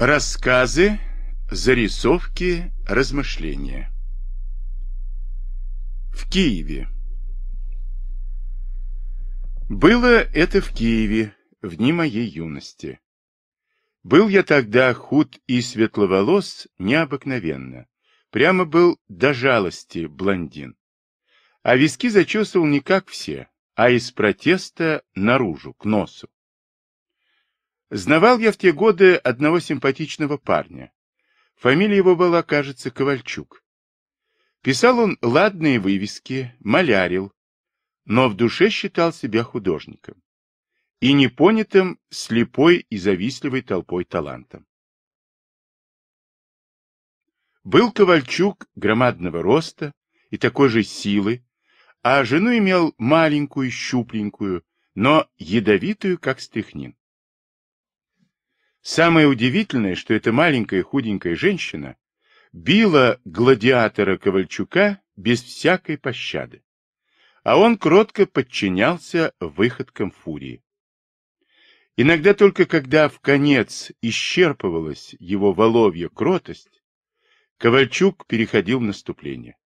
Рассказы, зарисовки, размышления. В Киеве. Было это в Киеве, в дни моей юности. Был я тогда худ и светловолос необыкновенно. Прямо был до жалости блондин. А виски зачесывал не как все, а из протеста наружу, к носу. Знавал я в те годы одного симпатичного парня. Фамилия его была, кажется, Ковальчук. Писал он ладные вывески, малярил, но в душе считал себя художником и непонятым слепой и завистливой толпой талантом. Был Ковальчук громадного роста и такой же силы, а жену имел маленькую, щупленькую, но ядовитую, как стряхнин. Самое удивительное, что эта маленькая худенькая женщина била гладиатора Ковальчука без всякой пощады, а он кротко подчинялся выходкам фурии. Иногда только когда в конец исчерпывалась его воловья кротость, Ковальчук переходил в наступление.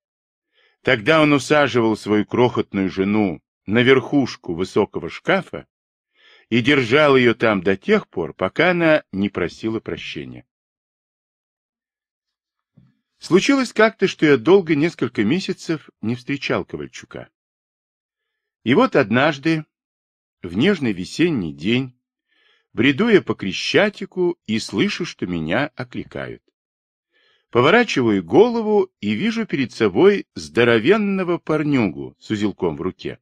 Тогда он усаживал свою крохотную жену на верхушку высокого шкафа и держал ее там до тех пор, пока она не просила прощения. Случилось как-то, что я долго, несколько месяцев, не встречал Ковальчука. И вот однажды, в нежный весенний день, бреду я по Крещатику и слышу, что меня окликают. Поворачиваю голову и вижу перед собой здоровенного парнюгу с узелком в руке.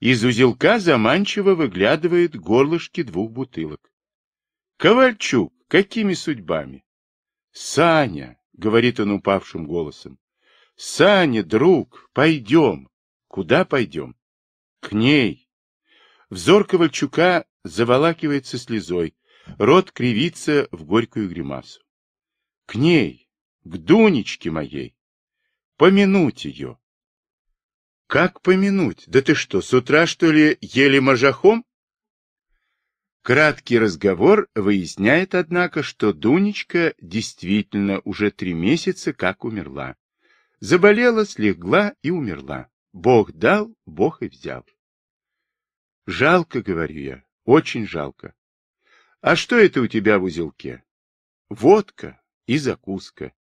Из узелка заманчиво выглядывает горлышки двух бутылок. «Ковальчук, какими судьбами?» «Саня!» — говорит он упавшим голосом. «Саня, друг, пойдем!» «Куда пойдем?» «К ней!» Взор Ковальчука заволакивается слезой, рот кривится в горькую гримасу. «К ней, к Дунечке моей! Помянуть ее!» Как помянуть? Да ты что, с утра, что ли, ели мажахом? Краткий разговор выясняет, однако, что Дунечка действительно уже три месяца как умерла. Заболела, слегла и умерла. Бог дал, Бог и взял. Жалко, говорю я, очень жалко. А что это у тебя в узелке? Водка и закуска.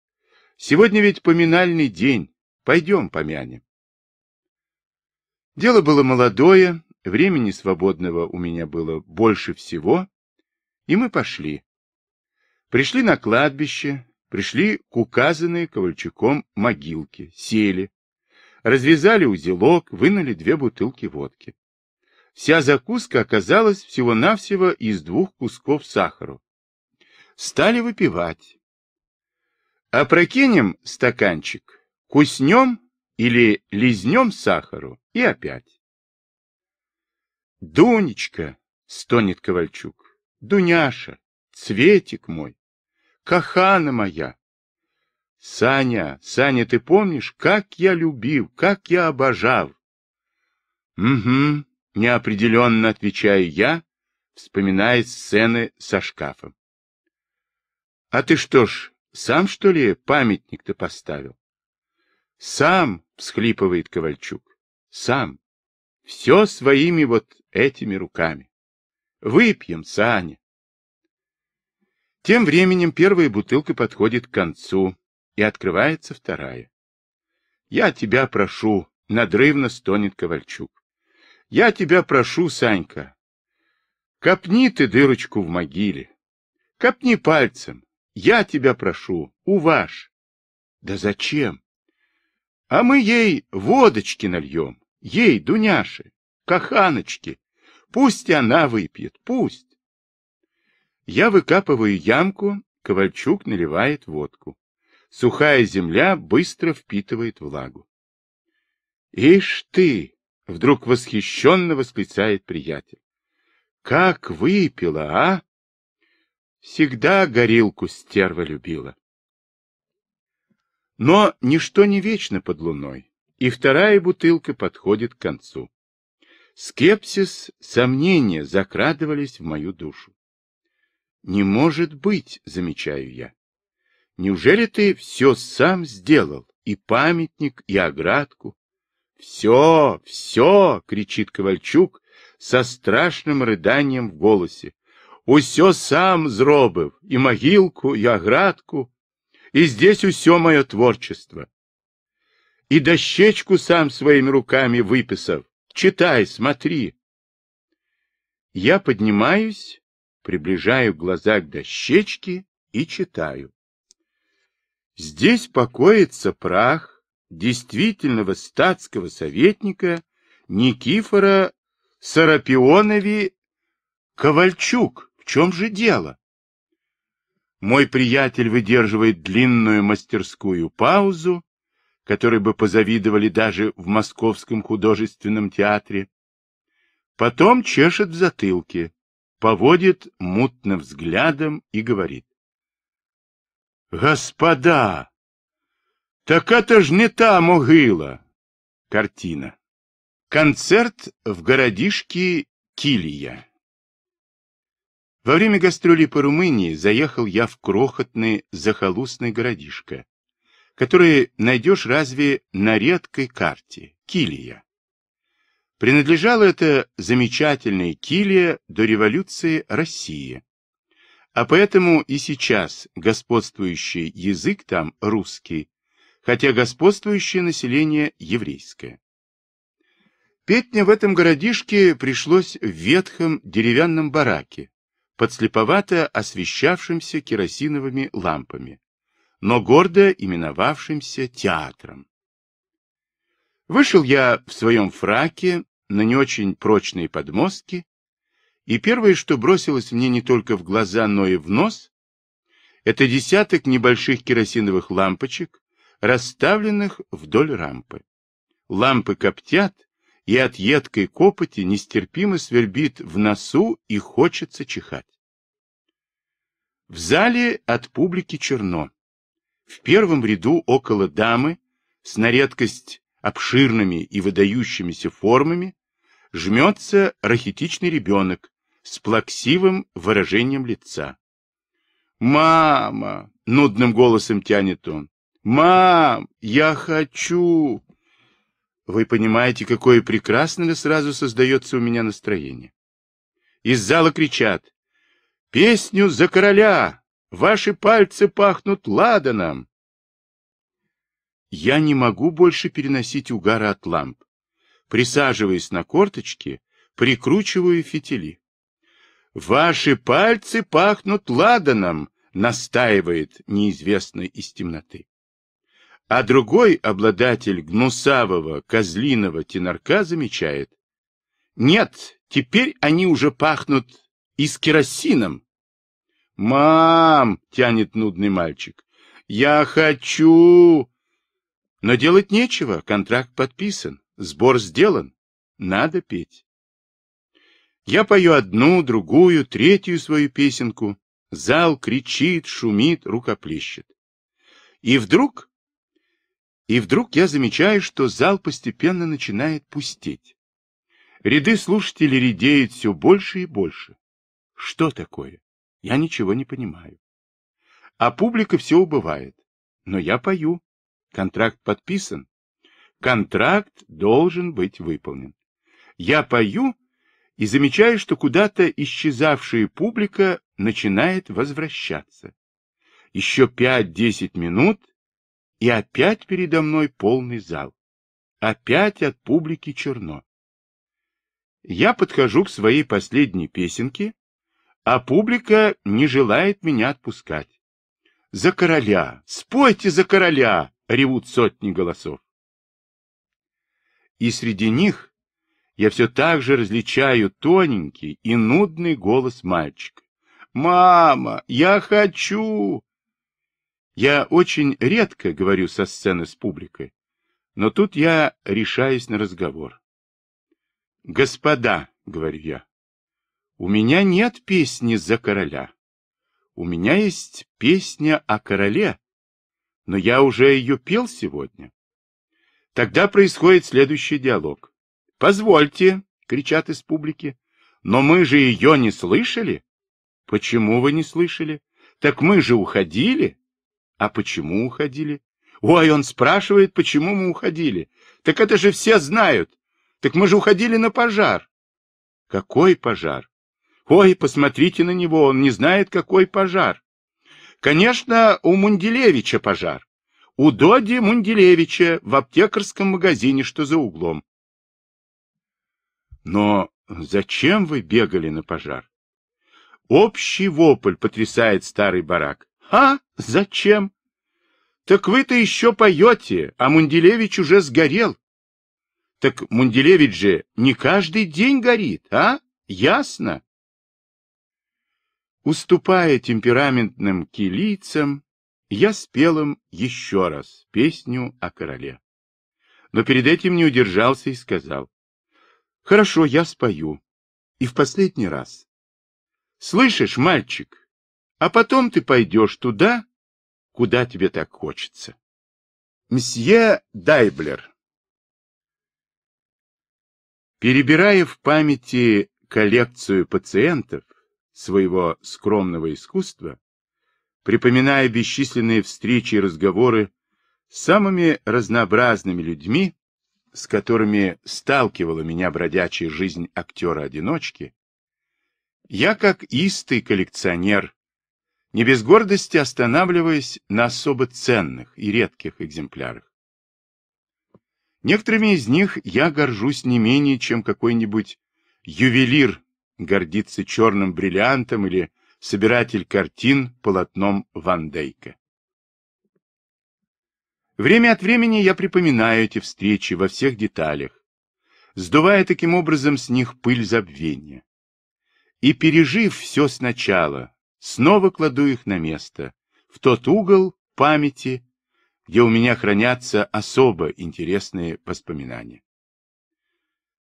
Сегодня ведь поминальный день. Пойдем помянем. Дело было молодое, времени свободного у меня было больше всего, и мы пошли. Пришли на кладбище, пришли к указанной Ковальчуком могилке, сели, развязали узелок, вынули две бутылки водки. Вся закуска оказалась всего-навсего из двух кусков сахара. Стали выпивать. Опрокинем стаканчик, куснем или лизнем сахару и опять. Дунечка, стонет Ковальчук, Дуняша, цветик мой, кахана моя. Саня, Саня, ты помнишь, как я любил, как я обожал? Угу, неопределенно отвечаю я, вспоминая сцены со шкафом. А ты что ж, сам что ли памятник-то поставил? Сам, всхлипывает Ковальчук, сам. Все своими вот этими руками. Выпьем, Саня. Тем временем первая бутылка подходит к концу, и открывается вторая. Я тебя прошу, надрывно стонет Ковальчук. Я тебя прошу, Санька, копни ты дырочку в могиле. Копни пальцем. Я тебя прошу, уваж. Да зачем? А мы ей водочки нальем, ей, Дуняше, каханочки. Пусть она выпьет, пусть. Я выкапываю ямку, Ковальчук наливает водку. Сухая земля быстро впитывает влагу. «Ишь ты!» — вдруг восхищенно восклицает приятель. «Как выпила, а!» Всегда горилку стерва любила. Но ничто не вечно под луной, и вторая бутылка подходит к концу. Скепсис, сомнения закрадывались в мою душу. «Не может быть», — замечаю я. «Неужели ты все сам сделал? И памятник, и оградку?» «Все, все!» — кричит Ковальчук со страшным рыданием в голосе. Усе сам зробив, и могилку, и оградку, и здесь все мое творчество. И дощечку сам своими руками выписав. Читай, смотри. Я поднимаюсь, приближаю глаза к дощечке и читаю. Здесь покоится прах действительного статского советника Никифора Сарапионови Ковальчук. В чем же дело? Мой приятель выдерживает длинную мастерскую паузу, которой бы позавидовали даже в Московском художественном театре. Потом чешет в затылке, поводит мутным взглядом и говорит. «Господа! Так это ж не та могила!» Картина. Концерт в городишке Килия. Во время гастролей по Румынии заехал я в крохотный захолустный городишко, которое найдешь разве на редкой карте – Килия. Принадлежала это замечательная Килия до революции России, а поэтому и сейчас господствующий язык там русский, хотя господствующее население еврейское. Петня в этом городишке пришлось в ветхом деревянном бараке, подслеповато освещавшимся керосиновыми лампами, но гордо именовавшимся театром. Вышел я в своем фраке на не очень прочные подмостки, и первое, что бросилось мне не только в глаза, но и в нос, это десяток небольших керосиновых лампочек, расставленных вдоль рампы. Лампы коптят, и от едкой копоти нестерпимо свербит в носу и хочется чихать. В зале от публики черно. В первом ряду около дамы, с на редкость обширными и выдающимися формами, жмется рахитичный ребенок с плаксивым выражением лица. «Мама!» — нудным голосом тянет он. «Мам, я хочу! Вы понимаете, какое прекрасное сразу создается у меня настроение. Из зала кричат. «Песню за короля! Ваши пальцы пахнут ладаном!» Я не могу больше переносить угара от ламп. Присаживаясь на корточки, прикручиваю фитили. «Ваши пальцы пахнут ладаном!» — настаивает неизвестный из темноты. А другой обладатель гнусавого козлиного тенарка замечает. Нет, теперь они уже пахнут и с керосином. «Мам!» — тянет нудный мальчик. «Я хочу!» Но делать нечего, контракт подписан, сбор сделан, надо петь. Я пою одну, другую, третью свою песенку. Зал кричит, шумит, рукоплещет. И вдруг и вдруг я замечаю, что зал постепенно начинает пустеть. Ряды слушателей редеют все больше и больше. Что такое? Я ничего не понимаю. А публика все убывает. Но я пою. Контракт подписан. Контракт должен быть выполнен. Я пою и замечаю, что куда-то исчезавшая публика начинает возвращаться. Еще пять-десять минут, и опять передо мной полный зал. Опять от публики черно. Я подхожу к своей последней песенке, а публика не желает меня отпускать. «За короля! Спойте за короля!» — ревут сотни голосов. И среди них я все так же различаю тоненький и нудный голос мальчика. «Мама, я хочу! Я очень редко говорю со сцены с публикой, но тут я решаюсь на разговор. «Господа», — говорю я, — «у меня нет песни за короля. У меня есть песня о короле, но я уже ее пел сегодня». Тогда происходит следующий диалог. «Позвольте», — кричат из публики, — «но мы же ее не слышали». «Почему вы не слышали? Так мы же уходили». А почему уходили? Ой, он спрашивает, почему мы уходили. Так это же все знают. Так мы же уходили на пожар. Какой пожар? Ой, посмотрите на него, он не знает, какой пожар. Конечно, у Мунделевича пожар. У Доди Мунделевича в аптекарском магазине, что за углом. Но зачем вы бегали на пожар? Общий вопль потрясает старый барак. А? Зачем? Так вы-то еще поете, а Мунделевич уже сгорел. Так Мунделевич же не каждый день горит, а? Ясно? Уступая темпераментным килийцам, я спел им еще раз песню о короле. Но перед этим не удержался и сказал. Хорошо, я спою. И в последний раз. Слышишь, мальчик, а потом ты пойдешь туда, куда тебе так хочется. Мсье Дайблер Перебирая в памяти коллекцию пациентов своего скромного искусства, припоминая бесчисленные встречи и разговоры с самыми разнообразными людьми, с которыми сталкивала меня бродячая жизнь актера-одиночки, я, как истый коллекционер не без гордости останавливаясь на особо ценных и редких экземплярах. Некоторыми из них я горжусь не менее, чем какой-нибудь ювелир гордится черным бриллиантом или собиратель картин полотном Ван Дейка. Время от времени я припоминаю эти встречи во всех деталях, сдувая таким образом с них пыль забвения. И пережив все сначала, Снова кладу их на место, в тот угол памяти, где у меня хранятся особо интересные воспоминания.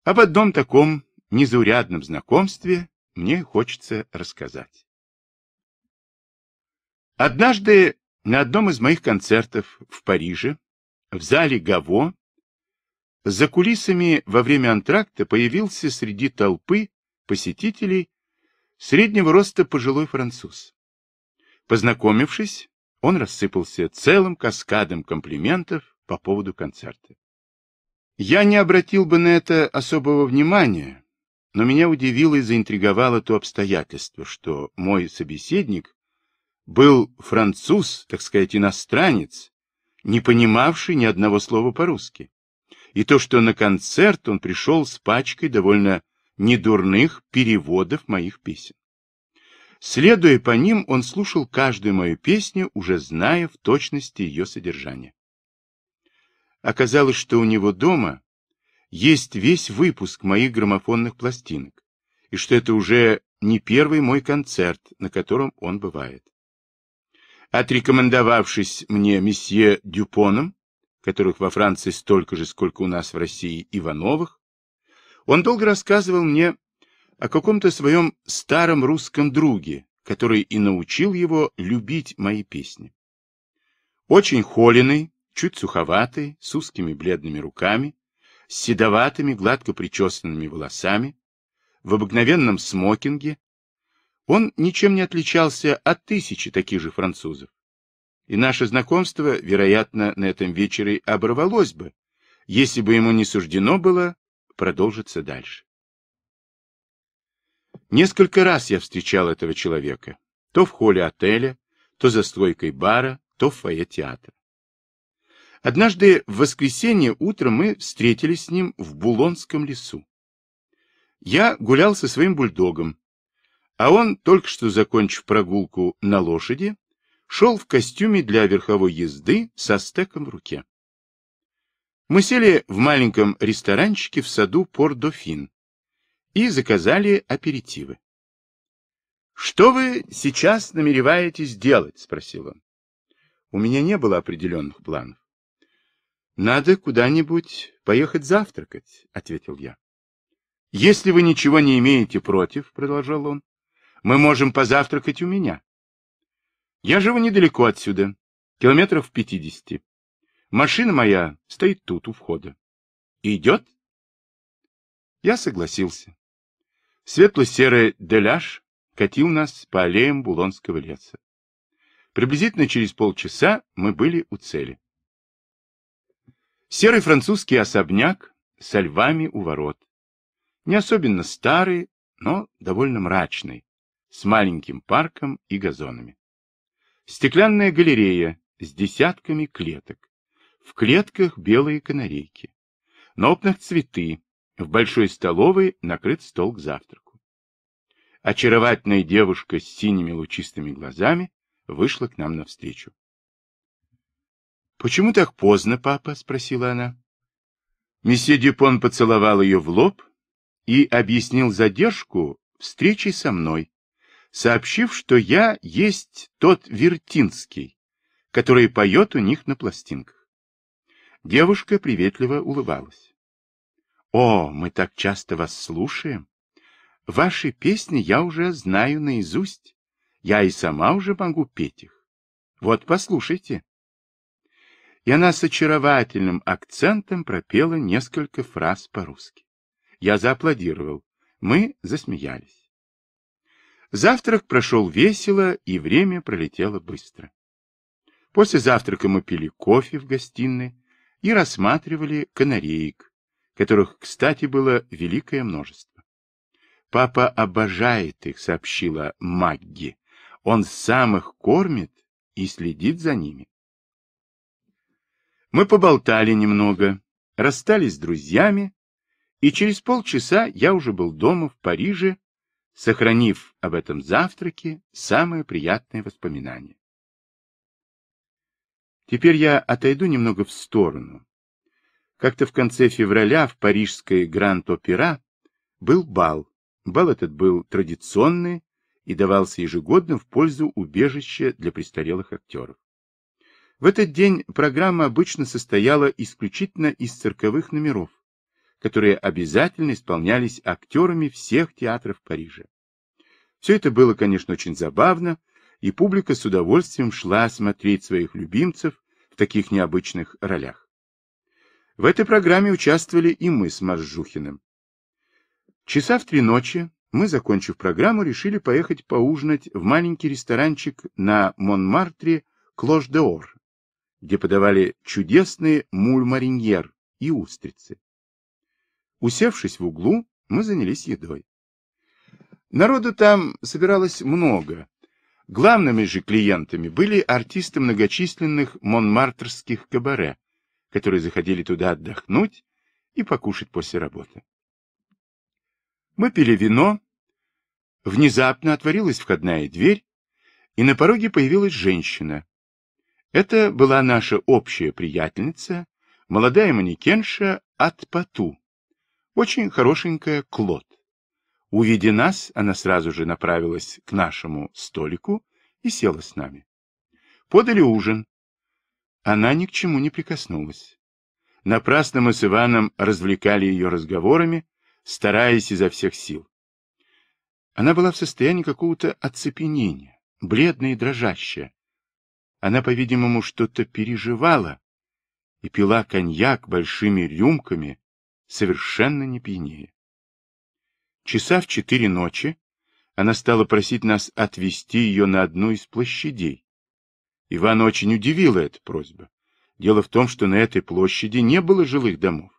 Об одном таком незаурядном знакомстве мне хочется рассказать. Однажды на одном из моих концертов в Париже, в зале Гаво, за кулисами во время антракта появился среди толпы посетителей Среднего роста пожилой француз. Познакомившись, он рассыпался целым каскадом комплиментов по поводу концерта. Я не обратил бы на это особого внимания, но меня удивило и заинтриговало то обстоятельство, что мой собеседник был француз, так сказать, иностранец, не понимавший ни одного слова по-русски. И то, что на концерт он пришел с пачкой довольно недурных переводов моих песен. Следуя по ним, он слушал каждую мою песню, уже зная в точности ее содержание. Оказалось, что у него дома есть весь выпуск моих граммофонных пластинок, и что это уже не первый мой концерт, на котором он бывает. Отрекомендовавшись мне месье Дюпоном, которых во Франции столько же, сколько у нас в России Ивановых, он долго рассказывал мне о каком-то своем старом русском друге, который и научил его любить мои песни. Очень холеный, чуть суховатый, с узкими бледными руками, с седоватыми, гладко причесанными волосами, в обыкновенном смокинге. Он ничем не отличался от тысячи таких же французов. И наше знакомство, вероятно, на этом вечере оборвалось бы, если бы ему не суждено было продолжится дальше. Несколько раз я встречал этого человека, то в холле отеля, то за стойкой бара, то в фойе театра. Однажды в воскресенье утром мы встретились с ним в Булонском лесу. Я гулял со своим бульдогом, а он, только что закончив прогулку на лошади, шел в костюме для верховой езды со стеком в руке. Мы сели в маленьком ресторанчике в саду Пор-Дофин и заказали аперитивы. «Что вы сейчас намереваетесь делать?» — спросил он. У меня не было определенных планов. «Надо куда-нибудь поехать завтракать», — ответил я. «Если вы ничего не имеете против», — продолжал он, — «мы можем позавтракать у меня. Я живу недалеко отсюда, километров пятидесяти. Машина моя стоит тут, у входа. Идет? Я согласился. Светло-серый деляж катил нас по аллеям Булонского леса. Приблизительно через полчаса мы были у цели. Серый французский особняк со львами у ворот. Не особенно старый, но довольно мрачный, с маленьким парком и газонами. Стеклянная галерея с десятками клеток в клетках белые канарейки, на окнах цветы, в большой столовой накрыт стол к завтраку. Очаровательная девушка с синими лучистыми глазами вышла к нам навстречу. — Почему так поздно, папа? — спросила она. Месье Дюпон поцеловал ее в лоб и объяснил задержку встречей со мной, сообщив, что я есть тот Вертинский, который поет у них на пластинках. Девушка приветливо улыбалась. — О, мы так часто вас слушаем. Ваши песни я уже знаю наизусть. Я и сама уже могу петь их. Вот послушайте. И она с очаровательным акцентом пропела несколько фраз по-русски. Я зааплодировал. Мы засмеялись. Завтрак прошел весело, и время пролетело быстро. После завтрака мы пили кофе в гостиной, и рассматривали канареек, которых, кстати, было великое множество. «Папа обожает их», — сообщила Магги. «Он сам их кормит и следит за ними». Мы поболтали немного, расстались с друзьями, и через полчаса я уже был дома в Париже, сохранив об этом завтраке самые приятные воспоминания. Теперь я отойду немного в сторону. Как-то в конце февраля в парижской Гранд-Опера был бал. Бал этот был традиционный и давался ежегодно в пользу убежища для престарелых актеров. В этот день программа обычно состояла исключительно из цирковых номеров, которые обязательно исполнялись актерами всех театров Парижа. Все это было, конечно, очень забавно, и публика с удовольствием шла смотреть своих любимцев таких необычных ролях. В этой программе участвовали и мы с Маржухиным. Часа в три ночи мы, закончив программу, решили поехать поужинать в маленький ресторанчик на Монмартре Клош-де-Ор, где подавали чудесные мульмариньер и устрицы. Усевшись в углу, мы занялись едой. Народу там собиралось много, Главными же клиентами были артисты многочисленных монмартрских кабаре, которые заходили туда отдохнуть и покушать после работы. Мы пили вино. Внезапно отворилась входная дверь, и на пороге появилась женщина. Это была наша общая приятельница, молодая манекенша Атпату, очень хорошенькая Клод. Увидя нас, она сразу же направилась к нашему столику и села с нами. Подали ужин. Она ни к чему не прикоснулась. Напрасно мы с Иваном развлекали ее разговорами, стараясь изо всех сил. Она была в состоянии какого-то оцепенения, бледная и дрожащая. Она, по-видимому, что-то переживала и пила коньяк большими рюмками, совершенно не пьянее. Часа в четыре ночи она стала просить нас отвезти ее на одну из площадей. Ивана очень удивила эта просьба. Дело в том, что на этой площади не было жилых домов.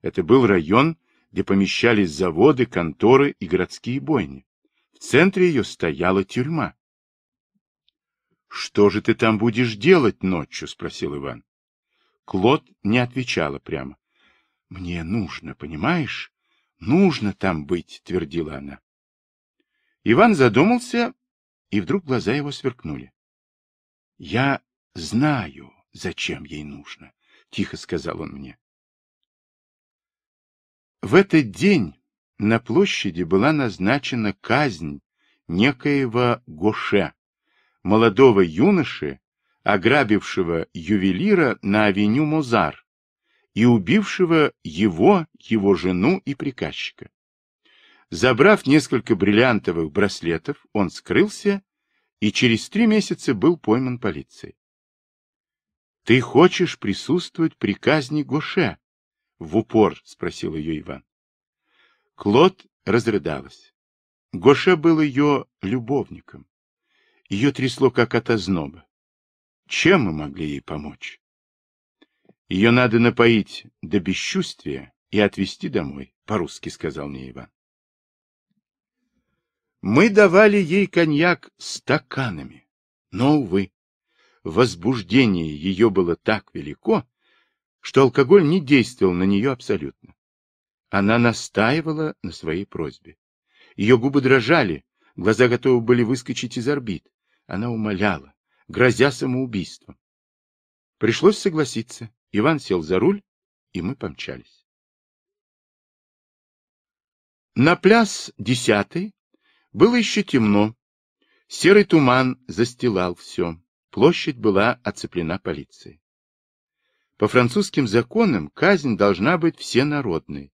Это был район, где помещались заводы, конторы и городские бойни. В центре ее стояла тюрьма. «Что же ты там будешь делать ночью?» — спросил Иван. Клод не отвечала прямо. «Мне нужно, понимаешь? Нужно там быть, твердила она. Иван задумался, и вдруг глаза его сверкнули. Я знаю, зачем ей нужно, тихо сказал он мне. В этот день на площади была назначена казнь некоего Гоше, молодого юноши, ограбившего ювелира на авеню Мозар и убившего его, его жену и приказчика. Забрав несколько бриллиантовых браслетов, он скрылся и через три месяца был пойман полицией. — Ты хочешь присутствовать при казни Гоше? — в упор спросил ее Иван. Клод разрыдалась. Гоше был ее любовником. Ее трясло, как от озноба. Чем мы могли ей помочь? Ее надо напоить до бесчувствия и отвезти домой, по-русски сказал мне Иван. Мы давали ей коньяк стаканами, но, увы, возбуждение ее было так велико, что алкоголь не действовал на нее абсолютно. Она настаивала на своей просьбе. Ее губы дрожали, глаза готовы были выскочить из орбит. Она умоляла, грозя самоубийством. Пришлось согласиться. Иван сел за руль, и мы помчались. На пляс десятый было еще темно. Серый туман застилал все. Площадь была оцеплена полицией. По французским законам казнь должна быть всенародной,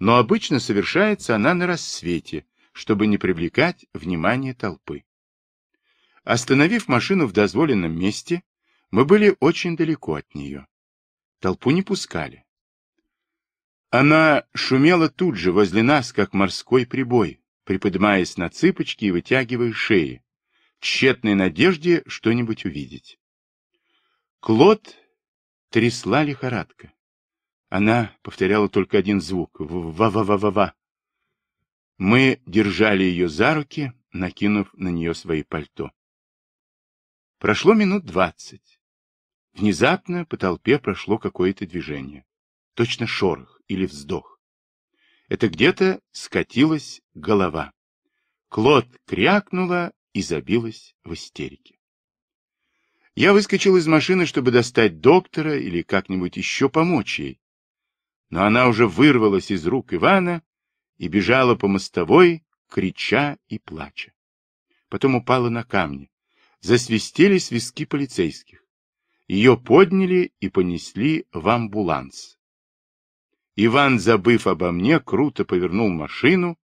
но обычно совершается она на рассвете, чтобы не привлекать внимание толпы. Остановив машину в дозволенном месте, мы были очень далеко от нее. Толпу не пускали. Она шумела тут же возле нас, как морской прибой, приподнимаясь на цыпочки и вытягивая шеи, в тщетной надежде что-нибудь увидеть. Клод трясла лихорадка. Она повторяла только один звук — «ва-ва-ва-ва-ва». Мы держали ее за руки, накинув на нее свои пальто. Прошло минут двадцать. Внезапно по толпе прошло какое-то движение. Точно шорох или вздох. Это где-то скатилась голова. Клод крякнула и забилась в истерике. Я выскочил из машины, чтобы достать доктора или как-нибудь еще помочь ей. Но она уже вырвалась из рук Ивана и бежала по мостовой, крича и плача. Потом упала на камни. Засвистели свистки полицейских. Ее подняли и понесли в амбуланс. Иван, забыв обо мне, круто повернул машину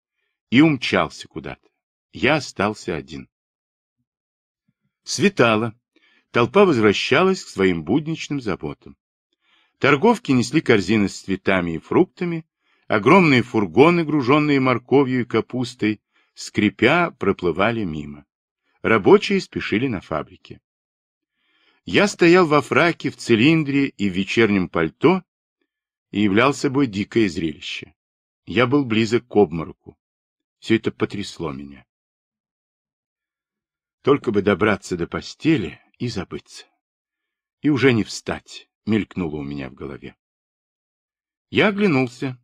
и умчался куда-то. Я остался один. Светало. Толпа возвращалась к своим будничным заботам. Торговки несли корзины с цветами и фруктами, огромные фургоны, груженные морковью и капустой, скрипя, проплывали мимо. Рабочие спешили на фабрике. Я стоял во фраке, в цилиндре и в вечернем пальто и являл собой дикое зрелище. Я был близок к обмороку. Все это потрясло меня. Только бы добраться до постели и забыться. И уже не встать, мелькнуло у меня в голове. Я оглянулся.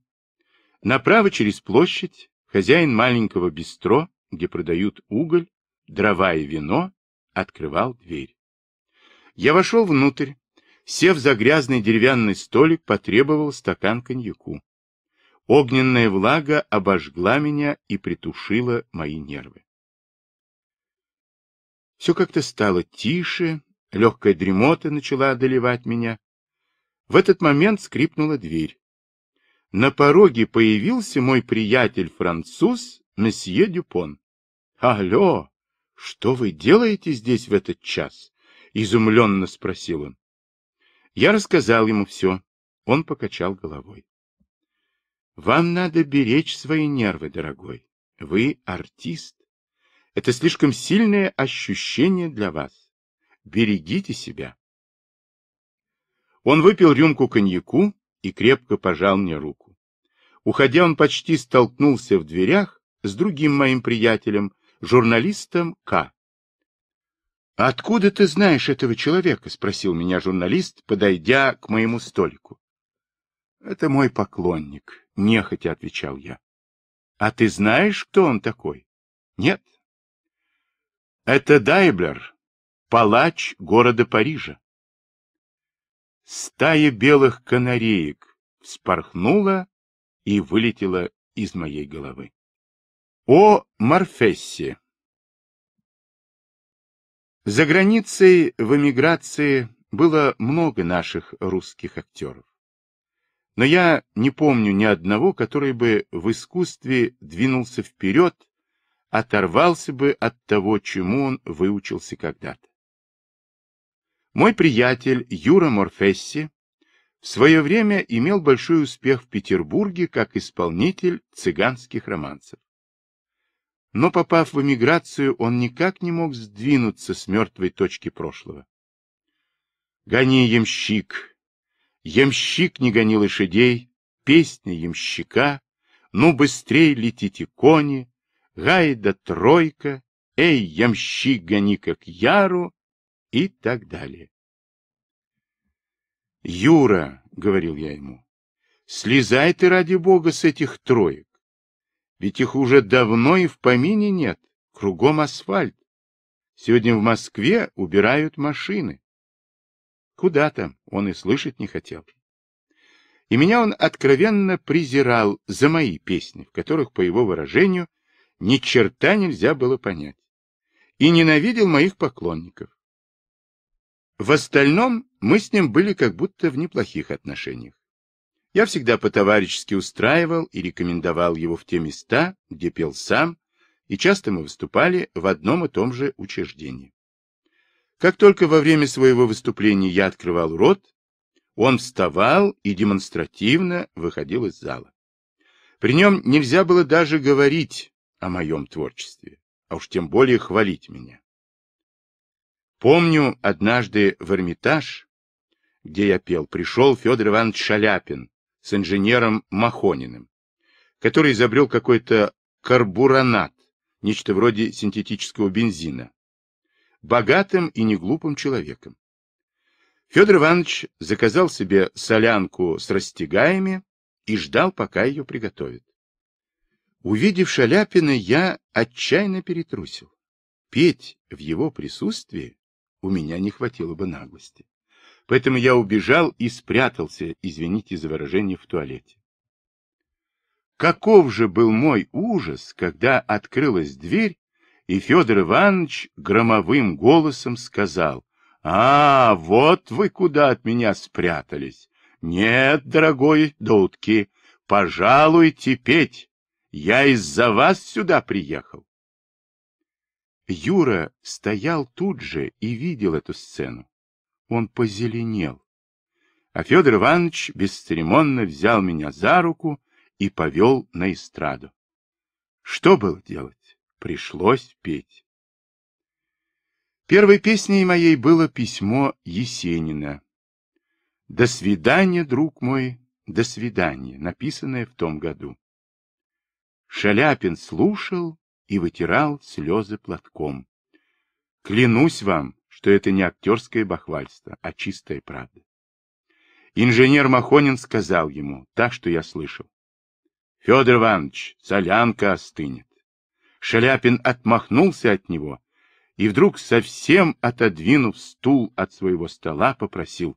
Направо через площадь хозяин маленького бистро, где продают уголь, дрова и вино, открывал дверь. Я вошел внутрь, сев за грязный деревянный столик, потребовал стакан коньяку. Огненная влага обожгла меня и притушила мои нервы. Все как-то стало тише, легкая дремота начала одолевать меня. В этот момент скрипнула дверь. На пороге появился мой приятель-француз месье Дюпон. — Алло, что вы делаете здесь в этот час? — изумленно спросил он. Я рассказал ему все. Он покачал головой. Вам надо беречь свои нервы, дорогой. Вы артист. Это слишком сильное ощущение для вас. Берегите себя. Он выпил рюмку коньяку и крепко пожал мне руку. Уходя, он почти столкнулся в дверях с другим моим приятелем, журналистом К. «Откуда ты знаешь этого человека?» — спросил меня журналист, подойдя к моему столику. «Это мой поклонник», — нехотя отвечал я. «А ты знаешь, кто он такой?» «Нет». «Это Дайблер, палач города Парижа». Стая белых канареек вспорхнула и вылетела из моей головы. «О Морфессе!» За границей в эмиграции было много наших русских актеров. Но я не помню ни одного, который бы в искусстве двинулся вперед, оторвался бы от того, чему он выучился когда-то. Мой приятель Юра Морфесси в свое время имел большой успех в Петербурге как исполнитель цыганских романсов. Но, попав в эмиграцию, он никак не мог сдвинуться с мертвой точки прошлого. «Гони, ямщик!» Ямщик не гони лошадей, песня ямщика, Ну, быстрей летите кони, гайда тройка, Эй, ямщик, гони как яру, и так далее. «Юра», — говорил я ему, — «слезай ты ради бога с этих троек. Ведь их уже давно и в помине нет. Кругом асфальт. Сегодня в Москве убирают машины. Куда там? Он и слышать не хотел. И меня он откровенно презирал за мои песни, в которых, по его выражению, ни черта нельзя было понять. И ненавидел моих поклонников. В остальном мы с ним были как будто в неплохих отношениях. Я всегда по-товарищески устраивал и рекомендовал его в те места, где пел сам, и часто мы выступали в одном и том же учреждении. Как только во время своего выступления я открывал рот, он вставал и демонстративно выходил из зала. При нем нельзя было даже говорить о моем творчестве, а уж тем более хвалить меня. Помню, однажды в Эрмитаж, где я пел, пришел Федор Иванович Шаляпин с инженером Махониным, который изобрел какой-то карбуранат, нечто вроде синтетического бензина, богатым и неглупым человеком. Федор Иванович заказал себе солянку с растягаями и ждал, пока ее приготовят. Увидев Шаляпина, я отчаянно перетрусил. Петь в его присутствии у меня не хватило бы наглости поэтому я убежал и спрятался, извините за выражение, в туалете. Каков же был мой ужас, когда открылась дверь, и Федор Иванович громовым голосом сказал, «А, вот вы куда от меня спрятались! Нет, дорогой Дудки, пожалуйте петь, я из-за вас сюда приехал!» Юра стоял тут же и видел эту сцену. Он позеленел. А Федор Иванович бесцеремонно взял меня за руку и повел на эстраду. Что было делать? Пришлось петь. Первой песней моей было письмо Есенина. «До свидания, друг мой, до свидания», написанное в том году. Шаляпин слушал и вытирал слезы платком. Клянусь вам, что это не актерское бахвальство, а чистая правда. Инженер Махонин сказал ему, так что я слышал. Федор Иванович, солянка остынет. Шаляпин отмахнулся от него и вдруг, совсем отодвинув стул от своего стола, попросил.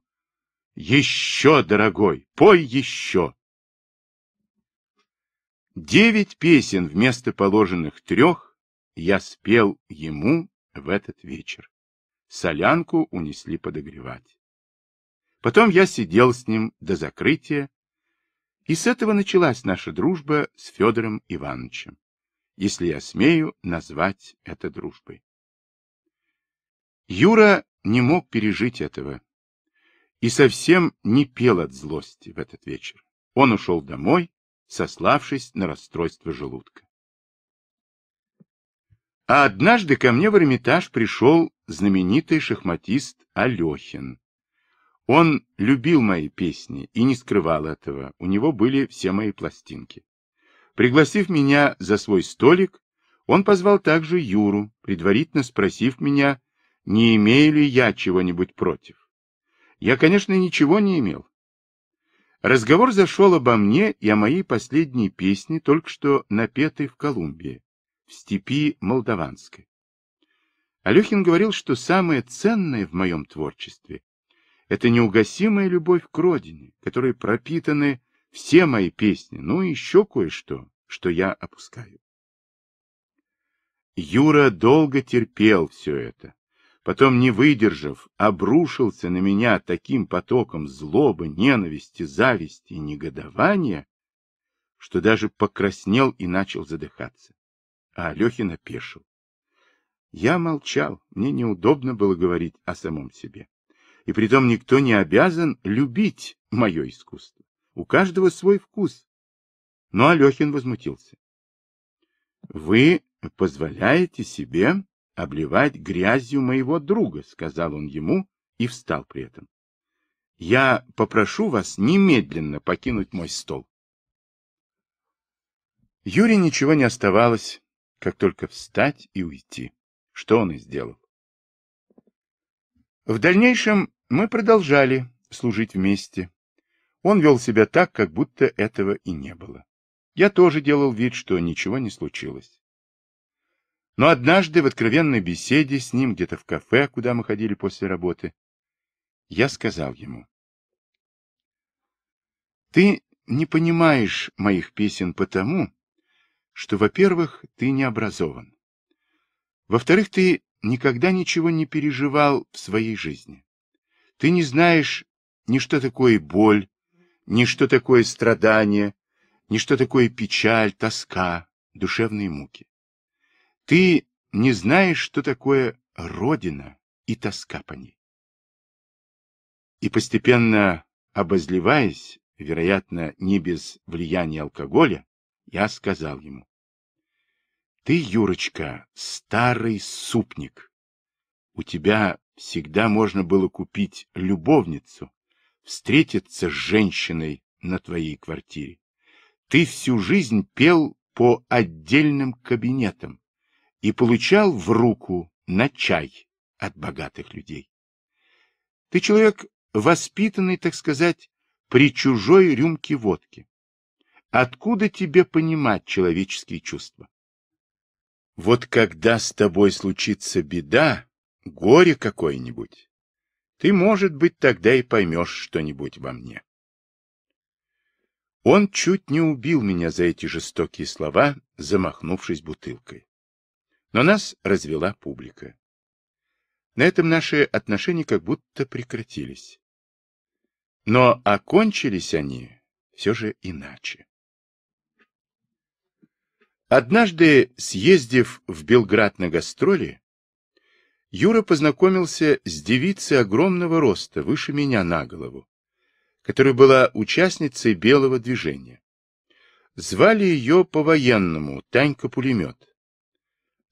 Еще, дорогой, пой еще. Девять песен вместо положенных трех я спел ему в этот вечер. Солянку унесли подогревать. Потом я сидел с ним до закрытия, и с этого началась наша дружба с Федором Ивановичем, если я смею назвать это дружбой. Юра не мог пережить этого и совсем не пел от злости в этот вечер. Он ушел домой, сославшись на расстройство желудка. А однажды ко мне в Эрмитаж пришел знаменитый шахматист Алехин. Он любил мои песни и не скрывал этого, у него были все мои пластинки. Пригласив меня за свой столик, он позвал также Юру, предварительно спросив меня, не имею ли я чего-нибудь против. Я, конечно, ничего не имел. Разговор зашел обо мне и о моей последней песне, только что напетой в Колумбии в степи Молдаванской. Алехин говорил, что самое ценное в моем творчестве — это неугасимая любовь к родине, которой пропитаны все мои песни, ну и еще кое-что, что я опускаю. Юра долго терпел все это. Потом, не выдержав, обрушился на меня таким потоком злобы, ненависти, зависти и негодования, что даже покраснел и начал задыхаться а Алехин опешил. Я молчал, мне неудобно было говорить о самом себе. И притом никто не обязан любить мое искусство. У каждого свой вкус. Но Алехин возмутился. «Вы позволяете себе обливать грязью моего друга», — сказал он ему и встал при этом. «Я попрошу вас немедленно покинуть мой стол». Юре ничего не оставалось, как только встать и уйти, что он и сделал. В дальнейшем мы продолжали служить вместе. Он вел себя так, как будто этого и не было. Я тоже делал вид, что ничего не случилось. Но однажды в откровенной беседе с ним где-то в кафе, куда мы ходили после работы, я сказал ему. «Ты не понимаешь моих песен потому, что, во-первых, ты не образован. Во-вторых, ты никогда ничего не переживал в своей жизни. Ты не знаешь ни что такое боль, ни что такое страдание, ни что такое печаль, тоска, душевные муки. Ты не знаешь, что такое родина и тоска по ней. И постепенно обозливаясь, вероятно, не без влияния алкоголя, я сказал ему. Ты, Юрочка, старый супник. У тебя всегда можно было купить любовницу, встретиться с женщиной на твоей квартире. Ты всю жизнь пел по отдельным кабинетам и получал в руку на чай от богатых людей. Ты человек воспитанный, так сказать, при чужой рюмке водки. Откуда тебе понимать человеческие чувства? Вот когда с тобой случится беда, горе какое-нибудь, ты, может быть, тогда и поймешь что-нибудь во мне. Он чуть не убил меня за эти жестокие слова, замахнувшись бутылкой. Но нас развела публика. На этом наши отношения как будто прекратились. Но окончились они все же иначе. Однажды, съездив в Белград на гастроли, Юра познакомился с девицей огромного роста, выше меня на голову, которая была участницей белого движения. Звали ее по-военному Танька Пулемет.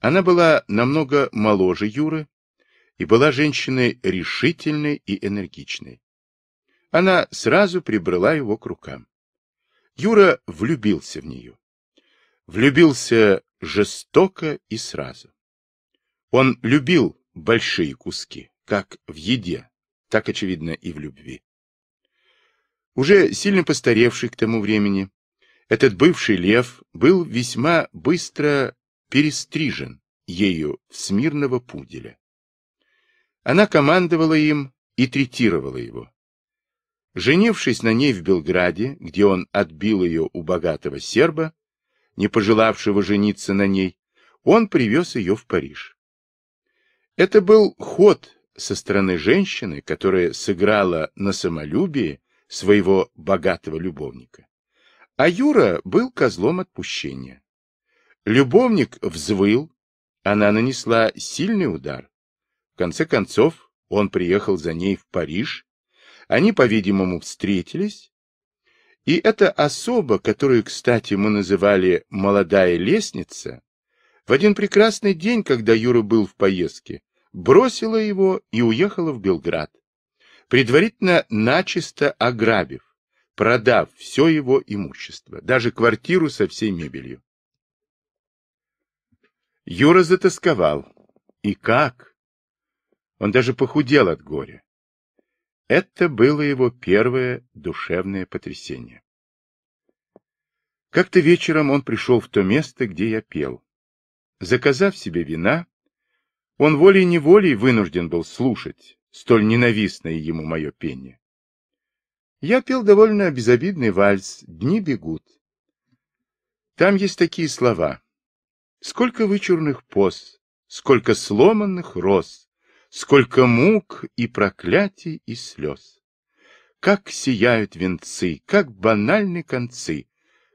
Она была намного моложе Юры и была женщиной решительной и энергичной. Она сразу прибрала его к рукам. Юра влюбился в нее влюбился жестоко и сразу. Он любил большие куски, как в еде, так, очевидно, и в любви. Уже сильно постаревший к тому времени, этот бывший лев был весьма быстро перестрижен ею в смирного пуделя. Она командовала им и третировала его. Женившись на ней в Белграде, где он отбил ее у богатого серба, не пожелавшего жениться на ней, он привез ее в Париж. Это был ход со стороны женщины, которая сыграла на самолюбии своего богатого любовника. А Юра был козлом отпущения. Любовник взвыл, она нанесла сильный удар. В конце концов, он приехал за ней в Париж. Они, по-видимому, встретились, и эта особа, которую, кстати, мы называли «молодая лестница», в один прекрасный день, когда Юра был в поездке, бросила его и уехала в Белград, предварительно начисто ограбив, продав все его имущество, даже квартиру со всей мебелью. Юра затасковал. И как? Он даже похудел от горя. Это было его первое душевное потрясение. Как-то вечером он пришел в то место, где я пел. Заказав себе вина, он волей-неволей вынужден был слушать столь ненавистное ему мое пение. Я пел довольно безобидный вальс «Дни бегут». Там есть такие слова. Сколько вычурных поз, сколько сломанных роз, Сколько мук и проклятий и слез! Как сияют венцы, как банальны концы,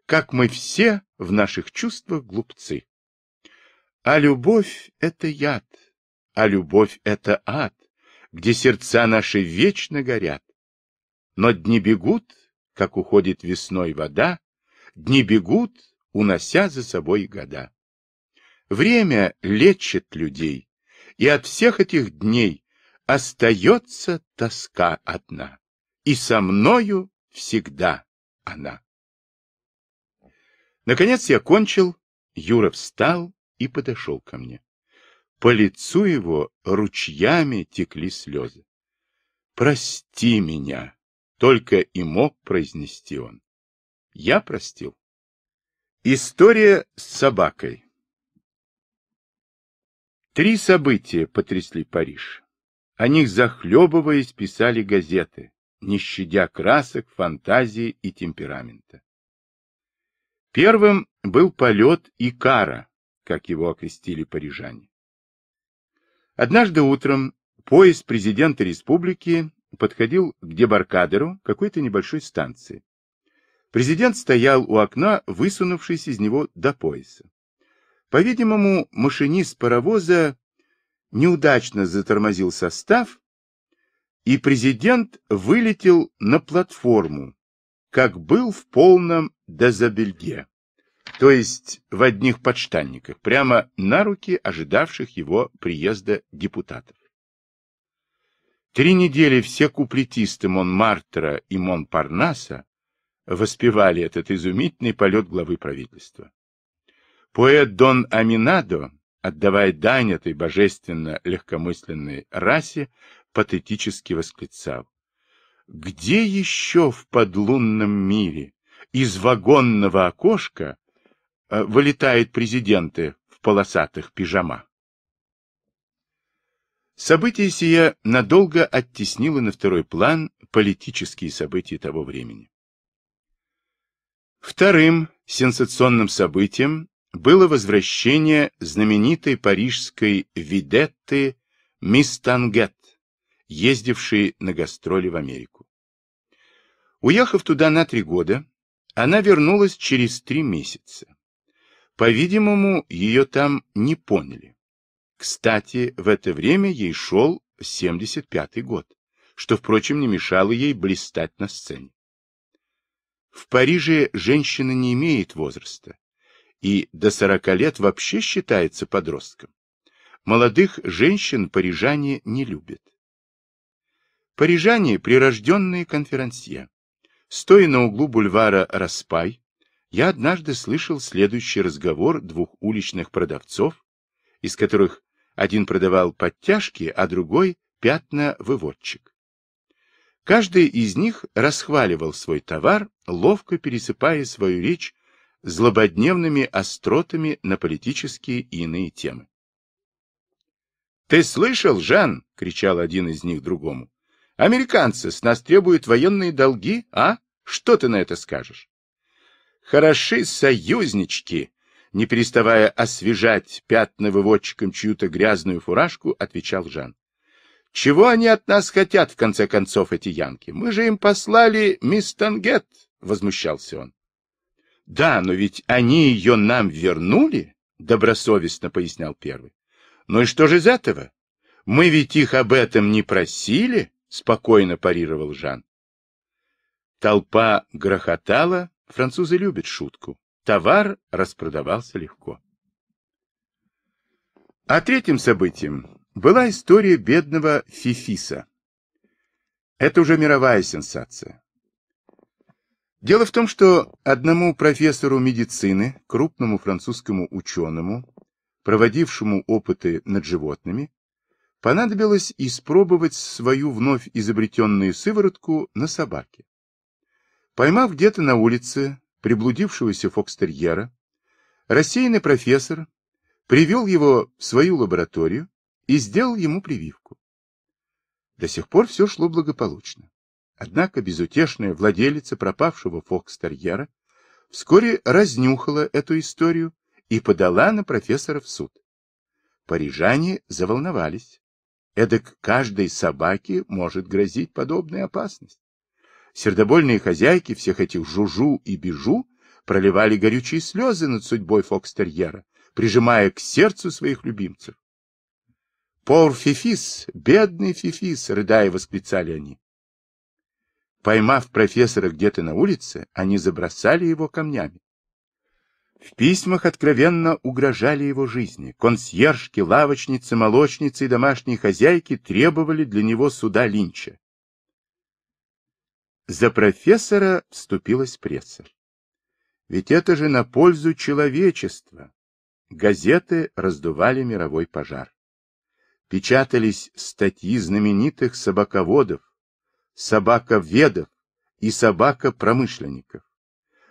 Как мы все в наших чувствах глупцы! А любовь — это яд, а любовь — это ад, Где сердца наши вечно горят. Но дни бегут, как уходит весной вода, Дни бегут, унося за собой года. Время лечит людей, и от всех этих дней остается тоска одна. И со мною всегда она. Наконец я кончил, Юра встал и подошел ко мне. По лицу его ручьями текли слезы. «Прости меня!» — только и мог произнести он. Я простил. История с собакой. Три события потрясли Париж. О них, захлебываясь, писали газеты, не щадя красок, фантазии и темперамента. Первым был полет Икара, как его окрестили парижане. Однажды утром поезд президента республики подходил к дебаркадеру какой-то небольшой станции. Президент стоял у окна, высунувшись из него до пояса. По-видимому, машинист паровоза неудачно затормозил состав, и президент вылетел на платформу, как был в полном дезобельге, то есть в одних подштанниках, прямо на руки ожидавших его приезда депутатов. Три недели все куплетисты Монмартра и Монпарнаса воспевали этот изумительный полет главы правительства. Поэт Дон Аминадо, отдавая дань этой божественно легкомысленной расе, патетически восклицал. Где еще в подлунном мире из вагонного окошка э, вылетают президенты в полосатых пижамах? Событие сие надолго оттеснило на второй план политические события того времени. Вторым сенсационным событием было возвращение знаменитой парижской видетты мисс Тангет, ездившей на гастроли в Америку. Уехав туда на три года, она вернулась через три месяца. По-видимому, ее там не поняли. Кстати, в это время ей шел 75-й год, что, впрочем, не мешало ей блистать на сцене. В Париже женщина не имеет возраста, и до 40 лет вообще считается подростком. Молодых женщин парижане не любят. Парижане – прирожденные конферансье. Стоя на углу бульвара Распай, я однажды слышал следующий разговор двух уличных продавцов, из которых один продавал подтяжки, а другой – пятна-выводчик. Каждый из них расхваливал свой товар, ловко пересыпая свою речь злободневными остротами на политические и иные темы. «Ты слышал, Жан?» — кричал один из них другому. «Американцы с нас требуют военные долги, а? Что ты на это скажешь?» «Хороши союзнички!» Не переставая освежать пятна выводчиком чью-то грязную фуражку, отвечал Жан. «Чего они от нас хотят, в конце концов, эти янки? Мы же им послали мисс Тангет!» — возмущался он. Да, но ведь они ее нам вернули, добросовестно пояснял первый. Ну и что же из этого? Мы ведь их об этом не просили, спокойно парировал Жан. Толпа грохотала, французы любят шутку. Товар распродавался легко. А третьим событием была история бедного Фифиса. Это уже мировая сенсация. Дело в том, что одному профессору медицины, крупному французскому ученому, проводившему опыты над животными, понадобилось испробовать свою вновь изобретенную сыворотку на собаке. Поймав где-то на улице приблудившегося фокстерьера, рассеянный профессор привел его в свою лабораторию и сделал ему прививку. До сих пор все шло благополучно. Однако безутешная владелица пропавшего фокстерьера вскоре разнюхала эту историю и подала на профессора в суд. Парижане заволновались. Эдак каждой собаке может грозить подобная опасность. Сердобольные хозяйки всех этих жужу и бежу проливали горючие слезы над судьбой фокстерьера, прижимая к сердцу своих любимцев. «Пор Фифис, бедный Фифис!» — рыдая восклицали они. Поймав профессора где-то на улице, они забросали его камнями. В письмах откровенно угрожали его жизни. Консьержки, лавочницы, молочницы и домашние хозяйки требовали для него суда Линча. За профессора вступилась пресса. Ведь это же на пользу человечества. Газеты раздували мировой пожар. Печатались статьи знаменитых собаководов, собака ведов и собака промышленников.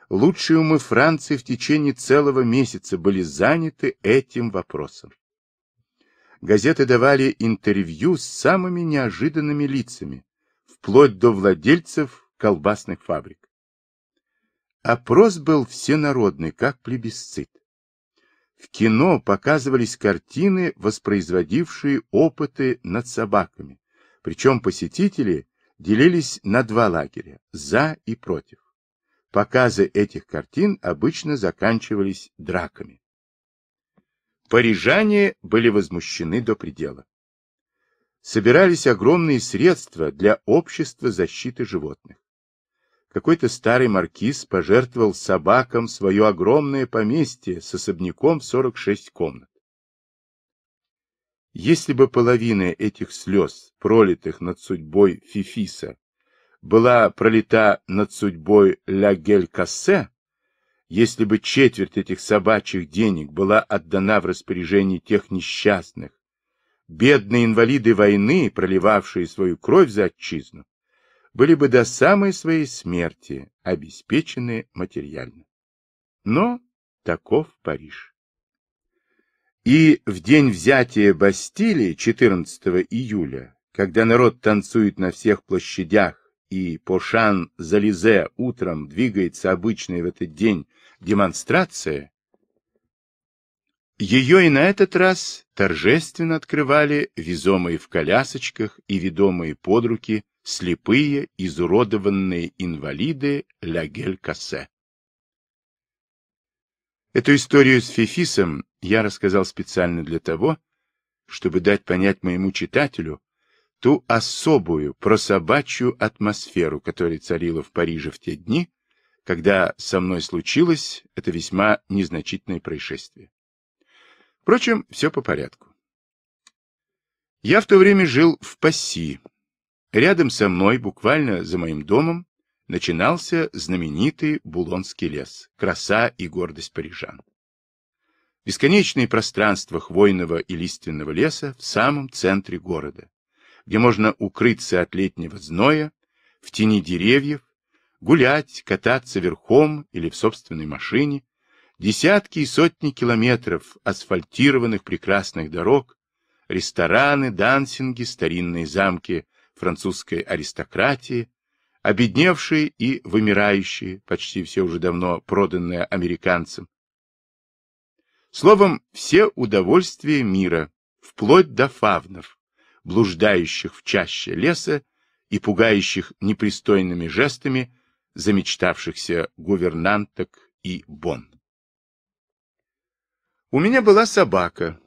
Лучшие умы Франции в течение целого месяца были заняты этим вопросом. Газеты давали интервью с самыми неожиданными лицами, вплоть до владельцев колбасных фабрик. Опрос был всенародный, как плебисцит. В кино показывались картины, воспроизводившие опыты над собаками, причем посетители – делились на два лагеря – за и против. Показы этих картин обычно заканчивались драками. Парижане были возмущены до предела. Собирались огромные средства для общества защиты животных. Какой-то старый маркиз пожертвовал собакам свое огромное поместье с особняком в 46 комнат. Если бы половина этих слез, пролитых над судьбой Фифиса, была пролита над судьбой Лагель-Кассе, если бы четверть этих собачьих денег была отдана в распоряжение тех несчастных, бедные инвалиды войны, проливавшие свою кровь за отчизну, были бы до самой своей смерти обеспечены материально. Но таков Париж. И в день взятия Бастилии, 14 июля, когда народ танцует на всех площадях и по Шан-Зализе утром двигается обычная в этот день демонстрация, ее и на этот раз торжественно открывали везомые в колясочках и ведомые под руки слепые, изуродованные инвалиды Лагель-Кассе. Эту историю с Фефисом я рассказал специально для того, чтобы дать понять моему читателю ту особую прособачью атмосферу, которая царила в Париже в те дни, когда со мной случилось это весьма незначительное происшествие. Впрочем, все по порядку. Я в то время жил в Пасси. Рядом со мной, буквально за моим домом, начинался знаменитый Булонский лес, краса и гордость парижан. Бесконечные пространства хвойного и лиственного леса в самом центре города, где можно укрыться от летнего зноя, в тени деревьев, гулять, кататься верхом или в собственной машине, десятки и сотни километров асфальтированных прекрасных дорог, рестораны, дансинги, старинные замки французской аристократии, обедневшие и вымирающие, почти все уже давно проданные американцам, Словом, все удовольствия мира, вплоть до фавнов, блуждающих в чаще леса и пугающих непристойными жестами замечтавшихся гувернанток и бон. У меня была собака.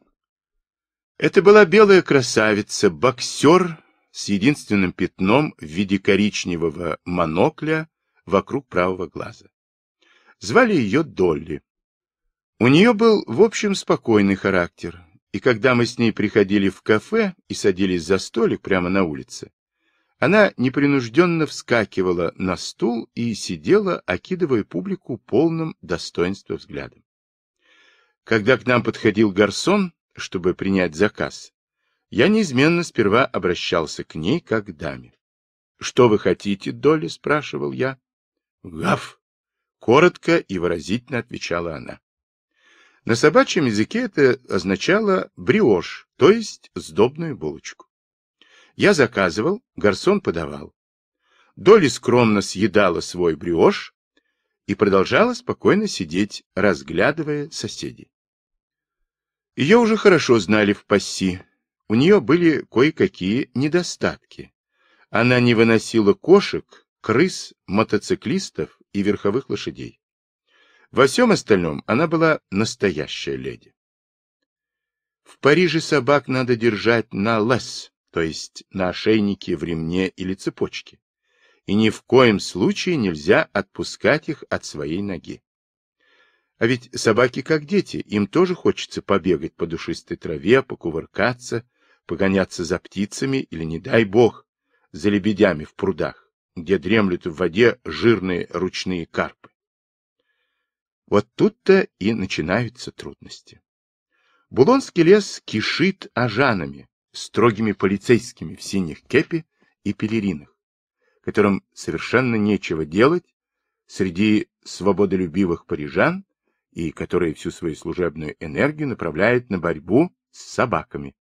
Это была белая красавица, боксер с единственным пятном в виде коричневого монокля вокруг правого глаза. Звали ее Долли. У нее был, в общем, спокойный характер, и когда мы с ней приходили в кафе и садились за столик прямо на улице, она непринужденно вскакивала на стул и сидела, окидывая публику полным достоинства взглядом. Когда к нам подходил гарсон, чтобы принять заказ, я неизменно сперва обращался к ней как к даме. — Что вы хотите, Долли? — спрашивал я. — Гав! — коротко и выразительно отвечала она. На собачьем языке это означало бриош, то есть сдобную булочку. Я заказывал, гарсон подавал. Доли скромно съедала свой бриош и продолжала спокойно сидеть, разглядывая соседей. Ее уже хорошо знали в пасси. У нее были кое-какие недостатки. Она не выносила кошек, крыс, мотоциклистов и верховых лошадей. Во всем остальном она была настоящая леди. В Париже собак надо держать на лес, то есть на ошейнике в ремне или цепочке, и ни в коем случае нельзя отпускать их от своей ноги. А ведь собаки как дети, им тоже хочется побегать по душистой траве, покувыркаться, погоняться за птицами или, не дай бог, за лебедями в прудах, где дремлют в воде жирные ручные карпы. Вот тут-то и начинаются трудности. Булонский лес кишит ажанами, строгими полицейскими в синих кепи и пелеринах, которым совершенно нечего делать среди свободолюбивых парижан и которые всю свою служебную энергию направляют на борьбу с собаками,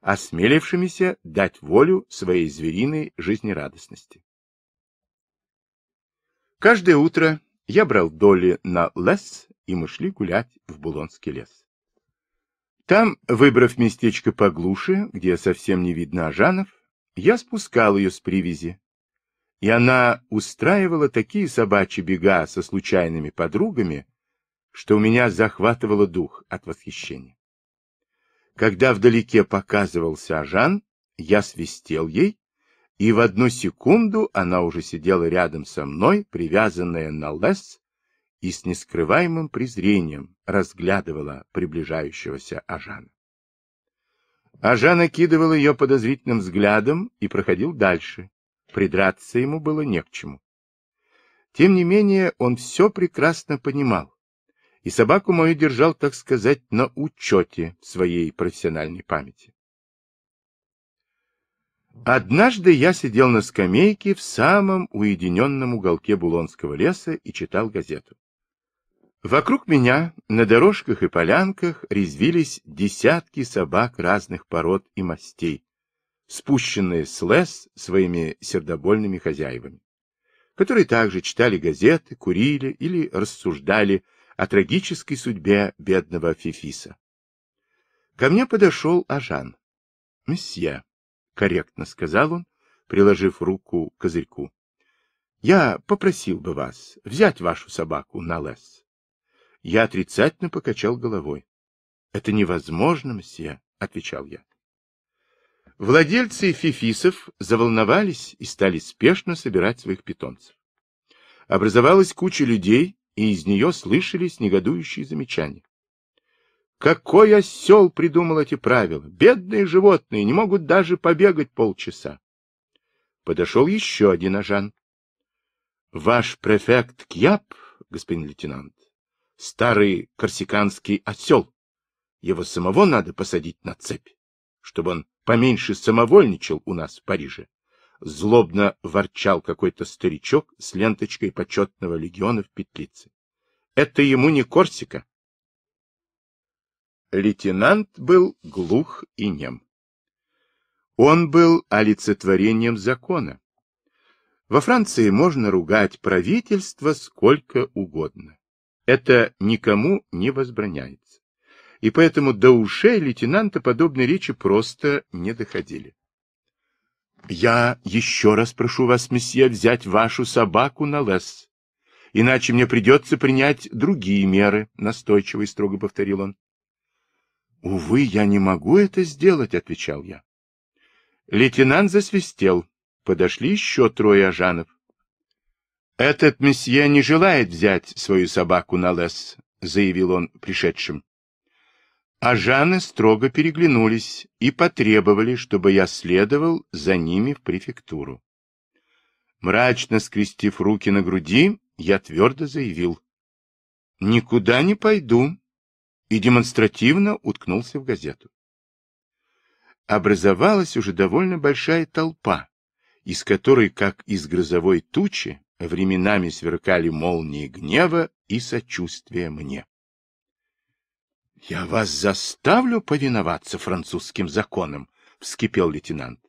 осмелившимися дать волю своей звериной жизнерадостности. Каждое утро я брал доли на лес, и мы шли гулять в Булонский лес. Там, выбрав местечко поглуше, где совсем не видно ажанов, я спускал ее с привязи. И она устраивала такие собачьи бега со случайными подругами, что у меня захватывало дух от восхищения. Когда вдалеке показывался ажан, я свистел ей, и в одну секунду она уже сидела рядом со мной, привязанная на лес, и с нескрываемым презрением разглядывала приближающегося Ажана. Ажан окидывал ее подозрительным взглядом и проходил дальше. Придраться ему было не к чему. Тем не менее, он все прекрасно понимал, и собаку мою держал, так сказать, на учете своей профессиональной памяти. Однажды я сидел на скамейке в самом уединенном уголке Булонского леса и читал газету. Вокруг меня на дорожках и полянках резвились десятки собак разных пород и мастей, спущенные с лес своими сердобольными хозяевами, которые также читали газеты, курили или рассуждали о трагической судьбе бедного Фифиса. Ко мне подошел Ажан. — Месье, корректно сказал он, приложив руку к козырьку. Я попросил бы вас взять вашу собаку на лес. Я отрицательно покачал головой. Это невозможно, месье, отвечал я. Владельцы фифисов заволновались и стали спешно собирать своих питомцев. Образовалась куча людей, и из нее слышались негодующие замечания. Какой осел придумал эти правила? Бедные животные не могут даже побегать полчаса. Подошел еще один ажан. — Ваш префект Кьяп, господин лейтенант, старый корсиканский осел. Его самого надо посадить на цепь, чтобы он поменьше самовольничал у нас в Париже. Злобно ворчал какой-то старичок с ленточкой почетного легиона в петлице. Это ему не Корсика, лейтенант был глух и нем. Он был олицетворением закона. Во Франции можно ругать правительство сколько угодно. Это никому не возбраняется. И поэтому до ушей лейтенанта подобные речи просто не доходили. «Я еще раз прошу вас, месье, взять вашу собаку на лес, иначе мне придется принять другие меры», — настойчиво и строго повторил он. «Увы, я не могу это сделать», — отвечал я. Лейтенант засвистел. Подошли еще трое ажанов. «Этот месье не желает взять свою собаку на лес», — заявил он пришедшим. Ажаны строго переглянулись и потребовали, чтобы я следовал за ними в префектуру. Мрачно скрестив руки на груди, я твердо заявил. «Никуда не пойду, и демонстративно уткнулся в газету. Образовалась уже довольно большая толпа, из которой, как из грозовой тучи, временами сверкали молнии гнева и сочувствия мне. — Я вас заставлю повиноваться французским законам, — вскипел лейтенант.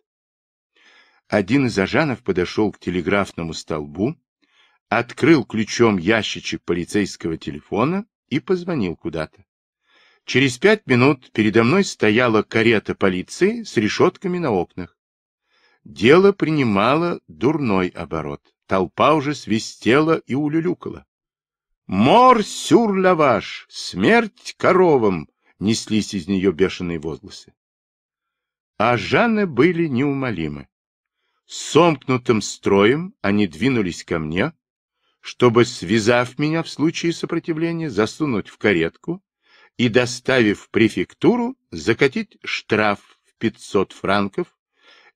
Один из ажанов подошел к телеграфному столбу, открыл ключом ящичек полицейского телефона и позвонил куда-то. Через пять минут передо мной стояла карета полиции с решетками на окнах. Дело принимало дурной оборот. Толпа уже свистела и улюлюкала. «Мор сюр лаваш! Смерть коровам!» — неслись из нее бешеные возгласы. А Жанны были неумолимы. сомкнутым строем они двинулись ко мне, чтобы, связав меня в случае сопротивления, засунуть в каретку и, доставив в префектуру, закатить штраф в 500 франков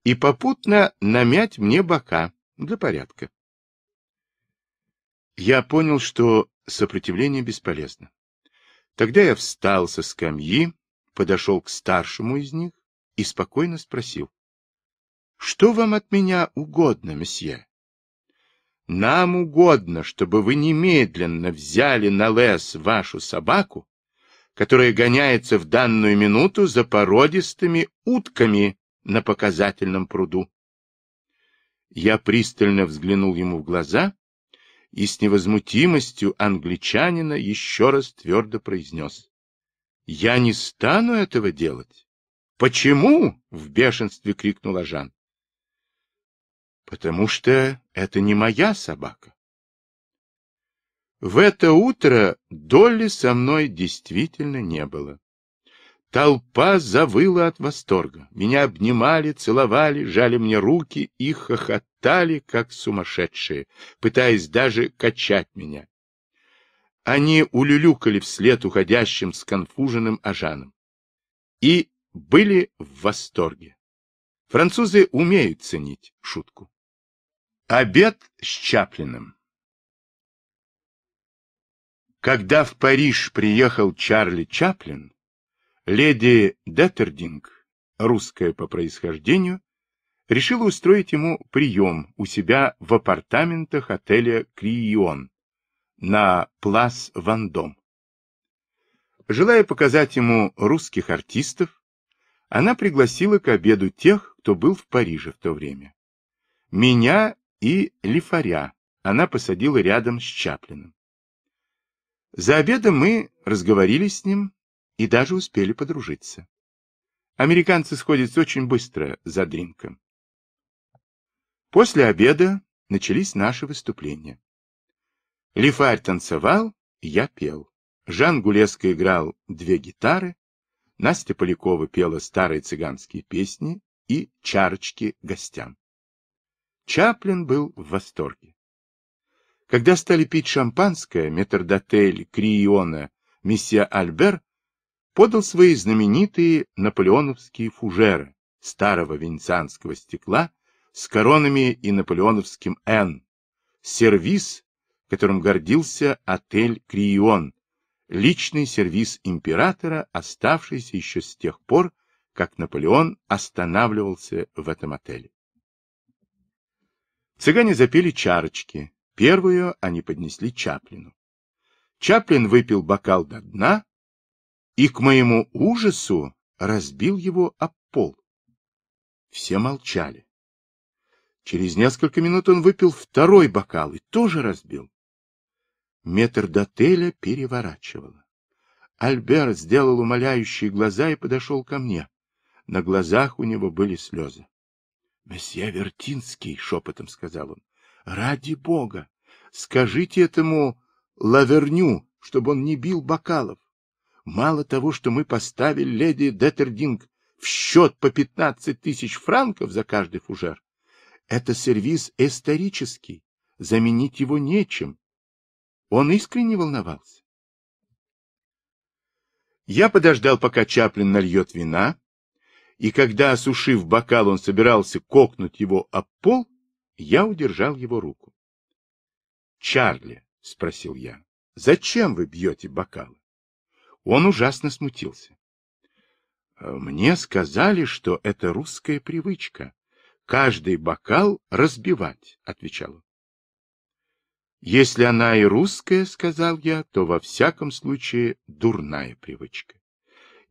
и попутно намять мне бока для порядка. Я понял, что сопротивление бесполезно. Тогда я встал со скамьи, подошел к старшему из них и спокойно спросил. — Что вам от меня угодно, месье? — Нам угодно, чтобы вы немедленно взяли на лес вашу собаку которая гоняется в данную минуту за породистыми утками на показательном пруду. Я пристально взглянул ему в глаза и с невозмутимостью англичанина еще раз твердо произнес. — Я не стану этого делать. — Почему? — в бешенстве крикнул Жан. Потому что это не моя собака. В это утро Долли со мной действительно не было. Толпа завыла от восторга. Меня обнимали, целовали, жали мне руки и хохотали, как сумасшедшие, пытаясь даже качать меня. Они улюлюкали вслед уходящим с конфуженным ажаном. И были в восторге. Французы умеют ценить шутку. Обед с Чаплиным когда в Париж приехал Чарли Чаплин, леди Деттердинг, русская по происхождению, решила устроить ему прием у себя в апартаментах отеля Крион на Плас Вандом. Желая показать ему русских артистов, она пригласила к обеду тех, кто был в Париже в то время. Меня и Лифаря она посадила рядом с Чаплиным. За обедом мы разговорились с ним и даже успели подружиться. Американцы сходятся очень быстро за дринком. После обеда начались наши выступления. Лифарь танцевал, я пел. Жан Гулеско играл две гитары, Настя Полякова пела старые цыганские песни и чарочки гостям. Чаплин был в восторге. Когда стали пить шампанское, метрдотель Криона, месье Альбер подал свои знаменитые наполеоновские фужеры старого венецианского стекла с коронами и наполеоновским «Н», сервиз, которым гордился отель Крион, личный сервиз императора, оставшийся еще с тех пор, как Наполеон останавливался в этом отеле. Цыгане запели чарочки, Первую они поднесли Чаплину. Чаплин выпил бокал до дна и, к моему ужасу, разбил его об пол. Все молчали. Через несколько минут он выпил второй бокал и тоже разбил. Метр до теля переворачивало. Альберт сделал умоляющие глаза и подошел ко мне. На глазах у него были слезы. — Месье Вертинский, — шепотом сказал он, — ради бога, Скажите этому Лаверню, чтобы он не бил бокалов. Мало того, что мы поставили леди Деттердинг в счет по 15 тысяч франков за каждый фужер, это сервис исторический, заменить его нечем. Он искренне волновался. Я подождал, пока Чаплин нальет вина, и когда, осушив бокал, он собирался кокнуть его об пол, я удержал его руку. Чарли, — спросил я, — зачем вы бьете бокалы? Он ужасно смутился. Мне сказали, что это русская привычка. Каждый бокал разбивать, — отвечал он. Если она и русская, — сказал я, — то во всяком случае дурная привычка.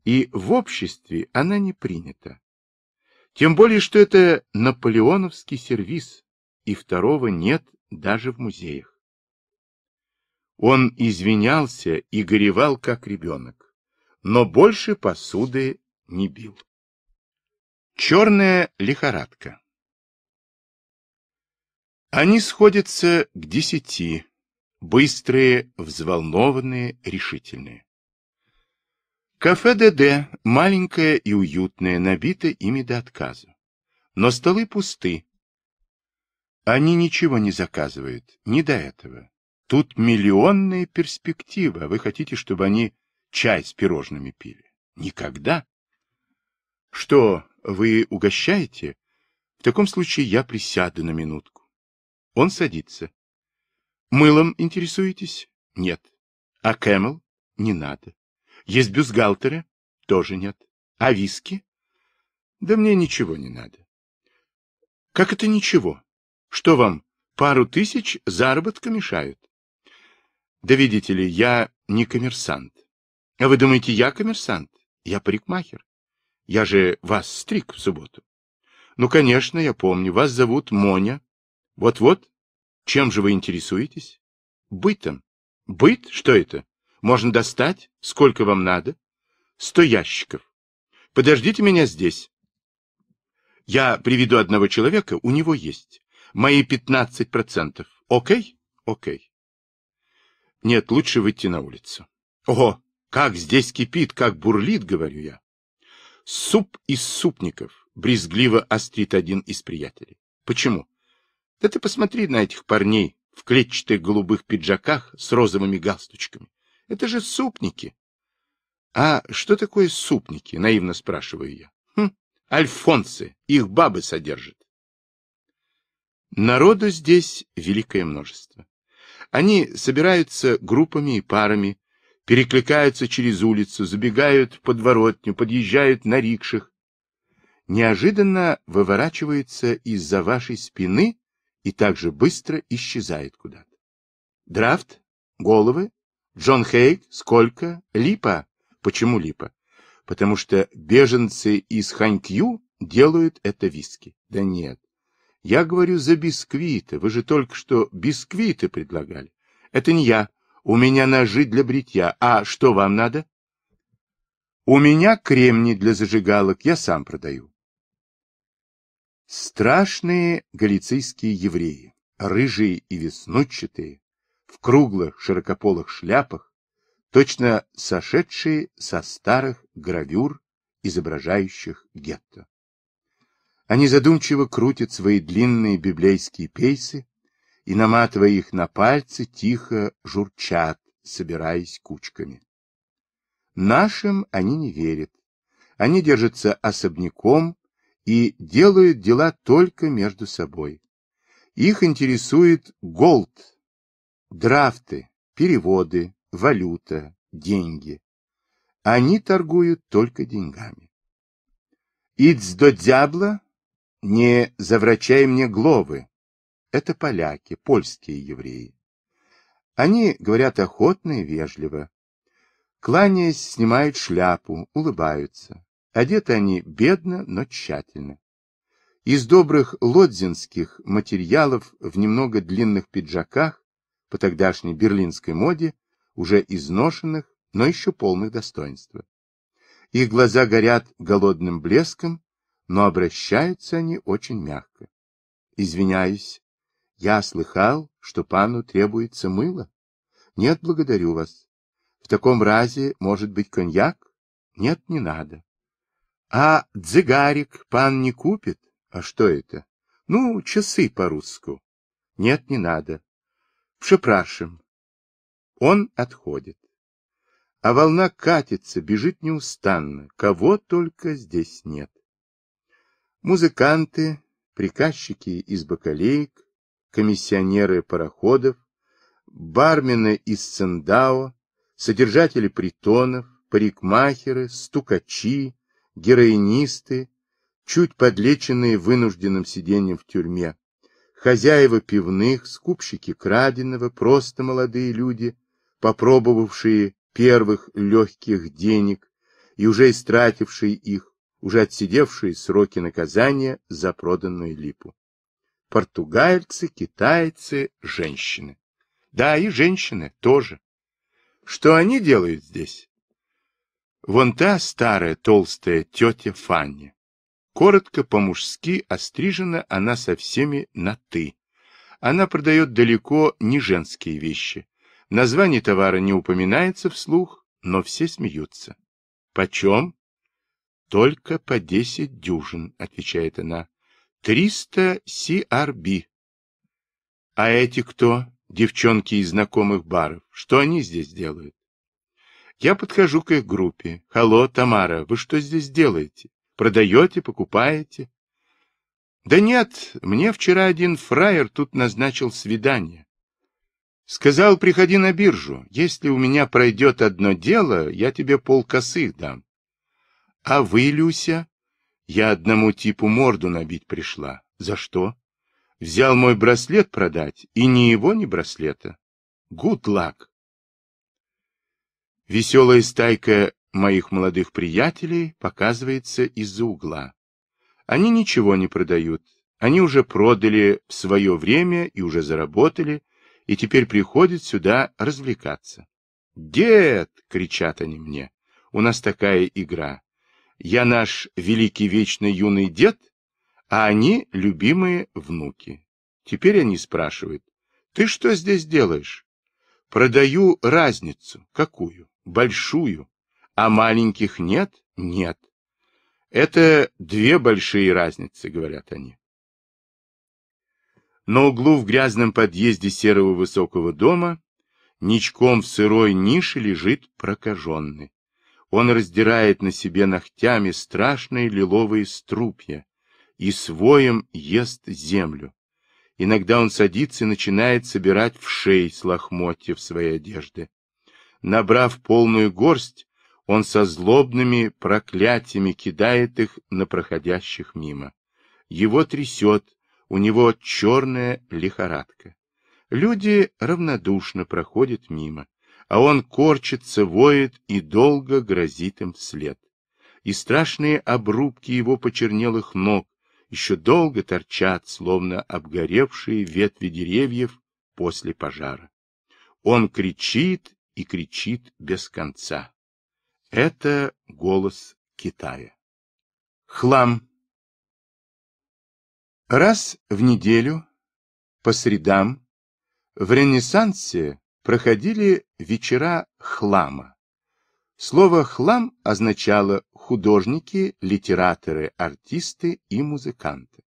И в обществе она не принята. Тем более, что это наполеоновский сервиз, и второго нет даже в музеях. Он извинялся и горевал, как ребенок, но больше посуды не бил. Черная лихорадка Они сходятся к десяти, быстрые, взволнованные, решительные. Кафе ДД маленькое и уютное, набито ими до отказа. Но столы пусты. Они ничего не заказывают, не до этого. Тут миллионные перспективы, а вы хотите, чтобы они чай с пирожными пили? Никогда. Что, вы угощаете? В таком случае я присяду на минутку. Он садится. Мылом интересуетесь? Нет. А Кэмел? Не надо. Есть бюстгальтеры? Тоже нет. А виски? Да мне ничего не надо. Как это ничего? Что вам, пару тысяч заработка мешают? Да видите ли, я не коммерсант. А вы думаете, я коммерсант? Я парикмахер. Я же вас стриг в субботу. Ну, конечно, я помню. Вас зовут Моня. Вот-вот. Чем же вы интересуетесь? Бытом. Быт? Что это? Можно достать? Сколько вам надо? Сто ящиков. Подождите меня здесь. Я приведу одного человека, у него есть. Мои пятнадцать процентов. Окей? Окей. Нет, лучше выйти на улицу. Ого, как здесь кипит, как бурлит, говорю я. Суп из супников, брезгливо острит один из приятелей. Почему? Да ты посмотри на этих парней в клетчатых голубых пиджаках с розовыми галстучками. Это же супники. А что такое супники? Наивно спрашиваю я. Хм, альфонсы, их бабы содержат. Народу здесь великое множество. Они собираются группами и парами, перекликаются через улицу, забегают в подворотню, подъезжают на рикшах. Неожиданно выворачиваются из-за вашей спины и так же быстро исчезает куда-то. Драфт, головы, Джон Хейк, сколько, липа. Почему липа? Потому что беженцы из Ханькью делают это виски. Да нет. Я говорю за бисквиты. Вы же только что бисквиты предлагали. Это не я. У меня ножи для бритья. А что вам надо? У меня кремний для зажигалок. Я сам продаю. Страшные галицийские евреи, рыжие и веснучатые, в круглых широкополых шляпах, точно сошедшие со старых гравюр, изображающих гетто. Они задумчиво крутят свои длинные библейские пейсы и, наматывая их на пальцы, тихо журчат, собираясь кучками. Нашим они не верят. Они держатся особняком и делают дела только между собой. Их интересует голд, драфты, переводы, валюта, деньги. Они торгуют только деньгами. Идз до дьябла не заврачай мне главы. Это поляки, польские евреи. Они говорят охотно и вежливо. Кланяясь, снимают шляпу, улыбаются. Одеты они бедно, но тщательно. Из добрых лодзинских материалов в немного длинных пиджаках, по тогдашней берлинской моде, уже изношенных, но еще полных достоинства. Их глаза горят голодным блеском, но обращаются они очень мягко. Извиняюсь, я слыхал, что пану требуется мыло. Нет, благодарю вас. В таком разе, может быть, коньяк? Нет, не надо. А дзигарик пан не купит? А что это? Ну, часы по-русски. Нет, не надо. Пшепрашим. Он отходит. А волна катится, бежит неустанно. Кого только здесь нет. Музыканты, приказчики из бакалеек, комиссионеры пароходов, бармены из Циндао, содержатели притонов, парикмахеры, стукачи, героинисты, чуть подлеченные вынужденным сидением в тюрьме, хозяева пивных, скупщики краденого, просто молодые люди, попробовавшие первых легких денег и уже истратившие их, уже отсидевшие сроки наказания за проданную липу. Португальцы, китайцы, женщины. Да, и женщины тоже. Что они делают здесь? Вон та старая толстая тетя Фанни. Коротко, по-мужски, острижена она со всеми на «ты». Она продает далеко не женские вещи. Название товара не упоминается вслух, но все смеются. Почем? Только по десять дюжин, отвечает она. Триста CRB. А эти кто? Девчонки из знакомых баров. Что они здесь делают? Я подхожу к их группе. Хало, Тамара, вы что здесь делаете? Продаете, покупаете? Да нет, мне вчера один фраер тут назначил свидание. Сказал, приходи на биржу. Если у меня пройдет одно дело, я тебе полкосы дам. — А вы, Люся? Я одному типу морду набить пришла. За что? Взял мой браслет продать, и ни его, ни браслета. Гуд лак. Веселая стайка моих молодых приятелей показывается из-за угла. Они ничего не продают. Они уже продали в свое время и уже заработали, и теперь приходят сюда развлекаться. «Дед!» — кричат они мне. «У нас такая игра. Я наш великий вечно юный дед, а они любимые внуки. Теперь они спрашивают, ты что здесь делаешь? Продаю разницу. Какую? Большую. А маленьких нет? Нет. Это две большие разницы, говорят они. На углу в грязном подъезде серого высокого дома ничком в сырой нише лежит прокаженный. Он раздирает на себе ногтями страшные лиловые струпья и своем ест землю. Иногда он садится и начинает собирать в шеи с в своей одежды. Набрав полную горсть, он со злобными проклятиями кидает их на проходящих мимо. Его трясет, у него черная лихорадка. Люди равнодушно проходят мимо а он корчится, воет и долго грозит им вслед. И страшные обрубки его почернелых ног еще долго торчат, словно обгоревшие ветви деревьев после пожара. Он кричит и кричит без конца. Это голос Китая. Хлам. Раз в неделю, по средам, в Ренессансе проходили вечера хлама. Слово «хлам» означало художники, литераторы, артисты и музыканты.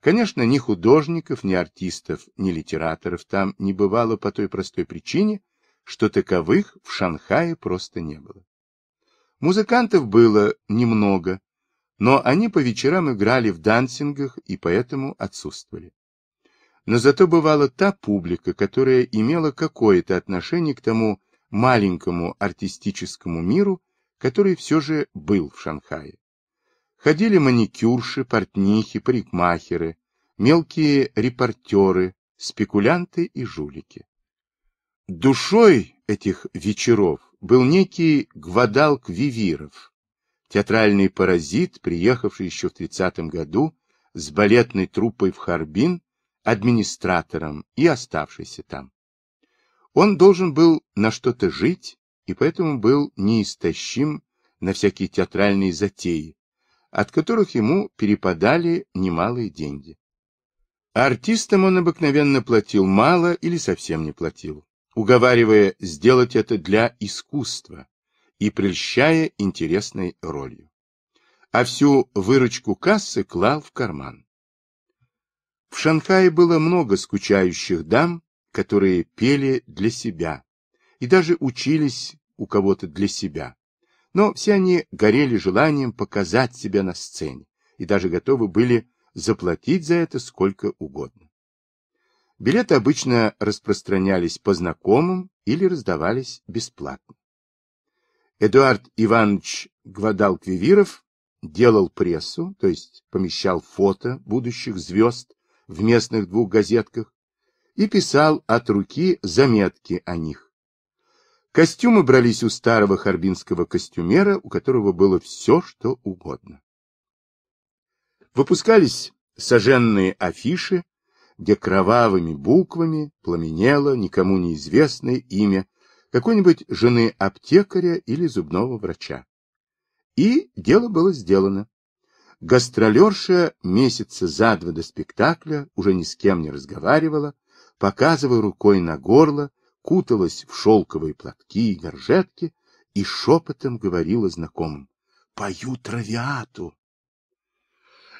Конечно, ни художников, ни артистов, ни литераторов там не бывало по той простой причине, что таковых в Шанхае просто не было. Музыкантов было немного, но они по вечерам играли в дансингах и поэтому отсутствовали. Но зато бывала та публика, которая имела какое-то отношение к тому маленькому артистическому миру, который все же был в Шанхае. Ходили маникюрши, портнихи, парикмахеры, мелкие репортеры, спекулянты и жулики. Душой этих вечеров был некий Гвадалк Вивиров, театральный паразит, приехавший еще в 30 году с балетной труппой в Харбин администратором и оставшийся там. Он должен был на что-то жить, и поэтому был неистощим на всякие театральные затеи, от которых ему перепадали немалые деньги. артистам он обыкновенно платил мало или совсем не платил, уговаривая сделать это для искусства и прельщая интересной ролью. А всю выручку кассы клал в карман. В Шанхае было много скучающих дам, которые пели для себя и даже учились у кого-то для себя. Но все они горели желанием показать себя на сцене и даже готовы были заплатить за это сколько угодно. Билеты обычно распространялись по знакомым или раздавались бесплатно. Эдуард Иванович Гвадалквивиров делал прессу, то есть помещал фото будущих звезд в местных двух газетках и писал от руки заметки о них. Костюмы брались у старого харбинского костюмера, у которого было все, что угодно. Выпускались соженные афиши, где кровавыми буквами пламенело никому неизвестное имя какой-нибудь жены аптекаря или зубного врача. И дело было сделано. Гастролерша месяца за два до спектакля уже ни с кем не разговаривала, показывая рукой на горло, куталась в шелковые платки и горжетки и шепотом говорила знакомым «Поют травиату».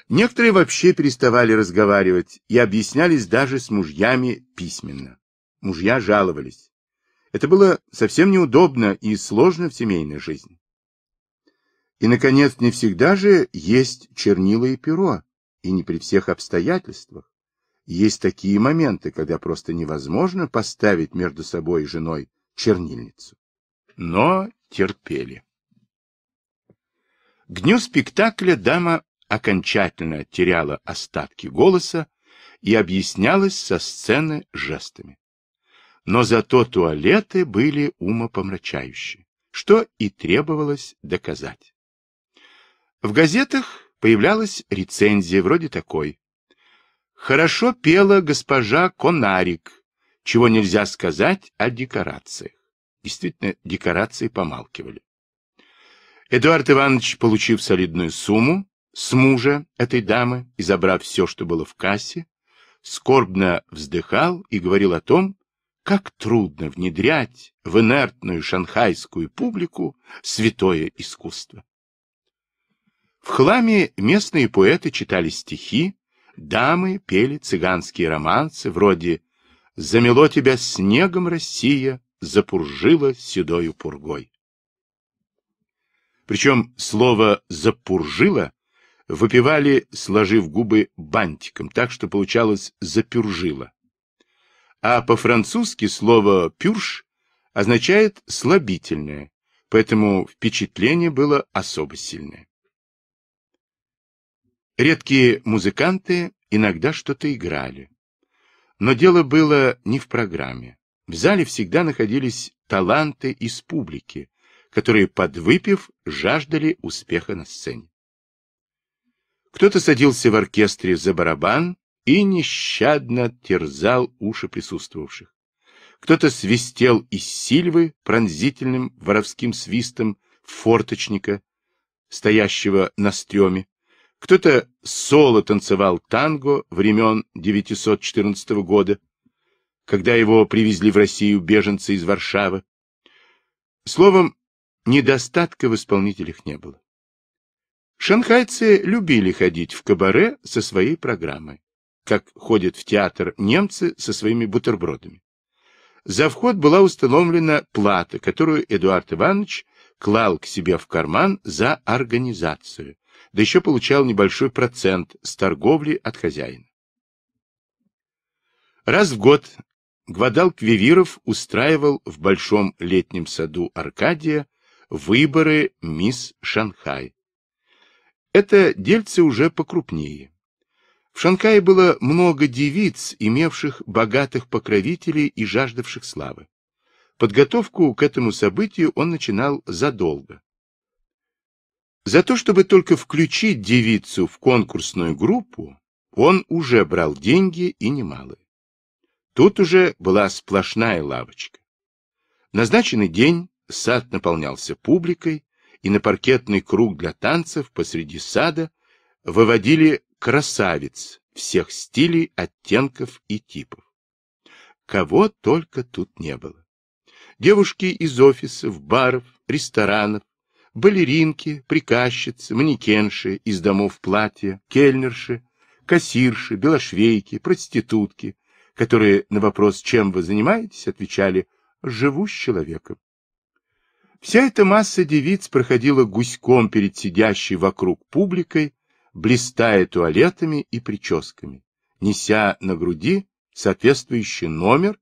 Некоторые вообще переставали разговаривать и объяснялись даже с мужьями письменно. Мужья жаловались. Это было совсем неудобно и сложно в семейной жизни. И, наконец, не всегда же есть чернила и перо, и не при всех обстоятельствах. Есть такие моменты, когда просто невозможно поставить между собой и женой чернильницу. Но терпели. К дню спектакля дама окончательно теряла остатки голоса и объяснялась со сцены жестами. Но зато туалеты были умопомрачающие, что и требовалось доказать. В газетах появлялась рецензия вроде такой. Хорошо пела госпожа Конарик, чего нельзя сказать о декорациях. Действительно, декорации помалкивали. Эдуард Иванович, получив солидную сумму с мужа этой дамы и забрав все, что было в кассе, скорбно вздыхал и говорил о том, как трудно внедрять в инертную шанхайскую публику святое искусство. В хламе местные поэты читали стихи, дамы пели цыганские романсы вроде «Замело тебя снегом Россия, запуржила седою пургой». Причем слово «запуржила» выпивали, сложив губы бантиком, так что получалось «запюржила». А по-французски слово «пюрш» означает «слабительное», поэтому впечатление было особо сильное. Редкие музыканты иногда что-то играли. Но дело было не в программе. В зале всегда находились таланты из публики, которые, подвыпив, жаждали успеха на сцене. Кто-то садился в оркестре за барабан и нещадно терзал уши присутствовавших. Кто-то свистел из сильвы пронзительным воровским свистом форточника, стоящего на стреме кто-то соло танцевал танго времен 1914 года, когда его привезли в Россию беженцы из Варшавы. Словом, недостатка в исполнителях не было. Шанхайцы любили ходить в кабаре со своей программой, как ходят в театр немцы со своими бутербродами. За вход была установлена плата, которую Эдуард Иванович клал к себе в карман за организацию, да еще получал небольшой процент с торговли от хозяина. Раз в год Гвадал Квивиров устраивал в Большом летнем саду Аркадия выборы мисс Шанхай. Это дельце уже покрупнее. В Шанхае было много девиц, имевших богатых покровителей и жаждавших славы. Подготовку к этому событию он начинал задолго. За то, чтобы только включить девицу в конкурсную группу, он уже брал деньги и немалые. Тут уже была сплошная лавочка. В назначенный день сад наполнялся публикой, и на паркетный круг для танцев посреди сада выводили красавиц всех стилей, оттенков и типов. Кого только тут не было. Девушки из офисов, баров, ресторанов, балеринки, приказчицы, манекенши из домов платья, кельнерши, кассирши, белошвейки, проститутки, которые на вопрос «чем вы занимаетесь?» отвечали «живу с человеком». Вся эта масса девиц проходила гуськом перед сидящей вокруг публикой, блистая туалетами и прическами, неся на груди соответствующий номер,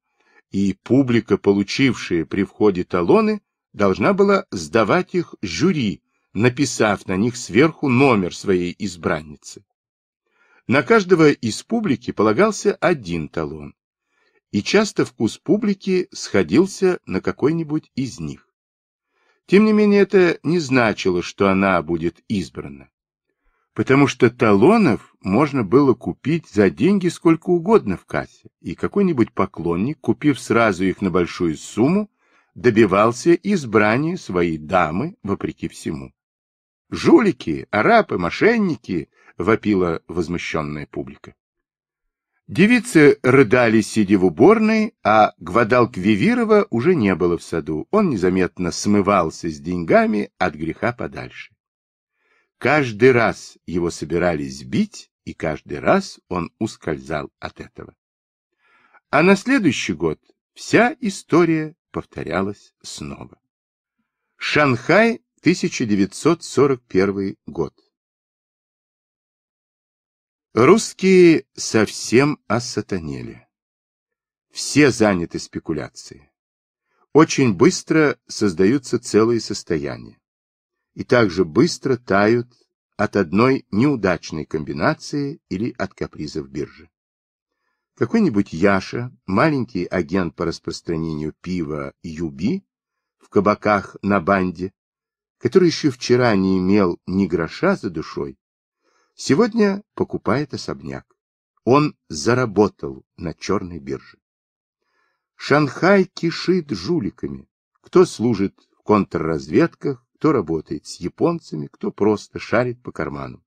и публика, получившая при входе талоны, должна была сдавать их жюри, написав на них сверху номер своей избранницы. На каждого из публики полагался один талон, и часто вкус публики сходился на какой-нибудь из них. Тем не менее, это не значило, что она будет избрана, потому что талонов можно было купить за деньги сколько угодно в кассе, и какой-нибудь поклонник, купив сразу их на большую сумму, добивался избрания своей дамы вопреки всему. «Жулики, арабы, мошенники!» — вопила возмущенная публика. Девицы рыдали, сидя в уборной, а Гвадалквивирова уже не было в саду. Он незаметно смывался с деньгами от греха подальше. Каждый раз его собирались бить, и каждый раз он ускользал от этого. А на следующий год вся история повторялось снова. Шанхай, 1941 год. Русские совсем осатанели. Все заняты спекуляцией. Очень быстро создаются целые состояния. И также быстро тают от одной неудачной комбинации или от капризов биржи. Какой-нибудь Яша, маленький агент по распространению пива Юби в кабаках на банде, который еще вчера не имел ни гроша за душой, сегодня покупает особняк. Он заработал на черной бирже. Шанхай кишит жуликами. Кто служит в контрразведках, кто работает с японцами, кто просто шарит по карману.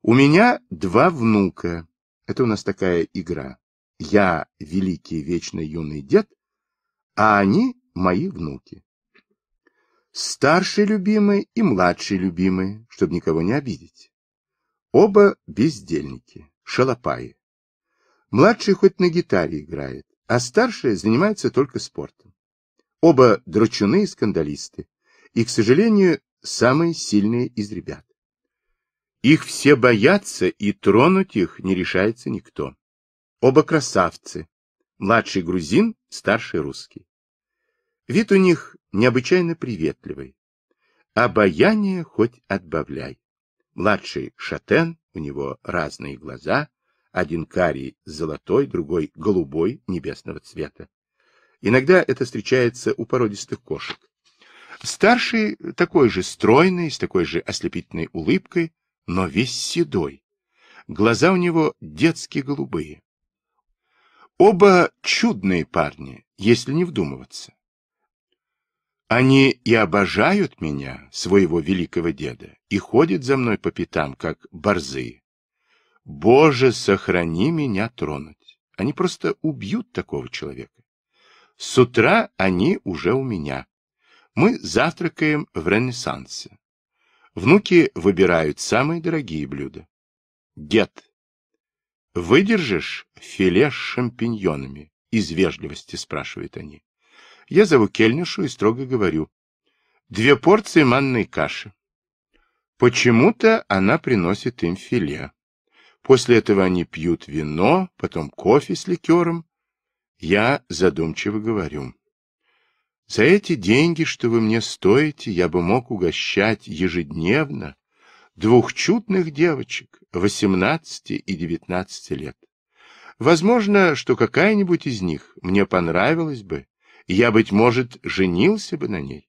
У меня два внука, это у нас такая игра. Я великий вечно юный дед, а они мои внуки. Старший любимый и младший любимый, чтобы никого не обидеть. Оба бездельники, шалопаи. Младший хоть на гитаре играет, а старший занимается только спортом. Оба дрочуны и скандалисты, и, к сожалению, самые сильные из ребят. Их все боятся, и тронуть их не решается никто. Оба красавцы. Младший грузин, старший русский. Вид у них необычайно приветливый. А Обаяние хоть отбавляй. Младший шатен, у него разные глаза, один карий золотой, другой голубой небесного цвета. Иногда это встречается у породистых кошек. Старший такой же стройный, с такой же ослепительной улыбкой, но весь седой. Глаза у него детски голубые. Оба чудные парни, если не вдумываться. Они и обожают меня, своего великого деда, и ходят за мной по пятам, как борзы. Боже, сохрани меня тронуть. Они просто убьют такого человека. С утра они уже у меня. Мы завтракаем в Ренессансе. Внуки выбирают самые дорогие блюда. Дед. Выдержишь филе с шампиньонами? Из вежливости спрашивают они. Я зову кельнишу и строго говорю. Две порции манной каши. Почему-то она приносит им филе. После этого они пьют вино, потом кофе с ликером. Я задумчиво говорю. За эти деньги, что вы мне стоите, я бы мог угощать ежедневно двух чудных девочек, 18 и 19 лет. Возможно, что какая-нибудь из них мне понравилась бы, и я, быть может, женился бы на ней.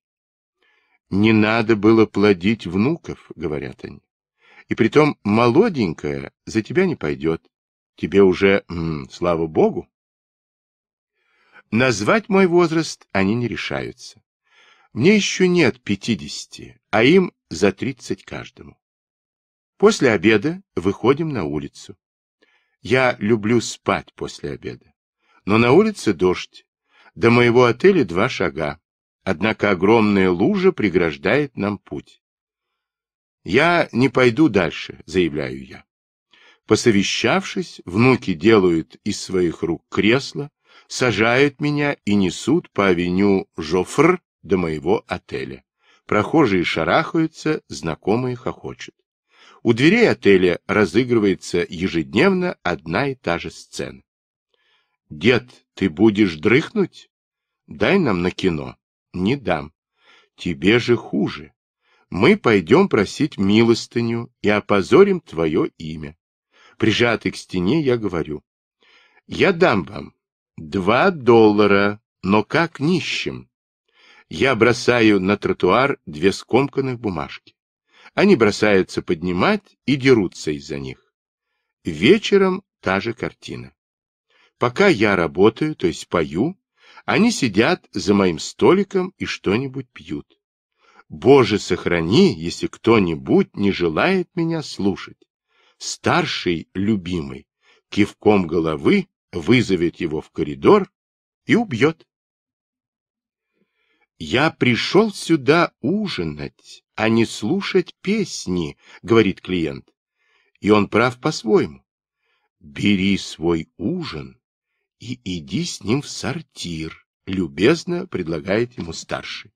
Не надо было плодить внуков, говорят они. И притом молоденькая за тебя не пойдет. Тебе уже, м -м, слава богу, Назвать мой возраст они не решаются. Мне еще нет пятидесяти, а им за тридцать каждому. После обеда выходим на улицу. Я люблю спать после обеда. Но на улице дождь. До моего отеля два шага. Однако огромная лужа преграждает нам путь. «Я не пойду дальше», — заявляю я. Посовещавшись, внуки делают из своих рук кресло, сажают меня и несут по авеню Жофр до моего отеля. Прохожие шарахаются, знакомые хохочут. У дверей отеля разыгрывается ежедневно одна и та же сцена. «Дед, ты будешь дрыхнуть? Дай нам на кино». «Не дам. Тебе же хуже. Мы пойдем просить милостыню и опозорим твое имя». Прижатый к стене я говорю. «Я дам вам, Два доллара, но как нищим. Я бросаю на тротуар две скомканных бумажки. Они бросаются поднимать и дерутся из-за них. Вечером та же картина. Пока я работаю, то есть пою, они сидят за моим столиком и что-нибудь пьют. Боже, сохрани, если кто-нибудь не желает меня слушать. Старший, любимый, кивком головы вызовет его в коридор и убьет. «Я пришел сюда ужинать, а не слушать песни», — говорит клиент. И он прав по-своему. «Бери свой ужин и иди с ним в сортир», — любезно предлагает ему старший.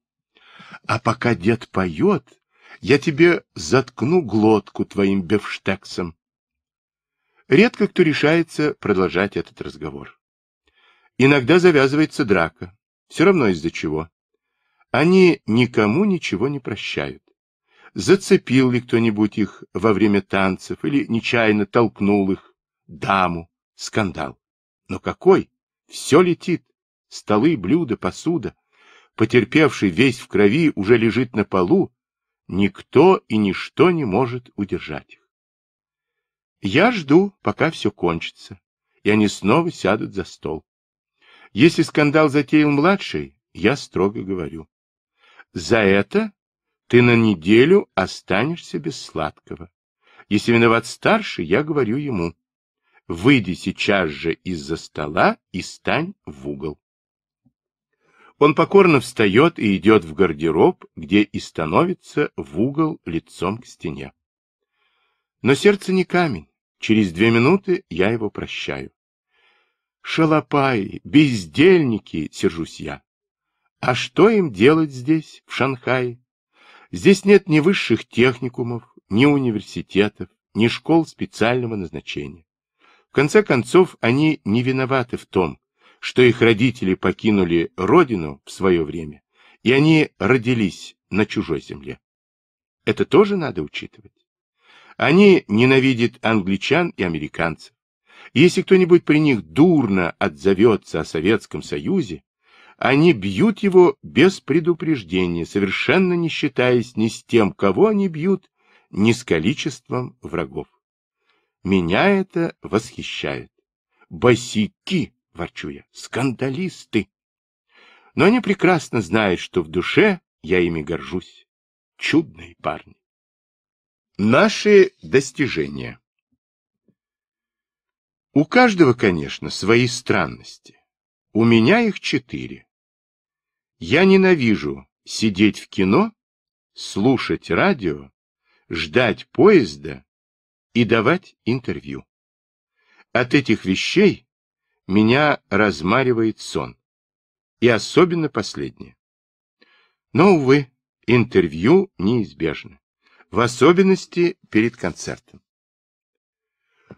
«А пока дед поет, я тебе заткну глотку твоим бефштексом». Редко кто решается продолжать этот разговор. Иногда завязывается драка, все равно из-за чего. Они никому ничего не прощают. Зацепил ли кто-нибудь их во время танцев или нечаянно толкнул их, даму, скандал. Но какой? Все летит. Столы, блюда, посуда. Потерпевший весь в крови уже лежит на полу. Никто и ничто не может удержать их. Я жду, пока все кончится, и они снова сядут за стол. Если скандал затеял младший, я строго говорю. За это ты на неделю останешься без сладкого. Если виноват старший, я говорю ему. Выйди сейчас же из-за стола и стань в угол. Он покорно встает и идет в гардероб, где и становится в угол лицом к стене. Но сердце не камень. Через две минуты я его прощаю. Шалопаи, бездельники, сержусь я. А что им делать здесь, в Шанхае? Здесь нет ни высших техникумов, ни университетов, ни школ специального назначения. В конце концов, они не виноваты в том, что их родители покинули родину в свое время, и они родились на чужой земле. Это тоже надо учитывать. Они ненавидят англичан и американцев. Если кто-нибудь при них дурно отзовется о Советском Союзе, они бьют его без предупреждения, совершенно не считаясь ни с тем, кого они бьют, ни с количеством врагов. Меня это восхищает. Босики, ворчу я, скандалисты. Но они прекрасно знают, что в душе я ими горжусь. Чудные парни. Наши достижения. У каждого, конечно, свои странности. У меня их четыре. Я ненавижу сидеть в кино, слушать радио, ждать поезда и давать интервью. От этих вещей меня размаривает сон. И особенно последнее. Но, увы, интервью неизбежно в особенности перед концертом.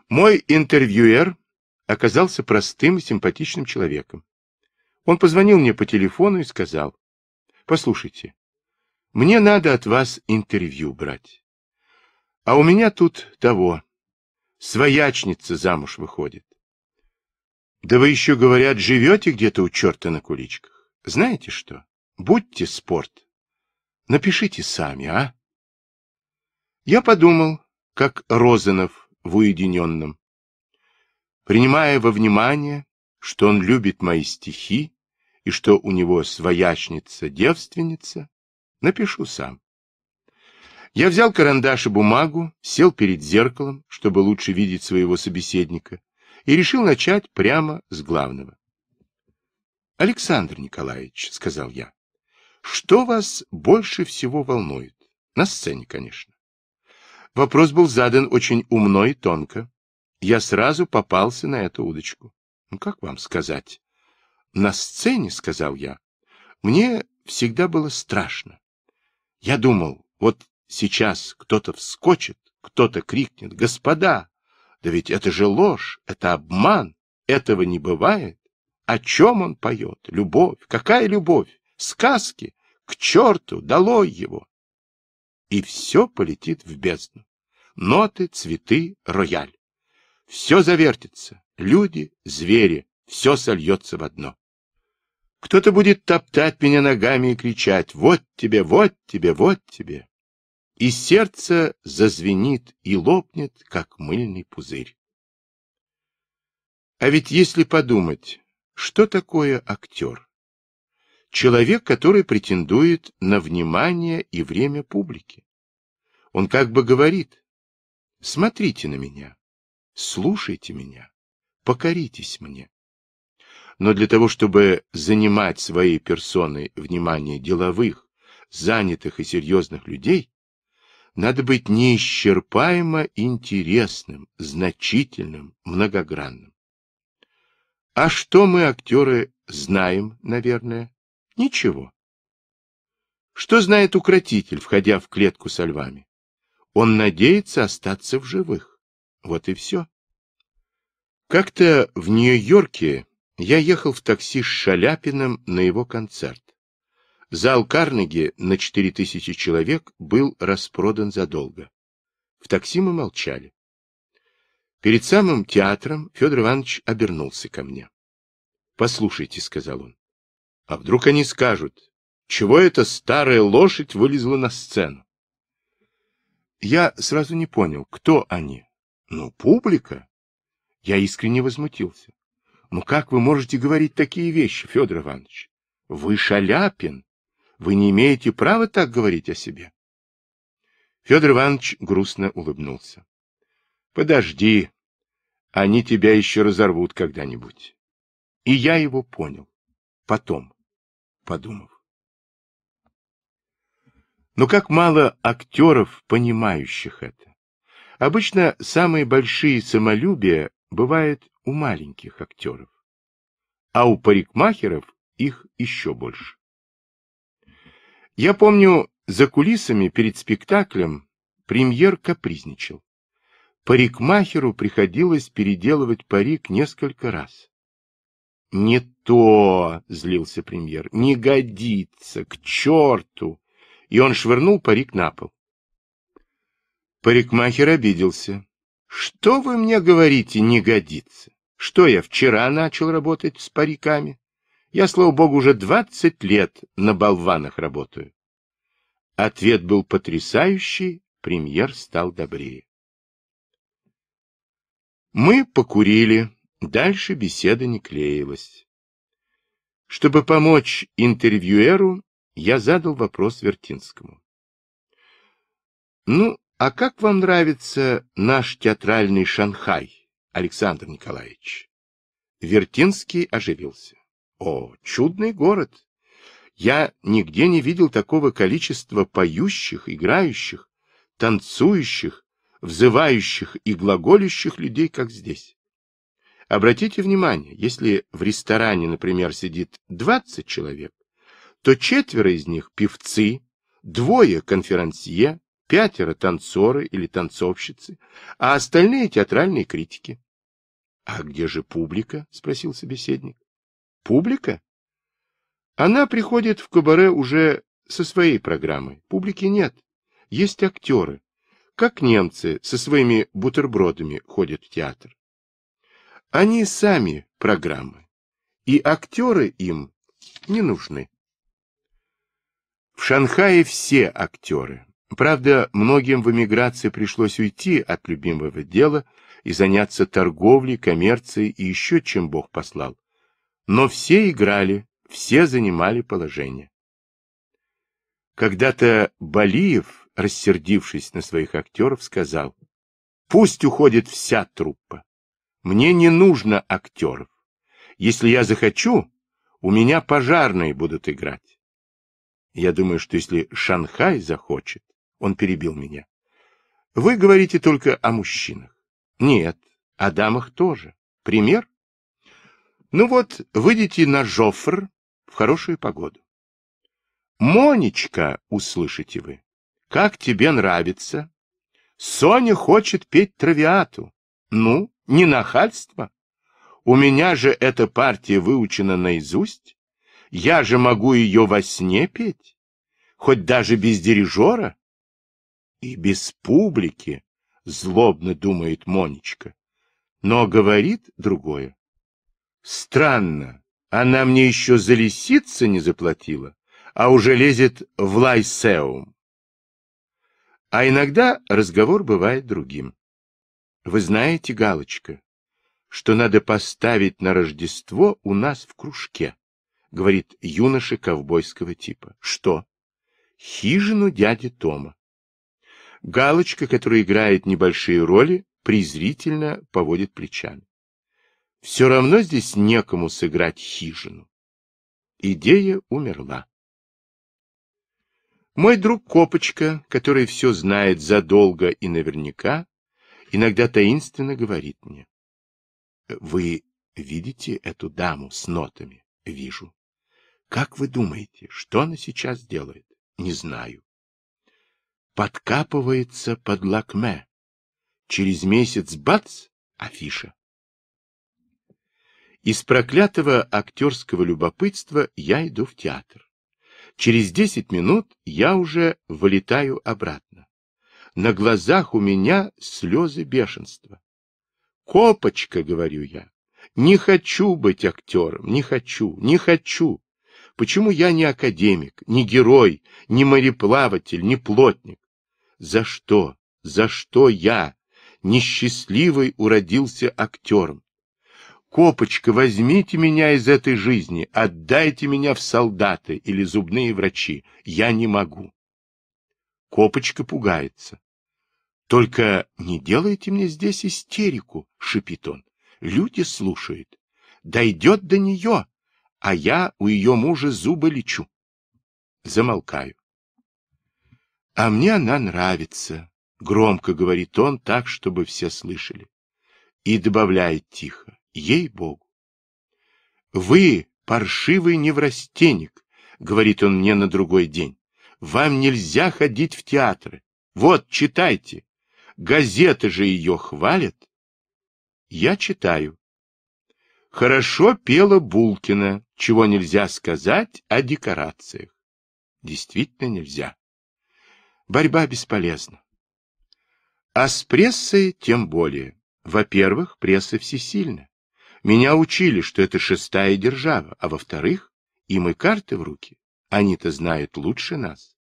Мой интервьюер оказался простым и симпатичным человеком. Он позвонил мне по телефону и сказал, «Послушайте, мне надо от вас интервью брать. А у меня тут того, своячница замуж выходит. Да вы еще, говорят, живете где-то у черта на куличках. Знаете что? Будьте спорт. Напишите сами, а? Я подумал, как Розанов в уединенном. Принимая во внимание, что он любит мои стихи и что у него своячница-девственница, напишу сам. Я взял карандаш и бумагу, сел перед зеркалом, чтобы лучше видеть своего собеседника, и решил начать прямо с главного. — Александр Николаевич, — сказал я, — что вас больше всего волнует? На сцене, конечно. Вопрос был задан очень умно и тонко. Я сразу попался на эту удочку. Ну, как вам сказать? На сцене, сказал я, мне всегда было страшно. Я думал, вот сейчас кто-то вскочит, кто-то крикнет, господа, да ведь это же ложь, это обман, этого не бывает. О чем он поет? Любовь, какая любовь? Сказки? К черту, долой его! и все полетит в бездну. Ноты, цветы, рояль. Все завертится, люди, звери, все сольется в одно. Кто-то будет топтать меня ногами и кричать «Вот тебе, вот тебе, вот тебе!» И сердце зазвенит и лопнет, как мыльный пузырь. А ведь если подумать, что такое актер? человек, который претендует на внимание и время публики. Он как бы говорит, смотрите на меня, слушайте меня, покоритесь мне. Но для того, чтобы занимать своей персоной внимание деловых, занятых и серьезных людей, надо быть неисчерпаемо интересным, значительным, многогранным. А что мы, актеры, знаем, наверное, Ничего. Что знает укротитель, входя в клетку со львами? Он надеется остаться в живых. Вот и все. Как-то в Нью-Йорке я ехал в такси с Шаляпиным на его концерт. Зал Карнеги на четыре тысячи человек был распродан задолго. В такси мы молчали. Перед самым театром Федор Иванович обернулся ко мне. «Послушайте», — сказал он, а вдруг они скажут, чего эта старая лошадь вылезла на сцену? Я сразу не понял, кто они. Ну, публика. Я искренне возмутился. Ну как вы можете говорить такие вещи, Федор Иванович? Вы Шаляпин. Вы не имеете права так говорить о себе. Федор Иванович грустно улыбнулся. Подожди, они тебя еще разорвут когда-нибудь. И я его понял. Потом подумав. Но как мало актеров, понимающих это. Обычно самые большие самолюбия бывают у маленьких актеров, а у парикмахеров их еще больше. Я помню, за кулисами перед спектаклем премьер капризничал. Парикмахеру приходилось переделывать парик несколько раз. — Не то, — злился премьер, — не годится, к черту! И он швырнул парик на пол. Парикмахер обиделся. — Что вы мне говорите, не годится? Что я вчера начал работать с париками? Я, слава богу, уже двадцать лет на болванах работаю. Ответ был потрясающий, премьер стал добрее. Мы покурили. Дальше беседа не клеилась. Чтобы помочь интервьюеру, я задал вопрос Вертинскому. «Ну, а как вам нравится наш театральный Шанхай, Александр Николаевич?» Вертинский оживился. «О, чудный город! Я нигде не видел такого количества поющих, играющих, танцующих, взывающих и глаголящих людей, как здесь. Обратите внимание, если в ресторане, например, сидит 20 человек, то четверо из них певцы, двое конферансье, пятеро танцоры или танцовщицы, а остальные театральные критики. — А где же публика? — спросил собеседник. — Публика? Она приходит в кабаре уже со своей программой. Публики нет. Есть актеры. Как немцы со своими бутербродами ходят в театр. Они сами программы, и актеры им не нужны. В Шанхае все актеры. Правда, многим в эмиграции пришлось уйти от любимого дела и заняться торговлей, коммерцией и еще чем Бог послал. Но все играли, все занимали положение. Когда-то Балиев, рассердившись на своих актеров, сказал, «Пусть уходит вся труппа. Мне не нужно актеров. Если я захочу, у меня пожарные будут играть. Я думаю, что если Шанхай захочет, он перебил меня. Вы говорите только о мужчинах. Нет, о дамах тоже. Пример? Ну вот, выйдите на Жофр в хорошую погоду. Монечка, услышите вы, как тебе нравится? Соня хочет петь травиату. Ну, не нахальство. У меня же эта партия выучена наизусть. Я же могу ее во сне петь, хоть даже без дирижера. И без публики, злобно думает Монечка. Но говорит другое. Странно, она мне еще за лисица не заплатила, а уже лезет в лайсеум. А иногда разговор бывает другим. Вы знаете, Галочка, что надо поставить на Рождество у нас в кружке, говорит юноша ковбойского типа. Что? Хижину дяди Тома. Галочка, которая играет небольшие роли, презрительно поводит плечами. Все равно здесь некому сыграть хижину. Идея умерла. Мой друг Копочка, который все знает задолго и наверняка, иногда таинственно говорит мне. — Вы видите эту даму с нотами? — Вижу. — Как вы думаете, что она сейчас делает? — Не знаю. — Подкапывается под лакме. Через месяц бац — афиша. Из проклятого актерского любопытства я иду в театр. Через десять минут я уже вылетаю обратно. На глазах у меня слезы бешенства. «Копочка», — говорю я, — «не хочу быть актером, не хочу, не хочу. Почему я не академик, не герой, не мореплаватель, не плотник? За что, за что я, несчастливый, уродился актером? Копочка, возьмите меня из этой жизни, отдайте меня в солдаты или зубные врачи. Я не могу. Копочка пугается. Только не делайте мне здесь истерику, шипит он. Люди слушают. Дойдет до нее, а я у ее мужа зубы лечу. Замолкаю. А мне она нравится, громко говорит он так, чтобы все слышали. И добавляет тихо, ей-богу. Вы, паршивый неврастенник, говорит он мне на другой день, вам нельзя ходить в театры. Вот, читайте, Газеты же ее хвалят. Я читаю. Хорошо пела Булкина, чего нельзя сказать о декорациях. Действительно нельзя. Борьба бесполезна. А с прессой тем более. Во-первых, пресса всесильна. Меня учили, что это шестая держава, а во-вторых, им и карты в руки. Они-то знают лучше нас.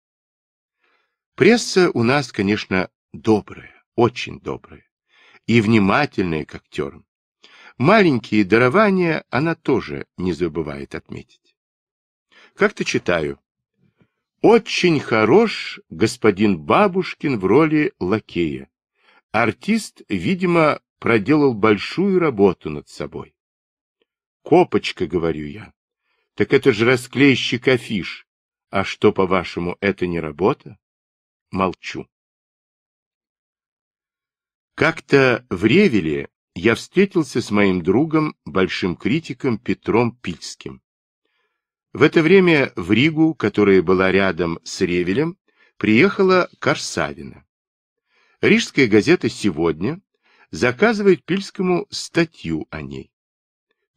Пресса у нас, конечно, добрая, очень добрая и внимательная к актерам. Маленькие дарования она тоже не забывает отметить. Как-то читаю. Очень хорош господин Бабушкин в роли лакея. Артист, видимо, проделал большую работу над собой. Копочка, говорю я. Так это же расклейщик афиш. А что, по-вашему, это не работа? Молчу. Как-то в Ревеле я встретился с моим другом, большим критиком Петром Пильским. В это время в Ригу, которая была рядом с Ревелем, приехала Корсавина. Рижская газета «Сегодня» заказывает Пильскому статью о ней.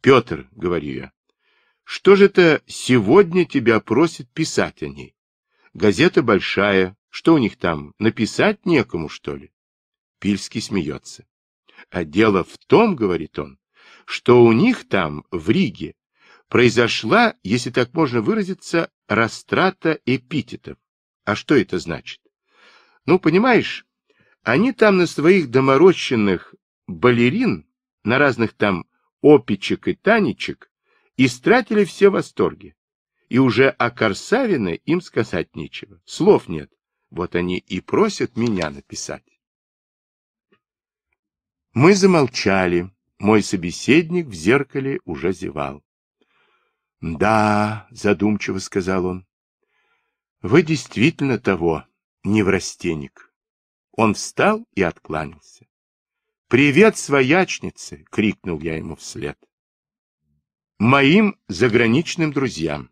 «Петр», — говорю я, — «что же это сегодня тебя просит писать о ней? Газета большая, что у них там, написать некому, что ли?» Пильский смеется. А дело в том, говорит он, что у них там, в Риге, произошла, если так можно выразиться, растрата эпитетов. А что это значит? Ну, понимаешь, они там на своих доморощенных балерин, на разных там опичек и танечек, истратили все восторги. И уже о Корсавине им сказать нечего, слов нет. Вот они и просят меня написать. Мы замолчали. Мой собеседник в зеркале уже зевал. — Да, — задумчиво сказал он, — вы действительно того, неврастенник. Он встал и откланялся. — Привет, своячницы! — крикнул я ему вслед. Моим заграничным друзьям.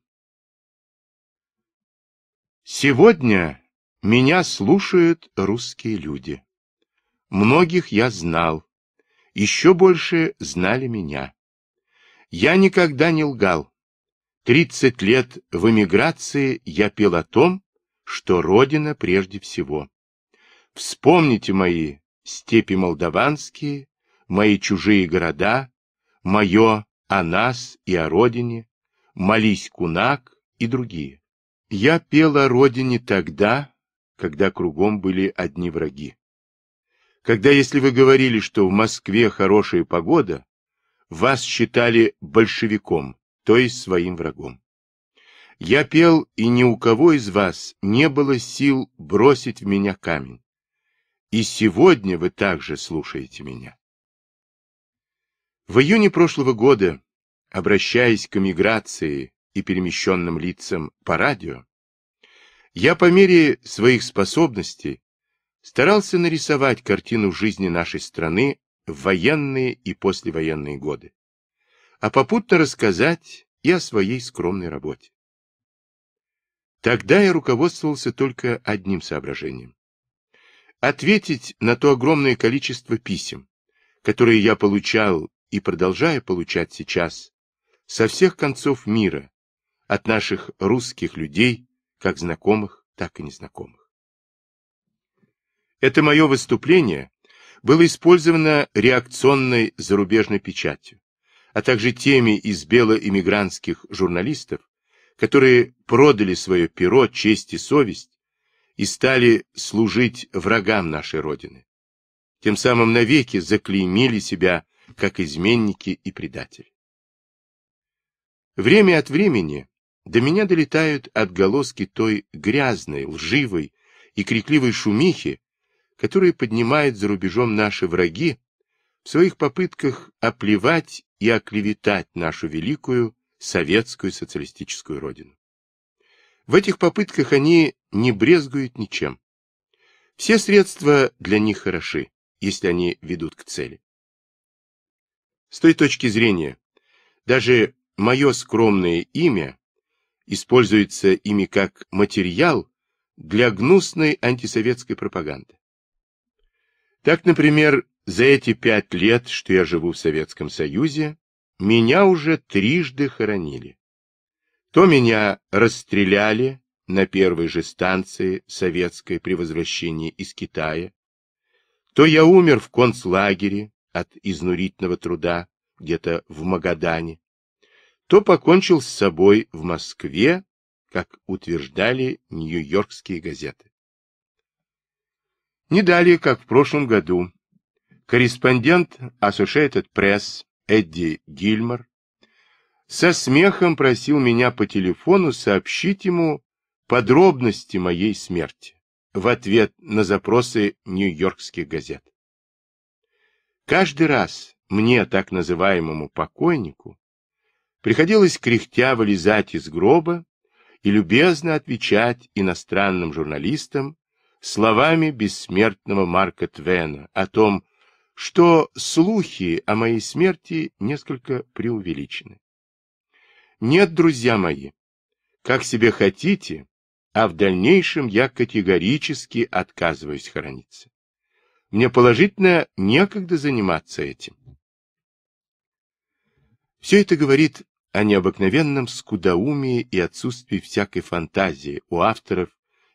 Сегодня меня слушают русские люди. Многих я знал, еще больше знали меня. Я никогда не лгал. Тридцать лет в эмиграции я пел о том, что Родина прежде всего. Вспомните мои степи молдаванские, мои чужие города, мое о нас и о Родине, молись кунак и другие. Я пел о Родине тогда, когда кругом были одни враги когда, если вы говорили, что в Москве хорошая погода, вас считали большевиком, то есть своим врагом. Я пел, и ни у кого из вас не было сил бросить в меня камень. И сегодня вы также слушаете меня. В июне прошлого года, обращаясь к эмиграции и перемещенным лицам по радио, я по мере своих способностей старался нарисовать картину жизни нашей страны в военные и послевоенные годы, а попутно рассказать и о своей скромной работе. Тогда я руководствовался только одним соображением. Ответить на то огромное количество писем, которые я получал и продолжаю получать сейчас со всех концов мира от наших русских людей, как знакомых, так и незнакомых. Это мое выступление было использовано реакционной зарубежной печатью, а также теми из белоэмигрантских журналистов, которые продали свое перо, честь и совесть и стали служить врагам нашей Родины. Тем самым навеки заклеймили себя как изменники и предатели. Время от времени до меня долетают отголоски той грязной, лживой и крикливой шумихи, которые поднимают за рубежом наши враги в своих попытках оплевать и оклеветать нашу великую советскую социалистическую родину. В этих попытках они не брезгуют ничем. Все средства для них хороши, если они ведут к цели. С той точки зрения, даже мое скромное имя используется ими как материал для гнусной антисоветской пропаганды. Так, например, за эти пять лет, что я живу в Советском Союзе, меня уже трижды хоронили. То меня расстреляли на первой же станции советской при возвращении из Китая, то я умер в концлагере от изнурительного труда где-то в Магадане, то покончил с собой в Москве, как утверждали нью-йоркские газеты. Не далее, как в прошлом году, корреспондент Associated Press Эдди Гильмор со смехом просил меня по телефону сообщить ему подробности моей смерти в ответ на запросы нью-йоркских газет. Каждый раз мне, так называемому покойнику, приходилось кряхтя вылезать из гроба и любезно отвечать иностранным журналистам словами бессмертного Марка Твена о том, что слухи о моей смерти несколько преувеличены. Нет, друзья мои, как себе хотите, а в дальнейшем я категорически отказываюсь хорониться. Мне положительно некогда заниматься этим. Все это говорит о необыкновенном скудоумии и отсутствии всякой фантазии у авторов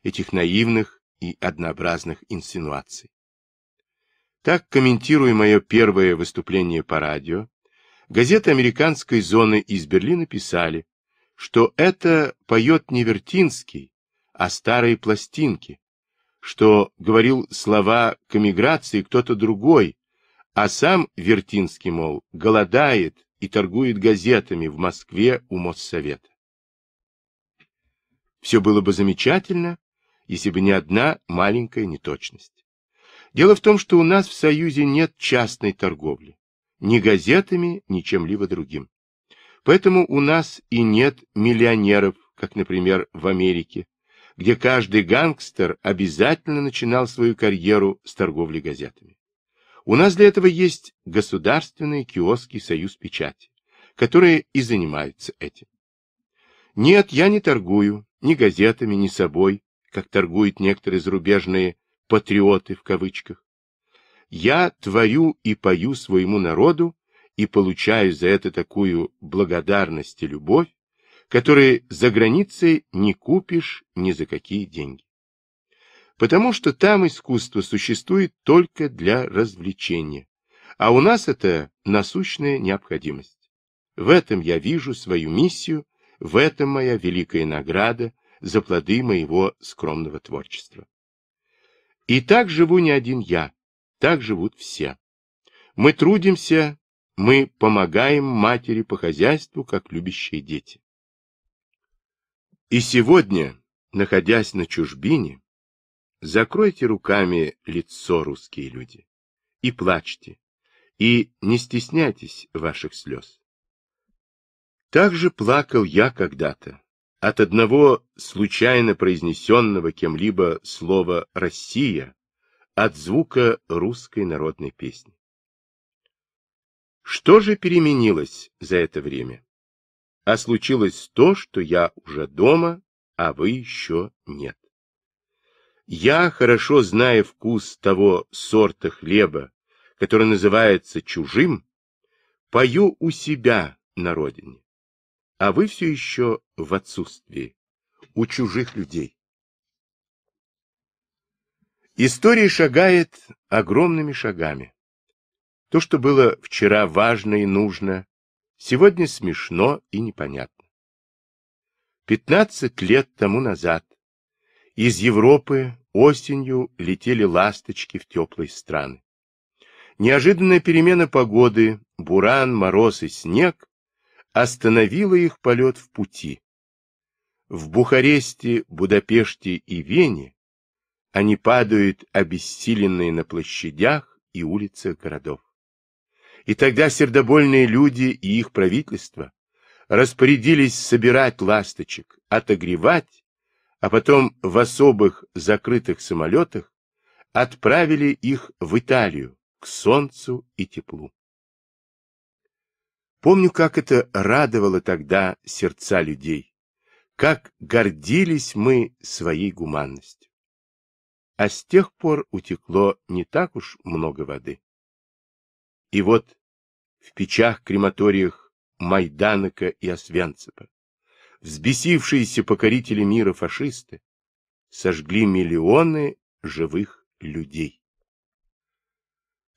этих наивных, и однообразных инсинуаций. Так, комментируя мое первое выступление по радио, газеты американской зоны из Берлина писали, что это поет не Вертинский, а старые пластинки, что говорил слова к эмиграции кто-то другой, а сам Вертинский, мол, голодает и торгует газетами в Москве у Моссовета. Все было бы замечательно, если бы не одна маленькая неточность. Дело в том, что у нас в Союзе нет частной торговли, ни газетами, ни чем-либо другим. Поэтому у нас и нет миллионеров, как, например, в Америке, где каждый гангстер обязательно начинал свою карьеру с торговли газетами. У нас для этого есть государственные киоски «Союз печати», которые и занимаются этим. Нет, я не торгую ни газетами, ни собой, как торгуют некоторые зарубежные «патриоты» в кавычках. Я творю и пою своему народу и получаю за это такую благодарность и любовь, которые за границей не купишь ни за какие деньги. Потому что там искусство существует только для развлечения, а у нас это насущная необходимость. В этом я вижу свою миссию, в этом моя великая награда, за плоды моего скромного творчества. И так живу не один я, так живут все. Мы трудимся, мы помогаем матери по хозяйству, как любящие дети. И сегодня, находясь на чужбине, закройте руками лицо, русские люди, и плачьте, и не стесняйтесь ваших слез. Так же плакал я когда-то, от одного случайно произнесенного кем-либо слова «Россия», от звука русской народной песни. Что же переменилось за это время? А случилось то, что я уже дома, а вы еще нет. Я, хорошо зная вкус того сорта хлеба, который называется чужим, пою у себя на родине а вы все еще в отсутствии, у чужих людей. История шагает огромными шагами. То, что было вчера важно и нужно, сегодня смешно и непонятно. Пятнадцать лет тому назад из Европы осенью летели ласточки в теплые страны. Неожиданная перемена погоды, буран, мороз и снег остановила их полет в пути. В Бухаресте, Будапеште и Вене они падают обессиленные на площадях и улицах городов. И тогда сердобольные люди и их правительство распорядились собирать ласточек, отогревать, а потом в особых закрытых самолетах отправили их в Италию к солнцу и теплу. Помню, как это радовало тогда сердца людей, как гордились мы своей гуманностью. А с тех пор утекло не так уж много воды. И вот в печах-крематориях Майданока и Освенцева взбесившиеся покорители мира фашисты сожгли миллионы живых людей.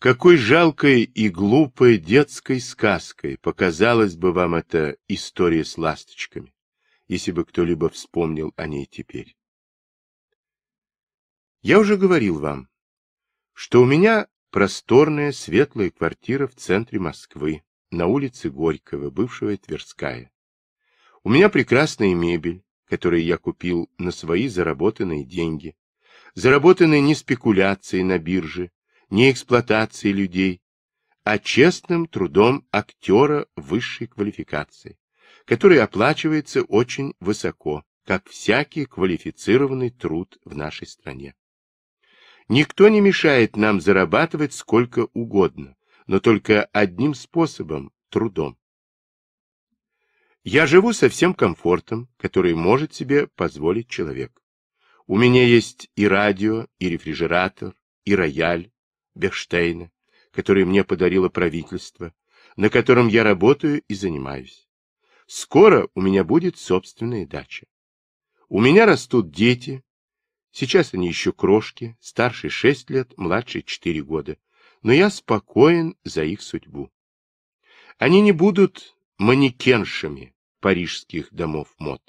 Какой жалкой и глупой детской сказкой показалась бы вам эта история с ласточками, если бы кто-либо вспомнил о ней теперь. Я уже говорил вам, что у меня просторная светлая квартира в центре Москвы, на улице Горького, бывшего Тверская. У меня прекрасная мебель, которую я купил на свои заработанные деньги, заработанные не спекуляцией на бирже, не эксплуатацией людей, а честным трудом актера высшей квалификации, который оплачивается очень высоко, как всякий квалифицированный труд в нашей стране. Никто не мешает нам зарабатывать сколько угодно, но только одним способом – трудом. Я живу со всем комфортом, который может себе позволить человек. У меня есть и радио, и рефрижератор, и рояль, Берштейна, который мне подарило правительство, на котором я работаю и занимаюсь. Скоро у меня будет собственная дача. У меня растут дети. Сейчас они еще крошки, старше шесть лет, младше четыре года. Но я спокоен за их судьбу. Они не будут манекеншами парижских домов мод,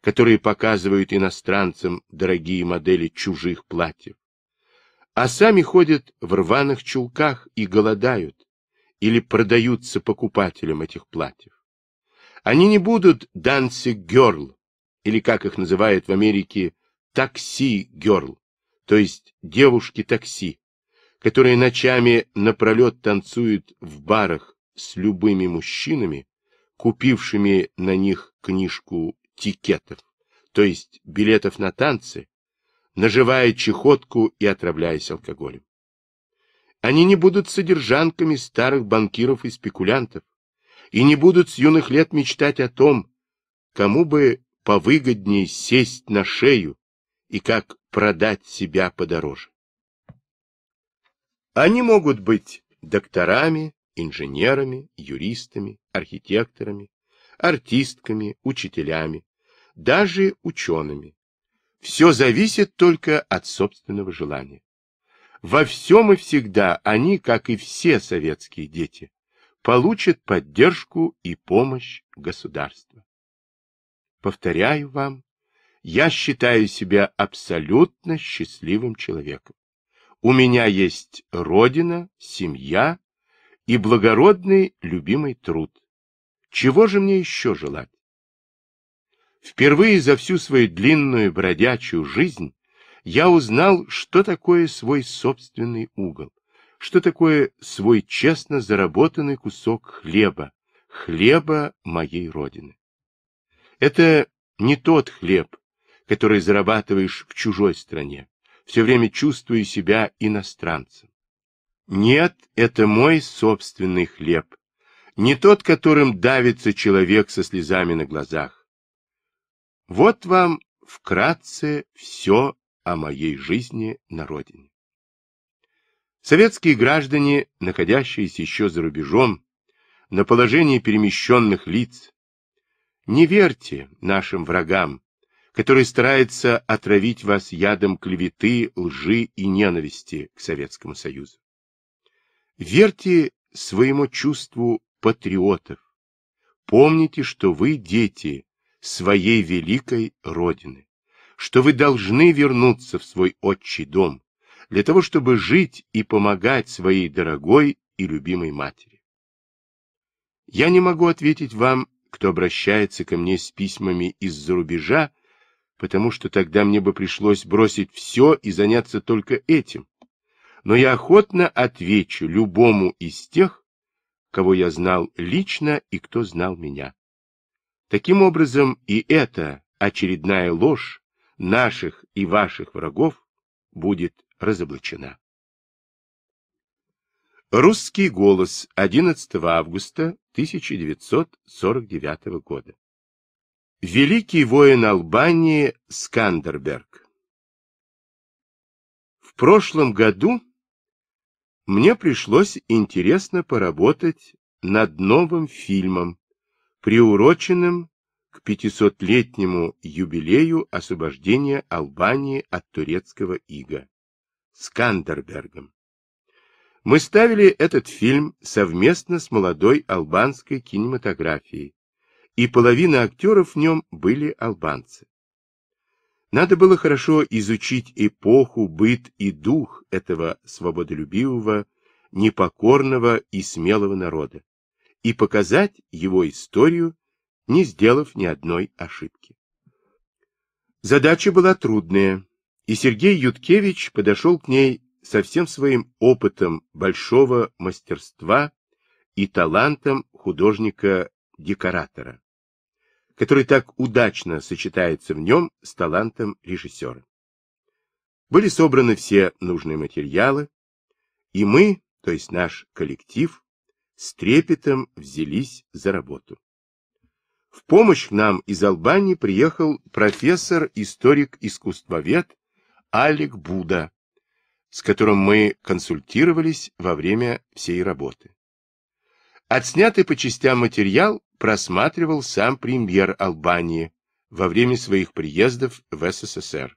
которые показывают иностранцам дорогие модели чужих платьев а сами ходят в рваных чулках и голодают, или продаются покупателям этих платьев. Они не будут данси-герл, или, как их называют в Америке, такси-герл, то есть девушки-такси, которые ночами напролет танцуют в барах с любыми мужчинами, купившими на них книжку тикетов, то есть билетов на танцы, наживая чехотку и отравляясь алкоголем. Они не будут содержанками старых банкиров и спекулянтов, и не будут с юных лет мечтать о том, кому бы повыгоднее сесть на шею и как продать себя подороже. Они могут быть докторами, инженерами, юристами, архитекторами, артистками, учителями, даже учеными, все зависит только от собственного желания. Во всем и всегда они, как и все советские дети, получат поддержку и помощь государства. Повторяю вам, я считаю себя абсолютно счастливым человеком. У меня есть родина, семья и благородный любимый труд. Чего же мне еще желать? Впервые за всю свою длинную бродячую жизнь я узнал, что такое свой собственный угол, что такое свой честно заработанный кусок хлеба, хлеба моей родины. Это не тот хлеб, который зарабатываешь в чужой стране, все время чувствуя себя иностранцем. Нет, это мой собственный хлеб, не тот, которым давится человек со слезами на глазах, вот вам вкратце все о моей жизни на родине. Советские граждане, находящиеся еще за рубежом, на положении перемещенных лиц, не верьте нашим врагам, которые стараются отравить вас ядом клеветы, лжи и ненависти к Советскому Союзу. Верьте своему чувству патриотов. Помните, что вы дети своей великой Родины, что вы должны вернуться в свой отчий дом для того, чтобы жить и помогать своей дорогой и любимой матери. Я не могу ответить вам, кто обращается ко мне с письмами из-за рубежа, потому что тогда мне бы пришлось бросить все и заняться только этим. Но я охотно отвечу любому из тех, кого я знал лично и кто знал меня. Таким образом, и эта очередная ложь наших и ваших врагов будет разоблачена. Русский голос 11 августа 1949 года. Великий воин Албании Скандерберг. В прошлом году мне пришлось интересно поработать над новым фильмом приуроченным к 500-летнему юбилею освобождения Албании от турецкого ига Скандербергом. Мы ставили этот фильм совместно с молодой албанской кинематографией, и половина актеров в нем были албанцы. Надо было хорошо изучить эпоху, быт и дух этого свободолюбивого, непокорного и смелого народа и показать его историю, не сделав ни одной ошибки. Задача была трудная, и Сергей Юткевич подошел к ней со всем своим опытом большого мастерства и талантом художника-декоратора, который так удачно сочетается в нем с талантом режиссера. Были собраны все нужные материалы, и мы, то есть наш коллектив, с трепетом взялись за работу. В помощь нам из Албании приехал профессор-историк-искусствовед Алик Буда, с которым мы консультировались во время всей работы. Отснятый по частям материал просматривал сам премьер Албании во время своих приездов в СССР,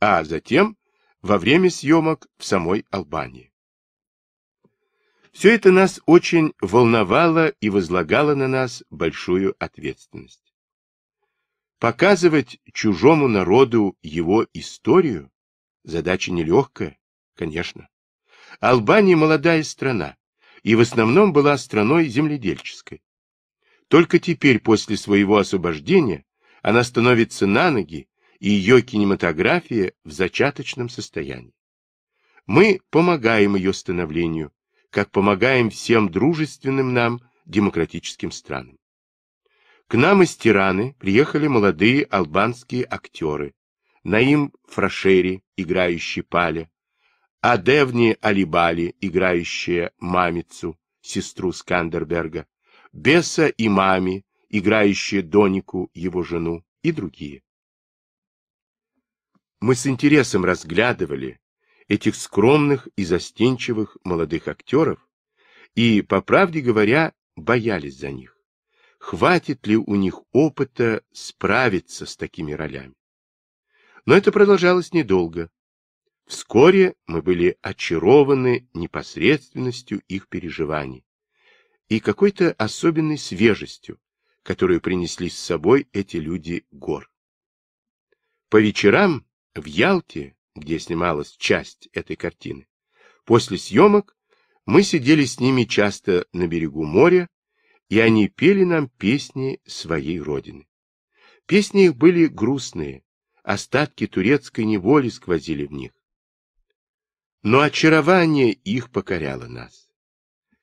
а затем во время съемок в самой Албании. Все это нас очень волновало и возлагало на нас большую ответственность. Показывать чужому народу его историю – задача нелегкая, конечно. Албания – молодая страна, и в основном была страной земледельческой. Только теперь, после своего освобождения, она становится на ноги, и ее кинематография в зачаточном состоянии. Мы помогаем ее становлению, как помогаем всем дружественным нам демократическим странам. К нам из Тираны приехали молодые албанские актеры Наим Фрашери, играющий Паля, Адевни Алибали, играющая Мамицу, сестру Скандерберга, Беса и Мами, играющие Донику, его жену, и другие. Мы с интересом разглядывали этих скромных и застенчивых молодых актеров и, по правде говоря, боялись за них. Хватит ли у них опыта справиться с такими ролями? Но это продолжалось недолго. Вскоре мы были очарованы непосредственностью их переживаний и какой-то особенной свежестью, которую принесли с собой эти люди гор. По вечерам в Ялте где снималась часть этой картины. После съемок мы сидели с ними часто на берегу моря, и они пели нам песни своей родины. Песни их были грустные, остатки турецкой неволи сквозили в них. Но очарование их покоряло нас.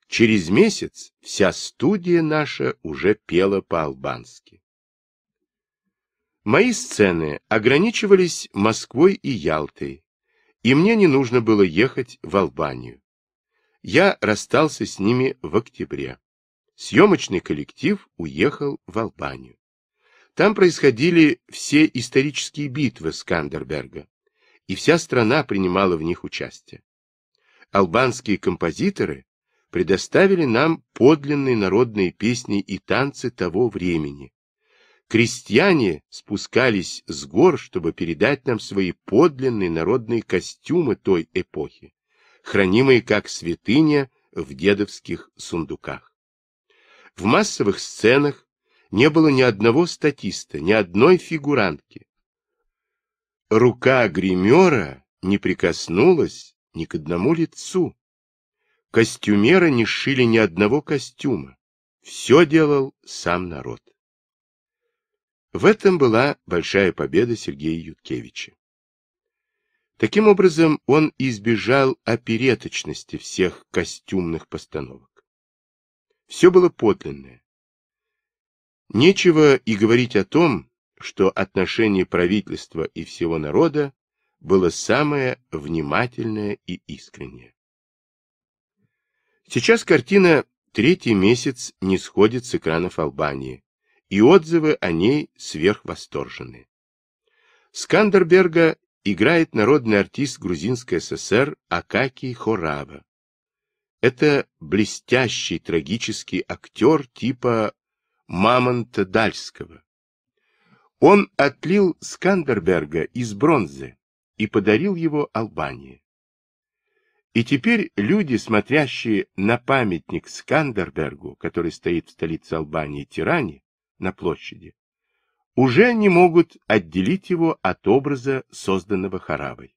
Через месяц вся студия наша уже пела по-албански. Мои сцены ограничивались Москвой и Ялтой, и мне не нужно было ехать в Албанию. Я расстался с ними в октябре. Съемочный коллектив уехал в Албанию. Там происходили все исторические битвы Скандерберга, и вся страна принимала в них участие. Албанские композиторы предоставили нам подлинные народные песни и танцы того времени, Крестьяне спускались с гор, чтобы передать нам свои подлинные народные костюмы той эпохи, хранимые как святыня в дедовских сундуках. В массовых сценах не было ни одного статиста, ни одной фигурантки. Рука гримера не прикоснулась ни к одному лицу. костюмера не шили ни одного костюма. Все делал сам народ. В этом была большая победа Сергея Юткевича. Таким образом, он избежал опереточности всех костюмных постановок. Все было подлинное. Нечего и говорить о том, что отношение правительства и всего народа было самое внимательное и искреннее. Сейчас картина третий месяц не сходит с экранов Албании, и отзывы о ней сверхвосторжены. Скандерберга играет народный артист Грузинской ССР Акакий Хорава. Это блестящий трагический актер типа Мамонта Дальского. Он отлил Скандерберга из бронзы и подарил его Албании. И теперь люди, смотрящие на памятник Скандербергу, который стоит в столице Албании Тиране, на площади, уже не могут отделить его от образа, созданного Харабой.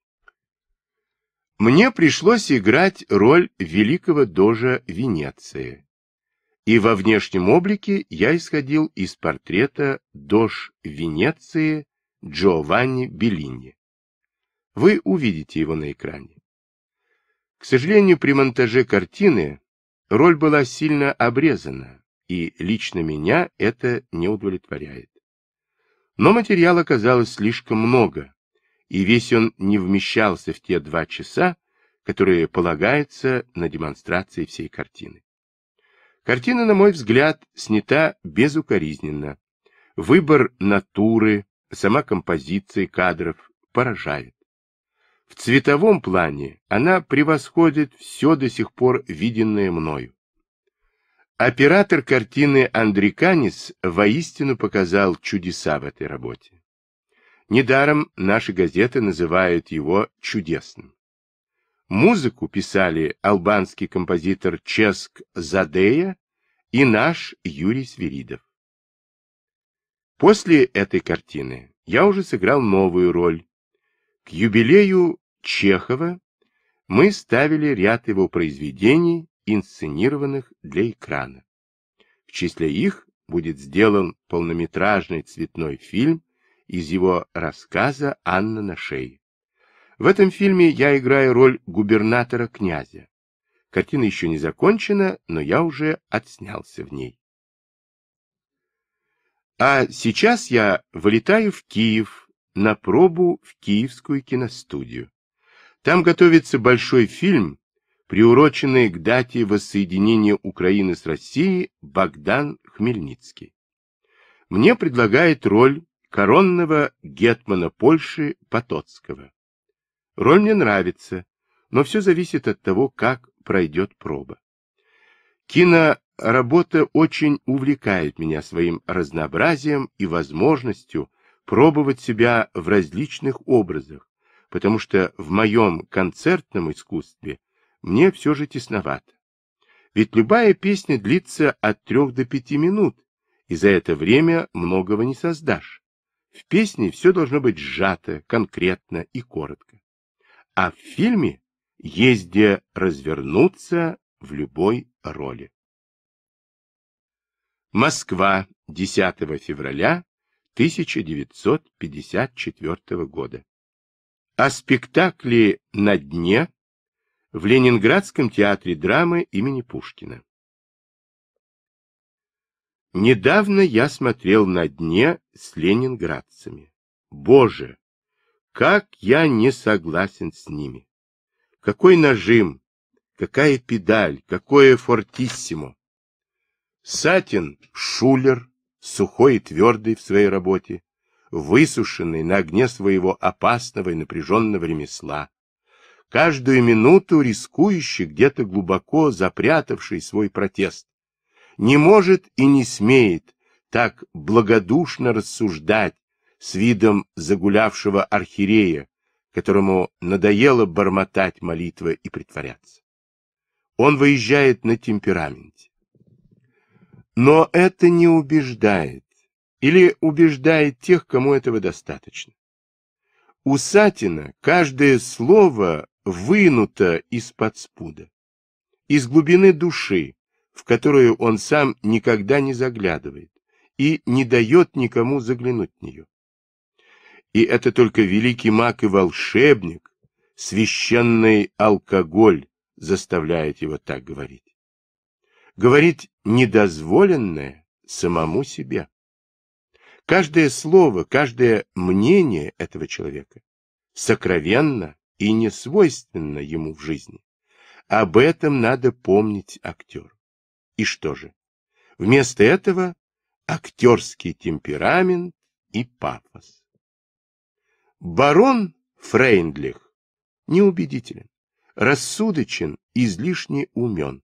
Мне пришлось играть роль великого дожа Венеции, и во внешнем облике я исходил из портрета дож Венеции Джованни Беллини. Вы увидите его на экране. К сожалению, при монтаже картины роль была сильно обрезана, и лично меня это не удовлетворяет. Но материала оказалось слишком много, и весь он не вмещался в те два часа, которые полагаются на демонстрации всей картины. Картина, на мой взгляд, снята безукоризненно. Выбор натуры, сама композиция кадров поражает. В цветовом плане она превосходит все до сих пор виденное мною. Оператор картины Андриканец воистину показал чудеса в этой работе. Недаром наши газеты называют его чудесным. Музыку писали албанский композитор Ческ Задея и наш Юрий Свиридов. После этой картины я уже сыграл новую роль. К юбилею Чехова мы ставили ряд его произведений инсценированных для экрана. В числе их будет сделан полнометражный цветной фильм из его рассказа «Анна на шее». В этом фильме я играю роль губернатора-князя. Картина еще не закончена, но я уже отснялся в ней. А сейчас я вылетаю в Киев на пробу в Киевскую киностудию. Там готовится большой фильм приуроченный к дате воссоединения Украины с Россией Богдан Хмельницкий. Мне предлагает роль коронного гетмана Польши Потоцкого. Роль мне нравится, но все зависит от того, как пройдет проба. Киноработа очень увлекает меня своим разнообразием и возможностью пробовать себя в различных образах, потому что в моем концертном искусстве мне все же тесновато. Ведь любая песня длится от трех до пяти минут, и за это время многого не создашь. В песне все должно быть сжато, конкретно и коротко. А в фильме есть где развернуться в любой роли. Москва, 10 февраля 1954 года. О спектакле «На дне» в Ленинградском театре драмы имени Пушкина. Недавно я смотрел на дне с ленинградцами. Боже, как я не согласен с ними! Какой нажим, какая педаль, какое фортиссимо! Сатин — шулер, сухой и твердый в своей работе, высушенный на огне своего опасного и напряженного ремесла, каждую минуту рискующий где-то глубоко запрятавший свой протест, не может и не смеет так благодушно рассуждать с видом загулявшего архиерея, которому надоело бормотать молитвы и притворяться. Он выезжает на темпераменте. Но это не убеждает или убеждает тех, кому этого достаточно. У Сатина каждое слово вынуто из-под спуда, из глубины души, в которую он сам никогда не заглядывает и не дает никому заглянуть в нее. И это только великий маг и волшебник, священный алкоголь заставляет его так говорить. Говорить недозволенное самому себе. Каждое слово, каждое мнение этого человека сокровенно и не свойственно ему в жизни. Об этом надо помнить актер. И что же? Вместо этого актерский темперамент и пафос. Барон Фрейндлих неубедителен, рассудочен, излишне умен.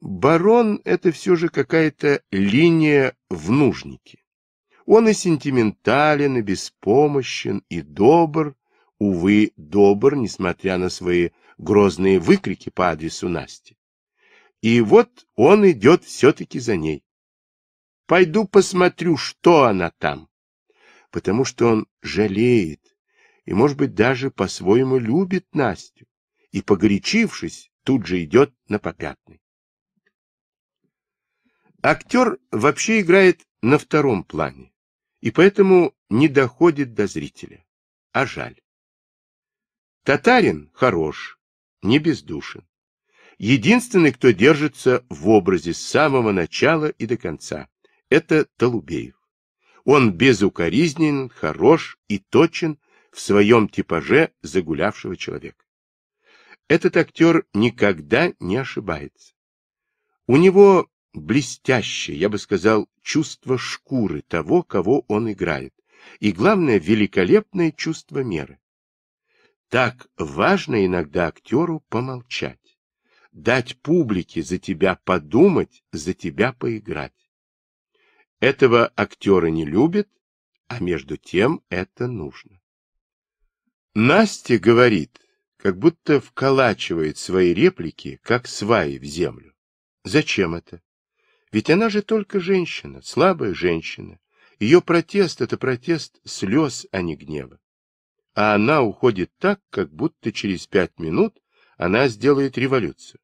Барон — это все же какая-то линия в нужнике. Он и сентиментален, и беспомощен, и добр, увы, добр, несмотря на свои грозные выкрики по адресу Насти. И вот он идет все-таки за ней. Пойду посмотрю, что она там. Потому что он жалеет и, может быть, даже по-своему любит Настю. И, погорячившись, тут же идет на попятный. Актер вообще играет на втором плане, и поэтому не доходит до зрителя. А жаль. Татарин хорош, не бездушен. Единственный, кто держится в образе с самого начала и до конца, это Толубеев. Он безукоризнен, хорош и точен в своем типаже загулявшего человека. Этот актер никогда не ошибается. У него блестящее, я бы сказал, чувство шкуры того, кого он играет, и, главное, великолепное чувство меры. Так важно иногда актеру помолчать, дать публике за тебя подумать, за тебя поиграть. Этого актера не любят, а между тем это нужно. Настя говорит, как будто вколачивает свои реплики, как сваи в землю. Зачем это? Ведь она же только женщина, слабая женщина. Ее протест — это протест слез, а не гнева а она уходит так, как будто через пять минут она сделает революцию.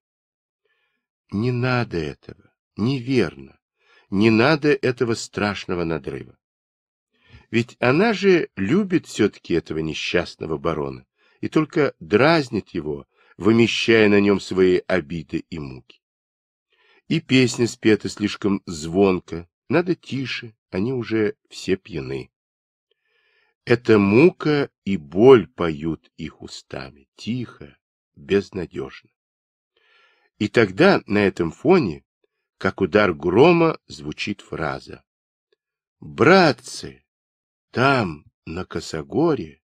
Не надо этого, неверно, не надо этого страшного надрыва. Ведь она же любит все-таки этого несчастного барона и только дразнит его, вымещая на нем свои обиды и муки. И песня спета слишком звонко, надо тише, они уже все пьяны. Это мука и боль поют их устами, тихо, безнадежно. И тогда на этом фоне, как удар грома, звучит фраза. «Братцы, там, на Косогоре,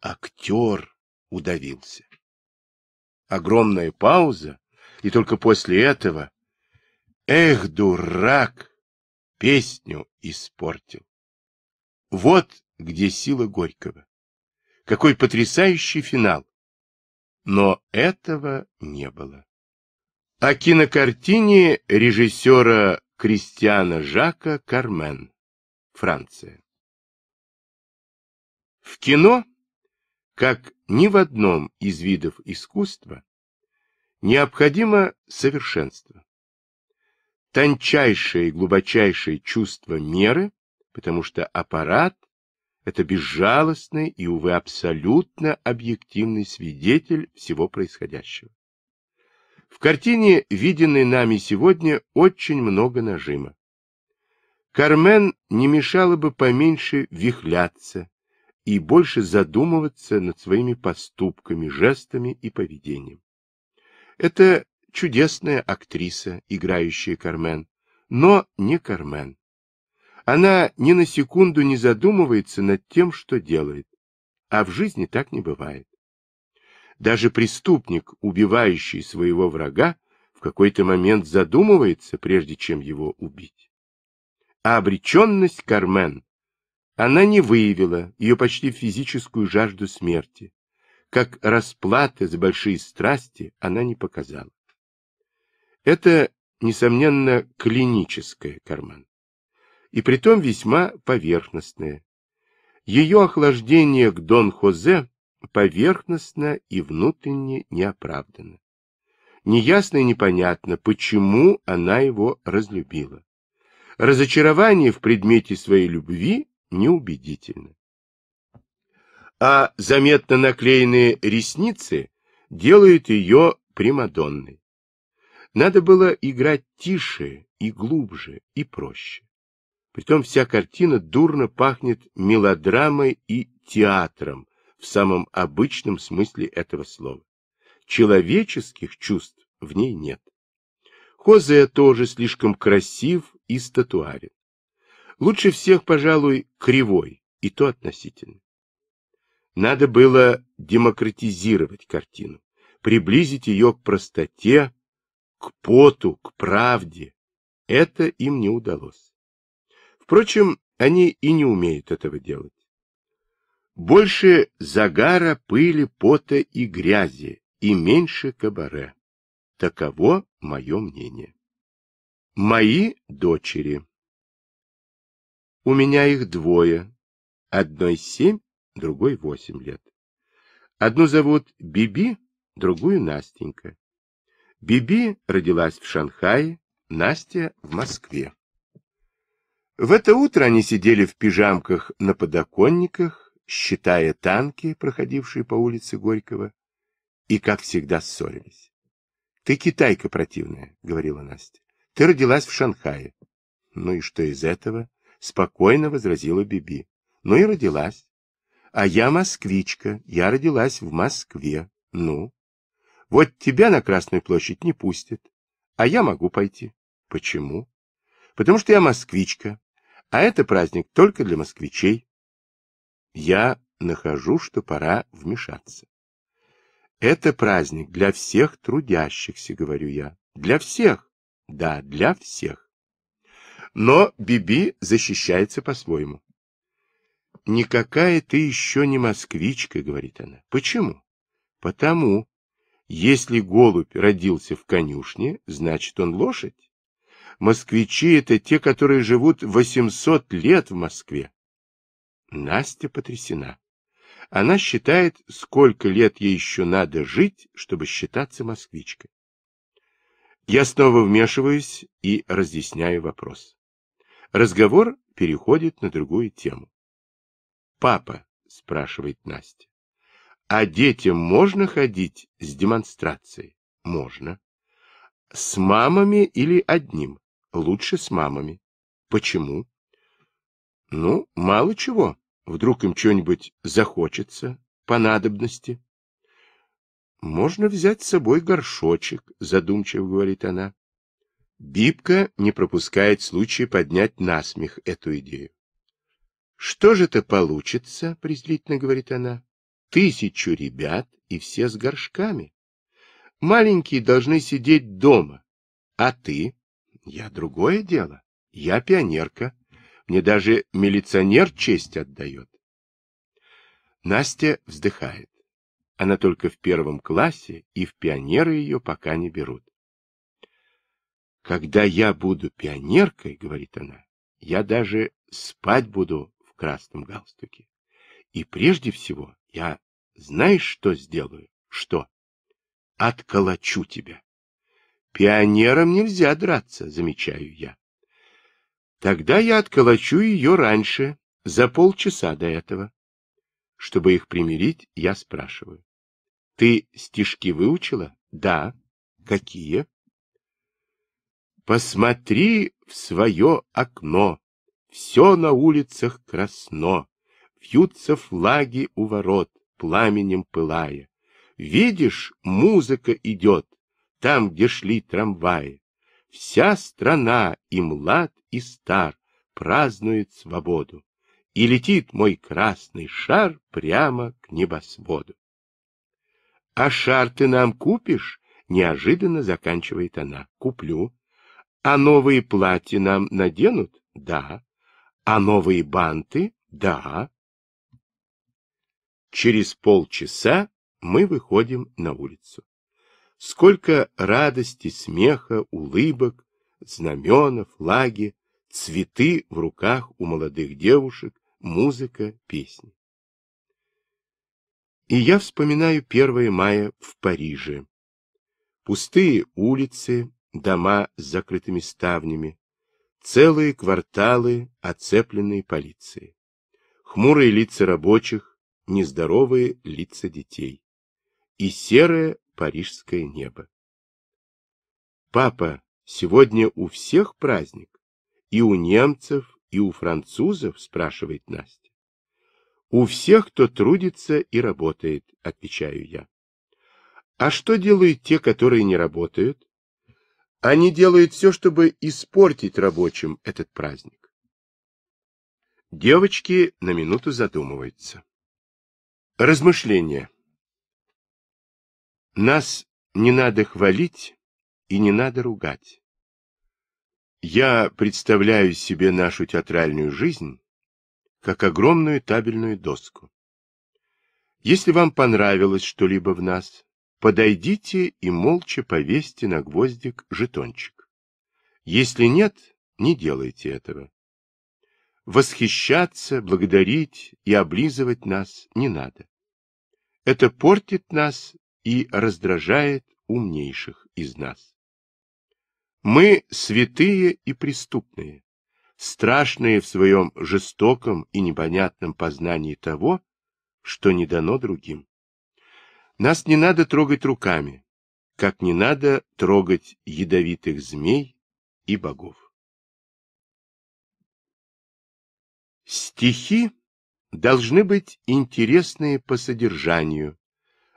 актер удавился». Огромная пауза, и только после этого «Эх, дурак!» песню испортил. Вот где сила Горького. Какой потрясающий финал! Но этого не было. О кинокартине режиссера Кристиана Жака Кармен, Франция. В кино, как ни в одном из видов искусства, необходимо совершенство. Тончайшее и глубочайшее чувство меры, потому что аппарат это безжалостный и, увы, абсолютно объективный свидетель всего происходящего. В картине, виденной нами сегодня, очень много нажима. Кармен не мешало бы поменьше вихляться и больше задумываться над своими поступками, жестами и поведением. Это чудесная актриса, играющая Кармен, но не Кармен. Она ни на секунду не задумывается над тем, что делает. А в жизни так не бывает. Даже преступник, убивающий своего врага, в какой-то момент задумывается, прежде чем его убить. А обреченность Кармен, она не выявила ее почти физическую жажду смерти. Как расплаты за большие страсти она не показала. Это, несомненно, клиническая Кармен и притом весьма поверхностное. Ее охлаждение к Дон-Хозе поверхностно и внутренне неоправданно. Неясно и непонятно, почему она его разлюбила. Разочарование в предмете своей любви неубедительно. А заметно наклеенные ресницы делают ее примадонной. Надо было играть тише и глубже и проще. Притом вся картина дурно пахнет мелодрамой и театром в самом обычном смысле этого слова. Человеческих чувств в ней нет. Хозе тоже слишком красив и статуарен. Лучше всех, пожалуй, кривой, и то относительно. Надо было демократизировать картину, приблизить ее к простоте, к поту, к правде. Это им не удалось. Впрочем, они и не умеют этого делать. Больше загара, пыли, пота и грязи, и меньше кабаре. Таково мое мнение. Мои дочери. У меня их двое. Одной семь, другой восемь лет. Одну зовут Биби, другую Настенька. Биби родилась в Шанхае, Настя в Москве. В это утро они сидели в пижамках на подоконниках, считая танки, проходившие по улице Горького, и, как всегда, ссорились. — Ты китайка противная, — говорила Настя. — Ты родилась в Шанхае. — Ну и что из этого? — спокойно возразила Биби. — Ну и родилась. — А я москвичка, я родилась в Москве. Ну? — Вот тебя на Красную площадь не пустят, а я могу пойти. — Почему? — Потому что я москвичка, а это праздник только для москвичей. Я нахожу, что пора вмешаться. Это праздник для всех трудящихся, говорю я. Для всех. Да, для всех. Но Биби защищается по-своему. Никакая ты еще не москвичка, говорит она. Почему? Потому. Если голубь родился в конюшне, значит он лошадь. Москвичи — это те, которые живут 800 лет в Москве. Настя потрясена. Она считает, сколько лет ей еще надо жить, чтобы считаться москвичкой. Я снова вмешиваюсь и разъясняю вопрос. Разговор переходит на другую тему. «Папа», — спрашивает Настя, — «а детям можно ходить с демонстрацией?» «Можно». «С мамами или одним?» лучше с мамами. Почему? Ну, мало чего. Вдруг им что-нибудь захочется по надобности. Можно взять с собой горшочек, задумчиво говорит она. Бибка не пропускает случая поднять насмех эту идею. Что же это получится, презрительно говорит она. Тысячу ребят и все с горшками. Маленькие должны сидеть дома, а ты я другое дело. Я пионерка. Мне даже милиционер честь отдает. Настя вздыхает. Она только в первом классе, и в пионеры ее пока не берут. «Когда я буду пионеркой, — говорит она, — я даже спать буду в красном галстуке. И прежде всего я, знаешь, что сделаю? Что? Отколочу тебя. Пионерам нельзя драться, замечаю я. Тогда я отколочу ее раньше, за полчаса до этого. Чтобы их примирить, я спрашиваю. Ты стишки выучила? Да. Какие? Посмотри в свое окно. Все на улицах красно. Вьются флаги у ворот, пламенем пылая. Видишь, музыка идет, там, где шли трамваи. Вся страна и млад, и стар празднует свободу, и летит мой красный шар прямо к небосводу. — А шар ты нам купишь? — неожиданно заканчивает она. — Куплю. — А новые платья нам наденут? — Да. — А новые банты? — Да. Через полчаса мы выходим на улицу. Сколько радости, смеха, улыбок, знамена, флаги, цветы в руках у молодых девушек, музыка, песни. И я вспоминаю 1 мая в Париже. Пустые улицы, дома с закрытыми ставнями, целые кварталы, оцепленные полицией, хмурые лица рабочих, нездоровые лица детей и серое парижское небо. «Папа, сегодня у всех праздник? И у немцев, и у французов?» – спрашивает Настя. «У всех, кто трудится и работает», – отвечаю я. «А что делают те, которые не работают?» «Они делают все, чтобы испортить рабочим этот праздник». Девочки на минуту задумываются. Размышления. Нас не надо хвалить и не надо ругать. Я представляю себе нашу театральную жизнь как огромную табельную доску. Если вам понравилось что-либо в нас, подойдите и молча повесьте на гвоздик жетончик. Если нет, не делайте этого. Восхищаться, благодарить и облизывать нас не надо. Это портит нас и раздражает умнейших из нас. Мы святые и преступные, страшные в своем жестоком и непонятном познании того, что не дано другим. Нас не надо трогать руками, как не надо трогать ядовитых змей и богов. Стихи должны быть интересные по содержанию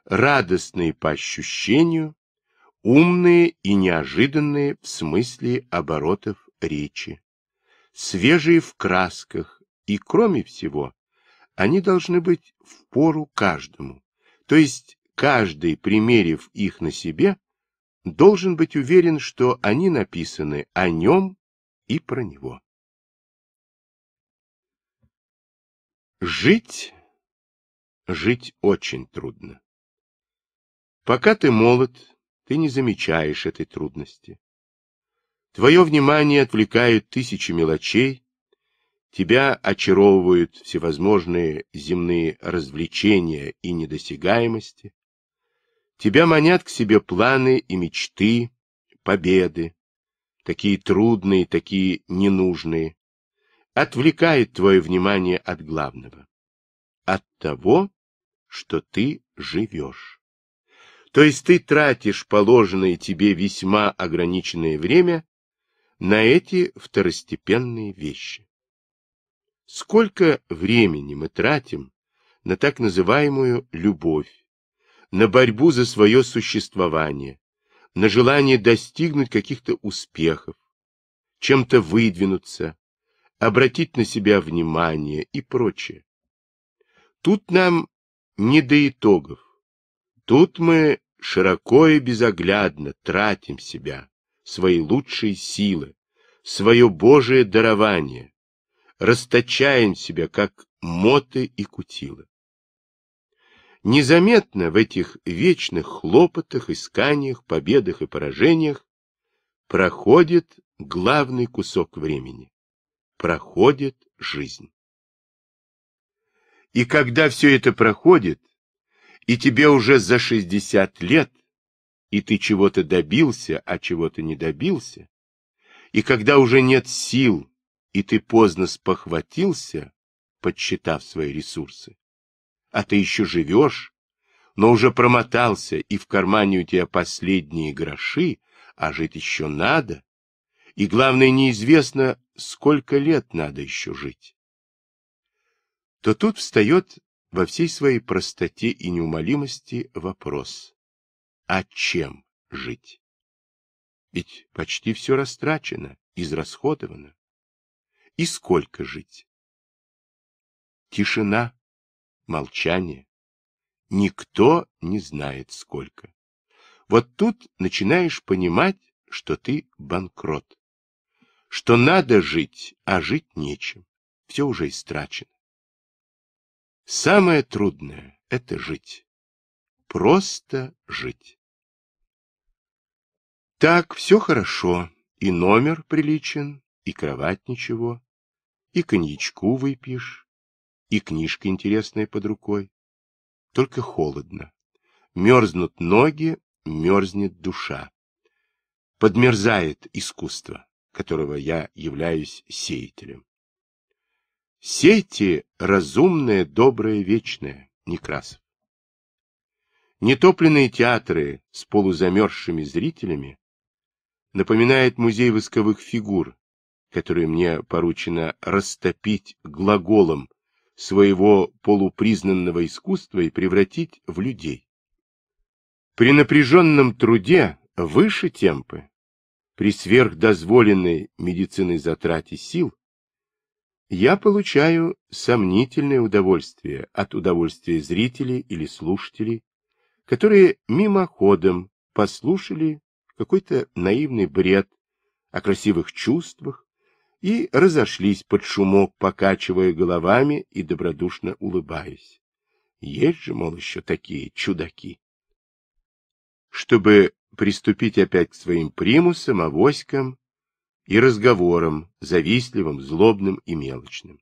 радостные по ощущению, умные и неожиданные в смысле оборотов речи, свежие в красках, и, кроме всего, они должны быть в пору каждому, то есть каждый, примерив их на себе, должен быть уверен, что они написаны о нем и про него. Жить, жить очень трудно. Пока ты молод, ты не замечаешь этой трудности. Твое внимание отвлекают тысячи мелочей, тебя очаровывают всевозможные земные развлечения и недосягаемости, тебя манят к себе планы и мечты, победы, такие трудные, такие ненужные, отвлекает твое внимание от главного, от того, что ты живешь. То есть ты тратишь положенное тебе весьма ограниченное время на эти второстепенные вещи. Сколько времени мы тратим на так называемую любовь, на борьбу за свое существование, на желание достигнуть каких-то успехов, чем-то выдвинуться, обратить на себя внимание и прочее. Тут нам не до итогов. Тут мы широко и безоглядно тратим себя, свои лучшие силы, свое Божие дарование, расточаем себя, как моты и кутилы. Незаметно в этих вечных хлопотах, исканиях, победах и поражениях проходит главный кусок времени. Проходит жизнь. И когда все это проходит, и тебе уже за 60 лет, и ты чего-то добился, а чего-то не добился, и когда уже нет сил, и ты поздно спохватился, подсчитав свои ресурсы, а ты еще живешь, но уже промотался, и в кармане у тебя последние гроши, а жить еще надо, и главное, неизвестно, сколько лет надо еще жить, то тут встает во всей своей простоте и неумолимости вопрос «А чем жить?» Ведь почти все растрачено, израсходовано. И сколько жить? Тишина, молчание. Никто не знает сколько. Вот тут начинаешь понимать, что ты банкрот. Что надо жить, а жить нечем. Все уже истрачено. Самое трудное — это жить. Просто жить. Так, все хорошо. И номер приличен, и кровать ничего, и коньячку выпьешь, и книжка интересная под рукой. Только холодно. Мерзнут ноги, мерзнет душа. Подмерзает искусство, которого я являюсь сеятелем. Сейте разумное, доброе, вечное, Некрасов. Нетопленные театры с полузамерзшими зрителями напоминает музей восковых фигур, которые мне поручено растопить глаголом своего полупризнанного искусства и превратить в людей. При напряженном труде выше темпы, при сверхдозволенной медициной затрате сил, я получаю сомнительное удовольствие от удовольствия зрителей или слушателей, которые мимоходом послушали какой-то наивный бред о красивых чувствах и разошлись под шумок, покачивая головами и добродушно улыбаясь. Есть же, мол, еще такие чудаки. Чтобы приступить опять к своим примусам, авоськам и разговором, завистливым, злобным и мелочным.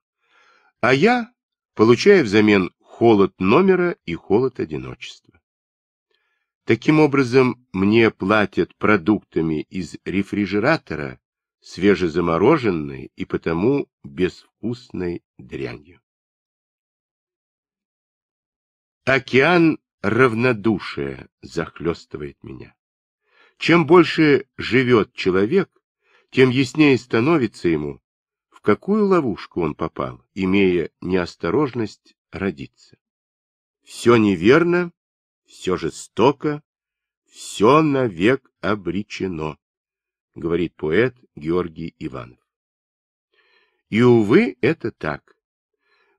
А я получаю взамен холод номера и холод одиночества. Таким образом, мне платят продуктами из рефрижератора, свежезамороженной и потому безвкусной дрянью. Океан равнодушия захлестывает меня. Чем больше живет человек, тем яснее становится ему, в какую ловушку он попал, имея неосторожность родиться. Все неверно, все жестоко, все навек обречено, говорит поэт Георгий Иванов. И, увы, это так.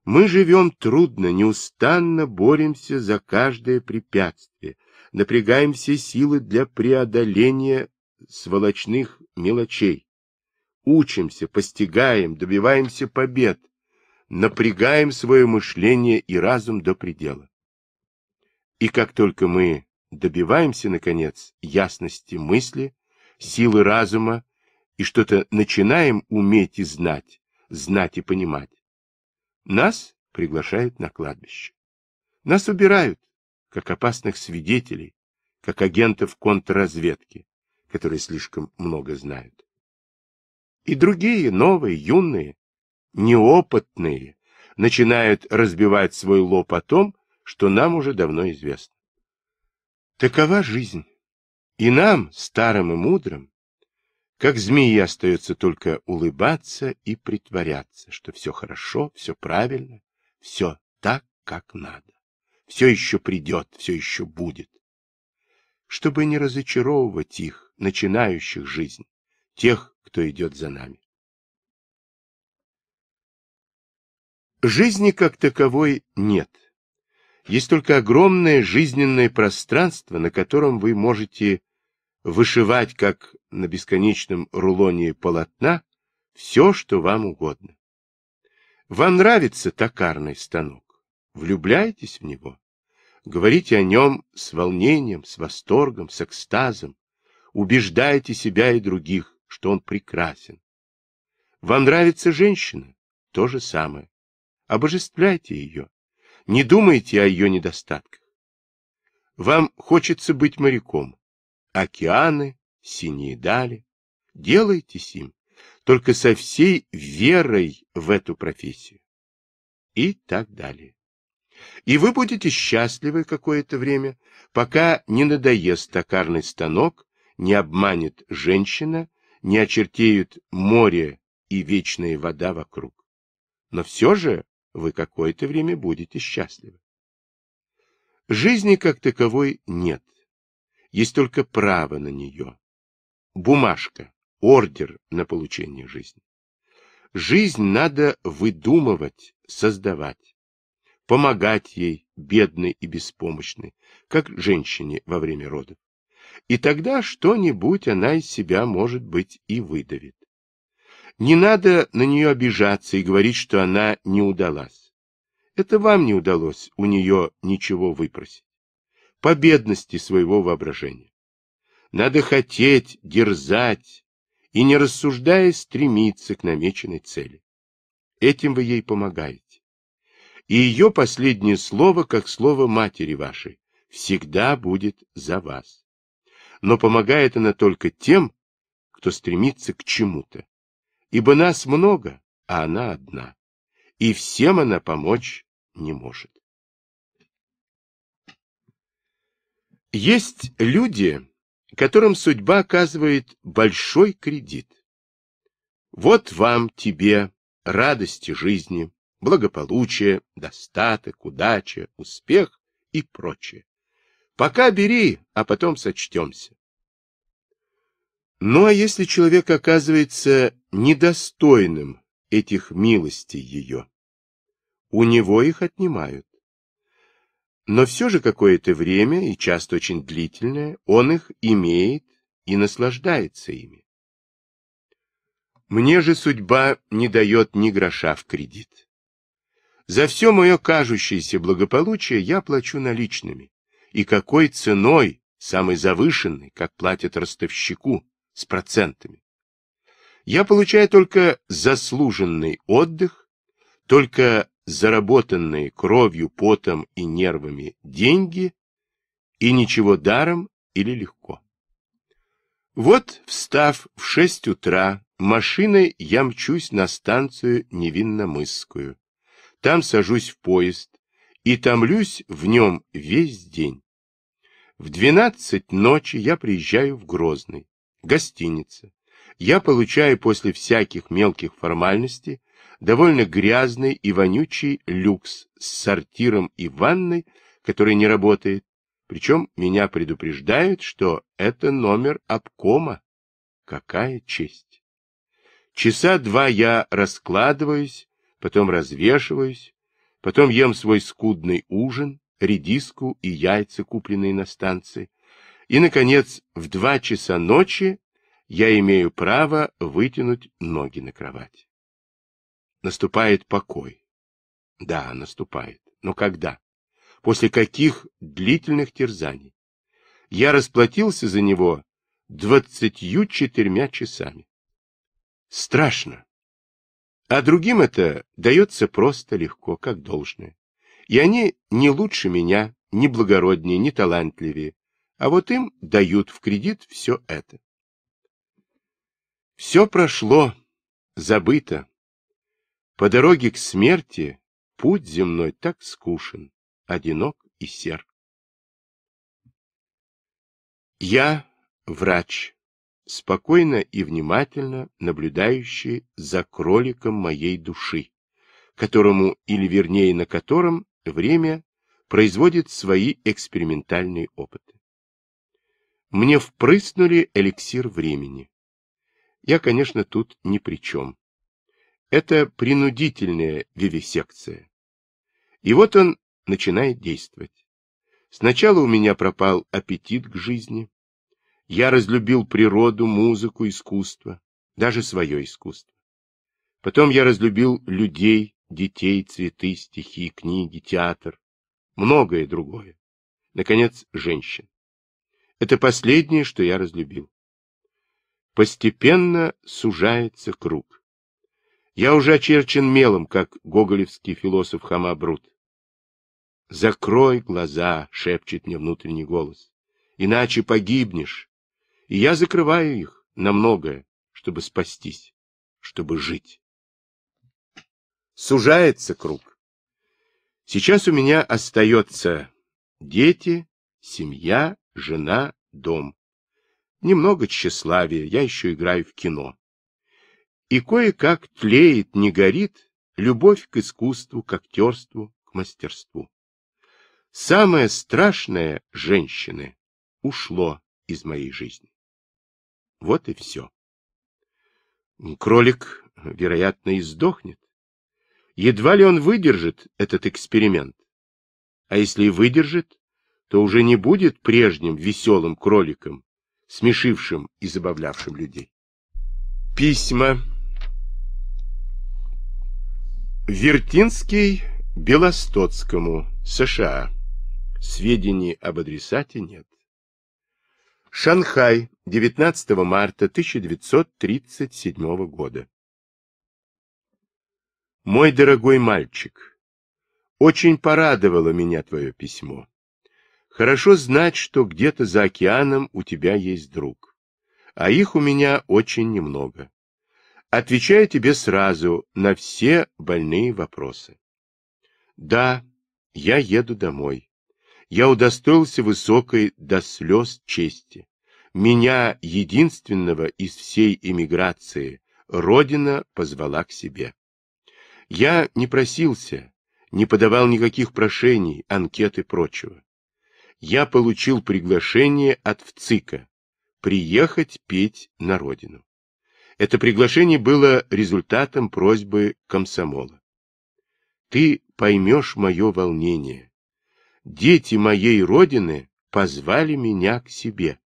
Мы живем трудно, неустанно боремся за каждое препятствие, напрягаем все силы для преодоления сволочных мелочей. Учимся, постигаем, добиваемся побед, напрягаем свое мышление и разум до предела. И как только мы добиваемся, наконец, ясности мысли, силы разума и что-то начинаем уметь и знать, знать и понимать, нас приглашают на кладбище. Нас убирают, как опасных свидетелей, как агентов контрразведки которые слишком много знают. И другие, новые, юные, неопытные, начинают разбивать свой лоб о том, что нам уже давно известно. Такова жизнь. И нам, старым и мудрым, как змеи остается только улыбаться и притворяться, что все хорошо, все правильно, все так, как надо. Все еще придет, все еще будет чтобы не разочаровывать их, начинающих жизнь, тех, кто идет за нами. Жизни как таковой нет. Есть только огромное жизненное пространство, на котором вы можете вышивать, как на бесконечном рулоне полотна, все, что вам угодно. Вам нравится токарный станок? Влюбляетесь в него? Говорите о нем с волнением, с восторгом, с экстазом. Убеждайте себя и других, что он прекрасен. Вам нравится женщина? То же самое. Обожествляйте ее. Не думайте о ее недостатках. Вам хочется быть моряком. Океаны, синие дали. Делайтесь им, только со всей верой в эту профессию. И так далее. И вы будете счастливы какое-то время, пока не надоест токарный станок, не обманет женщина, не очертеют море и вечная вода вокруг. Но все же вы какое-то время будете счастливы. Жизни как таковой нет. Есть только право на нее. Бумажка, ордер на получение жизни. Жизнь надо выдумывать, создавать помогать ей, бедной и беспомощной, как женщине во время родов. И тогда что-нибудь она из себя, может быть, и выдавит. Не надо на нее обижаться и говорить, что она не удалась. Это вам не удалось у нее ничего выпросить. По бедности своего воображения. Надо хотеть, дерзать и, не рассуждая, стремиться к намеченной цели. Этим вы ей помогаете и ее последнее слово, как слово матери вашей, всегда будет за вас. Но помогает она только тем, кто стремится к чему-то. Ибо нас много, а она одна, и всем она помочь не может. Есть люди, которым судьба оказывает большой кредит. Вот вам, тебе, радости жизни, благополучие, достаток, удача, успех и прочее. Пока бери, а потом сочтемся. Ну а если человек оказывается недостойным этих милостей ее, у него их отнимают. Но все же какое-то время, и часто очень длительное, он их имеет и наслаждается ими. Мне же судьба не дает ни гроша в кредит. За все мое кажущееся благополучие я плачу наличными. И какой ценой, самой завышенной, как платят ростовщику, с процентами. Я получаю только заслуженный отдых, только заработанные кровью, потом и нервами деньги, и ничего даром или легко. Вот, встав в шесть утра, машиной я мчусь на станцию Невинномысскую, там сажусь в поезд и томлюсь в нем весь день. В двенадцать ночи я приезжаю в Грозный, гостиница. Я получаю после всяких мелких формальностей довольно грязный и вонючий люкс с сортиром и ванной, который не работает. Причем меня предупреждают, что это номер обкома. Какая честь! Часа два я раскладываюсь, потом развешиваюсь, потом ем свой скудный ужин, редиску и яйца, купленные на станции. И, наконец, в два часа ночи я имею право вытянуть ноги на кровать. Наступает покой. Да, наступает. Но когда? После каких длительных терзаний? Я расплатился за него двадцатью четырьмя часами. Страшно, а другим это дается просто, легко, как должное. И они не лучше меня, не благороднее, не талантливее. А вот им дают в кредит все это. Все прошло, забыто. По дороге к смерти путь земной так скушен, одинок и сер. Я врач спокойно и внимательно наблюдающий за кроликом моей души, которому, или вернее на котором, время производит свои экспериментальные опыты. Мне впрыснули эликсир времени. Я, конечно, тут ни при чем. Это принудительная вивисекция. И вот он начинает действовать. Сначала у меня пропал аппетит к жизни, я разлюбил природу, музыку, искусство, даже свое искусство. Потом я разлюбил людей, детей, цветы, стихи, книги, театр, многое другое. Наконец, женщин. Это последнее, что я разлюбил. Постепенно сужается круг. Я уже очерчен мелом, как гоголевский философ Хама Брут. «Закрой глаза», — шепчет мне внутренний голос, — «иначе погибнешь, и я закрываю их на многое, чтобы спастись, чтобы жить. Сужается круг. Сейчас у меня остается дети, семья, жена, дом. Немного тщеславия, я еще играю в кино. И кое-как тлеет, не горит, любовь к искусству, к актерству, к мастерству. Самое страшное женщины ушло из моей жизни. Вот и все. Кролик, вероятно, и сдохнет. Едва ли он выдержит этот эксперимент. А если и выдержит, то уже не будет прежним веселым кроликом, смешившим и забавлявшим людей. Письма. Вертинский Белостоцкому, США. Сведений об адресате нет. Шанхай, 19 марта 1937 года. Мой дорогой мальчик, очень порадовало меня твое письмо. Хорошо знать, что где-то за океаном у тебя есть друг, а их у меня очень немного. Отвечаю тебе сразу на все больные вопросы. Да, я еду домой я удостоился высокой до слез чести. Меня, единственного из всей эмиграции, Родина позвала к себе. Я не просился, не подавал никаких прошений, анкет и прочего. Я получил приглашение от ВЦИКа приехать петь на родину. Это приглашение было результатом просьбы комсомола. Ты поймешь мое волнение, дети моей родины позвали меня к себе.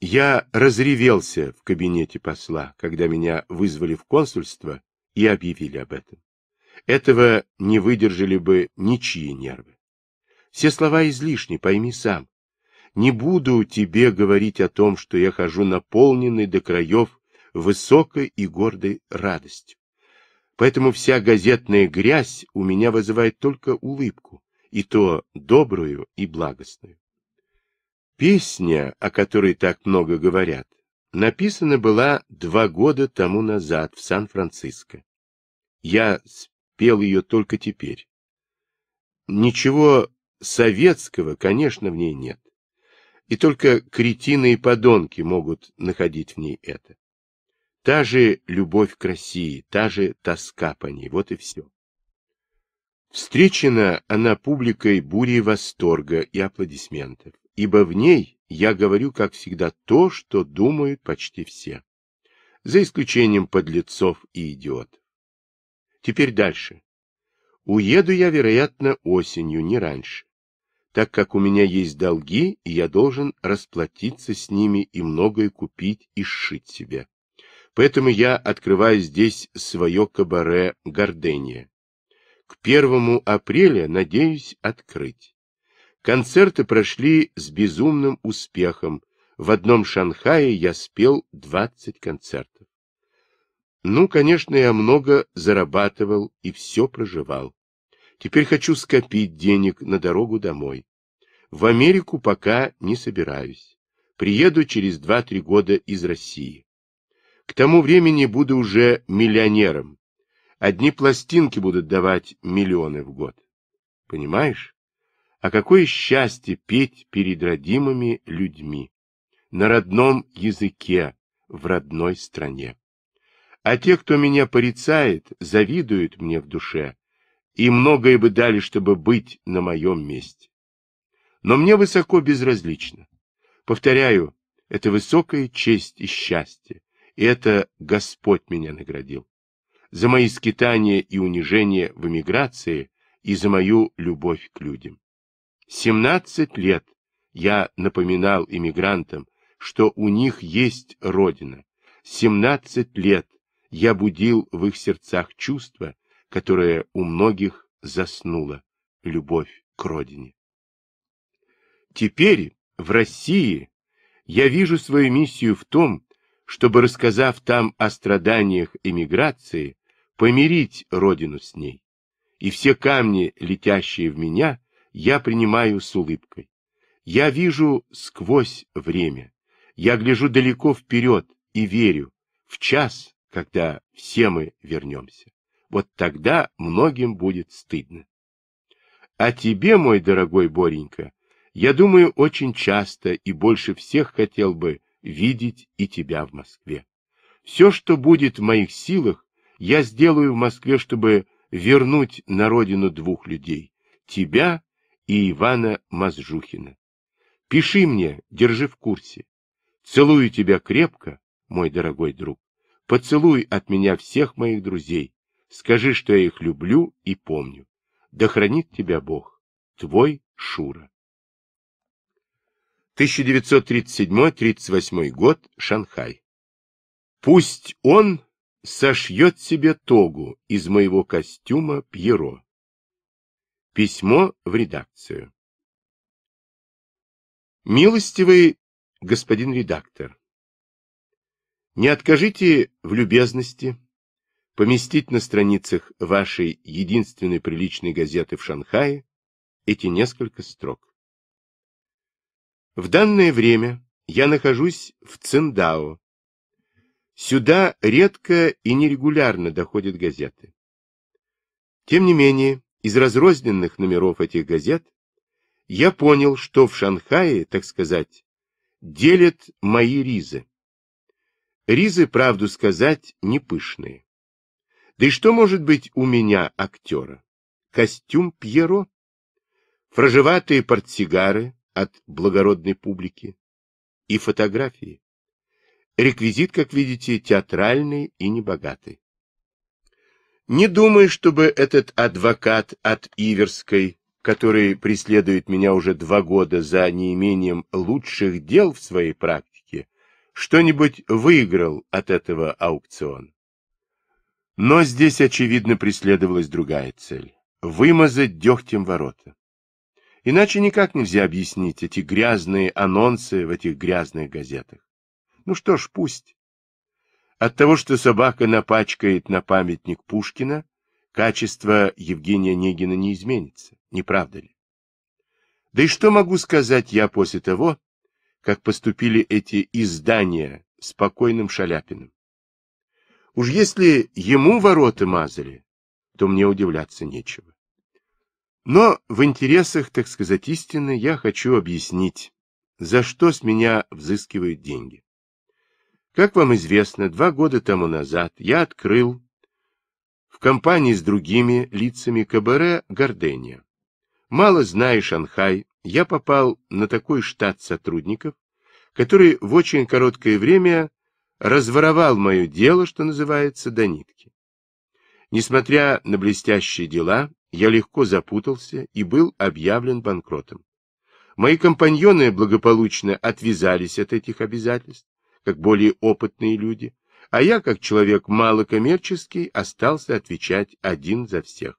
Я разревелся в кабинете посла, когда меня вызвали в консульство и объявили об этом. Этого не выдержали бы ничьи нервы. Все слова излишни, пойми сам. Не буду тебе говорить о том, что я хожу наполненный до краев высокой и гордой радостью. Поэтому вся газетная грязь у меня вызывает только улыбку и то добрую и благостную. Песня, о которой так много говорят, написана была два года тому назад в Сан-Франциско. Я спел ее только теперь. Ничего советского, конечно, в ней нет. И только кретины и подонки могут находить в ней это. Та же любовь к России, та же тоска по ней, вот и все. Встречена она публикой бурей восторга и аплодисментов, ибо в ней я говорю, как всегда, то, что думают почти все, за исключением подлецов и идиотов. Теперь дальше. Уеду я, вероятно, осенью, не раньше, так как у меня есть долги, и я должен расплатиться с ними и многое купить и сшить себе. Поэтому я открываю здесь свое кабаре «Гордение», к первому апреля надеюсь открыть. Концерты прошли с безумным успехом. В одном Шанхае я спел 20 концертов. Ну, конечно, я много зарабатывал и все проживал. Теперь хочу скопить денег на дорогу домой. В Америку пока не собираюсь. Приеду через 2-3 года из России. К тому времени буду уже миллионером, Одни пластинки будут давать миллионы в год. Понимаешь? А какое счастье петь перед родимыми людьми, на родном языке, в родной стране. А те, кто меня порицает, завидуют мне в душе, и многое бы дали, чтобы быть на моем месте. Но мне высоко безразлично. Повторяю, это высокая честь и счастье, и это Господь меня наградил за мои скитания и унижения в эмиграции и за мою любовь к людям. Семнадцать лет я напоминал эмигрантам, что у них есть Родина. Семнадцать лет я будил в их сердцах чувство, которое у многих заснуло – любовь к Родине. Теперь в России я вижу свою миссию в том, чтобы, рассказав там о страданиях эмиграции, помирить родину с ней. И все камни, летящие в меня, я принимаю с улыбкой. Я вижу сквозь время. Я гляжу далеко вперед и верю в час, когда все мы вернемся. Вот тогда многим будет стыдно. А тебе, мой дорогой Боренька, я думаю, очень часто и больше всех хотел бы, видеть и тебя в Москве. Все, что будет в моих силах, я сделаю в Москве, чтобы вернуть на родину двух людей — тебя и Ивана Мазжухина. Пиши мне, держи в курсе. Целую тебя крепко, мой дорогой друг. Поцелуй от меня всех моих друзей. Скажи, что я их люблю и помню. Да хранит тебя Бог, твой Шура. 1937-38 год, Шанхай. Пусть он сошьет себе тогу из моего костюма Пьеро. Письмо в редакцию. Милостивый господин редактор, не откажите в любезности поместить на страницах вашей единственной приличной газеты в Шанхае эти несколько строк. В данное время я нахожусь в Циндао. Сюда редко и нерегулярно доходят газеты. Тем не менее, из разрозненных номеров этих газет я понял, что в Шанхае, так сказать, делят мои ризы. Ризы, правду сказать, не пышные. Да и что может быть у меня актера? Костюм Пьеро? Фрожеватые портсигары, от благородной публики, и фотографии. Реквизит, как видите, театральный и небогатый. Не думаю, чтобы этот адвокат от Иверской, который преследует меня уже два года за неимением лучших дел в своей практике, что-нибудь выиграл от этого аукциона. Но здесь, очевидно, преследовалась другая цель — вымазать дегтем ворота. Иначе никак нельзя объяснить эти грязные анонсы в этих грязных газетах. Ну что ж, пусть. От того, что собака напачкает на памятник Пушкина, качество Евгения Негина не изменится, не правда ли? Да и что могу сказать я после того, как поступили эти издания с покойным Шаляпиным? Уж если ему ворота мазали, то мне удивляться нечего. Но в интересах, так сказать, истины я хочу объяснить, за что с меня взыскивают деньги. Как вам известно, два года тому назад я открыл в компании с другими лицами кабаре Гордения. Мало зная Шанхай, я попал на такой штат сотрудников, который в очень короткое время разворовал мое дело, что называется, до нитки. Несмотря на блестящие дела, я легко запутался и был объявлен банкротом. Мои компаньоны благополучно отвязались от этих обязательств, как более опытные люди, а я, как человек малокоммерческий, остался отвечать один за всех.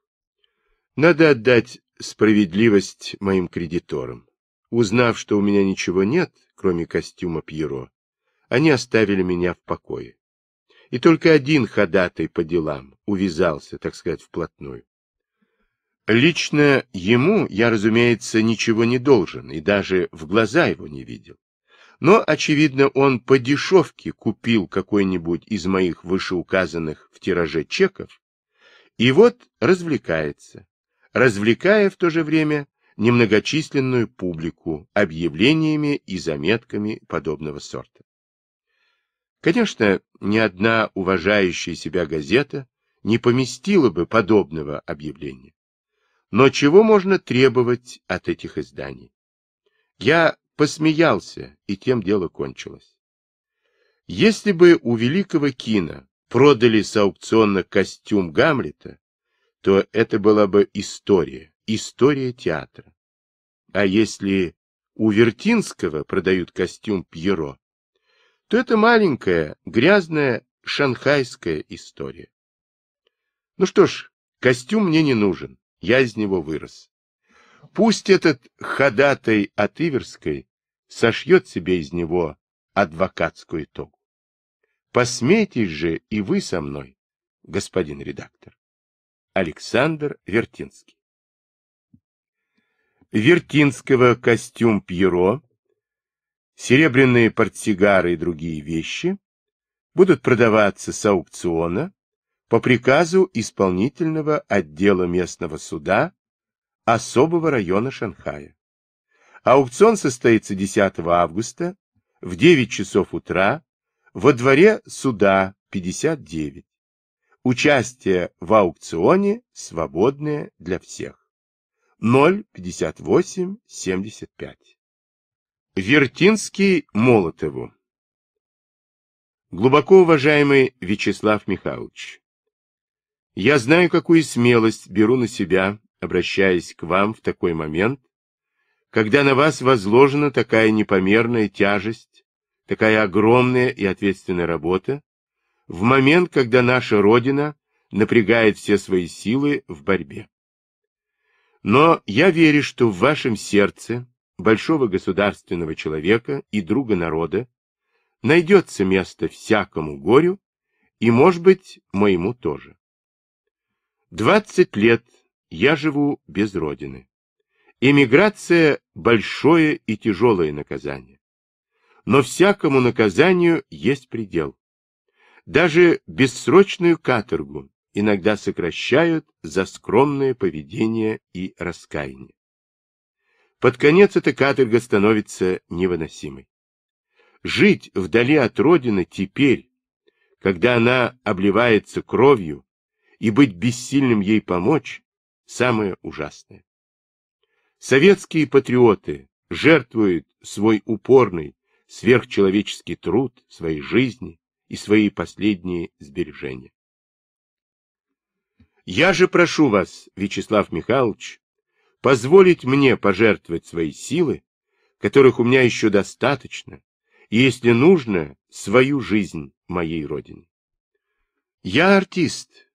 Надо отдать справедливость моим кредиторам. Узнав, что у меня ничего нет, кроме костюма Пьеро, они оставили меня в покое. И только один ходатай по делам увязался, так сказать, вплотную. Лично ему я, разумеется, ничего не должен и даже в глаза его не видел. Но, очевидно, он по дешевке купил какой-нибудь из моих вышеуказанных в тираже чеков, и вот развлекается, развлекая в то же время немногочисленную публику объявлениями и заметками подобного сорта. Конечно, ни одна уважающая себя газета не поместила бы подобного объявления. Но чего можно требовать от этих изданий? Я посмеялся, и тем дело кончилось. Если бы у великого Кина продали с аукциона костюм Гамлета, то это была бы история, история театра. А если у Вертинского продают костюм Пьеро, то это маленькая, грязная шанхайская история. Ну что ж, костюм мне не нужен. Я из него вырос. Пусть этот ходатай от Иверской сошьет себе из него адвокатскую тогу. Посмейтесь же и вы со мной, господин редактор. Александр Вертинский Вертинского костюм Пьеро, серебряные портсигары и другие вещи будут продаваться с аукциона по приказу исполнительного отдела местного суда особого района Шанхая. Аукцион состоится 10 августа в 9 часов утра во дворе суда 59. Участие в аукционе свободное для всех. 05875. Вертинский Молотову. Глубоко уважаемый Вячеслав Михайлович, я знаю, какую смелость беру на себя, обращаясь к вам в такой момент, когда на вас возложена такая непомерная тяжесть, такая огромная и ответственная работа, в момент, когда наша Родина напрягает все свои силы в борьбе. Но я верю, что в вашем сердце, большого государственного человека и друга народа, найдется место всякому горю и, может быть, моему тоже. Двадцать лет я живу без родины. Эмиграция – большое и тяжелое наказание. Но всякому наказанию есть предел. Даже бессрочную каторгу иногда сокращают за скромное поведение и раскаяние. Под конец эта каторга становится невыносимой. Жить вдали от родины теперь, когда она обливается кровью, и быть бессильным ей помочь – самое ужасное. Советские патриоты жертвуют свой упорный, сверхчеловеческий труд, своей жизни и свои последние сбережения. Я же прошу вас, Вячеслав Михайлович, позволить мне пожертвовать свои силы, которых у меня еще достаточно, и, если нужно, свою жизнь моей родине. Я артист,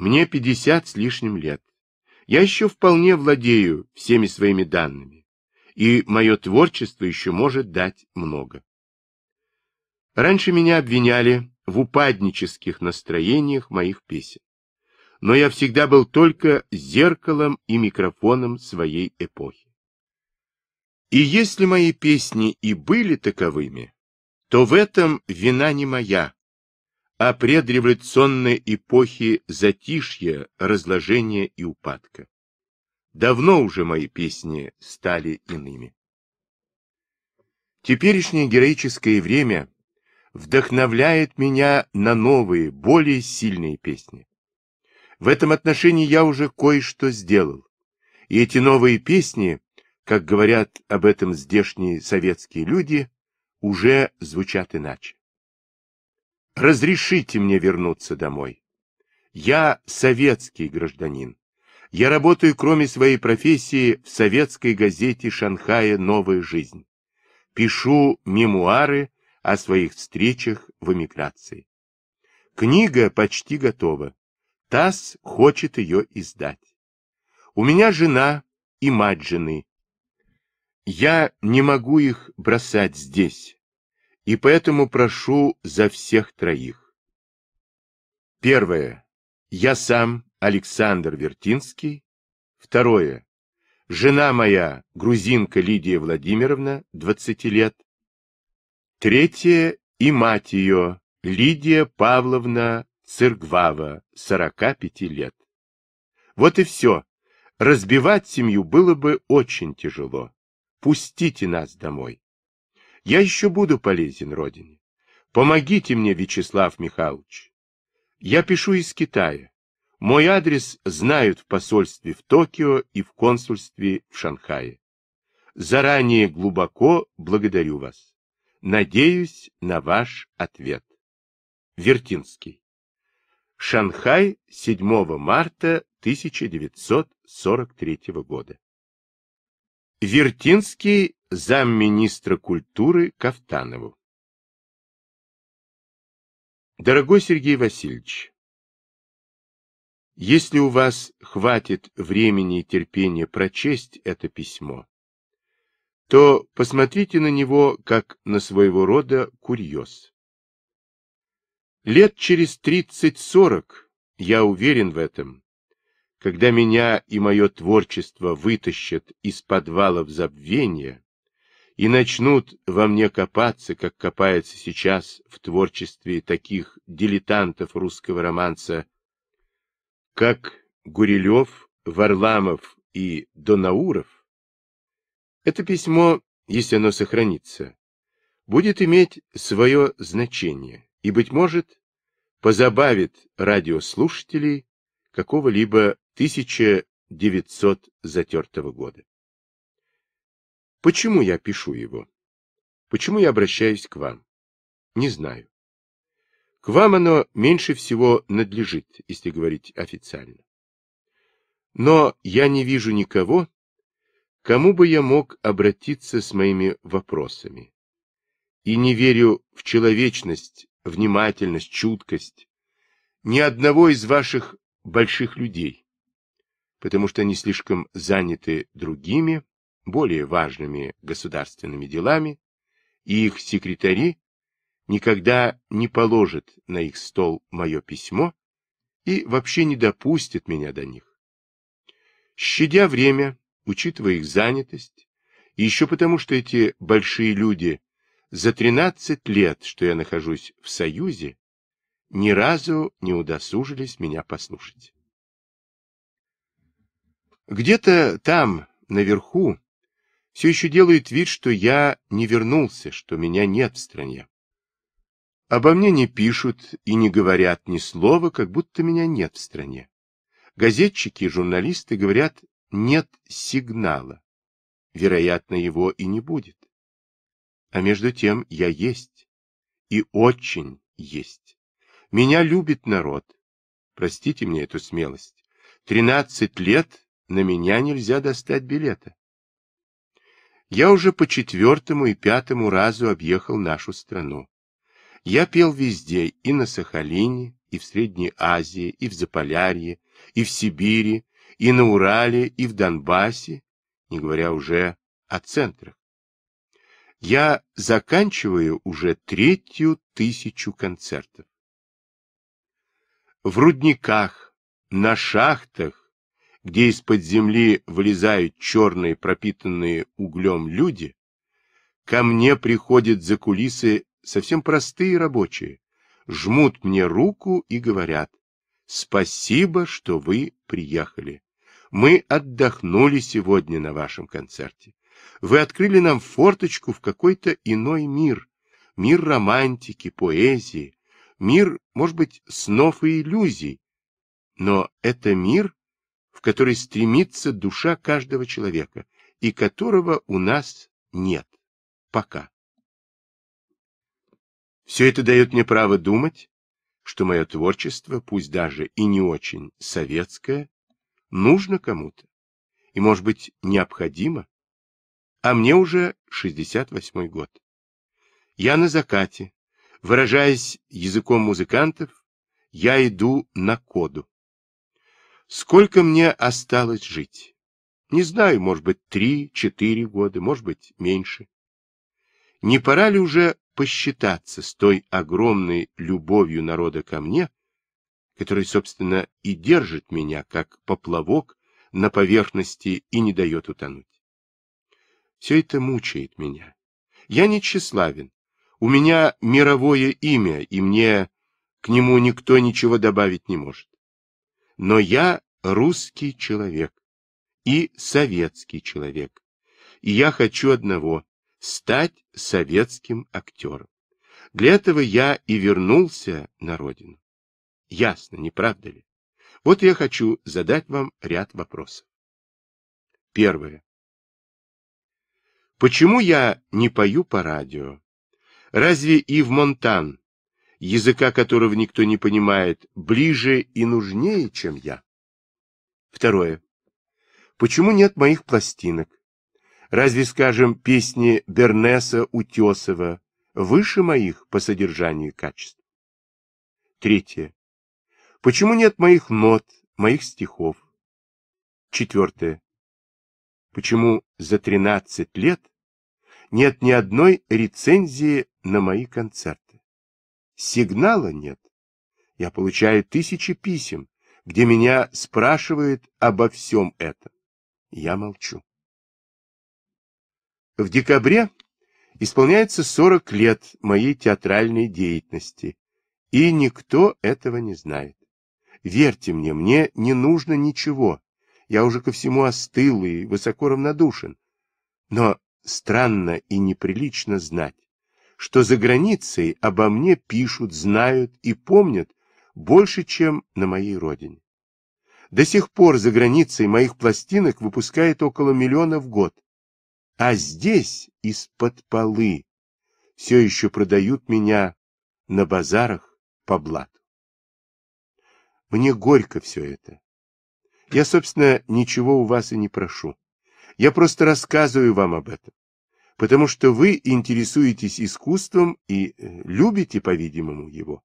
мне 50 с лишним лет. Я еще вполне владею всеми своими данными, и мое творчество еще может дать много. Раньше меня обвиняли в упаднических настроениях моих песен, но я всегда был только зеркалом и микрофоном своей эпохи. И если мои песни и были таковыми, то в этом вина не моя, о предреволюционной эпохе затишья, разложения и упадка. Давно уже мои песни стали иными. Теперешнее героическое время вдохновляет меня на новые, более сильные песни. В этом отношении я уже кое-что сделал. И эти новые песни, как говорят об этом здешние советские люди, уже звучат иначе. Разрешите мне вернуться домой. Я советский гражданин. Я работаю, кроме своей профессии, в советской газете «Шанхая. Новая жизнь». Пишу мемуары о своих встречах в эмиграции. Книга почти готова. ТАСС хочет ее издать. У меня жена и мать жены. Я не могу их бросать здесь, и поэтому прошу за всех троих. Первое. Я сам, Александр Вертинский. Второе. Жена моя, грузинка Лидия Владимировна, 20 лет. Третье. И мать ее, Лидия Павловна Циргвава, 45 лет. Вот и все. Разбивать семью было бы очень тяжело. Пустите нас домой. Я еще буду полезен родине. Помогите мне, Вячеслав Михайлович. Я пишу из Китая. Мой адрес знают в посольстве в Токио и в консульстве в Шанхае. Заранее глубоко благодарю вас. Надеюсь на ваш ответ. Вертинский. Шанхай 7 марта 1943 года. Вертинский замминистра культуры Кафтанову. Дорогой Сергей Васильевич, если у вас хватит времени и терпения прочесть это письмо, то посмотрите на него как на своего рода курьез. Лет через 30-40, я уверен в этом, когда меня и мое творчество вытащат из подвалов забвения, и начнут во мне копаться, как копается сейчас в творчестве таких дилетантов русского романса, как Гурилев, Варламов и Донауров, это письмо, если оно сохранится, будет иметь свое значение и, быть может, позабавит радиослушателей какого-либо 1900 затертого года. Почему я пишу его? Почему я обращаюсь к вам? Не знаю. К вам оно меньше всего надлежит, если говорить официально. Но я не вижу никого, кому бы я мог обратиться с моими вопросами. И не верю в человечность, внимательность, чуткость ни одного из ваших больших людей, потому что они слишком заняты другими, более важными государственными делами, и их секретари никогда не положат на их стол мое письмо и вообще не допустят меня до них. Щадя время, учитывая их занятость, и еще потому, что эти большие люди за 13 лет, что я нахожусь в Союзе, ни разу не удосужились меня послушать. Где-то там, наверху, все еще делают вид, что я не вернулся, что меня нет в стране. Обо мне не пишут и не говорят ни слова, как будто меня нет в стране. Газетчики и журналисты говорят «нет сигнала». Вероятно, его и не будет. А между тем я есть. И очень есть. Меня любит народ. Простите мне эту смелость. Тринадцать лет на меня нельзя достать билета. Я уже по четвертому и пятому разу объехал нашу страну. Я пел везде, и на Сахалине, и в Средней Азии, и в Заполярье, и в Сибири, и на Урале, и в Донбассе, не говоря уже о центрах. Я заканчиваю уже третью тысячу концертов. В рудниках, на шахтах, где из-под земли вылезают черные, пропитанные углем люди, ко мне приходят за кулисы совсем простые рабочие, жмут мне руку и говорят, спасибо, что вы приехали. Мы отдохнули сегодня на вашем концерте. Вы открыли нам форточку в какой-то иной мир. Мир романтики, поэзии, мир, может быть, снов и иллюзий. Но это мир, в который стремится душа каждого человека и которого у нас нет. Пока. Все это дает мне право думать, что мое творчество, пусть даже и не очень советское, нужно кому-то и, может быть, необходимо. А мне уже 68 год. Я на закате. Выражаясь языком музыкантов, я иду на коду. Сколько мне осталось жить? Не знаю, может быть, три-четыре года, может быть, меньше. Не пора ли уже посчитаться с той огромной любовью народа ко мне, который, собственно, и держит меня, как поплавок, на поверхности и не дает утонуть? Все это мучает меня. Я не тщеславен. У меня мировое имя, и мне к нему никто ничего добавить не может. Но я русский человек и советский человек. И я хочу одного – стать советским актером. Для этого я и вернулся на родину. Ясно, не правда ли? Вот я хочу задать вам ряд вопросов. Первое. Почему я не пою по радио? Разве и в Монтан языка которого никто не понимает, ближе и нужнее, чем я? Второе. Почему нет моих пластинок? Разве, скажем, песни Бернеса Утесова выше моих по содержанию и Третье. Почему нет моих нот, моих стихов? Четвертое. Почему за 13 лет нет ни одной рецензии на мои концерты? Сигнала нет. Я получаю тысячи писем, где меня спрашивают обо всем этом. Я молчу. В декабре исполняется 40 лет моей театральной деятельности, и никто этого не знает. Верьте мне, мне не нужно ничего. Я уже ко всему остыл и высоко равнодушен. Но странно и неприлично знать, что за границей обо мне пишут, знают и помнят больше, чем на моей родине. До сих пор за границей моих пластинок выпускает около миллиона в год. А здесь, из-под полы, все еще продают меня на базарах по блату. Мне горько все это. Я, собственно, ничего у вас и не прошу. Я просто рассказываю вам об этом потому что вы интересуетесь искусством и э, любите, по-видимому, его.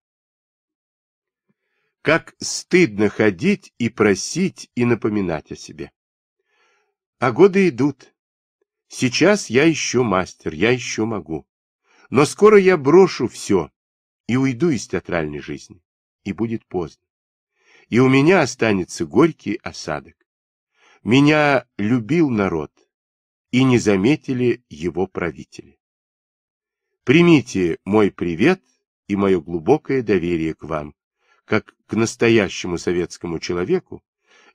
Как стыдно ходить и просить, и напоминать о себе. А годы идут. Сейчас я еще мастер, я еще могу. Но скоро я брошу все и уйду из театральной жизни, и будет поздно. И у меня останется горький осадок. Меня любил народ, и не заметили его правители. Примите мой привет и мое глубокое доверие к вам, как к настоящему советскому человеку,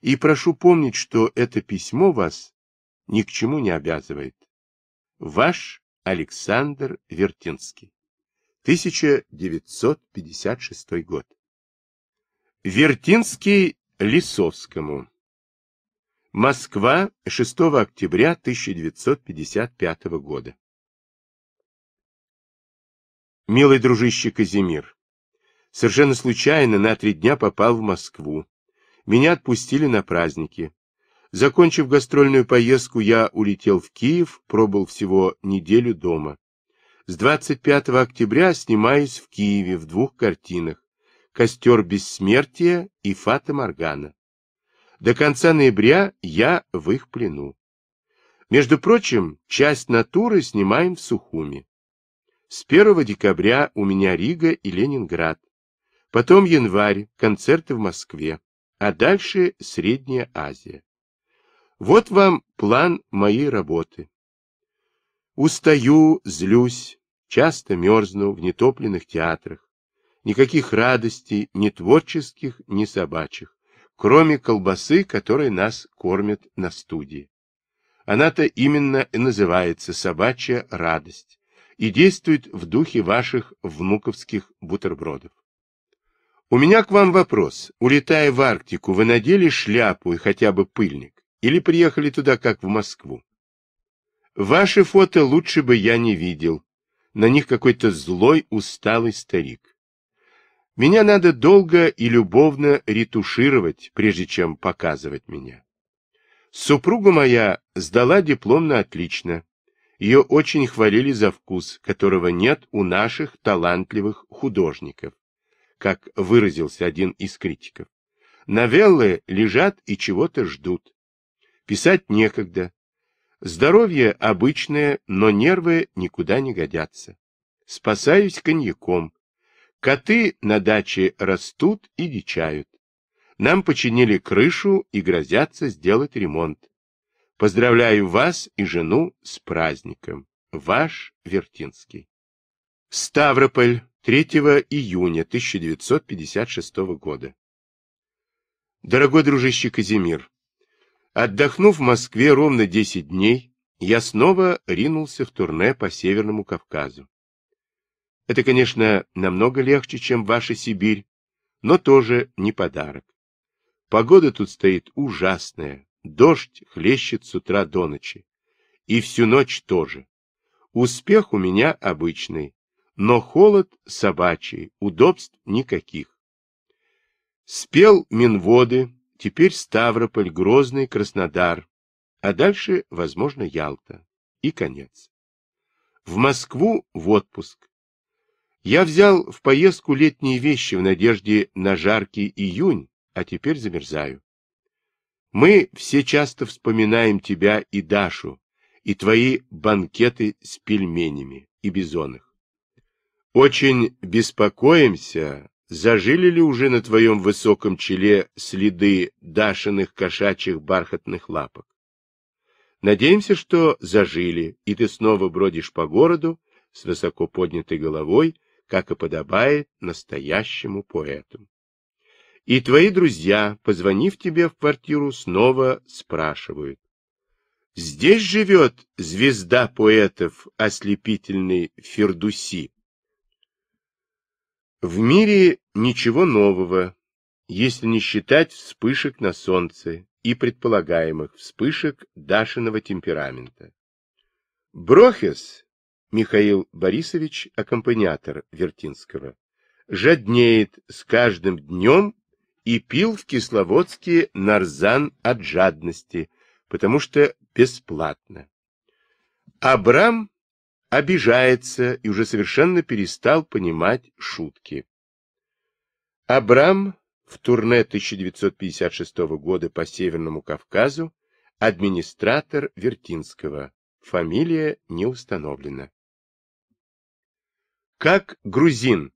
и прошу помнить, что это письмо вас ни к чему не обязывает. Ваш Александр Вертинский. 1956 год. Вертинский Лисовскому. Москва, 6 октября 1955 года. Милый дружище Казимир, совершенно случайно на три дня попал в Москву. Меня отпустили на праздники. Закончив гастрольную поездку, я улетел в Киев, пробыл всего неделю дома. С 25 октября снимаюсь в Киеве в двух картинах «Костер бессмертия» и «Фата Моргана». До конца ноября я в их плену. Между прочим, часть натуры снимаем в Сухуми. С 1 декабря у меня Рига и Ленинград. Потом январь, концерты в Москве. А дальше Средняя Азия. Вот вам план моей работы. Устаю, злюсь, часто мерзну в нетопленных театрах. Никаких радостей, ни творческих, ни собачьих кроме колбасы, которой нас кормят на студии. Она-то именно и называется «собачья радость» и действует в духе ваших внуковских бутербродов. У меня к вам вопрос. Улетая в Арктику, вы надели шляпу и хотя бы пыльник? Или приехали туда, как в Москву? Ваши фото лучше бы я не видел. На них какой-то злой, усталый старик. Меня надо долго и любовно ретушировать, прежде чем показывать меня. Супруга моя сдала диплом на отлично. Ее очень хвалили за вкус, которого нет у наших талантливых художников, как выразился один из критиков. Новеллы лежат и чего-то ждут. Писать некогда. Здоровье обычное, но нервы никуда не годятся. Спасаюсь коньяком. Коты на даче растут и дичают. Нам починили крышу и грозятся сделать ремонт. Поздравляю вас и жену с праздником. Ваш Вертинский. Ставрополь, 3 июня 1956 года. Дорогой дружище Казимир, отдохнув в Москве ровно 10 дней, я снова ринулся в турне по Северному Кавказу. Это, конечно, намного легче, чем ваша Сибирь, но тоже не подарок. Погода тут стоит ужасная, дождь хлещет с утра до ночи. И всю ночь тоже. Успех у меня обычный, но холод собачий, удобств никаких. Спел Минводы, теперь Ставрополь, Грозный, Краснодар, а дальше, возможно, Ялта. И конец. В Москву в отпуск. Я взял в поездку летние вещи в надежде на жаркий июнь, а теперь замерзаю. Мы все часто вспоминаем тебя и Дашу, и твои банкеты с пельменями и бизонах. Очень беспокоимся, зажили ли уже на твоем высоком челе следы Дашиных кошачьих бархатных лапок. Надеемся, что зажили, и ты снова бродишь по городу с высоко поднятой головой, как и подобает настоящему поэту. И твои друзья, позвонив тебе в квартиру, снова спрашивают. Здесь живет звезда поэтов, ослепительный Фердуси. В мире ничего нового, если не считать вспышек на солнце и предполагаемых вспышек Дашиного темперамента. Брохес Михаил Борисович, аккомпаниатор Вертинского, жаднеет с каждым днем и пил в Кисловодске нарзан от жадности, потому что бесплатно. Абрам обижается и уже совершенно перестал понимать шутки. Абрам в турне 1956 года по Северному Кавказу администратор Вертинского. Фамилия не установлена. Как грузин,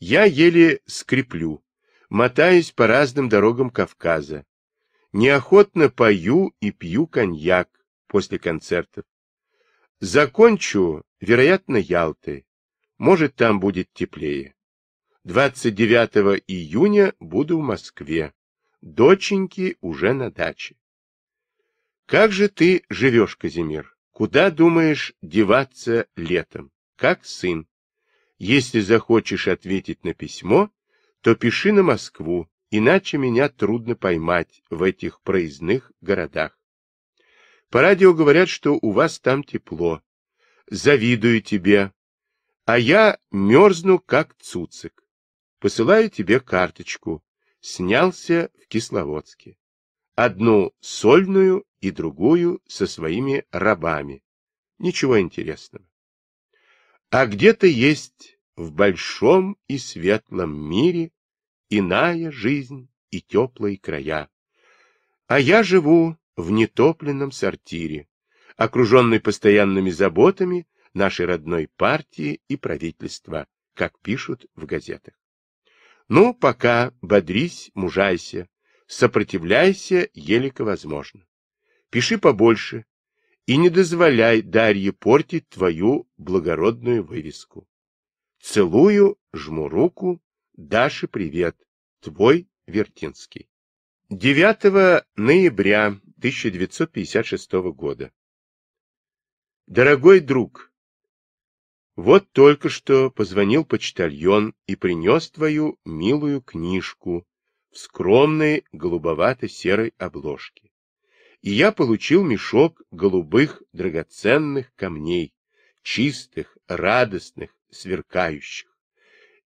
я еле скреплю, мотаюсь по разным дорогам Кавказа. Неохотно пою и пью коньяк после концертов. Закончу, вероятно, Ялты. Может, там будет теплее. 29 июня буду в Москве. Доченьки уже на даче. Как же ты живешь, Казимир? Куда думаешь деваться летом? Как сын? Если захочешь ответить на письмо, то пиши на Москву, иначе меня трудно поймать в этих проездных городах. По радио говорят, что у вас там тепло. Завидую тебе. А я мерзну, как цуцик. Посылаю тебе карточку. Снялся в Кисловодске. Одну сольную и другую со своими рабами. Ничего интересного. А где-то есть в большом и светлом мире иная жизнь и теплые края. А я живу в нетопленном сортире, окруженный постоянными заботами нашей родной партии и правительства, как пишут в газетах. Ну, пока бодрись, мужайся, сопротивляйся, елико возможно. Пиши побольше, и не дозволяй Дарье портить твою благородную вывеску. Целую, жму руку, Даше привет, твой Вертинский. 9 ноября 1956 года. Дорогой друг, вот только что позвонил почтальон и принес твою милую книжку в скромной голубовато-серой обложке и я получил мешок голубых драгоценных камней, чистых, радостных, сверкающих.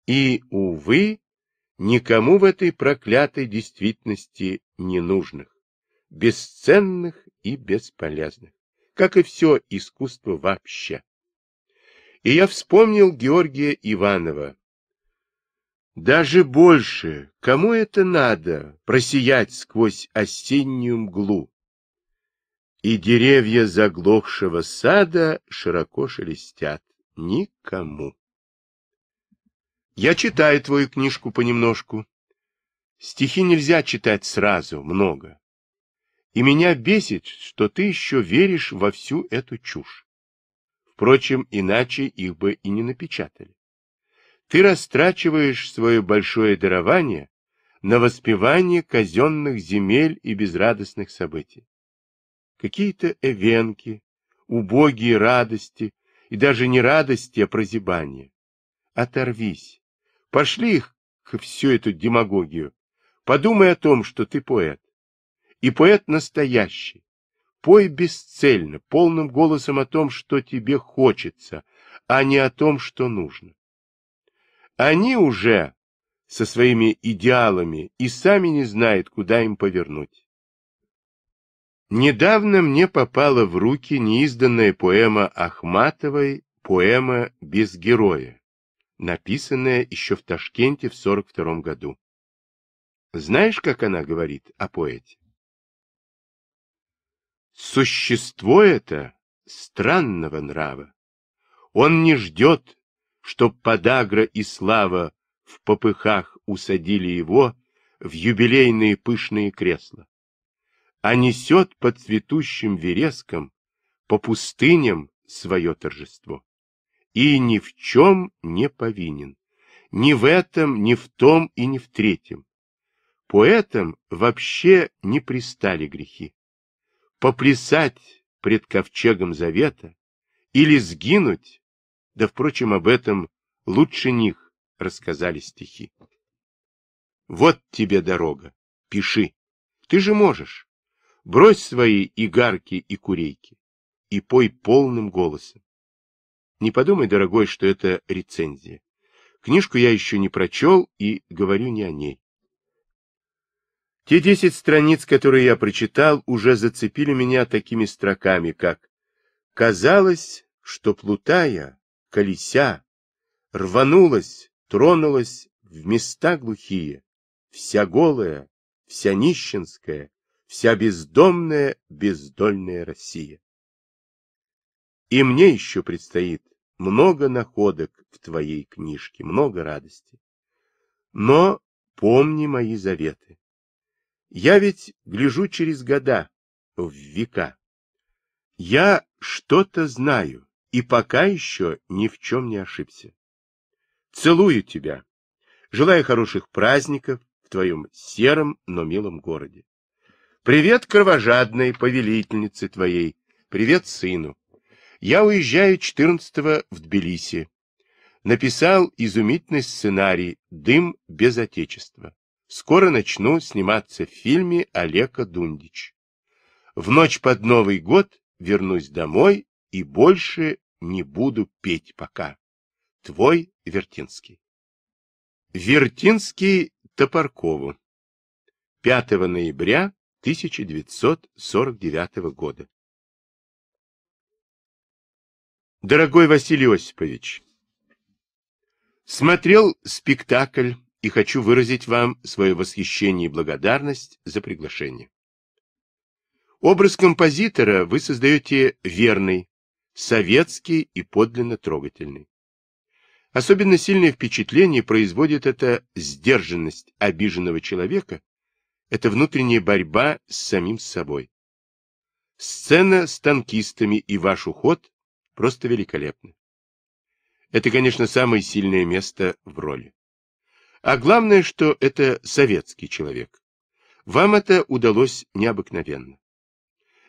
И, увы, никому в этой проклятой действительности не нужных, бесценных и бесполезных, как и все искусство вообще. И я вспомнил Георгия Иванова. Даже больше, кому это надо просиять сквозь осеннюю мглу? и деревья заглохшего сада широко шелестят. Никому. Я читаю твою книжку понемножку. Стихи нельзя читать сразу, много. И меня бесит, что ты еще веришь во всю эту чушь. Впрочем, иначе их бы и не напечатали. Ты растрачиваешь свое большое дарование на воспевание казенных земель и безрадостных событий какие-то эвенки, убогие радости, и даже не радости, а прозябания. Оторвись, пошли их к всю эту демагогию, подумай о том, что ты поэт. И поэт настоящий. Пой бесцельно, полным голосом о том, что тебе хочется, а не о том, что нужно. Они уже со своими идеалами и сами не знают, куда им повернуть. Недавно мне попала в руки неизданная поэма Ахматовой «Поэма без героя», написанная еще в Ташкенте в 42 году. Знаешь, как она говорит о поэте? Существо это странного нрава. Он не ждет, чтоб подагра и слава в попыхах усадили его в юбилейные пышные кресла а несет по цветущим верескам, по пустыням свое торжество. И ни в чем не повинен, ни в этом, ни в том и ни в третьем. Поэтам вообще не пристали грехи. Поплясать пред ковчегом завета или сгинуть, да, впрочем, об этом лучше них рассказали стихи. Вот тебе дорога, пиши, ты же можешь. Брось свои игарки и курейки и пой полным голосом. Не подумай, дорогой, что это рецензия. Книжку я еще не прочел и говорю не о ней. Те десять страниц, которые я прочитал, уже зацепили меня такими строками, как «Казалось, что плутая, колеся, рванулась, тронулась в места глухие, вся голая, вся нищенская, вся бездомная, бездольная Россия. И мне еще предстоит много находок в твоей книжке, много радости. Но помни мои заветы. Я ведь гляжу через года, в века. Я что-то знаю и пока еще ни в чем не ошибся. Целую тебя. Желаю хороших праздников в твоем сером, но милом городе. Привет кровожадной повелительнице твоей. Привет сыну. Я уезжаю 14 в Тбилиси. Написал изумительный сценарий «Дым без отечества». Скоро начну сниматься в фильме Олега Дундич. В ночь под Новый год вернусь домой и больше не буду петь пока. Твой Вертинский. Вертинский Топоркову. 5 ноября 1949 года. Дорогой Василий Осипович, смотрел спектакль и хочу выразить вам свое восхищение и благодарность за приглашение. Образ композитора вы создаете верный, советский и подлинно трогательный. Особенно сильное впечатление производит эта сдержанность обиженного человека, это внутренняя борьба с самим собой. Сцена с танкистами и ваш уход просто великолепны. Это, конечно, самое сильное место в роли. А главное, что это советский человек. Вам это удалось необыкновенно.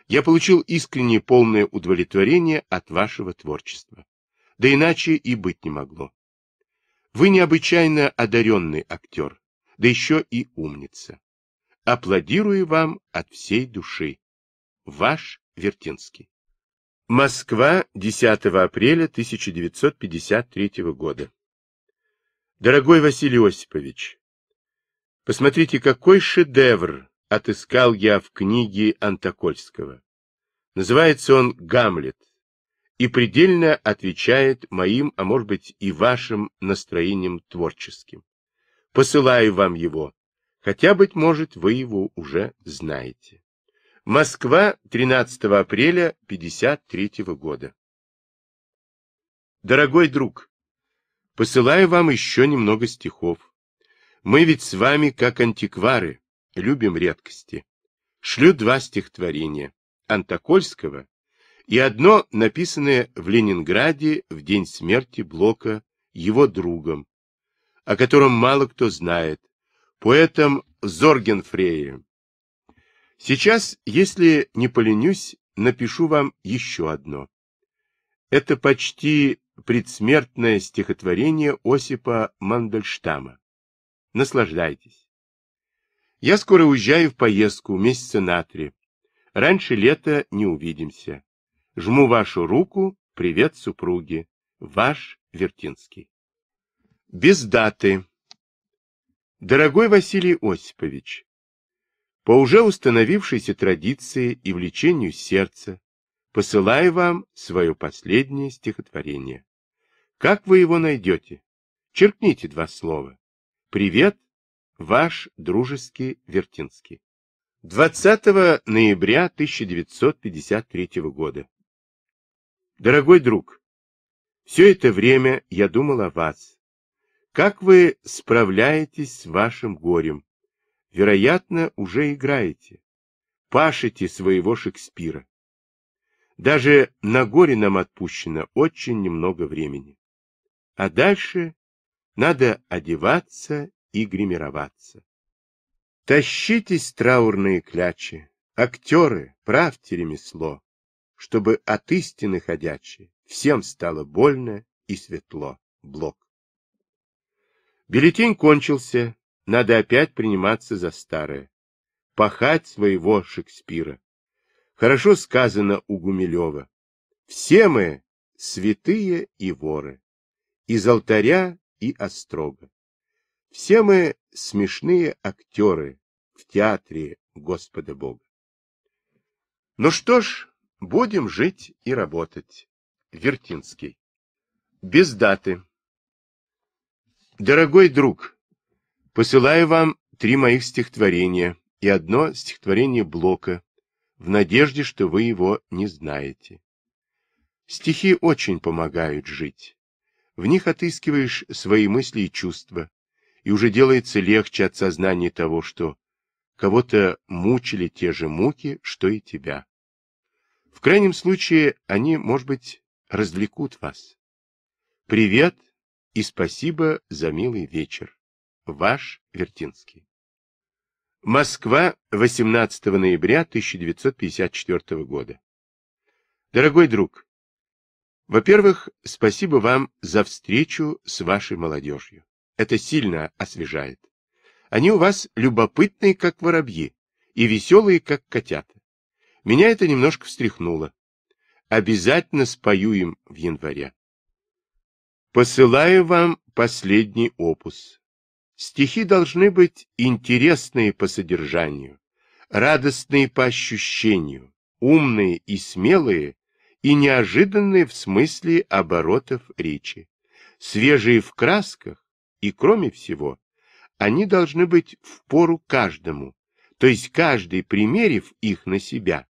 Я получил искреннее полное удовлетворение от вашего творчества. Да иначе и быть не могло. Вы необычайно одаренный актер, да еще и умница. Аплодирую вам от всей души. Ваш Вертинский. Москва, 10 апреля 1953 года. Дорогой Василий Осипович, посмотрите, какой шедевр отыскал я в книге Антокольского. Называется он «Гамлет» и предельно отвечает моим, а может быть и вашим настроениям творческим. Посылаю вам его хотя, быть может, вы его уже знаете. Москва, 13 апреля 1953 года. Дорогой друг, посылаю вам еще немного стихов. Мы ведь с вами, как антиквары, любим редкости. Шлю два стихотворения Антокольского и одно, написанное в Ленинграде в день смерти Блока его другом, о котором мало кто знает, поэтом Зоргенфреем. Сейчас, если не поленюсь, напишу вам еще одно. Это почти предсмертное стихотворение Осипа Мандельштама. Наслаждайтесь. Я скоро уезжаю в поездку месяца на три. Раньше лета не увидимся. Жму вашу руку. Привет, супруге. Ваш Вертинский. Без даты. Дорогой Василий Осипович, по уже установившейся традиции и влечению сердца, посылаю вам свое последнее стихотворение. Как вы его найдете? Черкните два слова. Привет, ваш дружеский Вертинский. 20 ноября 1953 года. Дорогой друг, все это время я думал о вас, как вы справляетесь с вашим горем? Вероятно, уже играете. Пашите своего Шекспира. Даже на горе нам отпущено очень немного времени. А дальше надо одеваться и гримироваться. Тащитесь, траурные клячи, актеры, правьте ремесло, чтобы от истины ходячей всем стало больно и светло. Блок. Бюллетень кончился, надо опять приниматься за старое. Пахать своего Шекспира. Хорошо сказано у Гумилева. Все мы святые и воры, из алтаря и острога. Все мы смешные актеры в театре Господа Бога. Ну что ж, будем жить и работать. Вертинский. Без даты. Дорогой друг, посылаю вам три моих стихотворения и одно стихотворение Блока, в надежде, что вы его не знаете. Стихи очень помогают жить. В них отыскиваешь свои мысли и чувства, и уже делается легче от сознания того, что кого-то мучили те же муки, что и тебя. В крайнем случае, они, может быть, развлекут вас. Привет и спасибо за милый вечер. Ваш Вертинский. Москва, 18 ноября 1954 года. Дорогой друг, во-первых, спасибо вам за встречу с вашей молодежью. Это сильно освежает. Они у вас любопытные, как воробьи, и веселые, как котята. Меня это немножко встряхнуло. Обязательно спою им в январе. Посылаю вам последний опус. Стихи должны быть интересные по содержанию, радостные по ощущению, умные и смелые, и неожиданные в смысле оборотов речи, свежие в красках, и, кроме всего, они должны быть в пору каждому, то есть каждый, примерив их на себя,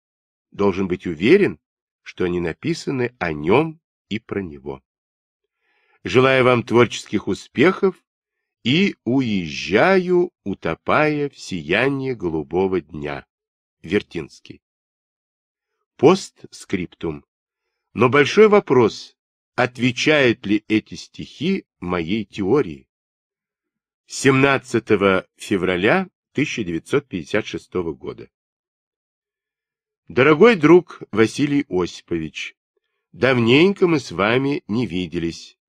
должен быть уверен, что они написаны о нем и про него. Желаю вам творческих успехов и уезжаю, утопая в сиянии голубого дня. Вертинский. Постскриптум. Но большой вопрос, отвечают ли эти стихи моей теории? 17 февраля 1956 года. Дорогой друг Василий Осипович, давненько мы с вами не виделись.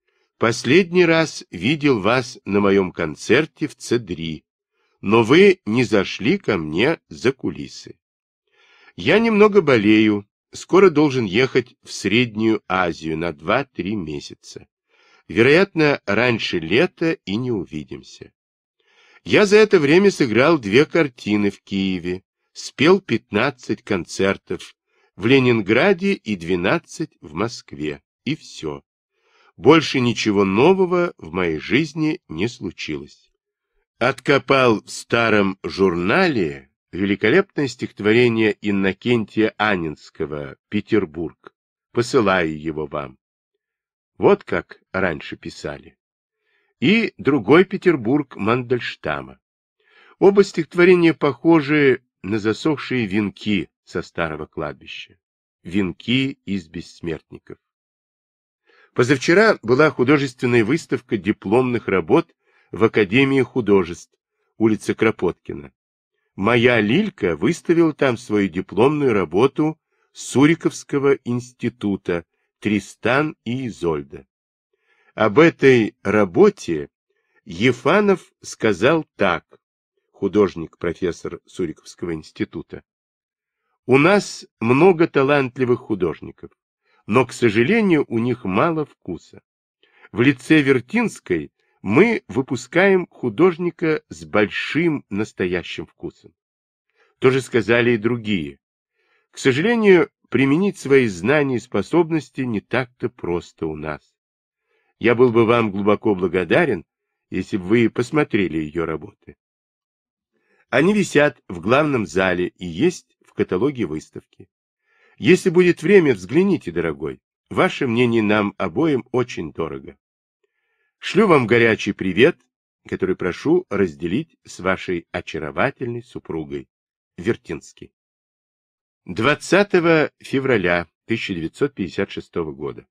Последний раз видел вас на моем концерте в Цедри, но вы не зашли ко мне за кулисы. Я немного болею, скоро должен ехать в Среднюю Азию на 2-3 месяца. Вероятно, раньше лета и не увидимся. Я за это время сыграл две картины в Киеве, спел 15 концертов в Ленинграде и 12 в Москве, и все. Больше ничего нового в моей жизни не случилось. Откопал в старом журнале великолепное стихотворение Иннокентия Анинского «Петербург». Посылаю его вам. Вот как раньше писали. И другой Петербург Мандельштама. Оба стихотворения похожи на засохшие венки со старого кладбища. Венки из бессмертников. Позавчера была художественная выставка дипломных работ в Академии художеств, улица Кропоткина. Моя Лилька выставила там свою дипломную работу Суриковского института «Тристан и Изольда». Об этой работе Ефанов сказал так, художник-профессор Суриковского института. У нас много талантливых художников но, к сожалению, у них мало вкуса. В лице Вертинской мы выпускаем художника с большим настоящим вкусом. Тоже сказали и другие. К сожалению, применить свои знания и способности не так-то просто у нас. Я был бы вам глубоко благодарен, если бы вы посмотрели ее работы. Они висят в главном зале и есть в каталоге выставки. Если будет время, взгляните, дорогой. Ваше мнение нам обоим очень дорого. Шлю вам горячий привет, который прошу разделить с вашей очаровательной супругой. Вертинский. 20 февраля 1956 года.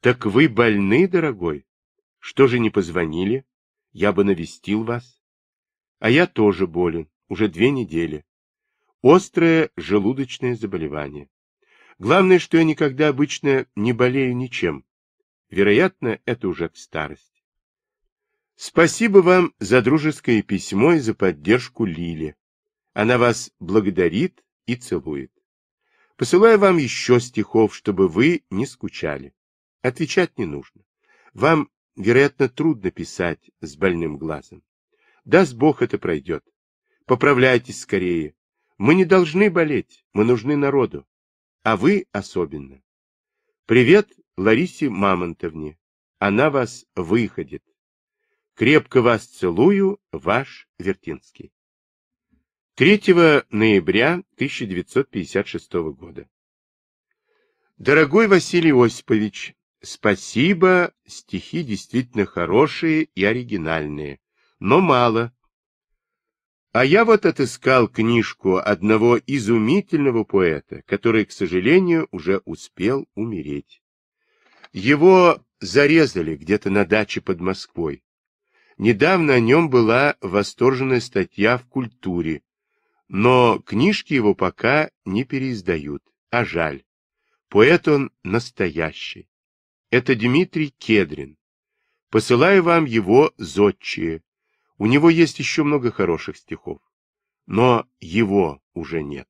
Так вы больны, дорогой? Что же не позвонили? Я бы навестил вас. А я тоже болен, уже две недели. Острое желудочное заболевание. Главное, что я никогда обычно не болею ничем. Вероятно, это уже от старости. Спасибо вам за дружеское письмо и за поддержку Лили. Она вас благодарит и целует. Посылаю вам еще стихов, чтобы вы не скучали. Отвечать не нужно. Вам, вероятно, трудно писать с больным глазом. Даст Бог, это пройдет. Поправляйтесь скорее. Мы не должны болеть, мы нужны народу. А вы особенно. Привет Ларисе Мамонтовне. Она вас выходит. Крепко вас целую, ваш Вертинский. 3 ноября 1956 года. Дорогой Василий Осипович, спасибо, стихи действительно хорошие и оригинальные, но мало, а я вот отыскал книжку одного изумительного поэта, который, к сожалению, уже успел умереть. Его зарезали где-то на даче под Москвой. Недавно о нем была восторженная статья в «Культуре», но книжки его пока не переиздают, а жаль. Поэт он настоящий. Это Дмитрий Кедрин. Посылаю вам его зодчие. У него есть еще много хороших стихов, но его уже нет.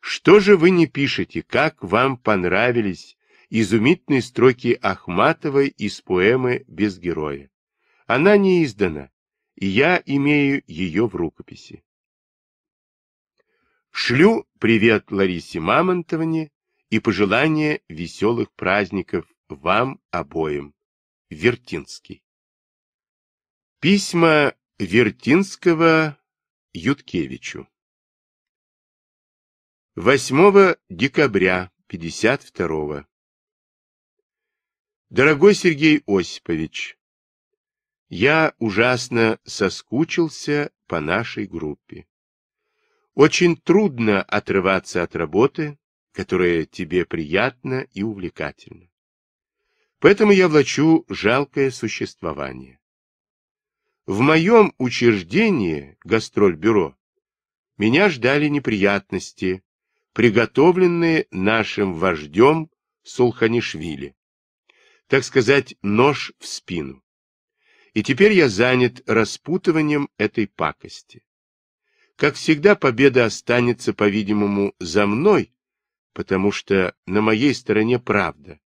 Что же вы не пишете, как вам понравились изумительные строки Ахматовой из поэмы «Без героя». Она не издана, и я имею ее в рукописи. Шлю привет Ларисе Мамонтовне и пожелание веселых праздников вам обоим. Вертинский. Письма Вертинского Юткевичу 8 декабря 52 -го. Дорогой Сергей Осипович, я ужасно соскучился по нашей группе. Очень трудно отрываться от работы, которая тебе приятна и увлекательна. Поэтому я влачу жалкое существование. В моем учреждении, Гастрольбюро меня ждали неприятности, приготовленные нашим вождем Сулханишвили. Так сказать, нож в спину. И теперь я занят распутыванием этой пакости. Как всегда, победа останется, по-видимому, за мной, потому что на моей стороне правда,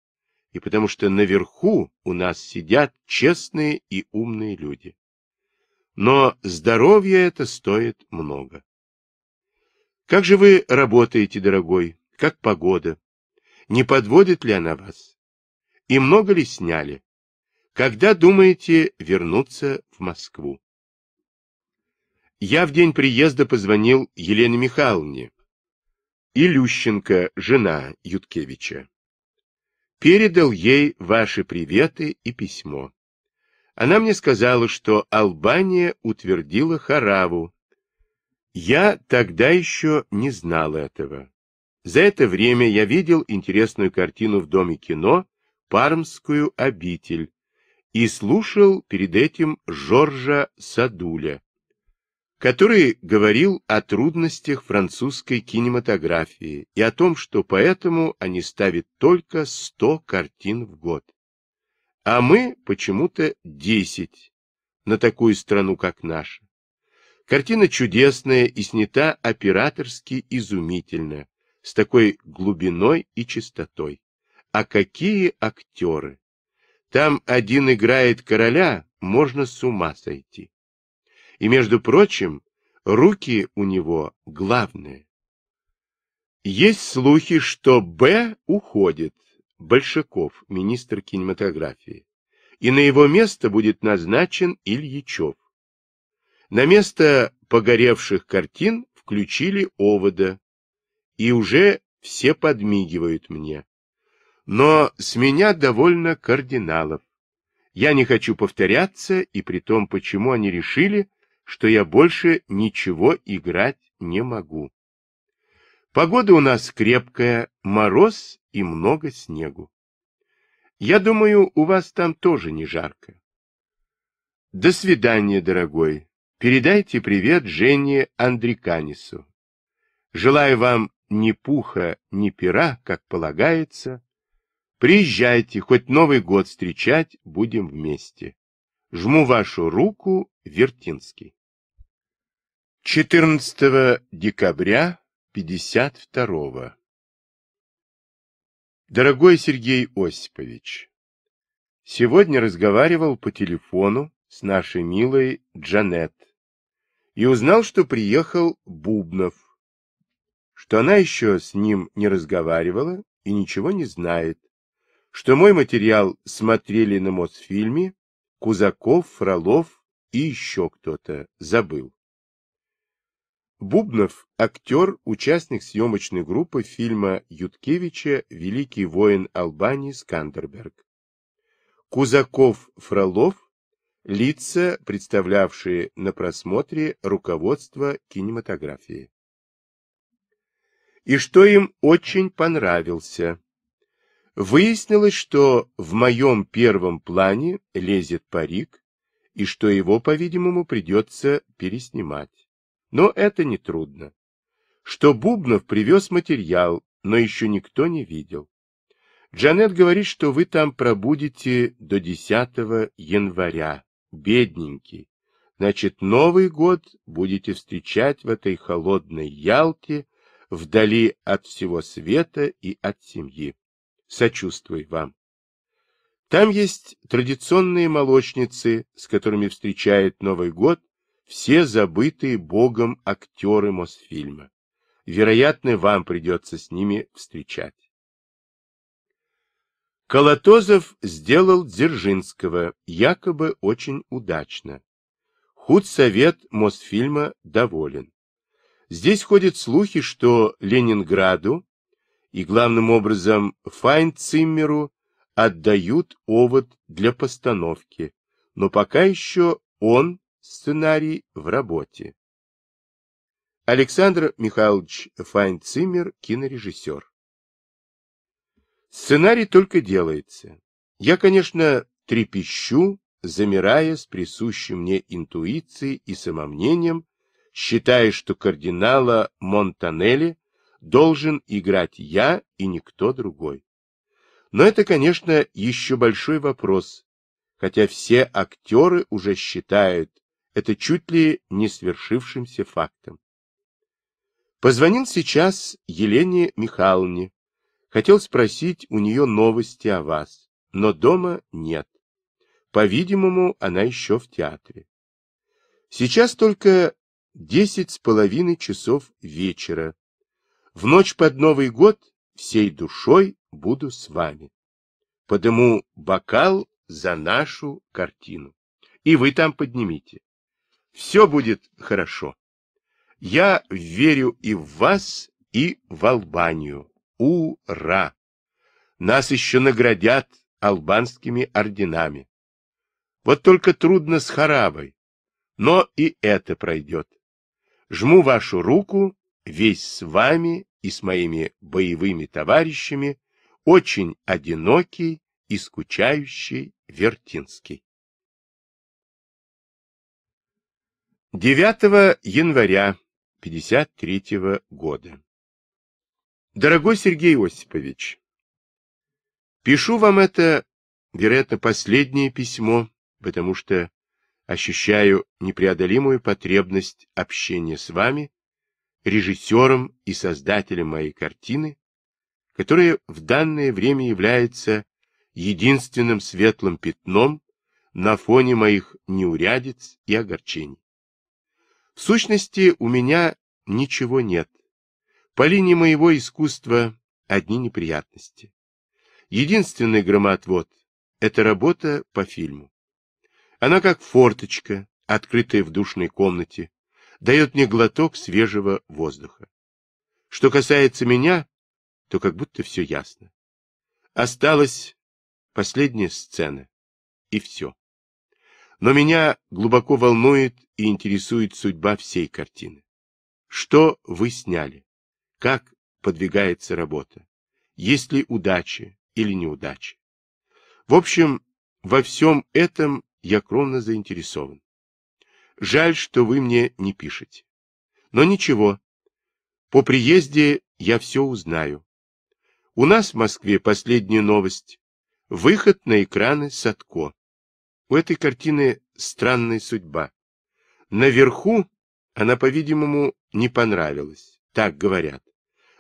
и потому что наверху у нас сидят честные и умные люди но здоровье это стоит много. Как же вы работаете, дорогой? Как погода? Не подводит ли она вас? И много ли сняли? Когда думаете вернуться в Москву? Я в день приезда позвонил Елене Михайловне и Лющенко, жена Юткевича. Передал ей ваши приветы и письмо. Она мне сказала, что Албания утвердила Хараву. Я тогда еще не знал этого. За это время я видел интересную картину в Доме кино «Пармскую обитель» и слушал перед этим Жоржа Садуля, который говорил о трудностях французской кинематографии и о том, что поэтому они ставят только 100 картин в год. А мы почему-то десять на такую страну, как наша. Картина чудесная и снята операторски изумительно, с такой глубиной и чистотой. А какие актеры! Там один играет короля, можно с ума сойти. И, между прочим, руки у него главные. Есть слухи, что Б уходит, Большаков, министр кинематографии, и на его место будет назначен Ильичев. На место погоревших картин включили овода, и уже все подмигивают мне. Но с меня довольно кардиналов. Я не хочу повторяться, и при том, почему они решили, что я больше ничего играть не могу. Погода у нас крепкая, мороз и много снегу. Я думаю, у вас там тоже не жарко. До свидания, дорогой. Передайте привет Жене Андриканису. Желаю вам ни пуха, ни пера, как полагается. Приезжайте, хоть Новый год встречать будем вместе. Жму вашу руку, Вертинский. 14 декабря 52-го. Дорогой Сергей Осипович, сегодня разговаривал по телефону с нашей милой Джанет и узнал, что приехал Бубнов, что она еще с ним не разговаривала и ничего не знает, что мой материал смотрели на Мосфильме Кузаков, Фролов и еще кто-то, забыл. Бубнов – актер, участник съемочной группы фильма Юткевича «Великий воин Албании Скандерберг». Кузаков-Фролов – лица, представлявшие на просмотре руководство кинематографии. И что им очень понравился. Выяснилось, что в моем первом плане лезет парик, и что его, по-видимому, придется переснимать. Но это не трудно. Что Бубнов привез материал, но еще никто не видел. Джанет говорит, что вы там пробудете до 10 января, бедненький. Значит, Новый год будете встречать в этой холодной Ялте, вдали от всего света и от семьи. Сочувствуй вам. Там есть традиционные молочницы, с которыми встречает Новый год все забытые богом актеры Мосфильма. Вероятно, вам придется с ними встречать. Колотозов сделал Дзержинского якобы очень удачно. Худсовет Мосфильма доволен. Здесь ходят слухи, что Ленинграду и, главным образом, Файнциммеру отдают овод для постановки, но пока еще он Сценарий в работе. Александр Михайлович Файнцимер, кинорежиссер. Сценарий только делается. Я, конечно, трепещу, замирая с присущей мне интуицией и самомнением, считая, что кардинала Монтанелли должен играть я и никто другой. Но это, конечно, еще большой вопрос, хотя все актеры уже считают это чуть ли не свершившимся фактом. Позвонил сейчас Елене Михайловне. Хотел спросить у нее новости о вас, но дома нет. По-видимому, она еще в театре. Сейчас только десять с половиной часов вечера. В ночь под Новый год всей душой буду с вами. Подыму бокал за нашу картину. И вы там поднимите. Все будет хорошо. Я верю и в вас, и в Албанию. Ура! Нас еще наградят албанскими орденами. Вот только трудно с Харабой, но и это пройдет. Жму вашу руку, весь с вами и с моими боевыми товарищами, очень одинокий и скучающий Вертинский. 9 января 1953 года. Дорогой Сергей Осипович, пишу вам это, вероятно, последнее письмо, потому что ощущаю непреодолимую потребность общения с вами, режиссером и создателем моей картины, которая в данное время является единственным светлым пятном на фоне моих неурядиц и огорчений. В сущности, у меня ничего нет. По линии моего искусства одни неприятности. Единственный громоотвод — это работа по фильму. Она как форточка, открытая в душной комнате, дает мне глоток свежего воздуха. Что касается меня, то как будто все ясно. Осталась последняя сцена, и все. Но меня глубоко волнует и интересует судьба всей картины. Что вы сняли? Как подвигается работа? Есть ли удача или неудача? В общем, во всем этом я кровно заинтересован. Жаль, что вы мне не пишете. Но ничего. По приезде я все узнаю. У нас в Москве последняя новость. Выход на экраны Садко. У этой картины странная судьба. Наверху она, по-видимому, не понравилась, так говорят.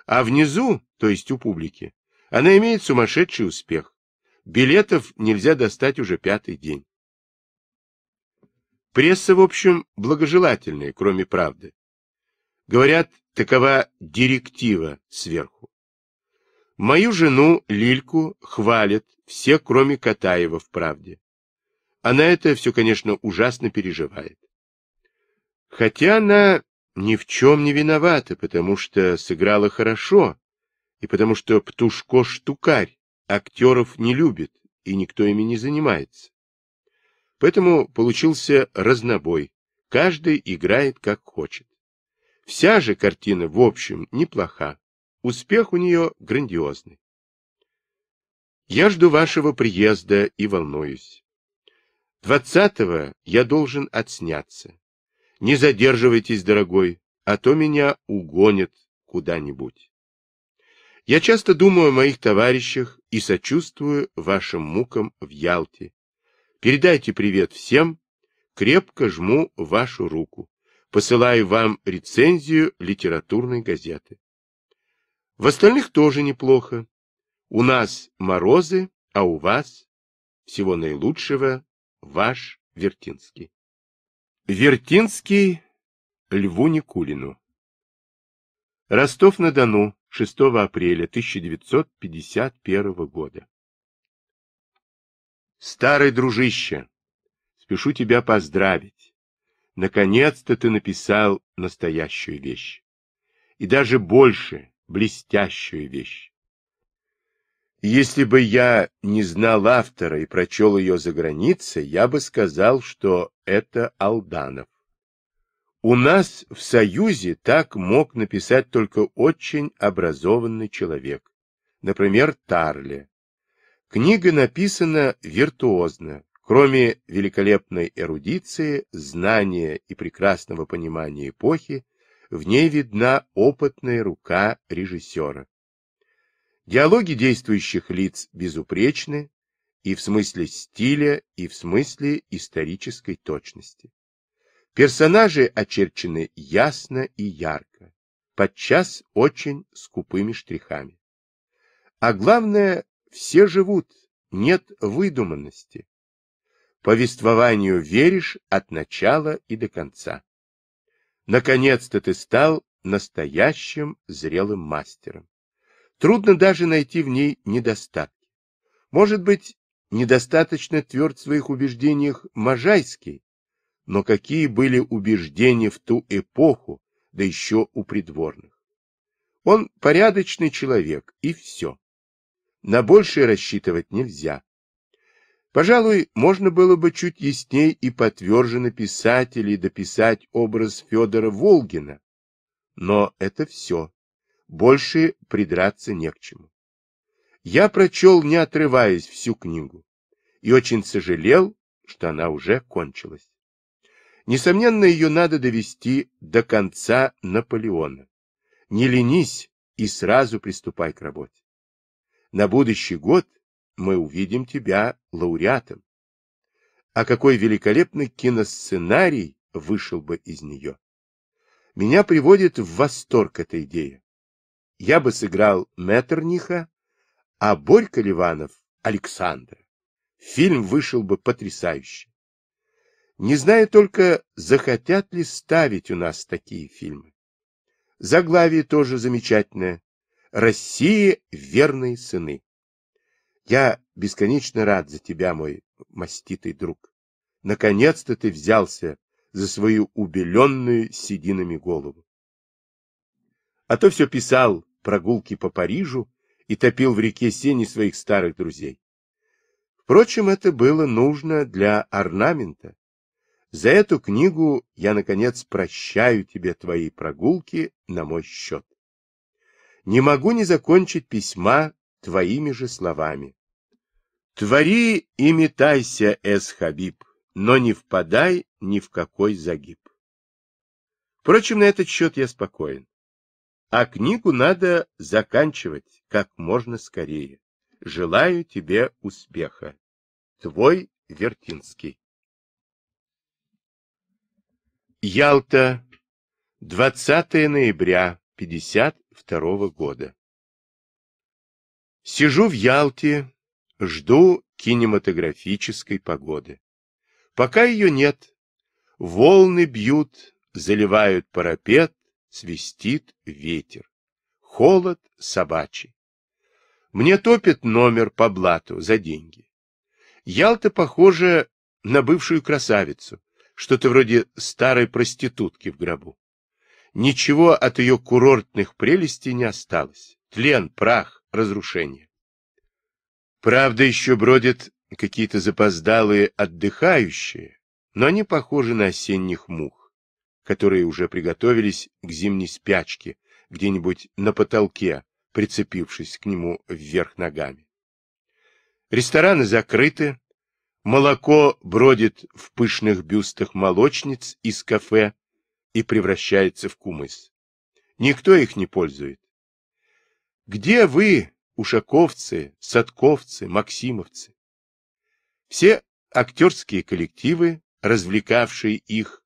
А внизу, то есть у публики, она имеет сумасшедший успех. Билетов нельзя достать уже пятый день. Пресса, в общем, благожелательная, кроме правды. Говорят, такова директива сверху. Мою жену Лильку хвалят все, кроме Катаева, в правде. Она это все, конечно, ужасно переживает. Хотя она ни в чем не виновата, потому что сыграла хорошо, и потому что Птушко штукарь, актеров не любит, и никто ими не занимается. Поэтому получился разнобой, каждый играет как хочет. Вся же картина, в общем, неплоха, успех у нее грандиозный. Я жду вашего приезда и волнуюсь. Двадцатого я должен отсняться. Не задерживайтесь, дорогой, а то меня угонят куда-нибудь. Я часто думаю о моих товарищах и сочувствую вашим мукам в Ялте. Передайте привет всем. Крепко жму вашу руку. Посылаю вам рецензию литературной газеты. В остальных тоже неплохо. У нас морозы, а у вас всего наилучшего Ваш Вертинский. Вертинский Льву Никулину. Ростов-на-Дону, 6 апреля 1951 года. Старый дружище, спешу тебя поздравить. Наконец-то ты написал настоящую вещь. И даже больше блестящую вещь. Если бы я не знал автора и прочел ее за границей, я бы сказал, что это Алданов. У нас в Союзе так мог написать только очень образованный человек, например, Тарле. Книга написана виртуозно, кроме великолепной эрудиции, знания и прекрасного понимания эпохи, в ней видна опытная рука режиссера. Диалоги действующих лиц безупречны и в смысле стиля, и в смысле исторической точности. Персонажи очерчены ясно и ярко, подчас очень скупыми штрихами. А главное, все живут, нет выдуманности. Повествованию веришь от начала и до конца. Наконец-то ты стал настоящим зрелым мастером. Трудно даже найти в ней недостатки. Может быть, недостаточно тверд в своих убеждениях Можайский, но какие были убеждения в ту эпоху, да еще у придворных. Он порядочный человек, и все. На большее рассчитывать нельзя. Пожалуй, можно было бы чуть ясней и потверже написать или дописать образ Федора Волгина. Но это все больше придраться не к чему. Я прочел, не отрываясь, всю книгу, и очень сожалел, что она уже кончилась. Несомненно, ее надо довести до конца Наполеона. Не ленись и сразу приступай к работе. На будущий год мы увидим тебя лауреатом. А какой великолепный киносценарий вышел бы из нее! Меня приводит в восторг эта идея я бы сыграл Меттерниха, а Борька Ливанов — Александра. Фильм вышел бы потрясающе. Не знаю только, захотят ли ставить у нас такие фильмы. Заглавие тоже замечательное. «Россия. Верные сыны». Я бесконечно рад за тебя, мой маститый друг. Наконец-то ты взялся за свою убеленную сединами голову а то все писал прогулки по Парижу и топил в реке сени своих старых друзей. Впрочем, это было нужно для орнамента. За эту книгу я, наконец, прощаю тебе твои прогулки на мой счет. Не могу не закончить письма твоими же словами. Твори и метайся, Эс Хабиб, но не впадай ни в какой загиб. Впрочем, на этот счет я спокоен. А книгу надо заканчивать как можно скорее. Желаю тебе успеха. Твой Вертинский. Ялта, 20 ноября 52 года. Сижу в Ялте, жду кинематографической погоды. Пока ее нет. Волны бьют, заливают парапет, свистит ветер. Холод собачий. Мне топит номер по блату за деньги. Ялта похожа на бывшую красавицу, что-то вроде старой проститутки в гробу. Ничего от ее курортных прелестей не осталось. Тлен, прах, разрушение. Правда, еще бродят какие-то запоздалые отдыхающие, но они похожи на осенних мух которые уже приготовились к зимней спячке, где-нибудь на потолке, прицепившись к нему вверх ногами. Рестораны закрыты, молоко бродит в пышных бюстах молочниц из кафе и превращается в кумыс. Никто их не пользует. Где вы, ушаковцы, садковцы, максимовцы? Все актерские коллективы, развлекавшие их,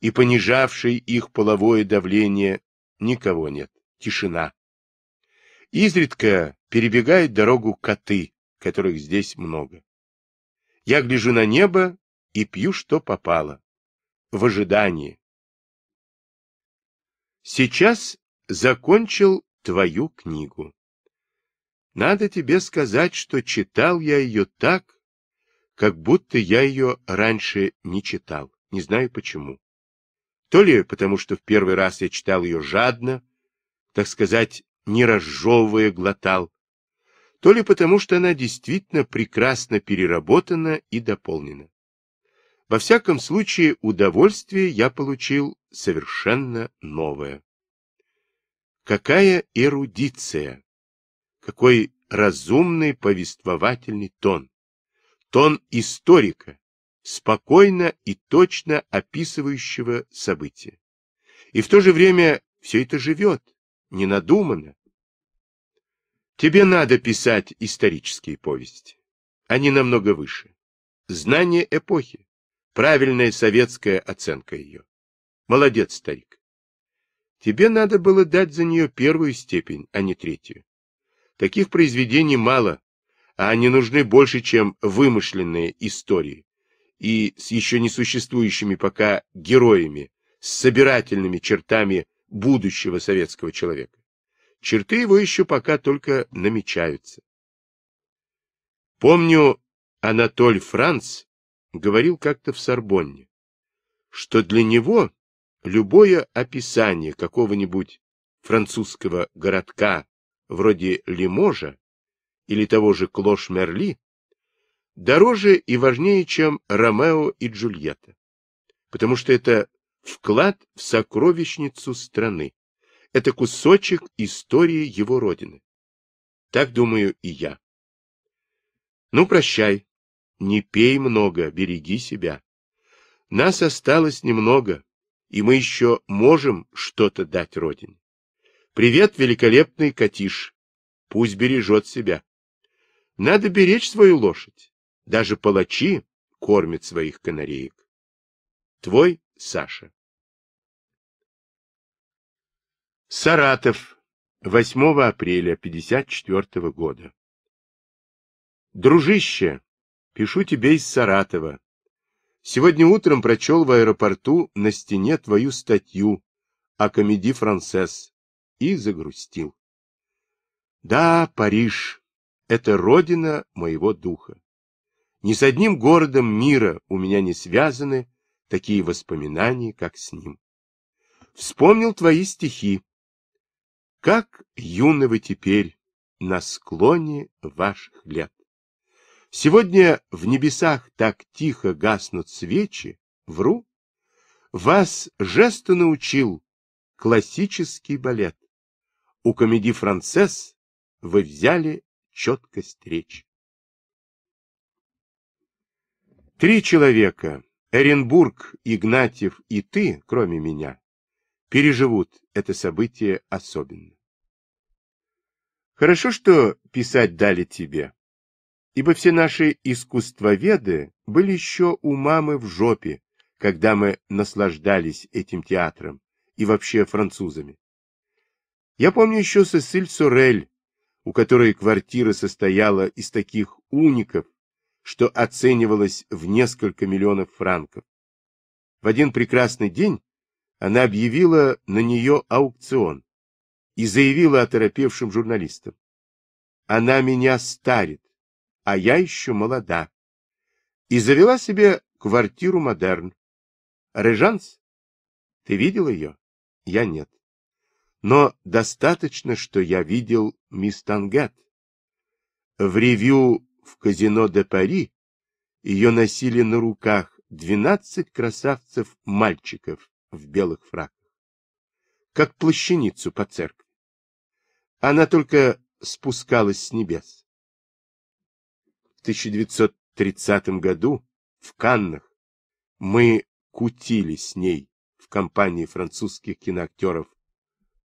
и понижавшей их половое давление, никого нет. Тишина. Изредка перебегают дорогу коты, которых здесь много. Я гляжу на небо и пью, что попало. В ожидании. Сейчас закончил твою книгу. Надо тебе сказать, что читал я ее так, как будто я ее раньше не читал. Не знаю почему. То ли потому, что в первый раз я читал ее жадно, так сказать, не разжевывая, глотал, то ли потому, что она действительно прекрасно переработана и дополнена. Во всяком случае, удовольствие я получил совершенно новое. Какая эрудиция! Какой разумный повествовательный тон! Тон историка, спокойно и точно описывающего события. И в то же время все это живет, не надумано. Тебе надо писать исторические повести. Они намного выше. Знание эпохи. Правильная советская оценка ее. Молодец, старик. Тебе надо было дать за нее первую степень, а не третью. Таких произведений мало, а они нужны больше, чем вымышленные истории, и с еще не существующими пока героями, с собирательными чертами будущего советского человека. Черты его еще пока только намечаются. Помню, Анатоль Франц говорил как-то в Сорбонне, что для него любое описание какого-нибудь французского городка вроде Лиможа или того же Клош-Мерли дороже и важнее, чем Ромео и Джульетта, потому что это вклад в сокровищницу страны, это кусочек истории его родины. Так думаю и я. Ну, прощай, не пей много, береги себя. Нас осталось немного, и мы еще можем что-то дать родине. Привет, великолепный Катиш, пусть бережет себя. Надо беречь свою лошадь. Даже палачи кормят своих канареек. Твой Саша. Саратов. 8 апреля 54 года. Дружище, пишу тебе из Саратова. Сегодня утром прочел в аэропорту на стене твою статью о комедии «Францесс» и загрустил. Да, Париж — это родина моего духа. Ни с одним городом мира у меня не связаны такие воспоминания, как с ним. Вспомнил твои стихи. Как юны вы теперь на склоне ваших лет. Сегодня в небесах так тихо гаснут свечи, вру. Вас жесту научил классический балет. У комедии «Францесс» вы взяли четкость речи. Три человека, Эренбург, Игнатьев и ты, кроме меня, переживут это событие особенно. Хорошо, что писать дали тебе, ибо все наши искусствоведы были еще у мамы в жопе, когда мы наслаждались этим театром и вообще французами. Я помню еще Сесиль Сорель, у которой квартира состояла из таких уников, что оценивалось в несколько миллионов франков. В один прекрасный день она объявила на нее аукцион и заявила оторопевшим журналистам. Она меня старит, а я еще молода. И завела себе квартиру модерн. Режанс, ты видел ее? Я нет. Но достаточно, что я видел мисс Тангет. В ревю в казино де Пари, ее носили на руках двенадцать красавцев-мальчиков в белых фраках, как плащаницу по церкви. Она только спускалась с небес. В 1930 году в Каннах мы кутили с ней в компании французских киноактеров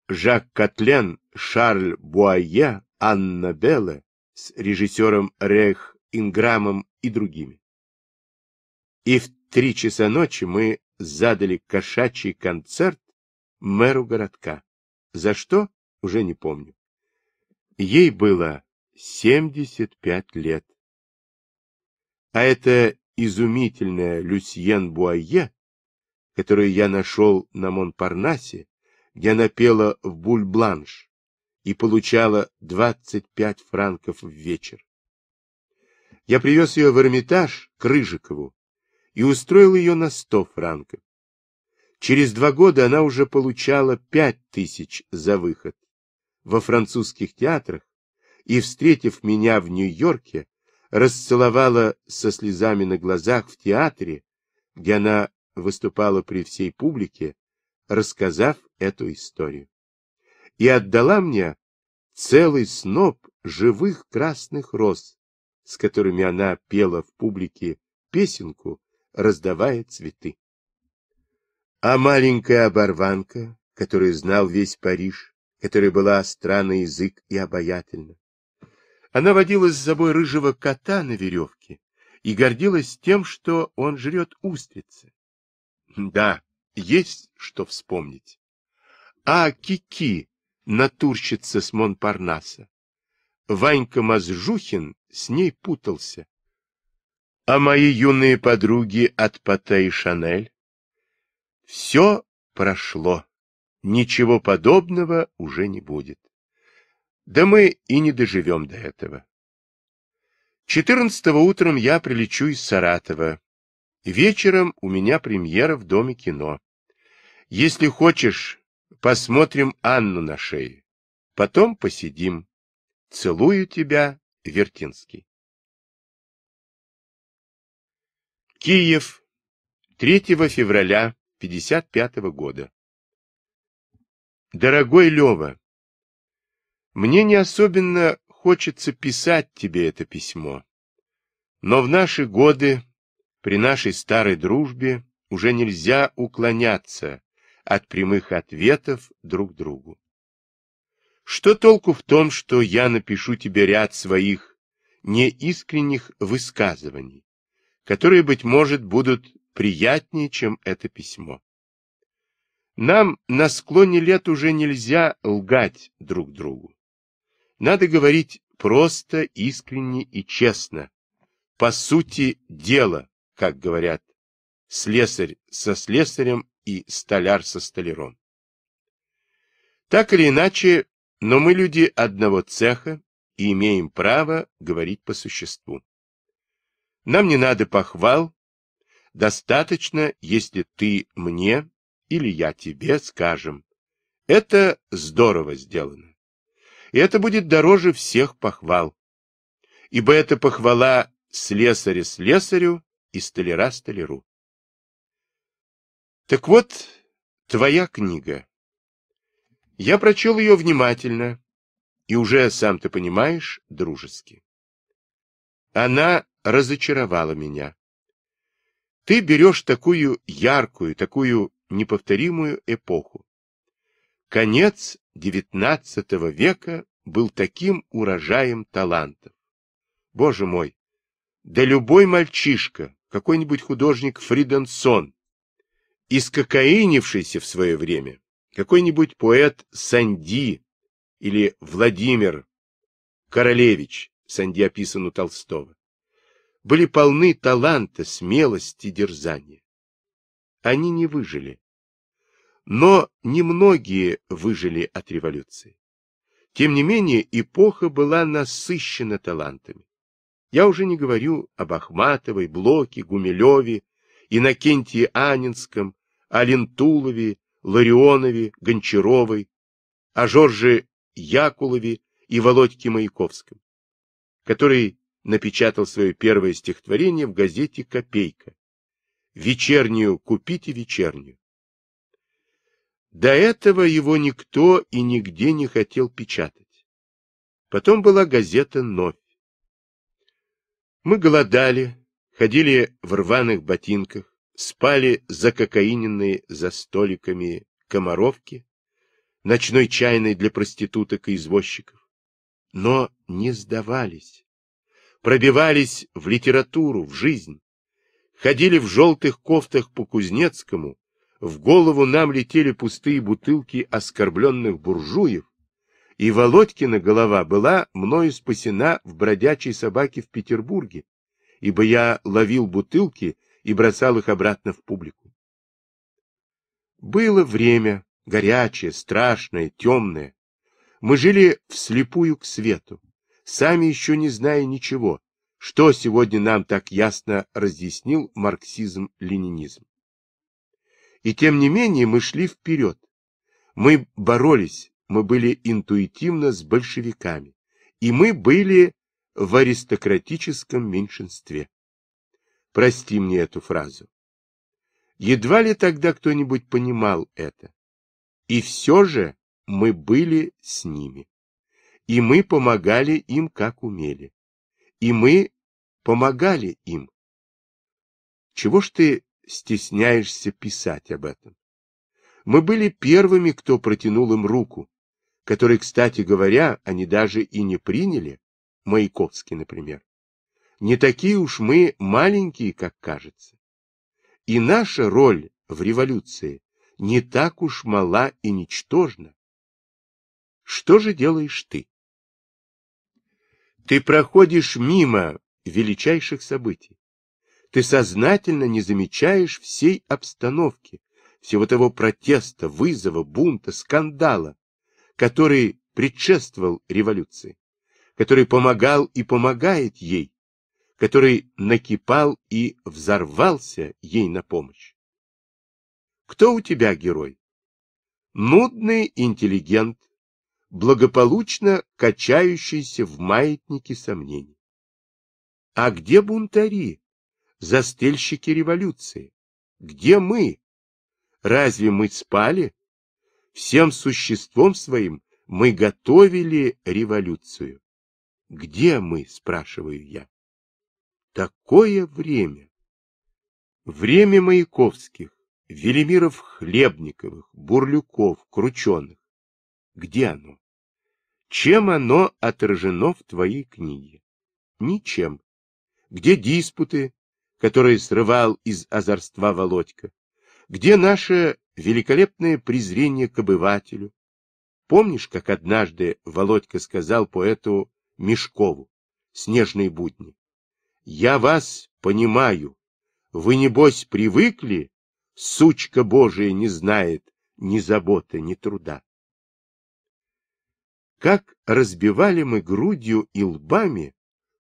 Жак Котлен, Шарль Буае, Анна Белла с режиссером Рех Инграмом и другими. И в три часа ночи мы задали кошачий концерт мэру городка. За что? Уже не помню. Ей было 75 лет. А эта изумительная Люсьен Буае, которую я нашел на Монпарнасе, где она пела в Буль-Бланш, и получала 25 франков в вечер. Я привез ее в Эрмитаж к Рыжикову и устроил ее на 100 франков. Через два года она уже получала 5 тысяч за выход во французских театрах и, встретив меня в Нью-Йорке, расцеловала со слезами на глазах в театре, где она выступала при всей публике, рассказав эту историю и отдала мне целый сноп живых красных роз, с которыми она пела в публике песенку, раздавая цветы. А маленькая оборванка, которую знал весь Париж, которая была остра на язык и обаятельна. Она водила с собой рыжего кота на веревке и гордилась тем, что он жрет устрицы. Да, есть что вспомнить. А Кики, натурщица с Монпарнаса. Ванька Мазжухин с ней путался. А мои юные подруги от Патэ и Шанель? Все прошло. Ничего подобного уже не будет. Да мы и не доживем до этого. Четырнадцатого утром я прилечу из Саратова. Вечером у меня премьера в Доме кино. Если хочешь, Посмотрим Анну на шее. Потом посидим. Целую тебя, Вертинский. Киев, 3 февраля 55 года. Дорогой Лева, мне не особенно хочется писать тебе это письмо, но в наши годы, при нашей старой дружбе, уже нельзя уклоняться от прямых ответов друг другу. Что толку в том, что я напишу тебе ряд своих неискренних высказываний, которые, быть может, будут приятнее, чем это письмо? Нам на склоне лет уже нельзя лгать друг другу. Надо говорить просто, искренне и честно. По сути дела, как говорят, слесарь со слесарем и столяр со столяром. Так или иначе, но мы люди одного цеха и имеем право говорить по существу. Нам не надо похвал, достаточно, если ты мне или я тебе скажем. Это здорово сделано. И это будет дороже всех похвал. Ибо это похвала слесаря слесарю и столяра столяру. Так вот, твоя книга. Я прочел ее внимательно и уже, сам ты понимаешь, дружески. Она разочаровала меня. Ты берешь такую яркую, такую неповторимую эпоху. Конец XIX века был таким урожаем талантов. Боже мой, да любой мальчишка, какой-нибудь художник Фриденсон, искокаинившийся в свое время какой-нибудь поэт Санди или Владимир Королевич, Санди описан у Толстого, были полны таланта, смелости, дерзания. Они не выжили. Но немногие выжили от революции. Тем не менее, эпоха была насыщена талантами. Я уже не говорю об Ахматовой, Блоке, Гумилеве, Иннокентии Анинском, Алентулове, Ларионове, Гончаровой, о Жорже Якулове и Володьке Маяковском, который напечатал свое первое стихотворение в газете «Копейка». «Вечернюю купите вечернюю». До этого его никто и нигде не хотел печатать. Потом была газета «Новь». Мы голодали, ходили в рваных ботинках, спали закокаиненные за столиками комаровки, ночной чайной для проституток и извозчиков, но не сдавались, пробивались в литературу, в жизнь, ходили в желтых кофтах по Кузнецкому, в голову нам летели пустые бутылки оскорбленных буржуев, и Володькина голова была мною спасена в бродячей собаке в Петербурге, ибо я ловил бутылки и бросал их обратно в публику. Было время, горячее, страшное, темное. Мы жили вслепую к свету, сами еще не зная ничего, что сегодня нам так ясно разъяснил марксизм-ленинизм. И тем не менее мы шли вперед. Мы боролись, мы были интуитивно с большевиками, и мы были в аристократическом меньшинстве. Прости мне эту фразу. Едва ли тогда кто-нибудь понимал это. И все же мы были с ними. И мы помогали им, как умели. И мы помогали им. Чего ж ты стесняешься писать об этом? Мы были первыми, кто протянул им руку, которые, кстати говоря, они даже и не приняли, Маяковский, например. Не такие уж мы маленькие, как кажется. И наша роль в революции не так уж мала и ничтожна. Что же делаешь ты? Ты проходишь мимо величайших событий. Ты сознательно не замечаешь всей обстановки, всего того протеста, вызова, бунта, скандала, который предшествовал революции который помогал и помогает ей, который накипал и взорвался ей на помощь. Кто у тебя герой? Нудный интеллигент, благополучно качающийся в маятнике сомнений. А где бунтари, застельщики революции? Где мы? Разве мы спали? Всем существом своим мы готовили революцию. Где мы, спрашиваю я? Такое время. Время Маяковских, Велимиров Хлебниковых, Бурлюков, Крученых. Где оно? Чем оно отражено в твоей книге? Ничем. Где диспуты, которые срывал из озорства Володька? Где наше великолепное презрение к обывателю? Помнишь, как однажды Володька сказал поэту Мешкову. Снежные будни. Я вас понимаю. Вы, небось, привыкли? Сучка Божия не знает ни заботы, ни труда. Как разбивали мы грудью и лбами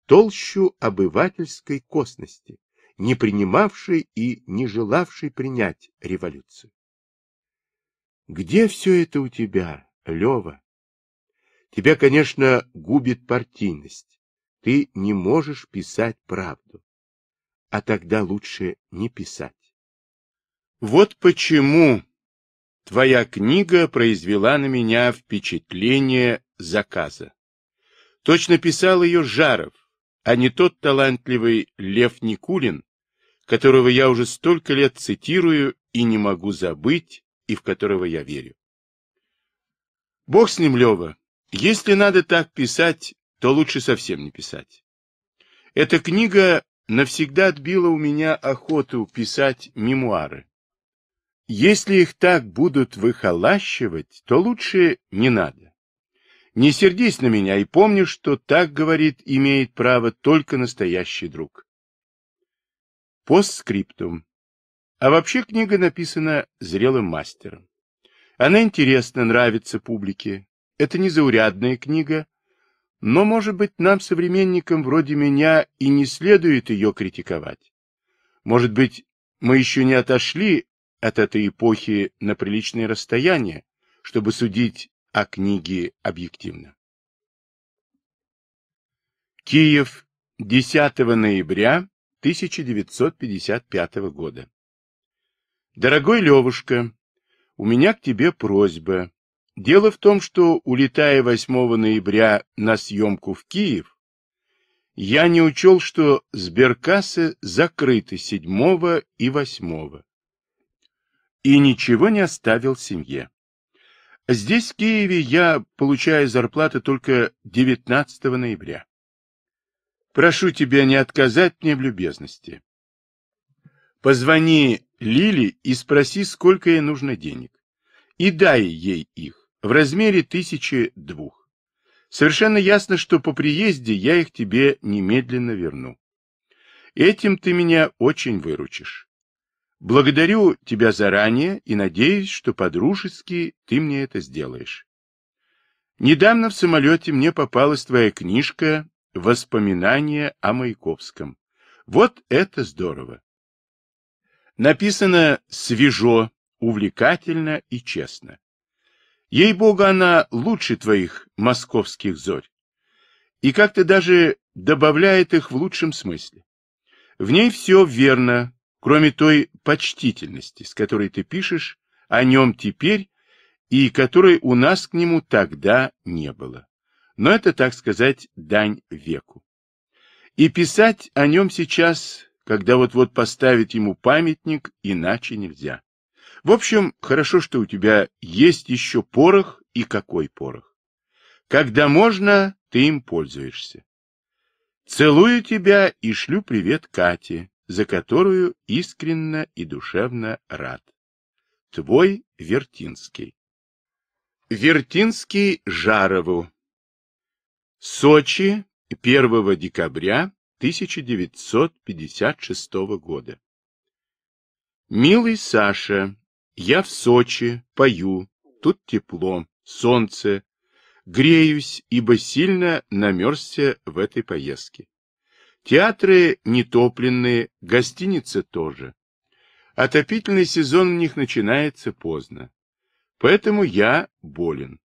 толщу обывательской косности, не принимавшей и не желавшей принять революцию. Где все это у тебя, Лева? Тебя, конечно, губит партийность. Ты не можешь писать правду. А тогда лучше не писать. Вот почему твоя книга произвела на меня впечатление заказа. Точно писал ее Жаров, а не тот талантливый Лев Никулин, которого я уже столько лет цитирую и не могу забыть, и в которого я верю. Бог с ним, Лева, если надо так писать, то лучше совсем не писать. Эта книга навсегда отбила у меня охоту писать мемуары. Если их так будут выхолащивать, то лучше не надо. Не сердись на меня и помни, что так говорит, имеет право только настоящий друг. Постскриптум. А вообще книга написана зрелым мастером. Она интересна, нравится публике, это незаурядная книга, но, может быть, нам, современникам вроде меня, и не следует ее критиковать. Может быть, мы еще не отошли от этой эпохи на приличное расстояние, чтобы судить о книге объективно. Киев, 10 ноября 1955 года. Дорогой Левушка, у меня к тебе просьба. Дело в том, что, улетая 8 ноября на съемку в Киев, я не учел, что сберкассы закрыты 7 и 8. И ничего не оставил семье. Здесь, в Киеве, я получаю зарплату только 19 ноября. Прошу тебя не отказать мне в любезности. Позвони Лили и спроси, сколько ей нужно денег. И дай ей их в размере тысячи двух. Совершенно ясно, что по приезде я их тебе немедленно верну. Этим ты меня очень выручишь. Благодарю тебя заранее и надеюсь, что по-дружески ты мне это сделаешь. Недавно в самолете мне попалась твоя книжка «Воспоминания о Маяковском». Вот это здорово. Написано свежо, увлекательно и честно. Ей-богу, она лучше твоих московских зорь. И как-то даже добавляет их в лучшем смысле. В ней все верно, кроме той почтительности, с которой ты пишешь о нем теперь и которой у нас к нему тогда не было. Но это, так сказать, дань веку. И писать о нем сейчас, когда вот-вот поставить ему памятник, иначе нельзя. В общем, хорошо, что у тебя есть еще порох и какой порох. Когда можно, ты им пользуешься. Целую тебя и шлю привет Кате, за которую искренне и душевно рад. Твой Вертинский. Вертинский Жарову. Сочи, 1 декабря 1956 года. Милый Саша, я в Сочи, пою, тут тепло, солнце. Греюсь, ибо сильно намерзся в этой поездке. Театры нетопленные, гостиницы тоже. Отопительный сезон у них начинается поздно. Поэтому я болен.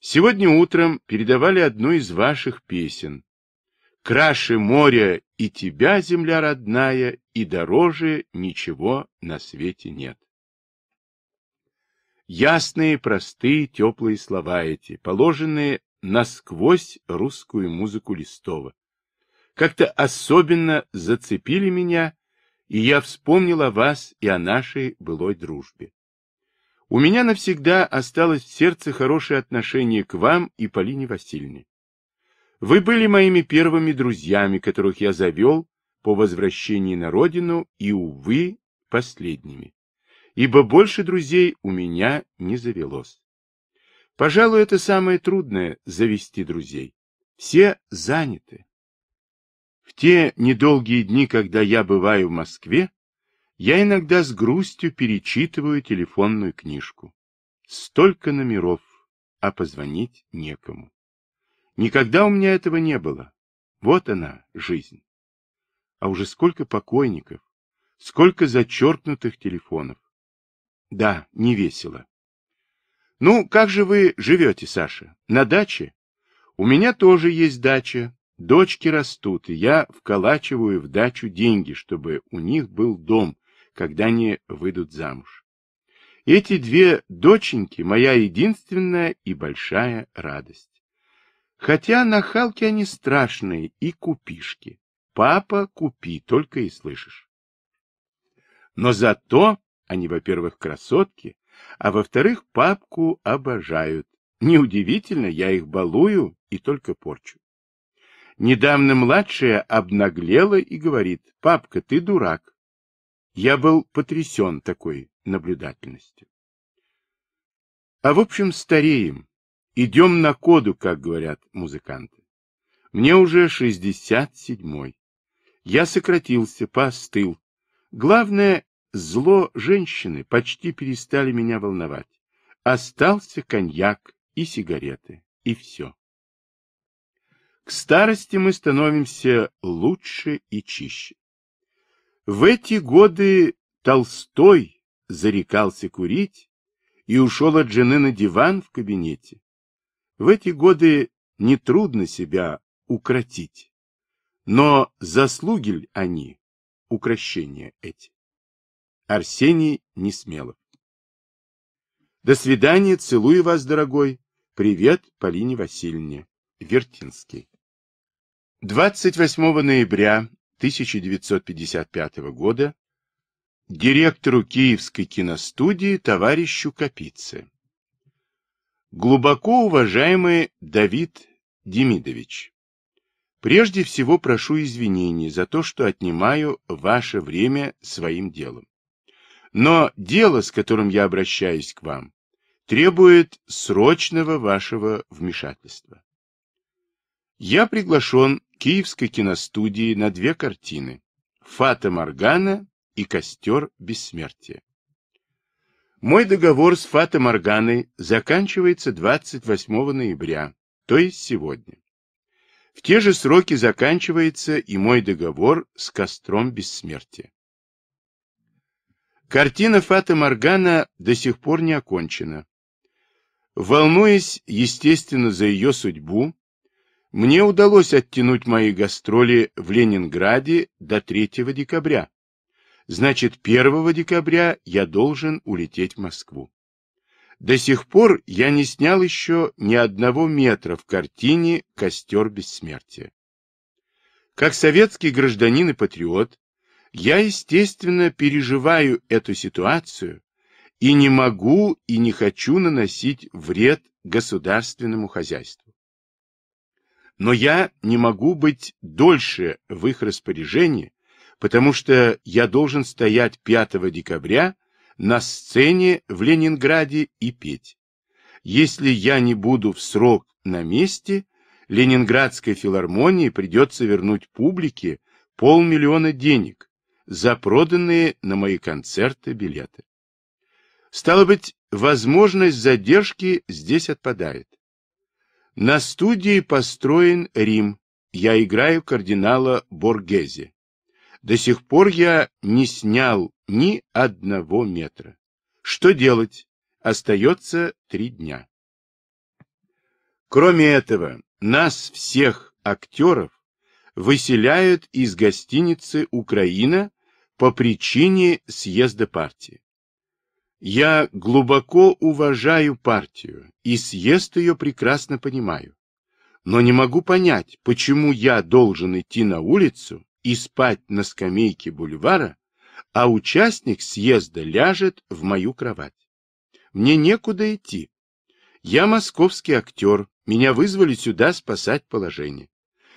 Сегодня утром передавали одну из ваших песен. «Краше моря и тебя, земля родная, и дороже ничего на свете нет». Ясные, простые, теплые слова эти, положенные насквозь русскую музыку Листова, как-то особенно зацепили меня, и я вспомнил о вас и о нашей былой дружбе. У меня навсегда осталось в сердце хорошее отношение к вам и Полине Васильевне. Вы были моими первыми друзьями, которых я завел по возвращении на родину и, увы, последними ибо больше друзей у меня не завелось. Пожалуй, это самое трудное – завести друзей. Все заняты. В те недолгие дни, когда я бываю в Москве, я иногда с грустью перечитываю телефонную книжку. Столько номеров, а позвонить некому. Никогда у меня этого не было. Вот она, жизнь. А уже сколько покойников, сколько зачеркнутых телефонов. Да, не весело. Ну, как же вы живете, Саша? На даче? У меня тоже есть дача. Дочки растут, и я вколачиваю в дачу деньги, чтобы у них был дом, когда они выйдут замуж. Эти две доченьки – моя единственная и большая радость. Хотя нахалки они страшные и купишки. Папа, купи, только и слышишь. Но зато они, а во-первых, красотки, а во-вторых, папку обожают. Неудивительно, я их балую и только порчу. Недавно младшая обнаглела и говорит, «Папка, ты дурак». Я был потрясен такой наблюдательностью. А в общем, стареем. Идем на коду, как говорят музыканты. Мне уже шестьдесят седьмой. Я сократился, поостыл. Главное, Зло женщины почти перестали меня волновать. Остался коньяк и сигареты, и все. К старости мы становимся лучше и чище. В эти годы Толстой зарекался курить и ушел от жены на диван в кабинете. В эти годы нетрудно себя укротить, но заслуги они, укращения эти. Арсений Несмелов. До свидания, целую вас, дорогой. Привет Полине Васильевне. Вертинский. 28 ноября 1955 года директору Киевской киностудии товарищу Капице. Глубоко уважаемый Давид Демидович, прежде всего прошу извинений за то, что отнимаю ваше время своим делом. Но дело, с которым я обращаюсь к вам, требует срочного вашего вмешательства. Я приглашен Киевской киностудии на две картины «Фата Моргана» и «Костер бессмертия». Мой договор с Фата Морганой заканчивается 28 ноября, то есть сегодня. В те же сроки заканчивается и мой договор с Костром Бессмертия. Картина Фата Моргана до сих пор не окончена. Волнуясь, естественно, за ее судьбу, мне удалось оттянуть мои гастроли в Ленинграде до 3 декабря. Значит, 1 декабря я должен улететь в Москву. До сих пор я не снял еще ни одного метра в картине «Костер бессмертия». Как советский гражданин и патриот, я, естественно, переживаю эту ситуацию и не могу и не хочу наносить вред государственному хозяйству. Но я не могу быть дольше в их распоряжении, потому что я должен стоять 5 декабря на сцене в Ленинграде и петь. Если я не буду в срок на месте, Ленинградской филармонии придется вернуть публике полмиллиона денег, за проданные на мои концерты билеты. Стало быть, возможность задержки здесь отпадает. На студии построен Рим. Я играю кардинала Боргезе. До сих пор я не снял ни одного метра. Что делать? Остается три дня. Кроме этого, нас всех актеров выселяют из гостиницы «Украина» по причине съезда партии. Я глубоко уважаю партию, и съезд ее прекрасно понимаю. Но не могу понять, почему я должен идти на улицу и спать на скамейке бульвара, а участник съезда ляжет в мою кровать. Мне некуда идти. Я московский актер, меня вызвали сюда спасать положение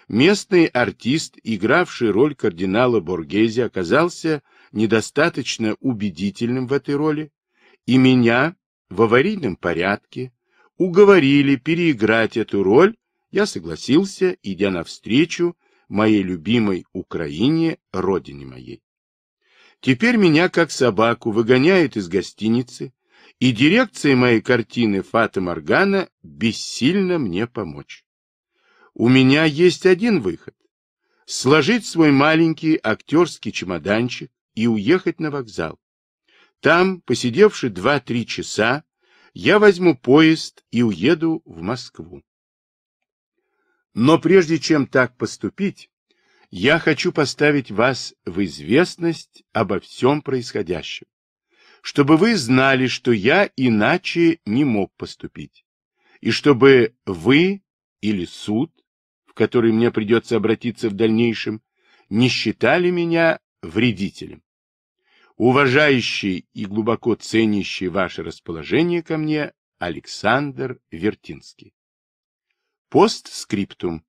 местный артист, игравший роль кардинала Боргези, оказался недостаточно убедительным в этой роли, и меня в аварийном порядке уговорили переиграть эту роль, я согласился, идя навстречу моей любимой Украине, родине моей. Теперь меня, как собаку, выгоняют из гостиницы, и дирекция моей картины Фата Моргана бессильно мне помочь. У меня есть один выход. Сложить свой маленький актерский чемоданчик и уехать на вокзал. Там, посидевши два-три часа, я возьму поезд и уеду в Москву. Но прежде чем так поступить, я хочу поставить вас в известность обо всем происходящем, чтобы вы знали, что я иначе не мог поступить, и чтобы вы или суд который мне придется обратиться в дальнейшем, не считали меня вредителем. Уважающий и глубоко ценящий ваше расположение ко мне Александр Вертинский. Постскриптум.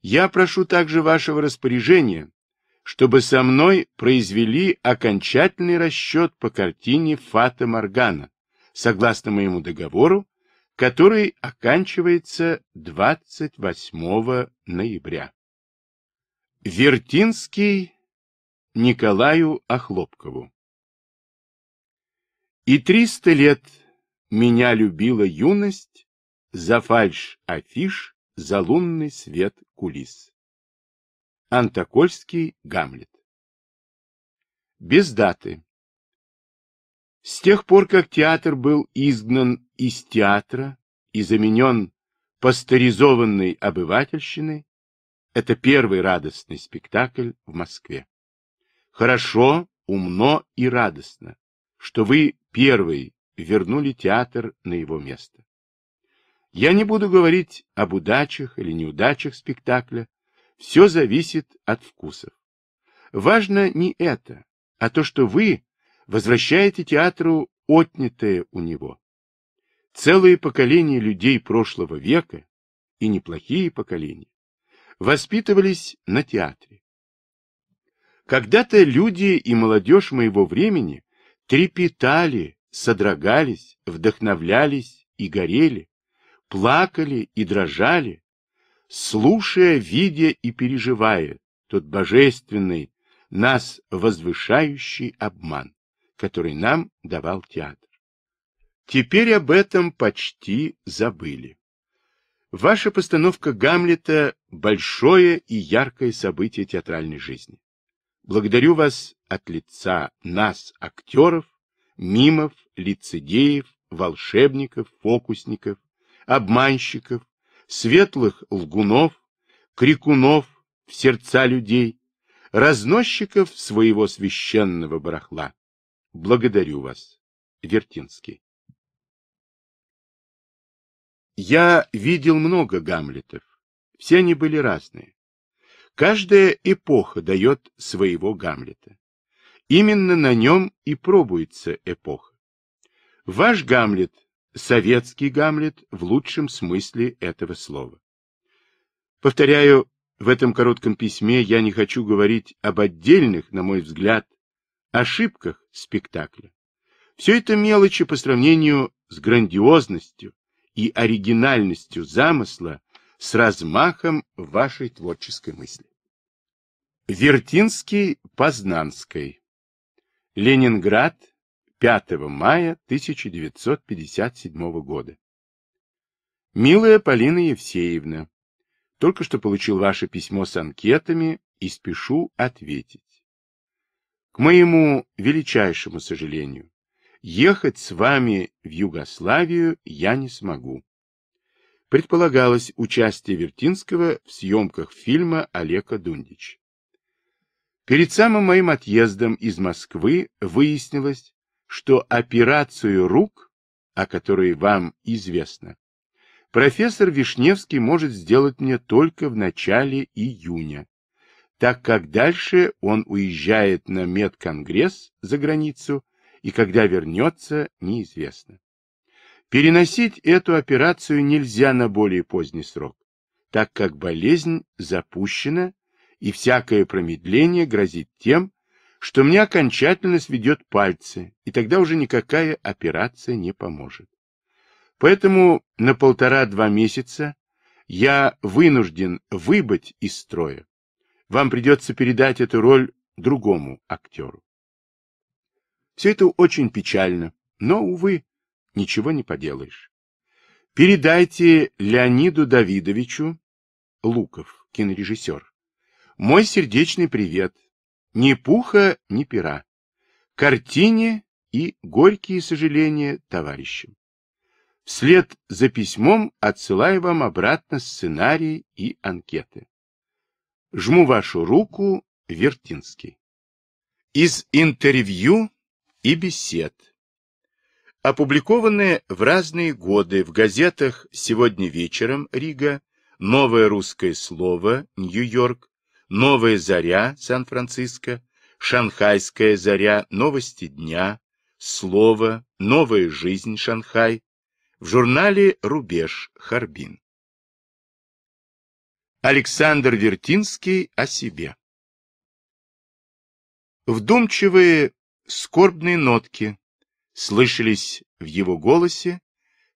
Я прошу также вашего распоряжения, чтобы со мной произвели окончательный расчет по картине Фата Моргана, согласно моему договору, который оканчивается 28 ноября. Вертинский Николаю Охлопкову И триста лет меня любила юность за фальш афиш, за лунный свет кулис. Антокольский Гамлет. Без даты. С тех пор, как театр был изгнан из театра и заменен пастеризованной обывательщиной, это первый радостный спектакль в Москве. Хорошо, умно и радостно, что вы первый вернули театр на его место. Я не буду говорить об удачах или неудачах спектакля, все зависит от вкусов. Важно не это, а то, что вы возвращаете театру отнятое у него. Целые поколения людей прошлого века, и неплохие поколения, воспитывались на театре. Когда-то люди и молодежь моего времени трепетали, содрогались, вдохновлялись и горели, плакали и дрожали, слушая, видя и переживая тот божественный, нас возвышающий обман который нам давал театр. Теперь об этом почти забыли. Ваша постановка Гамлета – большое и яркое событие театральной жизни. Благодарю вас от лица нас, актеров, мимов, лицедеев, волшебников, фокусников, обманщиков, светлых лгунов, крикунов в сердца людей, разносчиков своего священного барахла, Благодарю вас. Вертинский. Я видел много Гамлетов. Все они были разные. Каждая эпоха дает своего Гамлета. Именно на нем и пробуется эпоха. Ваш Гамлет – советский Гамлет в лучшем смысле этого слова. Повторяю, в этом коротком письме я не хочу говорить об отдельных, на мой взгляд, ошибках спектакля. Все это мелочи по сравнению с грандиозностью и оригинальностью замысла с размахом вашей творческой мысли. Вертинский Познанской. Ленинград, 5 мая 1957 года. Милая Полина Евсеевна, только что получил ваше письмо с анкетами и спешу ответить. К моему величайшему сожалению, ехать с вами в Югославию я не смогу. Предполагалось участие Вертинского в съемках фильма Олега Дундич. Перед самым моим отъездом из Москвы выяснилось, что операцию рук, о которой вам известно, профессор Вишневский может сделать мне только в начале июня так как дальше он уезжает на медконгресс за границу, и когда вернется, неизвестно. Переносить эту операцию нельзя на более поздний срок, так как болезнь запущена, и всякое промедление грозит тем, что мне окончательно сведет пальцы, и тогда уже никакая операция не поможет. Поэтому на полтора-два месяца я вынужден выбыть из строя вам придется передать эту роль другому актеру. Все это очень печально, но, увы, ничего не поделаешь. Передайте Леониду Давидовичу, Луков, кинорежиссер, мой сердечный привет, ни пуха, ни пера, картине и горькие сожаления товарищам. Вслед за письмом отсылаю вам обратно сценарии и анкеты. Жму вашу руку, Вертинский. Из интервью и бесед. Опубликованные в разные годы в газетах «Сегодня вечером» Рига, «Новое русское слово» Нью-Йорк, «Новая заря» Сан-Франциско, «Шанхайская заря», «Новости дня», «Слово», «Новая жизнь» Шанхай, в журнале «Рубеж» Харбин. Александр Вертинский о себе. Вдумчивые, скорбные нотки слышались в его голосе,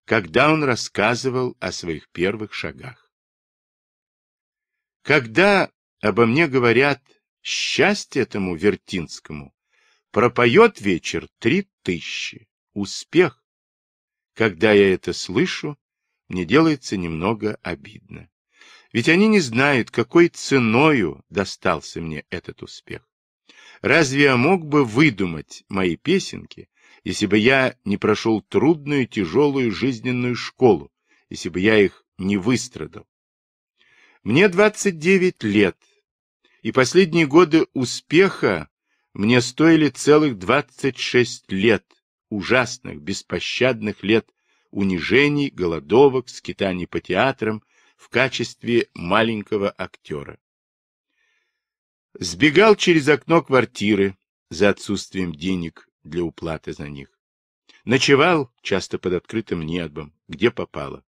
когда он рассказывал о своих первых шагах. Когда обо мне говорят «счастье этому Вертинскому», пропоет вечер три тысячи, успех. Когда я это слышу, мне делается немного обидно. Ведь они не знают, какой ценою достался мне этот успех. Разве я мог бы выдумать мои песенки, если бы я не прошел трудную, тяжелую жизненную школу, если бы я их не выстрадал? Мне 29 лет, и последние годы успеха мне стоили целых 26 лет, ужасных, беспощадных лет унижений, голодовок, скитаний по театрам, в качестве маленького актера. Сбегал через окно квартиры за отсутствием денег для уплаты за них. Ночевал, часто под открытым небом, где попало.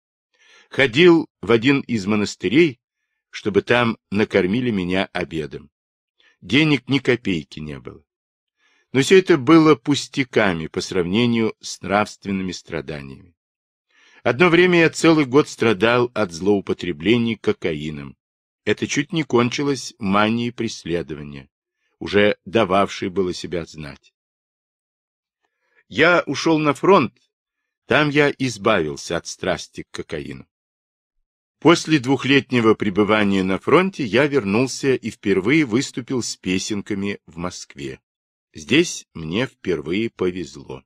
Ходил в один из монастырей, чтобы там накормили меня обедом. Денег ни копейки не было. Но все это было пустяками по сравнению с нравственными страданиями. Одно время я целый год страдал от злоупотребления кокаином. Это чуть не кончилось манией преследования, уже дававшей было себя знать. Я ушел на фронт, там я избавился от страсти к кокаину. После двухлетнего пребывания на фронте я вернулся и впервые выступил с песенками в Москве. Здесь мне впервые повезло.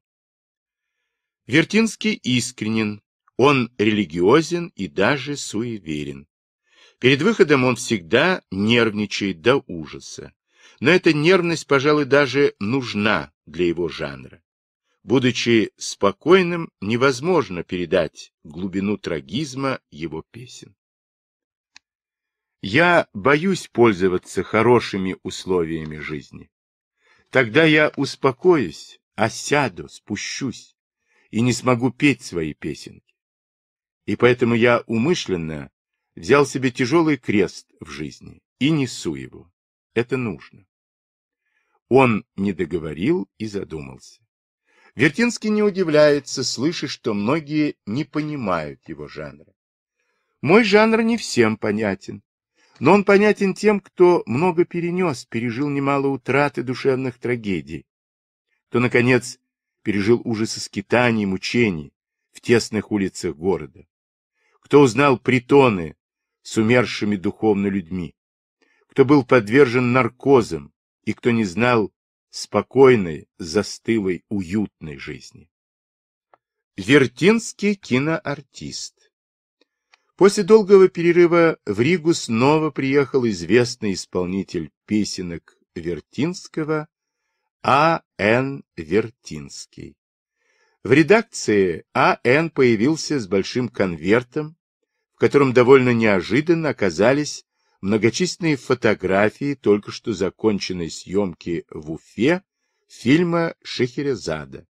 Вертинский искренен, он религиозен и даже суеверен. Перед выходом он всегда нервничает до ужаса. Но эта нервность, пожалуй, даже нужна для его жанра. Будучи спокойным, невозможно передать глубину трагизма его песен. Я боюсь пользоваться хорошими условиями жизни. Тогда я успокоюсь, осяду, спущусь и не смогу петь свои песенки. И поэтому я умышленно взял себе тяжелый крест в жизни и несу его. Это нужно. Он не договорил и задумался. Вертинский не удивляется, слыша, что многие не понимают его жанра. Мой жанр не всем понятен, но он понятен тем, кто много перенес, пережил немало утрат и душевных трагедий, кто, наконец, пережил ужасы скитаний, мучений в тесных улицах города кто узнал притоны с умершими духовно людьми, кто был подвержен наркозам и кто не знал спокойной, застылой, уютной жизни. Вертинский киноартист После долгого перерыва в Ригу снова приехал известный исполнитель песенок Вертинского А.Н. Вертинский. В редакции А.Н. появился с большим конвертом, в котором довольно неожиданно оказались многочисленные фотографии только что законченной съемки в Уфе фильма Шехерезада.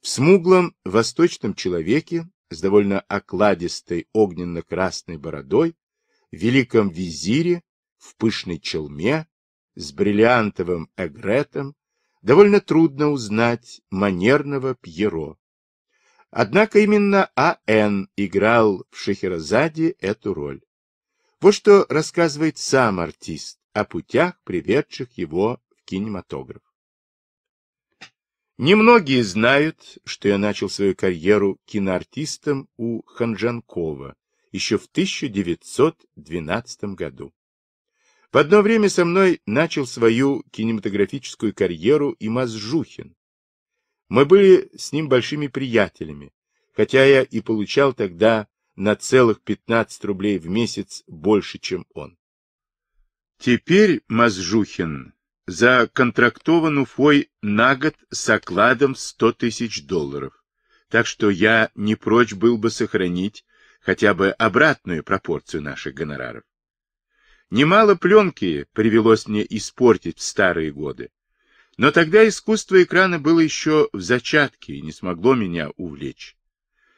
В смуглом восточном человеке с довольно окладистой огненно-красной бородой, в великом визире, в пышной челме, с бриллиантовым эгретом, довольно трудно узнать манерного Пьеро. Однако именно А.Н. играл в Шахерезаде эту роль. Вот что рассказывает сам артист о путях, приведших его в кинематограф. Немногие знают, что я начал свою карьеру киноартистом у Ханжанкова еще в 1912 году. В одно время со мной начал свою кинематографическую карьеру и Мазжухин. Мы были с ним большими приятелями, хотя я и получал тогда на целых 15 рублей в месяц больше, чем он. Теперь Мазжухин законтрактован Уфой на год с окладом 100 тысяч долларов, так что я не прочь был бы сохранить хотя бы обратную пропорцию наших гонораров. Немало пленки привелось мне испортить в старые годы. Но тогда искусство экрана было еще в зачатке и не смогло меня увлечь.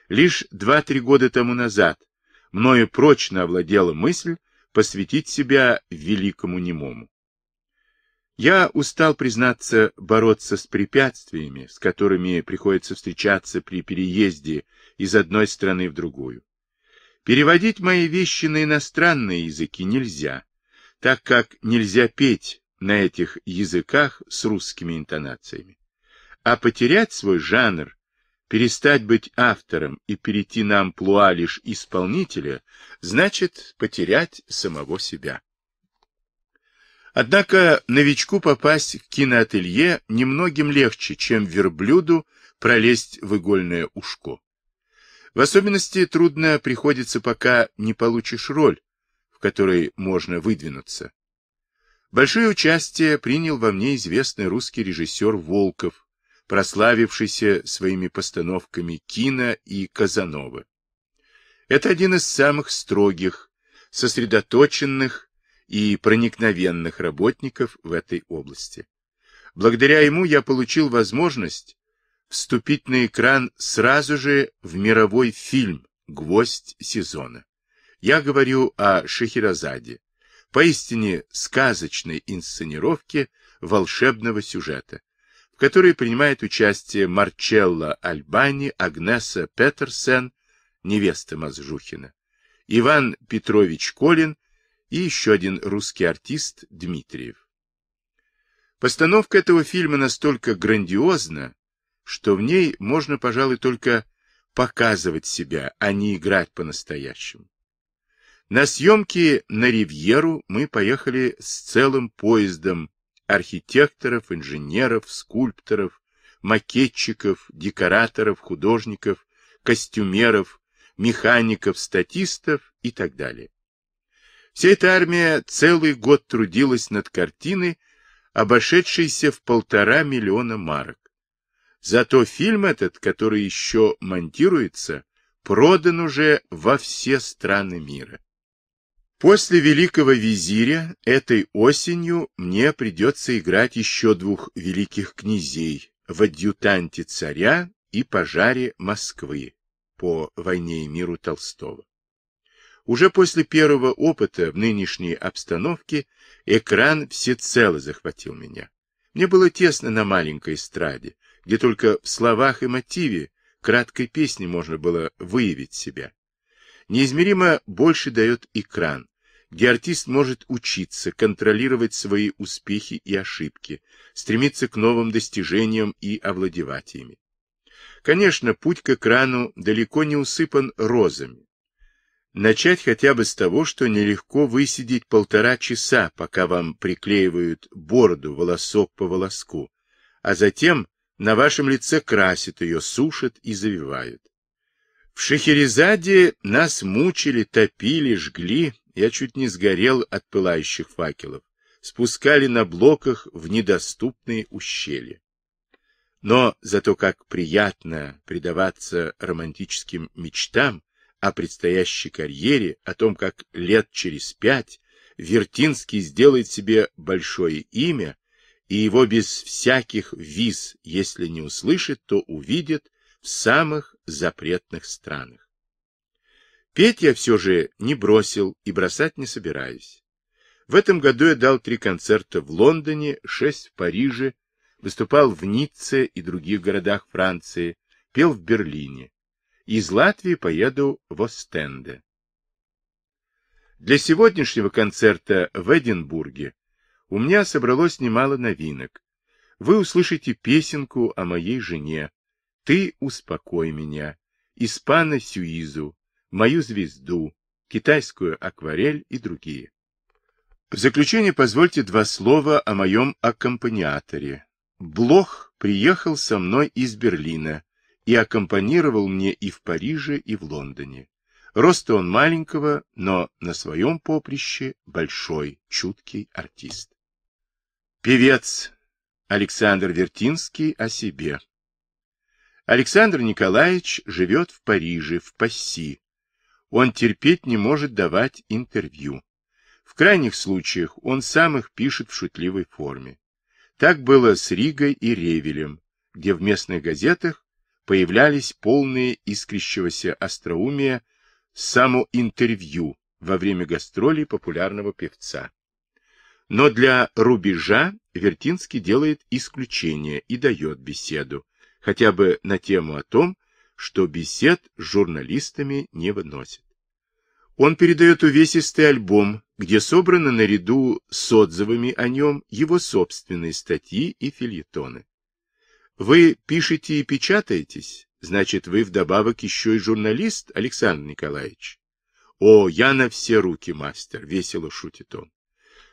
Лишь два-три года тому назад мною прочно овладела мысль посвятить себя великому немому. Я устал, признаться, бороться с препятствиями, с которыми приходится встречаться при переезде из одной страны в другую. Переводить мои вещи на иностранные языки нельзя, так как нельзя петь на этих языках с русскими интонациями. А потерять свой жанр, перестать быть автором и перейти на амплуа лишь исполнителя, значит потерять самого себя. Однако новичку попасть в киноателье немногим легче, чем верблюду пролезть в игольное ушко. В особенности трудно приходится, пока не получишь роль, в которой можно выдвинуться. Большое участие принял во мне известный русский режиссер Волков, прославившийся своими постановками Кина и Казанова. Это один из самых строгих, сосредоточенных и проникновенных работников в этой области. Благодаря ему я получил возможность вступить на экран сразу же в мировой фильм «Гвоздь сезона». Я говорю о Шахерезаде, поистине сказочной инсценировке волшебного сюжета, в которой принимает участие Марчелло Альбани, Агнеса Петерсен, невеста Мазжухина, Иван Петрович Колин и еще один русский артист Дмитриев. Постановка этого фильма настолько грандиозна, что в ней можно, пожалуй, только показывать себя, а не играть по-настоящему. На съемки на Ривьеру мы поехали с целым поездом архитекторов, инженеров, скульпторов, макетчиков, декораторов, художников, костюмеров, механиков, статистов и так далее. Вся эта армия целый год трудилась над картиной, обошедшейся в полтора миллиона марок. Зато фильм этот, который еще монтируется, продан уже во все страны мира. После великого визиря этой осенью мне придется играть еще двух великих князей в адъютанте царя и пожаре Москвы по «Войне и миру» Толстого. Уже после первого опыта в нынешней обстановке экран всецело захватил меня. Мне было тесно на маленькой эстраде, где только в словах и мотиве краткой песни можно было выявить себя. Неизмеримо больше дает экран, где артист может учиться, контролировать свои успехи и ошибки, стремиться к новым достижениям и овладевать ими. Конечно, путь к экрану далеко не усыпан розами. Начать хотя бы с того, что нелегко высидеть полтора часа, пока вам приклеивают бороду волосок по волоску, а затем на вашем лице красит ее, сушит и завивает. В Шахерезаде нас мучили, топили, жгли, я чуть не сгорел от пылающих факелов, спускали на блоках в недоступные ущелья. Но зато как приятно предаваться романтическим мечтам о предстоящей карьере, о том, как лет через пять Вертинский сделает себе большое имя и его без всяких виз, если не услышит, то увидит в самых запретных странах. Петя все же не бросил и бросать не собираюсь. В этом году я дал три концерта в Лондоне, шесть в Париже, выступал в Ницце и других городах Франции, пел в Берлине. Из Латвии поеду в Остенде. Для сегодняшнего концерта в Эдинбурге у меня собралось немало новинок. Вы услышите песенку о моей жене, «Ты успокой меня», «Испана Сюизу», «Мою звезду», «Китайскую акварель» и другие. В заключение позвольте два слова о моем аккомпаниаторе. Блох приехал со мной из Берлина и аккомпанировал мне и в Париже, и в Лондоне. Роста он маленького, но на своем поприще большой, чуткий артист. Певец Александр Вертинский о себе. Александр Николаевич живет в Париже, в Пасси. Он терпеть не может давать интервью. В крайних случаях он сам их пишет в шутливой форме. Так было с Ригой и Ревелем, где в местных газетах появлялись полные искрящегося остроумия самоинтервью во время гастролей популярного певца. Но для рубежа Вертинский делает исключение и дает беседу, хотя бы на тему о том, что бесед с журналистами не выносит. Он передает увесистый альбом, где собраны наряду с отзывами о нем его собственные статьи и фильетоны. Вы пишете и печатаетесь, значит, вы вдобавок еще и журналист, Александр Николаевич. О, я на все руки мастер, весело шутит он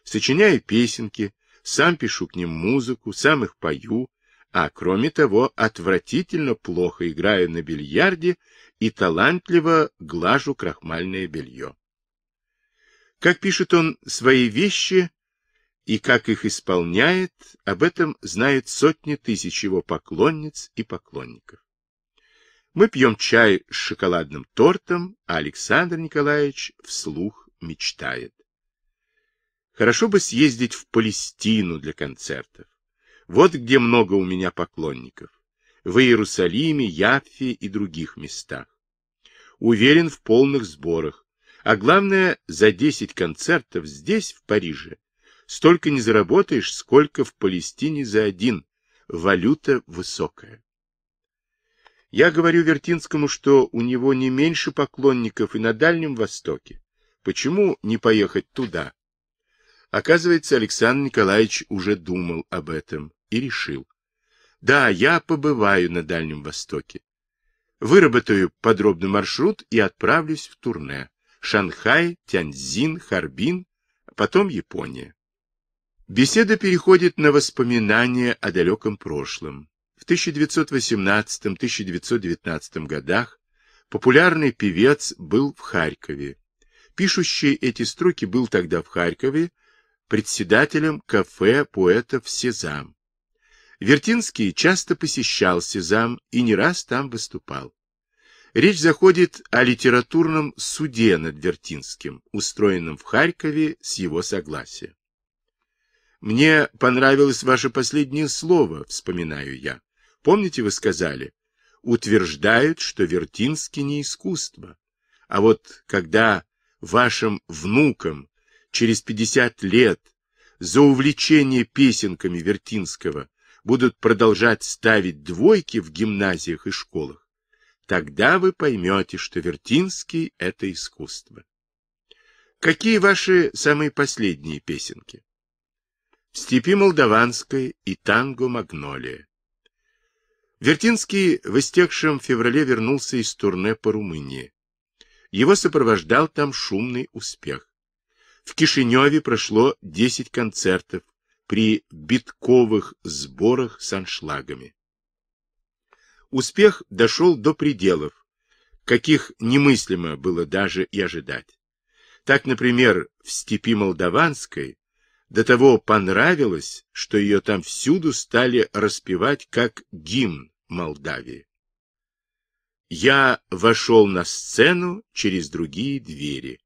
сочиняю песенки, сам пишу к ним музыку, сам их пою, а кроме того отвратительно плохо играю на бильярде и талантливо глажу крахмальное белье. Как пишет он свои вещи и как их исполняет, об этом знают сотни тысяч его поклонниц и поклонников. Мы пьем чай с шоколадным тортом, а Александр Николаевич вслух мечтает. Хорошо бы съездить в Палестину для концертов. Вот где много у меня поклонников. В Иерусалиме, Яффе и других местах. Уверен в полных сборах. А главное, за 10 концертов здесь, в Париже, столько не заработаешь, сколько в Палестине за один. Валюта высокая. Я говорю Вертинскому, что у него не меньше поклонников и на Дальнем Востоке. Почему не поехать туда? Оказывается, Александр Николаевич уже думал об этом и решил. Да, я побываю на Дальнем Востоке. Выработаю подробный маршрут и отправлюсь в турне. Шанхай, Тяньцзин, Харбин, а потом Япония. Беседа переходит на воспоминания о далеком прошлом. В 1918-1919 годах популярный певец был в Харькове. Пишущий эти строки был тогда в Харькове председателем кафе поэтов «Сезам». Вертинский часто посещал «Сезам» и не раз там выступал. Речь заходит о литературном суде над Вертинским, устроенном в Харькове с его согласия. «Мне понравилось ваше последнее слово», — вспоминаю я. «Помните, вы сказали, утверждают, что Вертинский не искусство. А вот когда вашим внукам через 50 лет за увлечение песенками Вертинского будут продолжать ставить двойки в гимназиях и школах, тогда вы поймете, что Вертинский – это искусство. Какие ваши самые последние песенки? В степи Молдаванской и танго Магнолия. Вертинский в истекшем феврале вернулся из турне по Румынии. Его сопровождал там шумный успех. В Кишиневе прошло 10 концертов при битковых сборах с аншлагами. Успех дошел до пределов, каких немыслимо было даже и ожидать. Так, например, в степи Молдаванской до того понравилось, что ее там всюду стали распевать как гимн Молдавии. Я вошел на сцену через другие двери.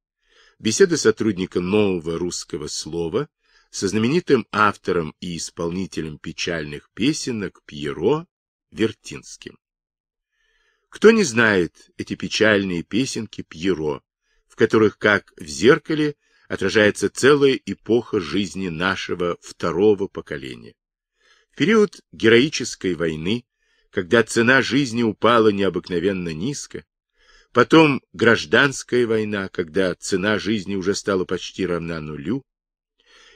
Беседа сотрудника нового русского слова со знаменитым автором и исполнителем печальных песенок Пьеро Вертинским. Кто не знает эти печальные песенки Пьеро, в которых, как в зеркале, отражается целая эпоха жизни нашего второго поколения. В период героической войны, когда цена жизни упала необыкновенно низко, Потом гражданская война, когда цена жизни уже стала почти равна нулю,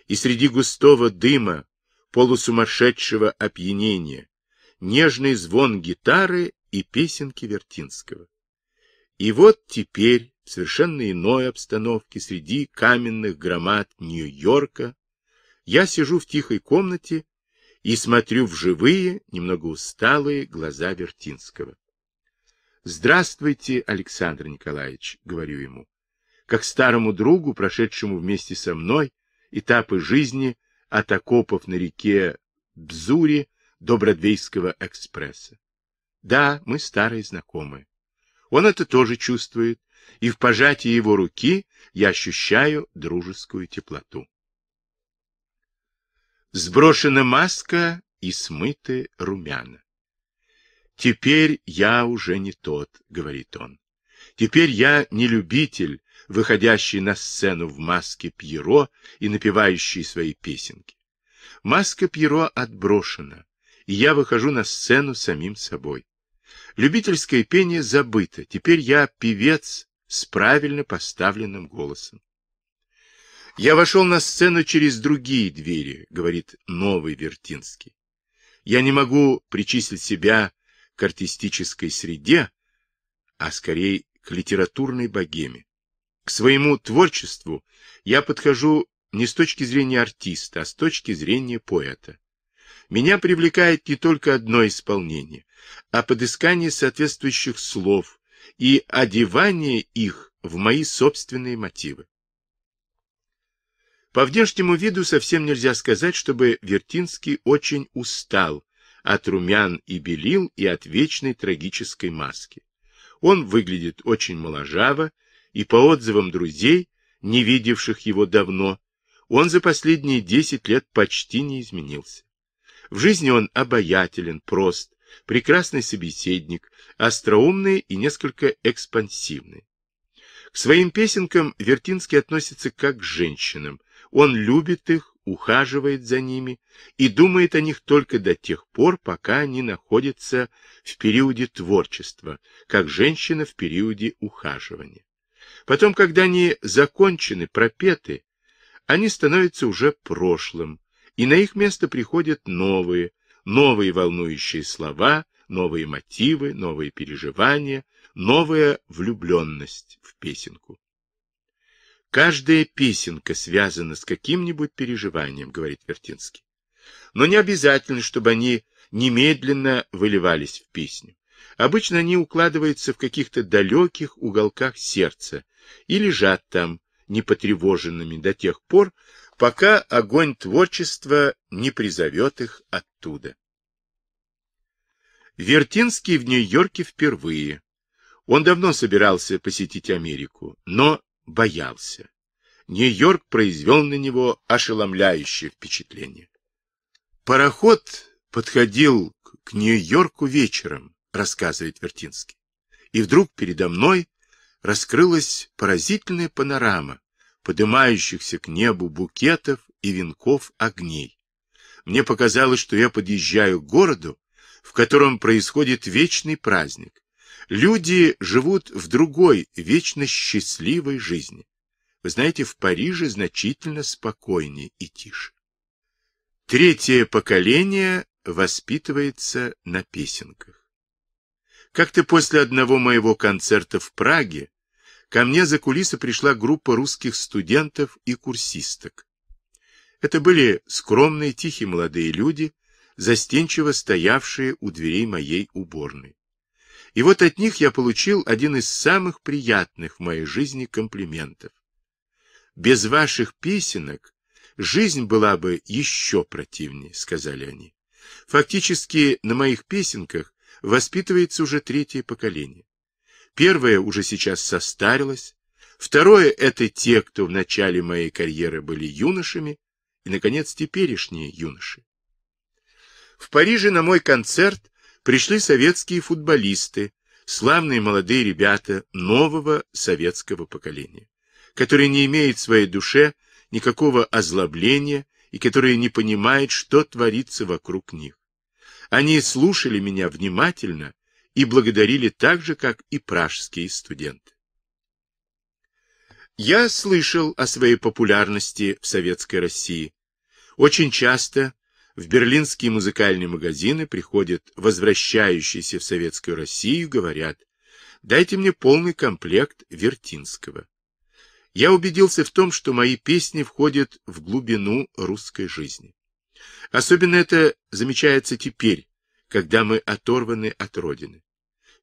и среди густого дыма, полусумасшедшего опьянения, нежный звон гитары и песенки Вертинского. И вот теперь, в совершенно иной обстановке, среди каменных громад Нью-Йорка, я сижу в тихой комнате и смотрю в живые, немного усталые глаза Вертинского. Здравствуйте, Александр Николаевич, говорю ему, как старому другу, прошедшему вместе со мной этапы жизни от окопов на реке Бзури до Бродвейского экспресса. Да, мы старые знакомые. Он это тоже чувствует, и в пожатии его руки я ощущаю дружескую теплоту. Сброшена маска и смыты румяна. «Теперь я уже не тот», — говорит он. «Теперь я не любитель, выходящий на сцену в маске Пьеро и напевающий свои песенки. Маска Пьеро отброшена, и я выхожу на сцену самим собой. Любительское пение забыто, теперь я певец с правильно поставленным голосом. «Я вошел на сцену через другие двери», — говорит новый Вертинский. «Я не могу причислить себя к артистической среде, а скорее к литературной богеме. К своему творчеству я подхожу не с точки зрения артиста, а с точки зрения поэта. Меня привлекает не только одно исполнение, а подыскание соответствующих слов и одевание их в мои собственные мотивы. По внешнему виду совсем нельзя сказать, чтобы Вертинский очень устал от румян и белил и от вечной трагической маски. Он выглядит очень моложаво, и по отзывам друзей, не видевших его давно, он за последние десять лет почти не изменился. В жизни он обаятелен, прост, прекрасный собеседник, остроумный и несколько экспансивный. К своим песенкам Вертинский относится как к женщинам. Он любит их, ухаживает за ними и думает о них только до тех пор, пока они находятся в периоде творчества, как женщина в периоде ухаживания. Потом, когда они закончены, пропеты, они становятся уже прошлым, и на их место приходят новые, новые волнующие слова, новые мотивы, новые переживания, новая влюбленность в песенку. Каждая песенка связана с каким-нибудь переживанием, говорит Вертинский. Но не обязательно, чтобы они немедленно выливались в песню. Обычно они укладываются в каких-то далеких уголках сердца и лежат там, непотревоженными до тех пор, пока огонь творчества не призовет их оттуда. Вертинский в Нью-Йорке впервые. Он давно собирался посетить Америку, но боялся. Нью-Йорк произвел на него ошеломляющее впечатление. Пароход подходил к Нью-Йорку вечером, рассказывает Вертинский. И вдруг передо мной раскрылась поразительная панорама поднимающихся к небу букетов и венков огней. Мне показалось, что я подъезжаю к городу, в котором происходит вечный праздник, Люди живут в другой, вечно счастливой жизни. Вы знаете, в Париже значительно спокойнее и тише. Третье поколение воспитывается на песенках. Как-то после одного моего концерта в Праге ко мне за кулисы пришла группа русских студентов и курсисток. Это были скромные, тихие молодые люди, застенчиво стоявшие у дверей моей уборной. И вот от них я получил один из самых приятных в моей жизни комплиментов. Без ваших песенок жизнь была бы еще противнее, сказали они. Фактически на моих песенках воспитывается уже третье поколение. Первое уже сейчас состарилось, второе – это те, кто в начале моей карьеры были юношами, и, наконец, теперешние юноши. В Париже на мой концерт пришли советские футболисты, славные молодые ребята нового советского поколения, которые не имеют в своей душе никакого озлобления и которые не понимают, что творится вокруг них. Они слушали меня внимательно и благодарили так же, как и пражские студенты. Я слышал о своей популярности в Советской России. Очень часто в берлинские музыкальные магазины приходят возвращающиеся в Советскую Россию, и говорят, дайте мне полный комплект Вертинского. Я убедился в том, что мои песни входят в глубину русской жизни. Особенно это замечается теперь, когда мы оторваны от Родины.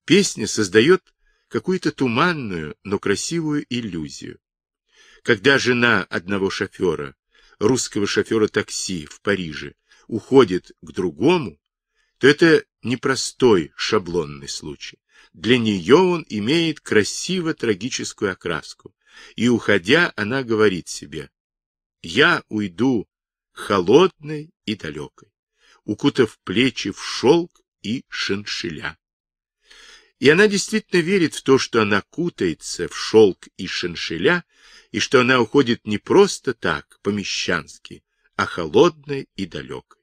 Песня создает какую-то туманную, но красивую иллюзию. Когда жена одного шофера, русского шофера такси в Париже, уходит к другому, то это непростой шаблонный случай. Для нее он имеет красиво-трагическую окраску. И, уходя, она говорит себе, «Я уйду холодной и далекой, укутав плечи в шелк и шиншиля». И она действительно верит в то, что она кутается в шелк и шиншиля, и что она уходит не просто так, помещански. мещански а холодной и далекой.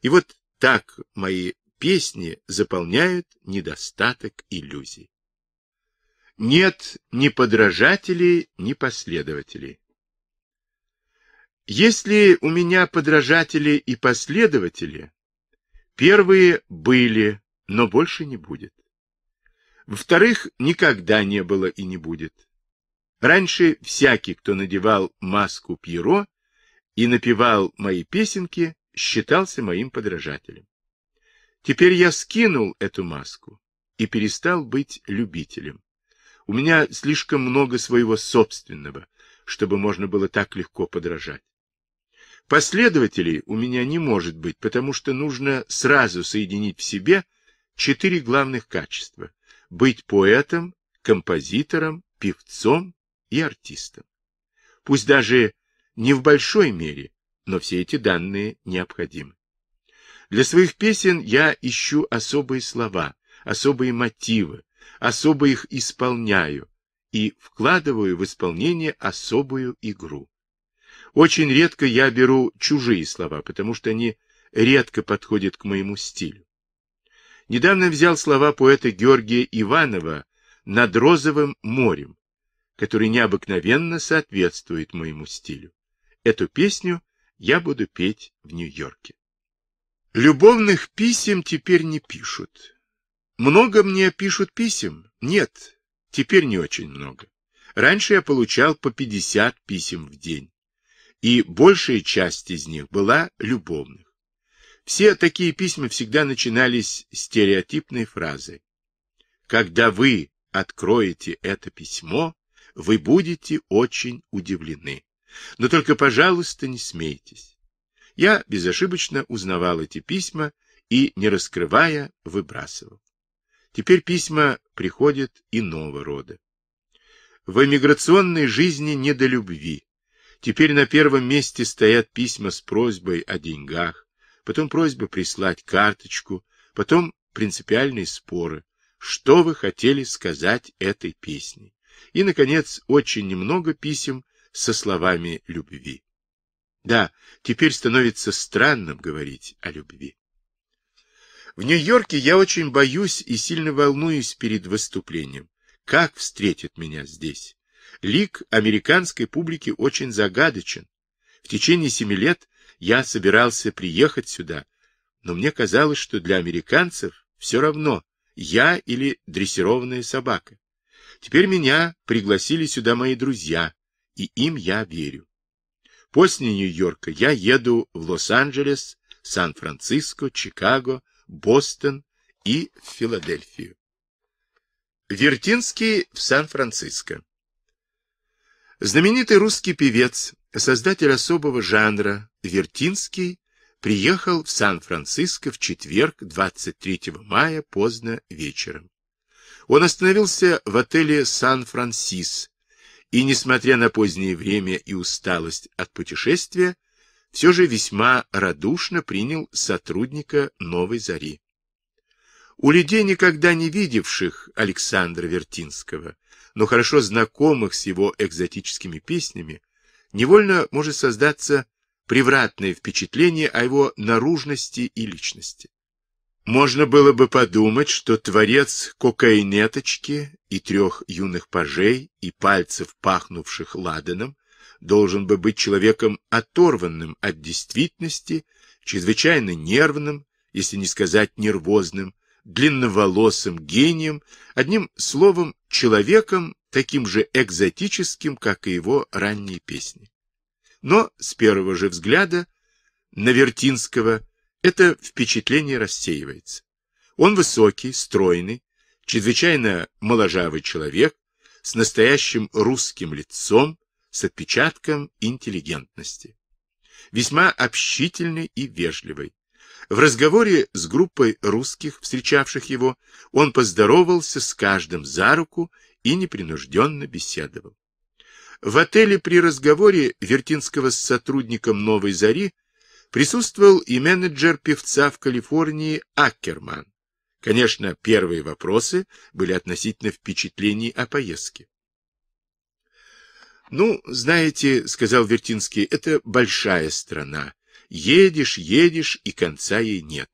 И вот так мои песни заполняют недостаток иллюзий. Нет ни подражателей, ни последователей. Если у меня подражатели и последователи, первые были, но больше не будет. Во-вторых, никогда не было и не будет. Раньше всякий, кто надевал маску Пьеро, и напевал мои песенки, считался моим подражателем. Теперь я скинул эту маску и перестал быть любителем. У меня слишком много своего собственного, чтобы можно было так легко подражать. Последователей у меня не может быть, потому что нужно сразу соединить в себе четыре главных качества – быть поэтом, композитором, певцом и артистом. Пусть даже не в большой мере, но все эти данные необходимы. Для своих песен я ищу особые слова, особые мотивы, особо их исполняю и вкладываю в исполнение особую игру. Очень редко я беру чужие слова, потому что они редко подходят к моему стилю. Недавно взял слова поэта Георгия Иванова «Над розовым морем», который необыкновенно соответствует моему стилю. Эту песню я буду петь в Нью-Йорке. Любовных писем теперь не пишут. Много мне пишут писем? Нет, теперь не очень много. Раньше я получал по 50 писем в день, и большая часть из них была любовных. Все такие письма всегда начинались стереотипной фразой. Когда вы откроете это письмо, вы будете очень удивлены. Но только, пожалуйста, не смейтесь. Я безошибочно узнавал эти письма и, не раскрывая, выбрасывал. Теперь письма приходят иного рода. В эмиграционной жизни не до любви. Теперь на первом месте стоят письма с просьбой о деньгах, потом просьба прислать карточку, потом принципиальные споры, что вы хотели сказать этой песней. И, наконец, очень немного писем со словами любви. Да, теперь становится странным говорить о любви. В Нью-Йорке я очень боюсь и сильно волнуюсь перед выступлением. Как встретят меня здесь? Лик американской публики очень загадочен. В течение семи лет я собирался приехать сюда, но мне казалось, что для американцев все равно, я или дрессированная собака. Теперь меня пригласили сюда мои друзья, и им я верю. После Нью-Йорка я еду в Лос-Анджелес, Сан-Франциско, Чикаго, Бостон и Филадельфию. Вертинский в Сан-Франциско. Знаменитый русский певец, создатель особого жанра Вертинский, приехал в Сан-Франциско в четверг, 23 мая, поздно вечером. Он остановился в отеле «Сан-Франсис», и, несмотря на позднее время и усталость от путешествия, все же весьма радушно принял сотрудника «Новой зари». У людей, никогда не видевших Александра Вертинского, но хорошо знакомых с его экзотическими песнями, невольно может создаться превратное впечатление о его наружности и личности. Можно было бы подумать, что творец кокаинеточки и трех юных пажей и пальцев, пахнувших ладаном, должен бы быть человеком оторванным от действительности, чрезвычайно нервным, если не сказать нервозным, длинноволосым гением, одним словом, человеком, таким же экзотическим, как и его ранние песни. Но с первого же взгляда Навертинского это впечатление рассеивается. Он высокий, стройный, чрезвычайно моложавый человек, с настоящим русским лицом, с отпечатком интеллигентности. Весьма общительный и вежливый. В разговоре с группой русских, встречавших его, он поздоровался с каждым за руку и непринужденно беседовал. В отеле при разговоре Вертинского с сотрудником «Новой зари» Присутствовал и менеджер певца в Калифорнии Аккерман. Конечно, первые вопросы были относительно впечатлений о поездке. «Ну, знаете, — сказал Вертинский, — это большая страна. Едешь, едешь, и конца ей нет.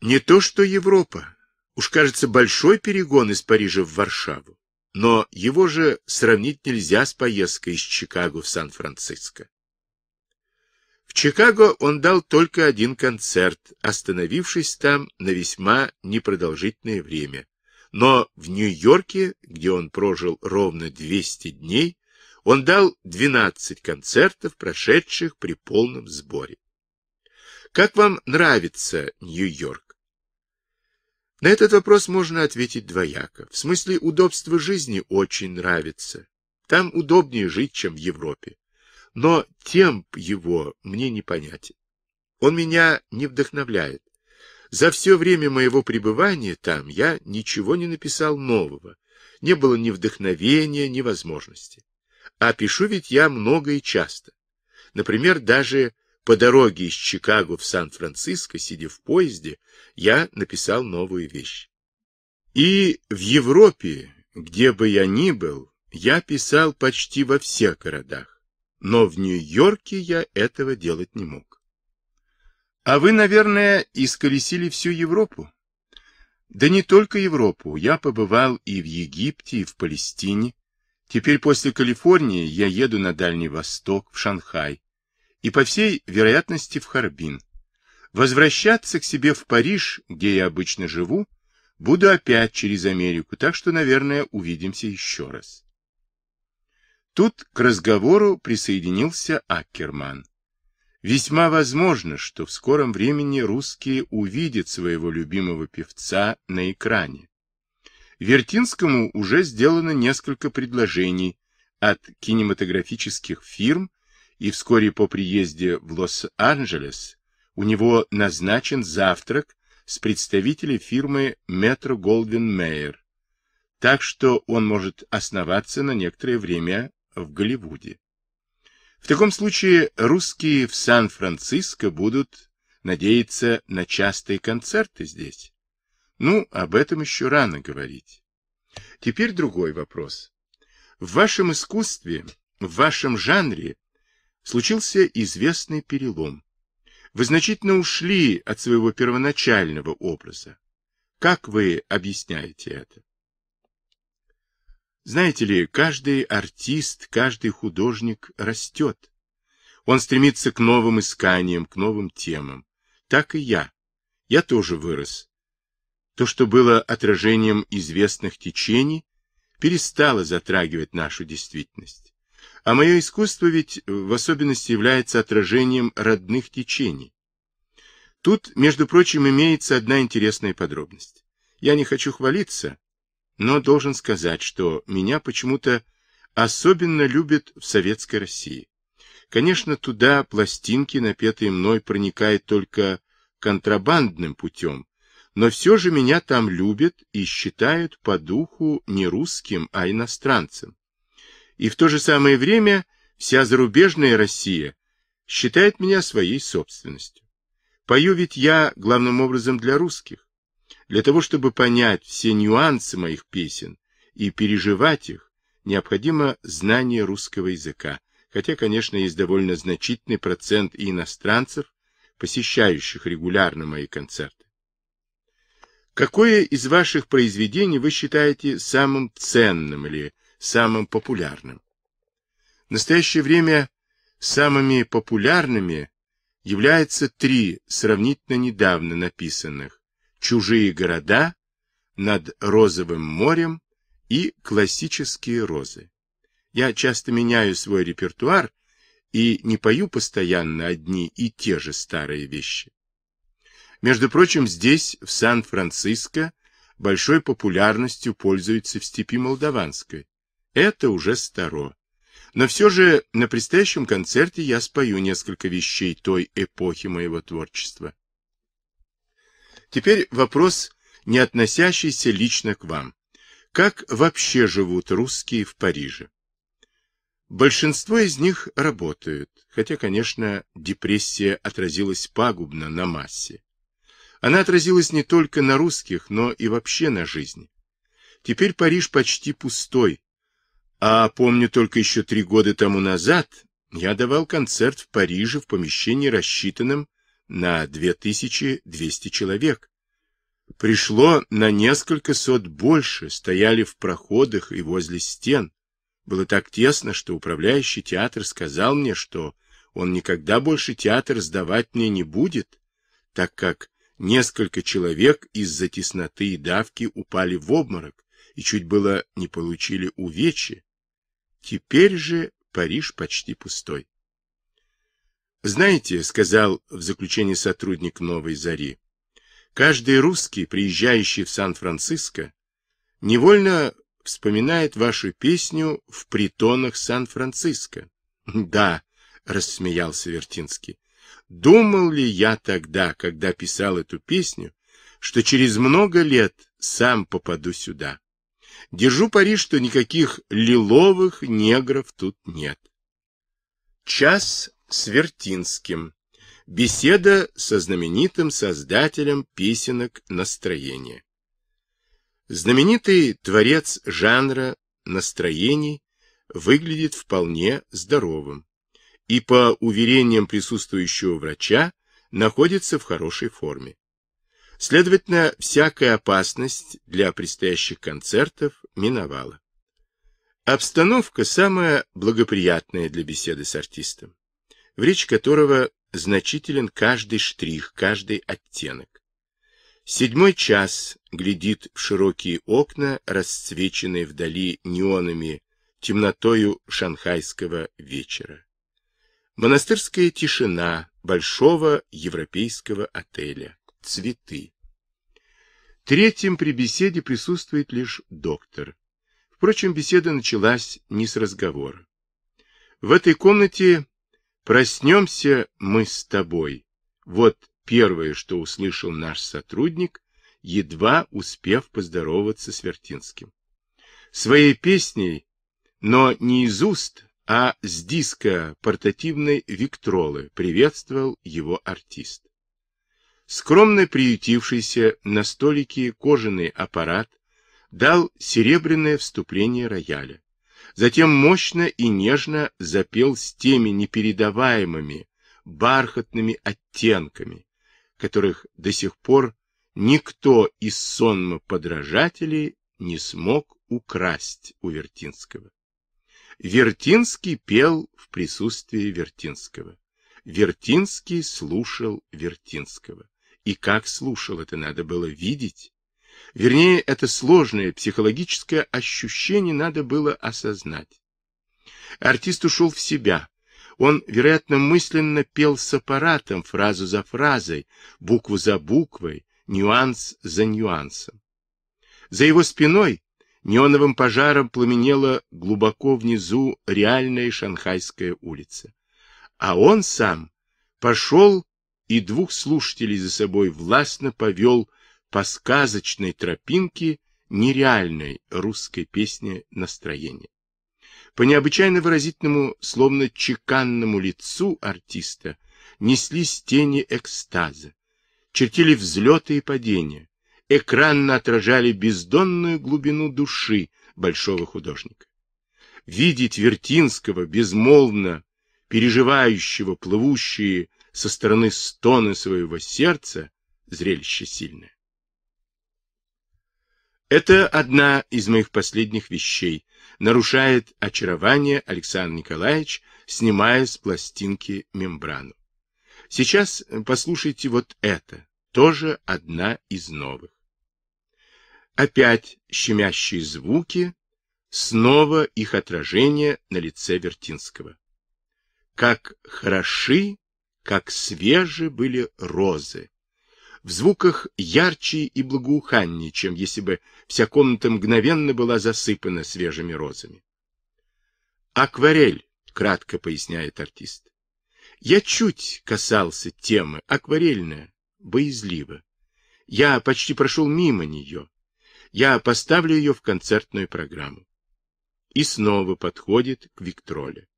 Не то что Европа. Уж, кажется, большой перегон из Парижа в Варшаву. Но его же сравнить нельзя с поездкой из Чикаго в Сан-Франциско. Чикаго он дал только один концерт, остановившись там на весьма непродолжительное время. Но в Нью-Йорке, где он прожил ровно 200 дней, он дал 12 концертов, прошедших при полном сборе. Как вам нравится Нью-Йорк? На этот вопрос можно ответить двояко. В смысле удобства жизни очень нравится. Там удобнее жить, чем в Европе но темп его мне непонятен. Он меня не вдохновляет. За все время моего пребывания там я ничего не написал нового. Не было ни вдохновения, ни возможности. А пишу ведь я много и часто. Например, даже по дороге из Чикаго в Сан-Франциско, сидя в поезде, я написал новую вещь. И в Европе, где бы я ни был, я писал почти во всех городах но в Нью-Йорке я этого делать не мог. А вы, наверное, исколесили всю Европу? Да не только Европу. Я побывал и в Египте, и в Палестине. Теперь после Калифорнии я еду на Дальний Восток, в Шанхай и, по всей вероятности, в Харбин. Возвращаться к себе в Париж, где я обычно живу, буду опять через Америку, так что, наверное, увидимся еще раз. Тут к разговору присоединился Аккерман. Весьма возможно, что в скором времени русские увидят своего любимого певца на экране. Вертинскому уже сделано несколько предложений от кинематографических фирм, и вскоре по приезде в Лос-Анджелес у него назначен завтрак с представителей фирмы Metro Goldwyn Mayer, так что он может основаться на некоторое время в Голливуде. В таком случае русские в Сан-Франциско будут надеяться на частые концерты здесь. Ну, об этом еще рано говорить. Теперь другой вопрос. В вашем искусстве, в вашем жанре случился известный перелом. Вы значительно ушли от своего первоначального образа. Как вы объясняете это? Знаете ли, каждый артист, каждый художник растет. Он стремится к новым исканиям, к новым темам. Так и я. Я тоже вырос. То, что было отражением известных течений, перестало затрагивать нашу действительность. А мое искусство ведь в особенности является отражением родных течений. Тут, между прочим, имеется одна интересная подробность. Я не хочу хвалиться, но должен сказать, что меня почему-то особенно любят в Советской России. Конечно, туда пластинки, напетые мной, проникают только контрабандным путем, но все же меня там любят и считают по духу не русским, а иностранцем. И в то же самое время вся зарубежная Россия считает меня своей собственностью. Пою ведь я главным образом для русских. Для того, чтобы понять все нюансы моих песен и переживать их, необходимо знание русского языка, хотя, конечно, есть довольно значительный процент и иностранцев, посещающих регулярно мои концерты. Какое из ваших произведений вы считаете самым ценным или самым популярным? В настоящее время самыми популярными являются три сравнительно недавно написанных чужие города, над розовым морем и классические розы. Я часто меняю свой репертуар и не пою постоянно одни и те же старые вещи. Между прочим, здесь, в Сан-Франциско, большой популярностью пользуется в степи Молдаванской. Это уже старо. Но все же на предстоящем концерте я спою несколько вещей той эпохи моего творчества. Теперь вопрос, не относящийся лично к вам. Как вообще живут русские в Париже? Большинство из них работают, хотя, конечно, депрессия отразилась пагубно на массе. Она отразилась не только на русских, но и вообще на жизни. Теперь Париж почти пустой. А помню, только еще три года тому назад я давал концерт в Париже в помещении, рассчитанном на 2200 человек. Пришло на несколько сот больше, стояли в проходах и возле стен. Было так тесно, что управляющий театр сказал мне, что он никогда больше театр сдавать мне не будет, так как несколько человек из-за тесноты и давки упали в обморок и чуть было не получили увечья. Теперь же Париж почти пустой. «Знаете, — сказал в заключении сотрудник «Новой зари», — каждый русский, приезжающий в Сан-Франциско, невольно вспоминает вашу песню в притонах Сан-Франциско. Да, рассмеялся Вертинский. Думал ли я тогда, когда писал эту песню, что через много лет сам попаду сюда? Держу пари, что никаких лиловых негров тут нет. Час Свертинским Беседа со знаменитым создателем песенок настроения. Знаменитый творец жанра настроений выглядит вполне здоровым и, по уверениям присутствующего врача, находится в хорошей форме. Следовательно, всякая опасность для предстоящих концертов миновала. Обстановка самая благоприятная для беседы с артистом в речь которого значителен каждый штрих, каждый оттенок. Седьмой час глядит в широкие окна, расцвеченные вдали неонами, темнотою шанхайского вечера. Монастырская тишина большого европейского отеля. Цветы. Третьим при беседе присутствует лишь доктор. Впрочем, беседа началась не с разговора. В этой комнате Проснемся мы с тобой. Вот первое, что услышал наш сотрудник, едва успев поздороваться с Вертинским. Своей песней, но не из уст, а с диска портативной Виктролы приветствовал его артист. Скромно приютившийся на столике кожаный аппарат дал серебряное вступление рояля. Затем мощно и нежно запел с теми непередаваемыми, бархатными оттенками, которых до сих пор никто из сонма подражателей не смог украсть у Вертинского. Вертинский пел в присутствии Вертинского. Вертинский слушал Вертинского. И как слушал, это надо было видеть. Вернее, это сложное психологическое ощущение надо было осознать. Артист ушел в себя. Он, вероятно, мысленно пел с аппаратом фразу за фразой, букву за буквой, нюанс за нюансом. За его спиной неоновым пожаром пламенела глубоко внизу реальная Шанхайская улица. А он сам пошел и двух слушателей за собой властно повел по сказочной тропинке нереальной русской песни настроения. По необычайно выразительному, словно чеканному лицу артиста неслись тени экстаза, чертили взлеты и падения, экранно отражали бездонную глубину души большого художника. Видеть Вертинского, безмолвно переживающего плывущие со стороны стоны своего сердца, зрелище сильное. Это одна из моих последних вещей. Нарушает очарование Александр Николаевич, снимая с пластинки мембрану. Сейчас э, послушайте вот это. Тоже одна из новых. Опять щемящие звуки, снова их отражение на лице Вертинского. Как хороши, как свежи были розы, в звуках ярче и благоуханнее, чем если бы вся комната мгновенно была засыпана свежими розами. «Акварель», — кратко поясняет артист. «Я чуть касался темы, акварельная, боязливо. Я почти прошел мимо нее. Я поставлю ее в концертную программу». И снова подходит к Виктроле.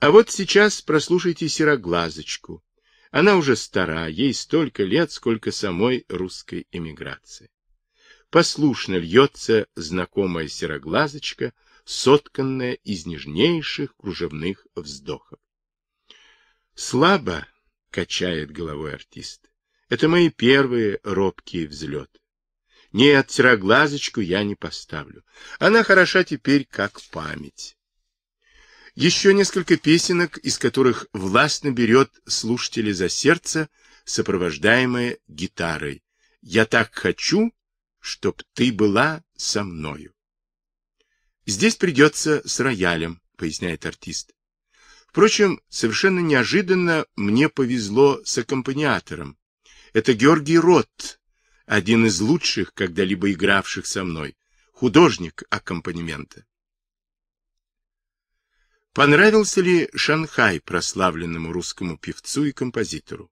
А вот сейчас прослушайте сероглазочку. Она уже стара, ей столько лет, сколько самой русской эмиграции. Послушно льется знакомая сероглазочка, сотканная из нежнейших кружевных вздохов. Слабо качает головой артист. Это мои первые робкие взлеты. Нет, сероглазочку я не поставлю. Она хороша теперь, как память. Еще несколько песенок, из которых властно берет слушатели за сердце, сопровождаемое гитарой. «Я так хочу, чтоб ты была со мною». «Здесь придется с роялем», — поясняет артист. Впрочем, совершенно неожиданно мне повезло с аккомпаниатором. Это Георгий Рот, один из лучших, когда-либо игравших со мной, художник аккомпанемента. Понравился ли Шанхай прославленному русскому певцу и композитору?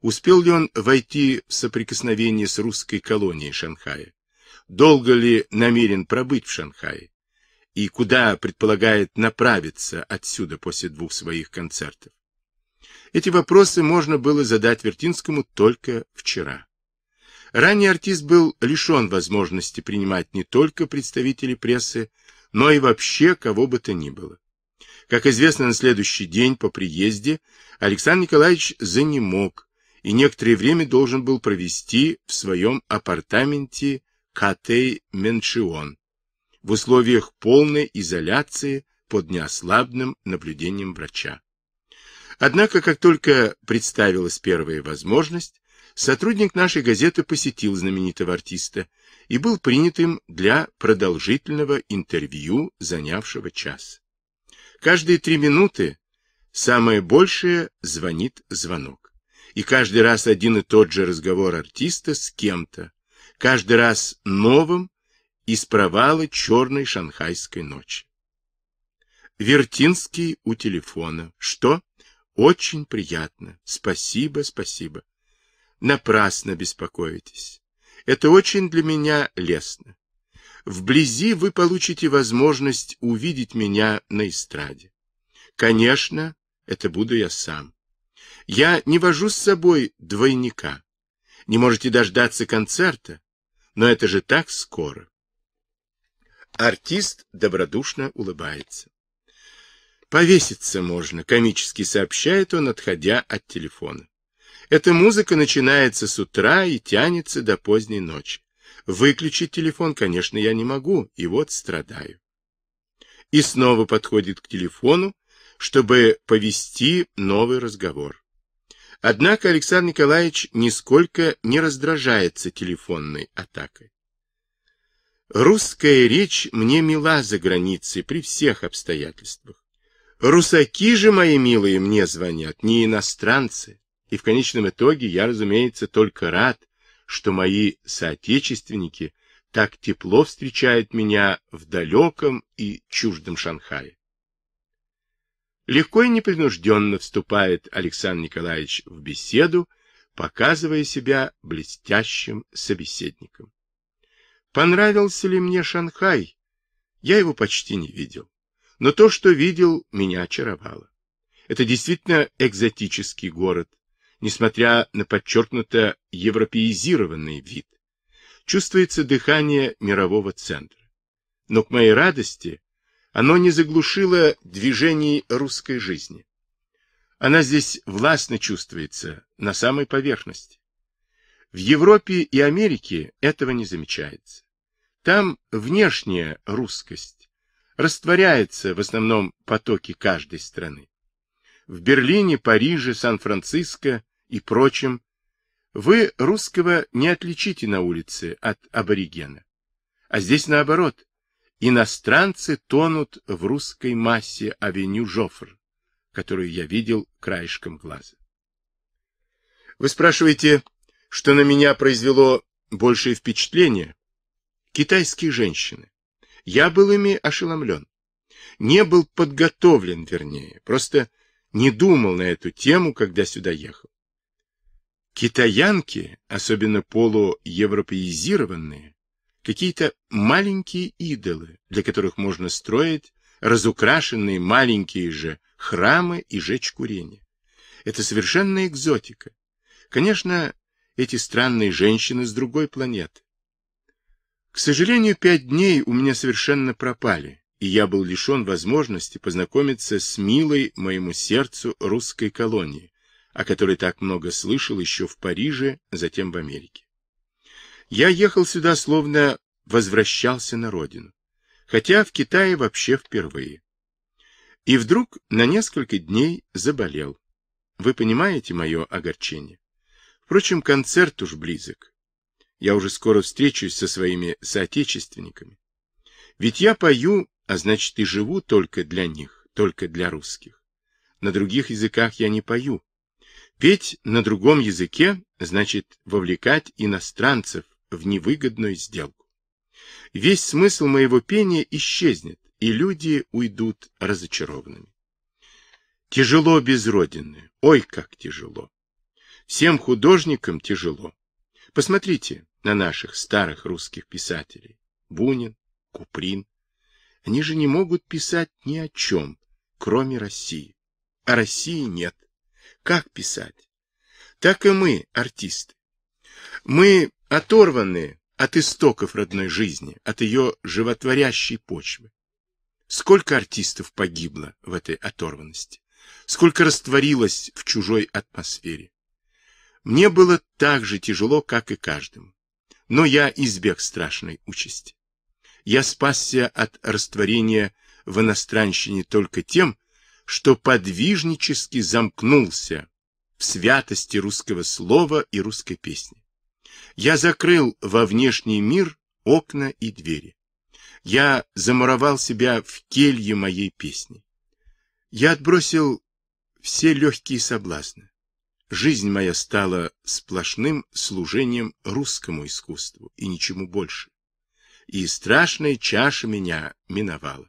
Успел ли он войти в соприкосновение с русской колонией Шанхая? Долго ли намерен пробыть в Шанхае? И куда предполагает направиться отсюда после двух своих концертов? Эти вопросы можно было задать Вертинскому только вчера. Ранее артист был лишен возможности принимать не только представителей прессы, но и вообще кого бы то ни было. Как известно, на следующий день по приезде Александр Николаевич занемог и некоторое время должен был провести в своем апартаменте Катей Меншион в условиях полной изоляции под неослабным наблюдением врача. Однако, как только представилась первая возможность, сотрудник нашей газеты посетил знаменитого артиста и был принят им для продолжительного интервью, занявшего час. Каждые три минуты, самое большее, звонит звонок. И каждый раз один и тот же разговор артиста с кем-то, каждый раз новым, из провала черной шанхайской ночи. Вертинский у телефона. Что? Очень приятно. Спасибо, спасибо. Напрасно беспокоитесь. Это очень для меня лестно. Вблизи вы получите возможность увидеть меня на эстраде. Конечно, это буду я сам. Я не вожу с собой двойника. Не можете дождаться концерта, но это же так скоро. Артист добродушно улыбается. Повеситься можно, комически сообщает он, отходя от телефона. Эта музыка начинается с утра и тянется до поздней ночи. Выключить телефон, конечно, я не могу, и вот страдаю. И снова подходит к телефону, чтобы повести новый разговор. Однако Александр Николаевич нисколько не раздражается телефонной атакой. Русская речь мне мила за границей при всех обстоятельствах. Русаки же, мои милые, мне звонят, не иностранцы. И в конечном итоге я, разумеется, только рад, что мои соотечественники так тепло встречают меня в далеком и чуждом Шанхае. Легко и непринужденно вступает Александр Николаевич в беседу, показывая себя блестящим собеседником. Понравился ли мне Шанхай? Я его почти не видел. Но то, что видел, меня очаровало. Это действительно экзотический город, несмотря на подчеркнуто европеизированный вид. Чувствуется дыхание мирового центра. Но, к моей радости, оно не заглушило движений русской жизни. Она здесь властно чувствуется, на самой поверхности. В Европе и Америке этого не замечается. Там внешняя русскость растворяется в основном потоке каждой страны. В Берлине, Париже, Сан-Франциско и прочим, вы русского не отличите на улице от аборигена. А здесь наоборот. Иностранцы тонут в русской массе авеню Жофр, которую я видел краешком глаза. Вы спрашиваете, что на меня произвело большее впечатление? Китайские женщины. Я был ими ошеломлен. Не был подготовлен, вернее, просто не думал на эту тему, когда сюда ехал. Китаянки, особенно полуевропеизированные, какие-то маленькие идолы, для которых можно строить разукрашенные маленькие же храмы и жечь курение. Это совершенно экзотика. Конечно, эти странные женщины с другой планеты. К сожалению, пять дней у меня совершенно пропали, и я был лишен возможности познакомиться с милой моему сердцу русской колонией, о которой так много слышал еще в Париже, затем в Америке. Я ехал сюда, словно возвращался на родину, хотя в Китае вообще впервые. И вдруг на несколько дней заболел. Вы понимаете мое огорчение? Впрочем, концерт уж близок. Я уже скоро встречусь со своими соотечественниками. Ведь я пою, а значит и живу только для них, только для русских. На других языках я не пою, Петь на другом языке значит вовлекать иностранцев в невыгодную сделку. Весь смысл моего пения исчезнет, и люди уйдут разочарованными. Тяжело без родины. Ой, как тяжело. Всем художникам тяжело. Посмотрите на наших старых русских писателей. Бунин, Куприн. Они же не могут писать ни о чем, кроме России. А России нет как писать. Так и мы, артисты. Мы оторваны от истоков родной жизни, от ее животворящей почвы. Сколько артистов погибло в этой оторванности? Сколько растворилось в чужой атмосфере? Мне было так же тяжело, как и каждому. Но я избег страшной участи. Я спасся от растворения в иностранщине только тем, что подвижнически замкнулся в святости русского слова и русской песни. Я закрыл во внешний мир окна и двери. Я замуровал себя в келье моей песни. Я отбросил все легкие соблазны. Жизнь моя стала сплошным служением русскому искусству и ничему больше. И страшная чаша меня миновала.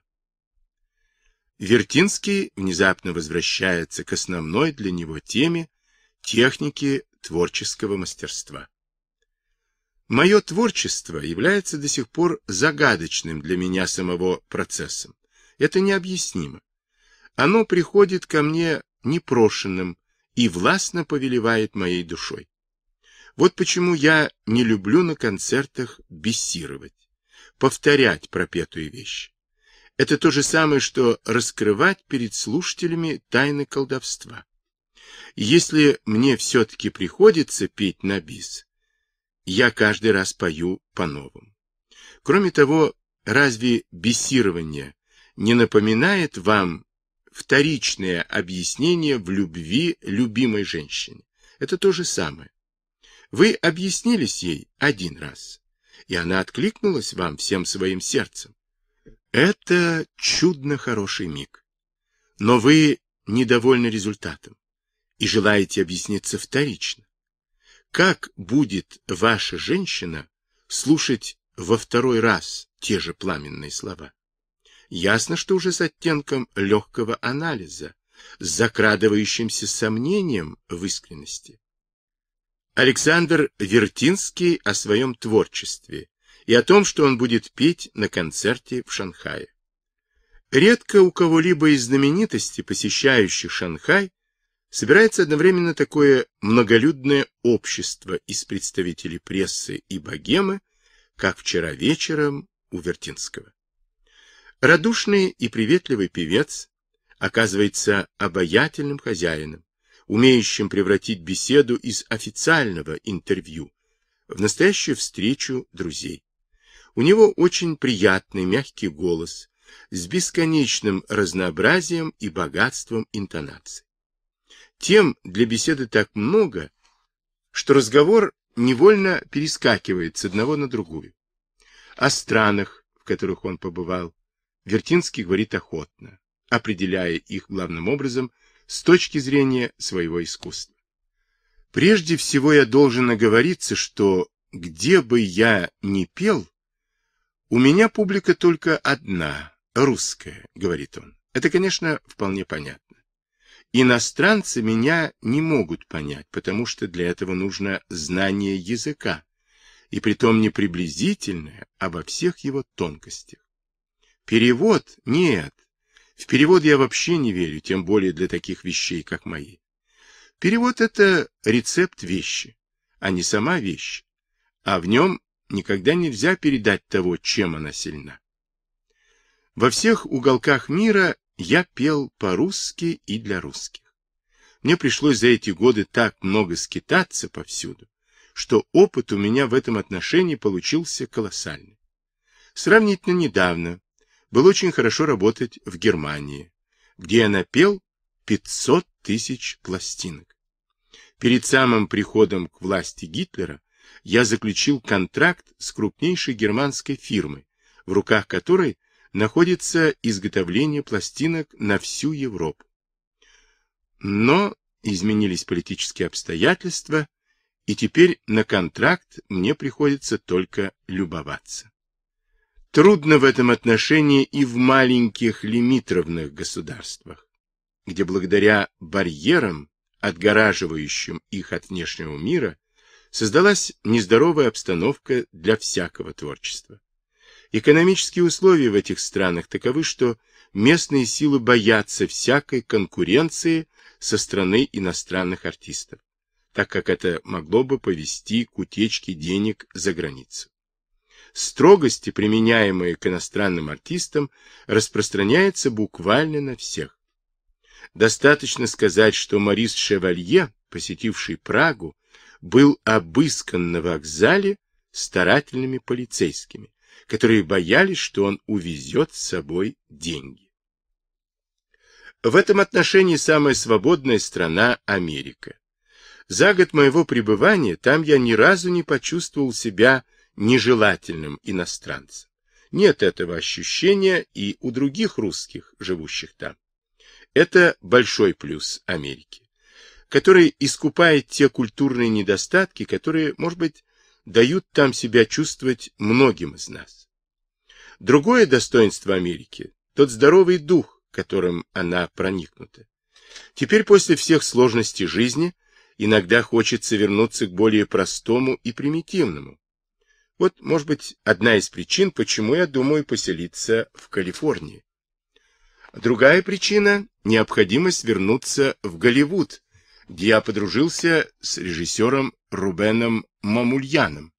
Вертинский внезапно возвращается к основной для него теме техники творческого мастерства. Мое творчество является до сих пор загадочным для меня самого процессом. Это необъяснимо. Оно приходит ко мне непрошенным и властно повелевает моей душой. Вот почему я не люблю на концертах бессировать, повторять пропетую вещь. Это то же самое, что раскрывать перед слушателями тайны колдовства. Если мне все-таки приходится петь на бис, я каждый раз пою по-новому. Кроме того, разве бесирование не напоминает вам вторичное объяснение в любви любимой женщине? Это то же самое. Вы объяснились ей один раз, и она откликнулась вам всем своим сердцем. Это чудно хороший миг. Но вы недовольны результатом и желаете объясниться вторично. Как будет ваша женщина слушать во второй раз те же пламенные слова? Ясно, что уже с оттенком легкого анализа, с закрадывающимся сомнением в искренности. Александр Вертинский о своем творчестве и о том, что он будет петь на концерте в Шанхае. Редко у кого-либо из знаменитостей, посещающих Шанхай, собирается одновременно такое многолюдное общество из представителей прессы и богемы, как вчера вечером у Вертинского. Радушный и приветливый певец оказывается обаятельным хозяином, умеющим превратить беседу из официального интервью в настоящую встречу друзей. У него очень приятный мягкий голос с бесконечным разнообразием и богатством интонаций. Тем для беседы так много, что разговор невольно перескакивает с одного на другую. О странах, в которых он побывал, Вертинский говорит охотно, определяя их главным образом с точки зрения своего искусства. Прежде всего я должен оговориться, что где бы я ни пел, у меня публика только одна, русская, говорит он. Это, конечно, вполне понятно. Иностранцы меня не могут понять, потому что для этого нужно знание языка, и притом не приблизительное, а во всех его тонкостях. Перевод? Нет. В перевод я вообще не верю, тем более для таких вещей, как мои. Перевод — это рецепт вещи, а не сама вещь, а в нем никогда нельзя передать того, чем она сильна. Во всех уголках мира я пел по-русски и для русских. Мне пришлось за эти годы так много скитаться повсюду, что опыт у меня в этом отношении получился колоссальный. Сравнительно недавно было очень хорошо работать в Германии, где я напел 500 тысяч пластинок. Перед самым приходом к власти Гитлера я заключил контракт с крупнейшей германской фирмой, в руках которой находится изготовление пластинок на всю Европу. Но изменились политические обстоятельства, и теперь на контракт мне приходится только любоваться. Трудно в этом отношении и в маленьких лимитровных государствах, где благодаря барьерам, отгораживающим их от внешнего мира, Создалась нездоровая обстановка для всякого творчества. Экономические условия в этих странах таковы, что местные силы боятся всякой конкуренции со стороны иностранных артистов, так как это могло бы повести к утечке денег за границу. Строгости, применяемые к иностранным артистам, распространяется буквально на всех. Достаточно сказать, что Морис Шевалье, посетивший Прагу, был обыскан на вокзале старательными полицейскими, которые боялись, что он увезет с собой деньги. В этом отношении самая свободная страна Америка. За год моего пребывания там я ни разу не почувствовал себя нежелательным иностранцем. Нет этого ощущения и у других русских, живущих там. Это большой плюс Америки который искупает те культурные недостатки, которые, может быть, дают там себя чувствовать многим из нас. Другое достоинство Америки – тот здоровый дух, которым она проникнута. Теперь после всех сложностей жизни иногда хочется вернуться к более простому и примитивному. Вот, может быть, одна из причин, почему я думаю поселиться в Калифорнии. Другая причина – необходимость вернуться в Голливуд – где я подружился с режиссером Рубеном Мамульяном.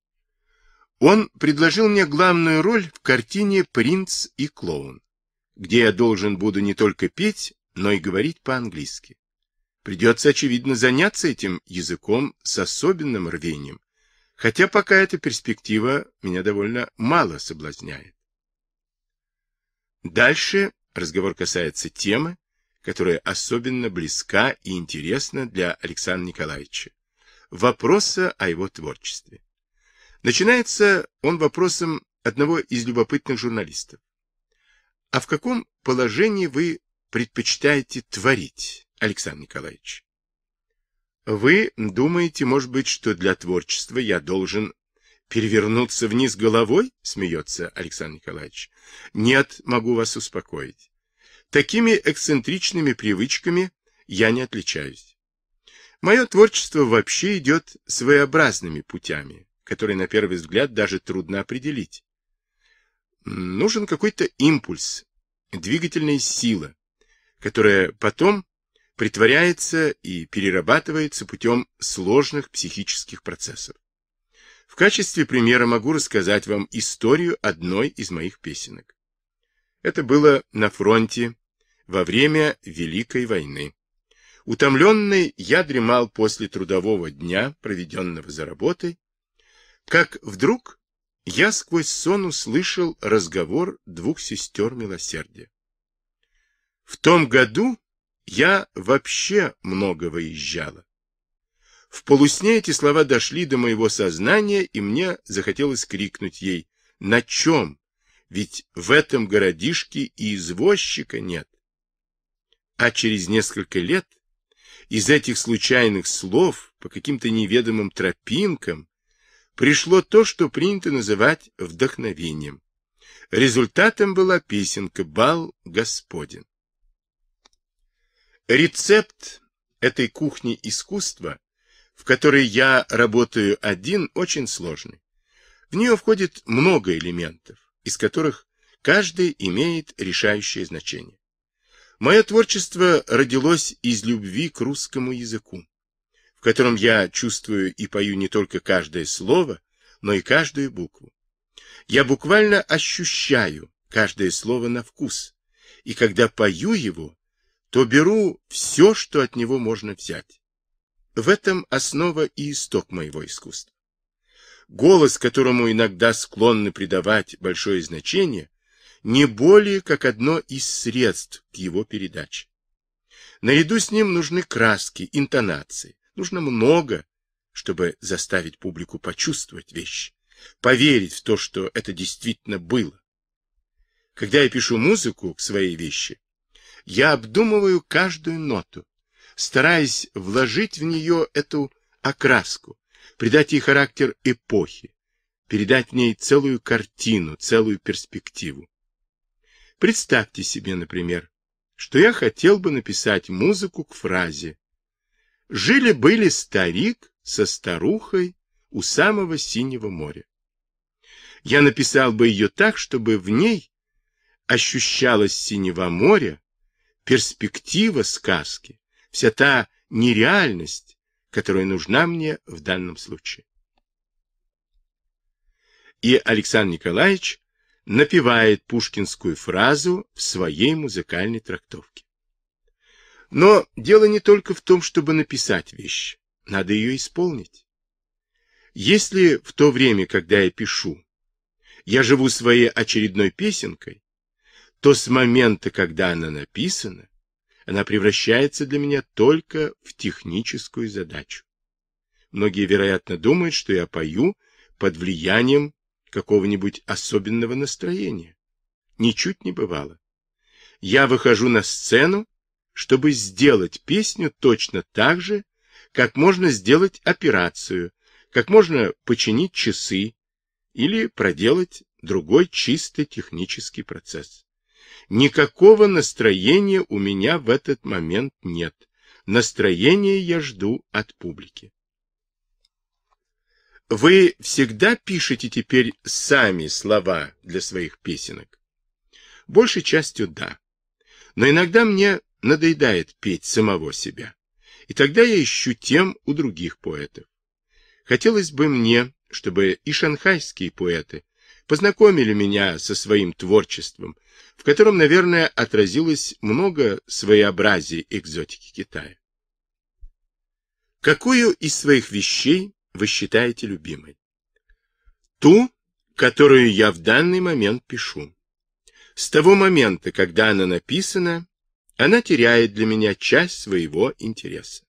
Он предложил мне главную роль в картине «Принц и клоун», где я должен буду не только петь, но и говорить по-английски. Придется, очевидно, заняться этим языком с особенным рвением, хотя пока эта перспектива меня довольно мало соблазняет. Дальше разговор касается темы, которая особенно близка и интересна для Александра Николаевича – вопроса о его творчестве. Начинается он вопросом одного из любопытных журналистов. А в каком положении вы предпочитаете творить, Александр Николаевич? Вы думаете, может быть, что для творчества я должен перевернуться вниз головой? Смеется Александр Николаевич. Нет, могу вас успокоить. Такими эксцентричными привычками я не отличаюсь. Мое творчество вообще идет своеобразными путями, которые на первый взгляд даже трудно определить. Нужен какой-то импульс, двигательная сила, которая потом притворяется и перерабатывается путем сложных психических процессов. В качестве примера могу рассказать вам историю одной из моих песенок. Это было на фронте во время Великой войны. Утомленный, я дремал после трудового дня, проведенного за работой, как вдруг я сквозь сон услышал разговор двух сестер милосердия. В том году я вообще много выезжала. В полусне эти слова дошли до моего сознания, и мне захотелось крикнуть ей «На чем? Ведь в этом городишке и извозчика нет. А через несколько лет из этих случайных слов по каким-то неведомым тропинкам пришло то, что принято называть вдохновением. Результатом была песенка «Бал Господен». Рецепт этой кухни искусства, в которой я работаю один, очень сложный. В нее входит много элементов, из которых каждый имеет решающее значение. Мое творчество родилось из любви к русскому языку, в котором я чувствую и пою не только каждое слово, но и каждую букву. Я буквально ощущаю каждое слово на вкус, и когда пою его, то беру все, что от него можно взять. В этом основа и исток моего искусства. Голос, которому иногда склонны придавать большое значение, не более как одно из средств к его передаче. Наряду с ним нужны краски, интонации. Нужно много, чтобы заставить публику почувствовать вещи, поверить в то, что это действительно было. Когда я пишу музыку к своей вещи, я обдумываю каждую ноту, стараясь вложить в нее эту окраску, придать ей характер эпохи, передать в ней целую картину, целую перспективу. Представьте себе, например, что я хотел бы написать музыку к фразе «Жили-были старик со старухой у самого синего моря». Я написал бы ее так, чтобы в ней ощущалось синего моря, перспектива сказки, вся та нереальность, которая нужна мне в данном случае. И Александр Николаевич напевает пушкинскую фразу в своей музыкальной трактовке. Но дело не только в том, чтобы написать вещь. Надо ее исполнить. Если в то время, когда я пишу, я живу своей очередной песенкой, то с момента, когда она написана, она превращается для меня только в техническую задачу. Многие, вероятно, думают, что я пою под влиянием какого-нибудь особенного настроения. Ничуть не бывало. Я выхожу на сцену, чтобы сделать песню точно так же, как можно сделать операцию, как можно починить часы или проделать другой чисто технический процесс. Никакого настроения у меня в этот момент нет. Настроение я жду от публики. Вы всегда пишете теперь сами слова для своих песенок? Большей частью да. Но иногда мне надоедает петь самого себя. И тогда я ищу тем у других поэтов. Хотелось бы мне, чтобы и шанхайские поэты познакомили меня со своим творчеством, в котором, наверное, отразилось много своеобразия экзотики Китая. Какую из своих вещей вы считаете любимой? Ту, которую я в данный момент пишу. С того момента, когда она написана, она теряет для меня часть своего интереса.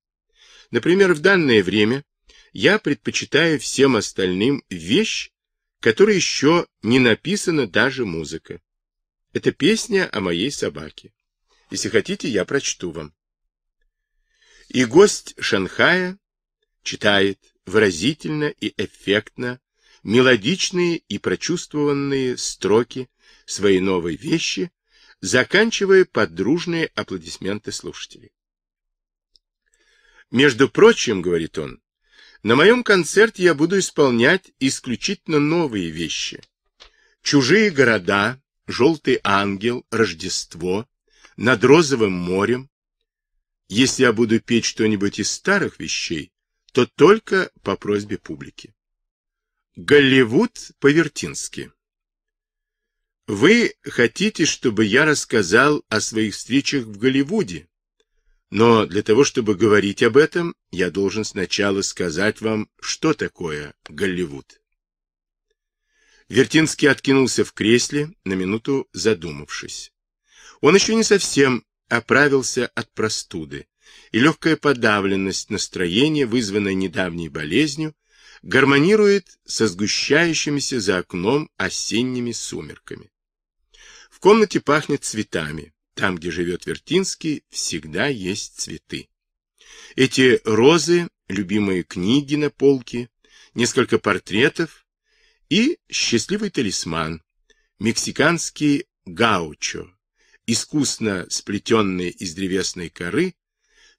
Например, в данное время я предпочитаю всем остальным вещь, которой еще не написана даже музыка. Это песня о моей собаке. Если хотите, я прочту вам. И гость Шанхая читает выразительно и эффектно, мелодичные и прочувствованные строки своей новой вещи, заканчивая под аплодисменты слушателей. «Между прочим, — говорит он, — на моем концерте я буду исполнять исключительно новые вещи. Чужие города, желтый ангел, Рождество, над розовым морем. Если я буду петь что-нибудь из старых вещей, то только по просьбе публики. Голливуд по-вертински. Вы хотите, чтобы я рассказал о своих встречах в Голливуде? Но для того, чтобы говорить об этом, я должен сначала сказать вам, что такое Голливуд. Вертинский откинулся в кресле, на минуту задумавшись. Он еще не совсем оправился от простуды, и легкая подавленность настроения, вызванная недавней болезнью, гармонирует со сгущающимися за окном осенними сумерками. В комнате пахнет цветами. Там, где живет Вертинский, всегда есть цветы. Эти розы, любимые книги на полке, несколько портретов и счастливый талисман, мексиканский гаучо, искусно сплетенный из древесной коры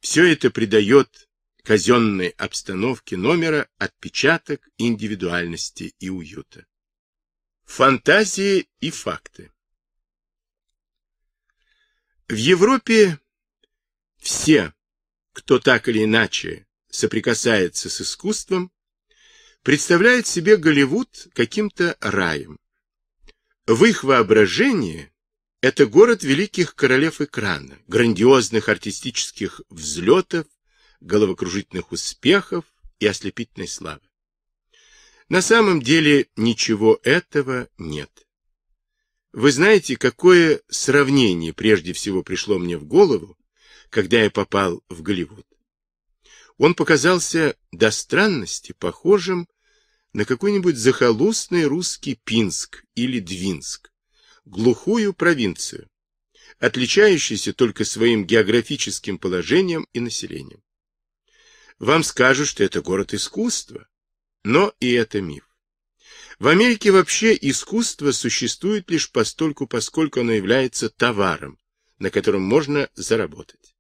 все это придает казенной обстановке номера отпечаток индивидуальности и уюта. Фантазии и факты. В Европе все, кто так или иначе соприкасается с искусством, представляют себе Голливуд каким-то раем. В их воображении это город великих королев экрана, грандиозных артистических взлетов, головокружительных успехов и ослепительной славы. На самом деле ничего этого нет. Вы знаете, какое сравнение прежде всего пришло мне в голову, когда я попал в Голливуд? Он показался до странности похожим на какой-нибудь захолустный русский Пинск или Двинск глухую провинцию, отличающуюся только своим географическим положением и населением. Вам скажут, что это город искусства, но и это миф. В Америке вообще искусство существует лишь постольку, поскольку оно является товаром, на котором можно заработать.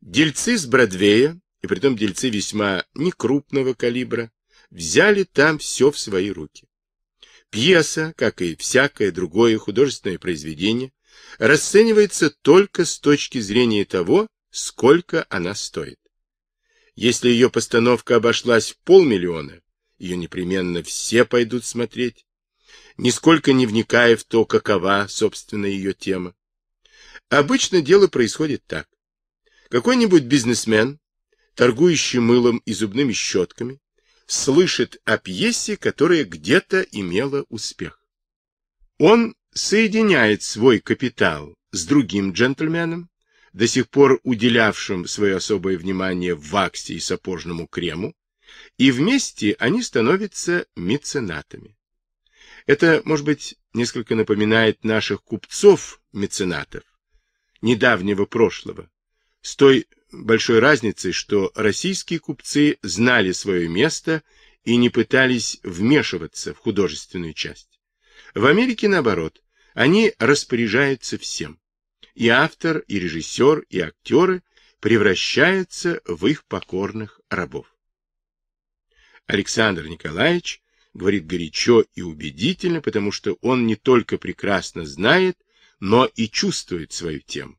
Дельцы с Бродвея, и притом дельцы весьма некрупного калибра, взяли там все в свои руки. Пьеса, как и всякое другое художественное произведение, расценивается только с точки зрения того, сколько она стоит. Если ее постановка обошлась в полмиллиона, ее непременно все пойдут смотреть, нисколько не вникая в то, какова, собственно, ее тема. Обычно дело происходит так. Какой-нибудь бизнесмен, торгующий мылом и зубными щетками, слышит о пьесе, которая где-то имела успех. Он соединяет свой капитал с другим джентльменом, до сих пор уделявшим свое особое внимание ваксе и сапожному крему, и вместе они становятся меценатами. Это, может быть, несколько напоминает наших купцов-меценатов недавнего прошлого, с той большой разницей, что российские купцы знали свое место и не пытались вмешиваться в художественную часть. В Америке, наоборот, они распоряжаются всем. И автор, и режиссер, и актеры превращаются в их покорных рабов. Александр Николаевич говорит горячо и убедительно, потому что он не только прекрасно знает, но и чувствует свою тему.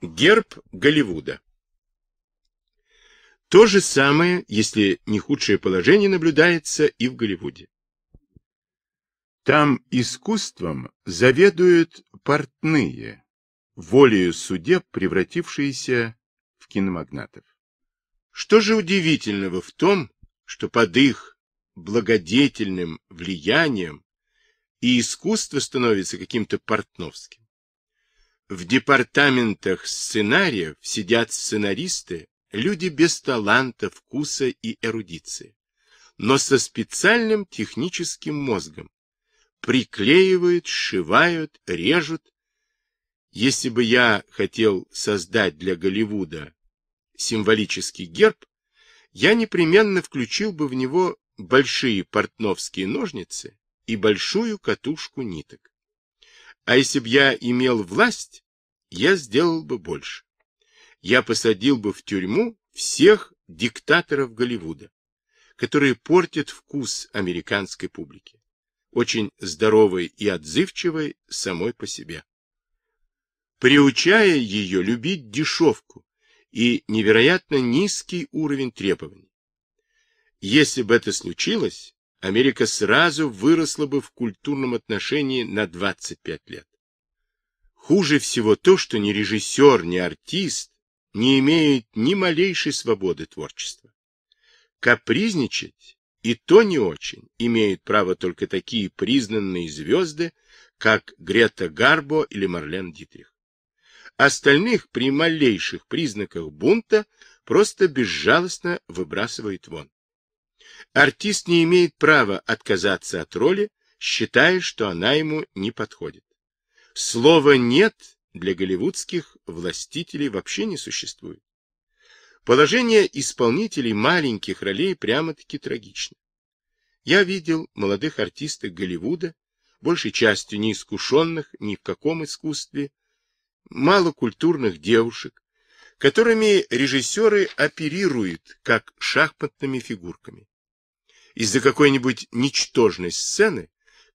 Герб Голливуда то же самое, если не худшее положение, наблюдается и в Голливуде. Там искусством заведуют портные, волею судеб превратившиеся в киномагнатов. Что же удивительного в том, что под их благодетельным влиянием и искусство становится каким-то портновским? В департаментах сценариев сидят сценаристы, люди без таланта, вкуса и эрудиции, но со специальным техническим мозгом. Приклеивают, сшивают, режут. Если бы я хотел создать для Голливуда символический герб, я непременно включил бы в него большие портновские ножницы и большую катушку ниток. А если б я имел власть, я сделал бы больше я посадил бы в тюрьму всех диктаторов Голливуда, которые портят вкус американской публики, очень здоровой и отзывчивой самой по себе, приучая ее любить дешевку и невероятно низкий уровень требований. Если бы это случилось, Америка сразу выросла бы в культурном отношении на 25 лет. Хуже всего то, что ни режиссер, ни артист не имеет ни малейшей свободы творчества. Капризничать и то не очень имеют право только такие признанные звезды, как Грета Гарбо или Марлен Дитрих. Остальных при малейших признаках бунта просто безжалостно выбрасывает вон. Артист не имеет права отказаться от роли, считая, что она ему не подходит. Слово «нет» для голливудских властителей вообще не существует. Положение исполнителей маленьких ролей прямо-таки трагично. Я видел молодых артистов Голливуда, большей частью неискушенных ни в каком искусстве, малокультурных девушек, которыми режиссеры оперируют как шахматными фигурками. Из-за какой-нибудь ничтожной сцены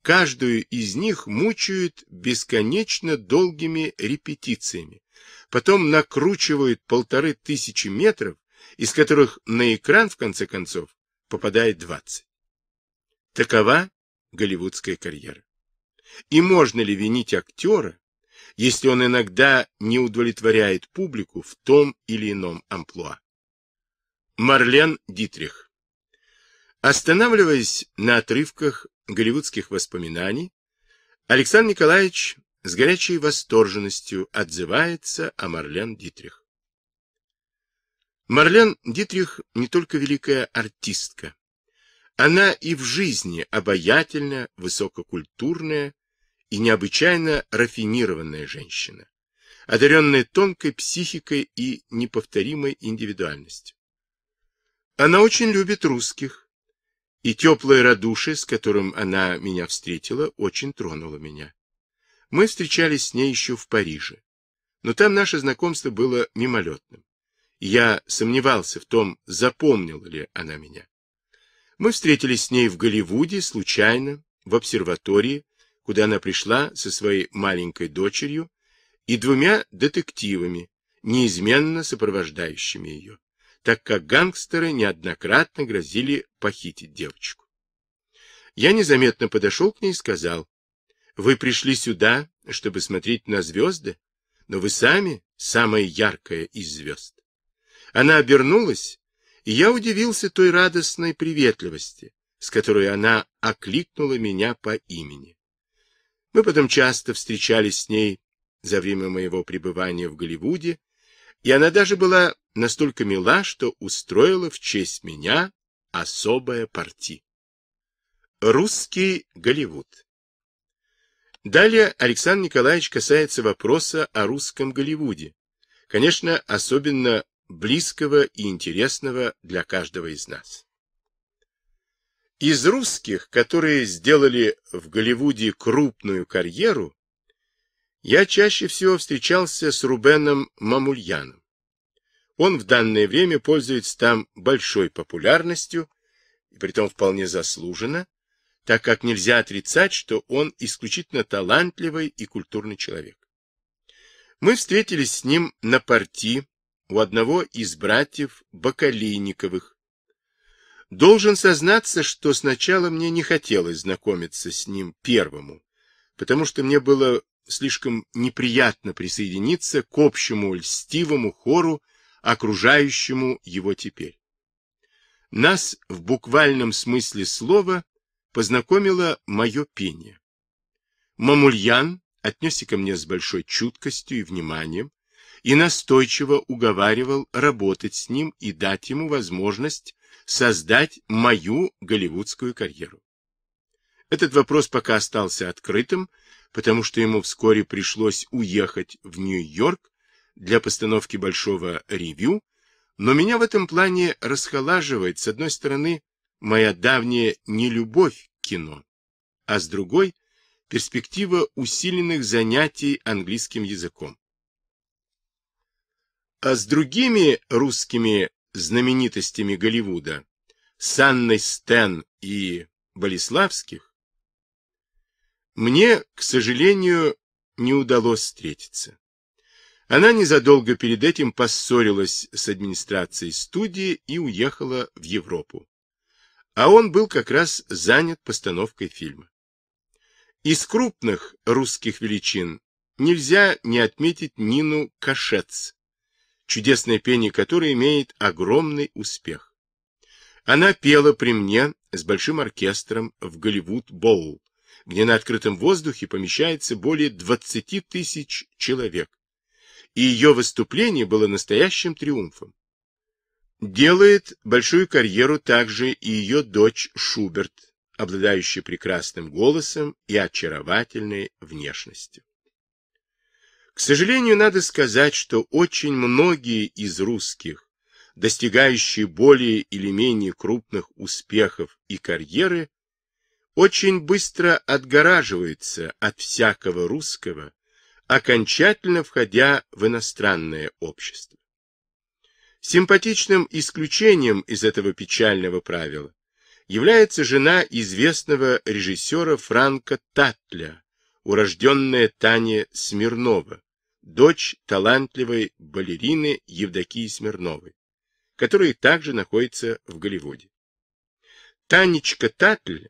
Каждую из них мучают бесконечно долгими репетициями. Потом накручивают полторы тысячи метров, из которых на экран, в конце концов, попадает 20. Такова голливудская карьера. И можно ли винить актера, если он иногда не удовлетворяет публику в том или ином амплуа? Марлен Дитрих Останавливаясь на отрывках голливудских воспоминаний, Александр Николаевич с горячей восторженностью отзывается о Марлен Дитрих. Марлен Дитрих не только великая артистка. Она и в жизни обаятельная, высококультурная и необычайно рафинированная женщина, одаренная тонкой психикой и неповторимой индивидуальностью. Она очень любит русских, и теплое радушие, с которым она меня встретила, очень тронуло меня. Мы встречались с ней еще в Париже, но там наше знакомство было мимолетным. Я сомневался в том, запомнила ли она меня. Мы встретились с ней в Голливуде случайно, в обсерватории, куда она пришла со своей маленькой дочерью и двумя детективами, неизменно сопровождающими ее так как гангстеры неоднократно грозили похитить девочку. Я незаметно подошел к ней и сказал, «Вы пришли сюда, чтобы смотреть на звезды, но вы сами самая яркая из звезд». Она обернулась, и я удивился той радостной приветливости, с которой она окликнула меня по имени. Мы потом часто встречались с ней за время моего пребывания в Голливуде и она даже была настолько мила, что устроила в честь меня особое парти. Русский Голливуд Далее Александр Николаевич касается вопроса о русском Голливуде, конечно, особенно близкого и интересного для каждого из нас. Из русских, которые сделали в Голливуде крупную карьеру, я чаще всего встречался с Рубеном Мамульяном. Он в данное время пользуется там большой популярностью, и притом вполне заслуженно, так как нельзя отрицать, что он исключительно талантливый и культурный человек. Мы встретились с ним на парти у одного из братьев Бакалейниковых. Должен сознаться, что сначала мне не хотелось знакомиться с ним первому, потому что мне было слишком неприятно присоединиться к общему льстивому хору, окружающему его теперь. Нас в буквальном смысле слова познакомило мое пение. Мамульян отнесся ко мне с большой чуткостью и вниманием и настойчиво уговаривал работать с ним и дать ему возможность создать мою голливудскую карьеру. Этот вопрос пока остался открытым, потому что ему вскоре пришлось уехать в Нью-Йорк для постановки большого ревю, но меня в этом плане расхолаживает, с одной стороны, моя давняя нелюбовь к кино, а с другой – перспектива усиленных занятий английским языком. А с другими русскими знаменитостями Голливуда, с Анной Стен и Болеславских, мне, к сожалению, не удалось встретиться. Она незадолго перед этим поссорилась с администрацией студии и уехала в Европу. А он был как раз занят постановкой фильма. Из крупных русских величин нельзя не отметить Нину Кашец, чудесное пение которой имеет огромный успех. Она пела при мне с большим оркестром в Голливуд Боул где на открытом воздухе помещается более 20 тысяч человек. И ее выступление было настоящим триумфом. Делает большую карьеру также и ее дочь Шуберт, обладающая прекрасным голосом и очаровательной внешностью. К сожалению, надо сказать, что очень многие из русских, достигающие более или менее крупных успехов и карьеры, очень быстро отгораживается от всякого русского, окончательно входя в иностранное общество. Симпатичным исключением из этого печального правила является жена известного режиссера Франка Татля, урожденная Таня Смирнова, дочь талантливой балерины Евдокии Смирновой, которая также находится в Голливуде. Танечка Татль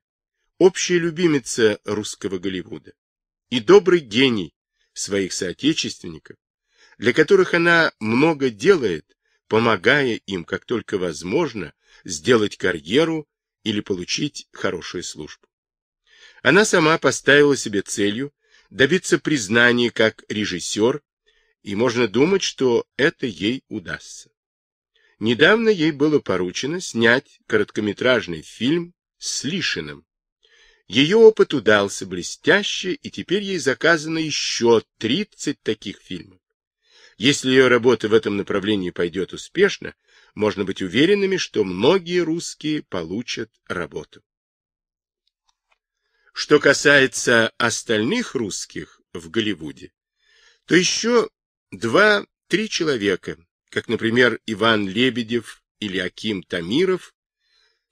общая любимица русского Голливуда и добрый гений своих соотечественников, для которых она много делает, помогая им, как только возможно, сделать карьеру или получить хорошую службу. Она сама поставила себе целью добиться признания как режиссер, и можно думать, что это ей удастся. Недавно ей было поручено снять короткометражный фильм с Лишиным, ее опыт удался блестяще, и теперь ей заказано еще 30 таких фильмов. Если ее работа в этом направлении пойдет успешно, можно быть уверенными, что многие русские получат работу. Что касается остальных русских в Голливуде, то еще два-три человека, как, например, Иван Лебедев или Аким Тамиров,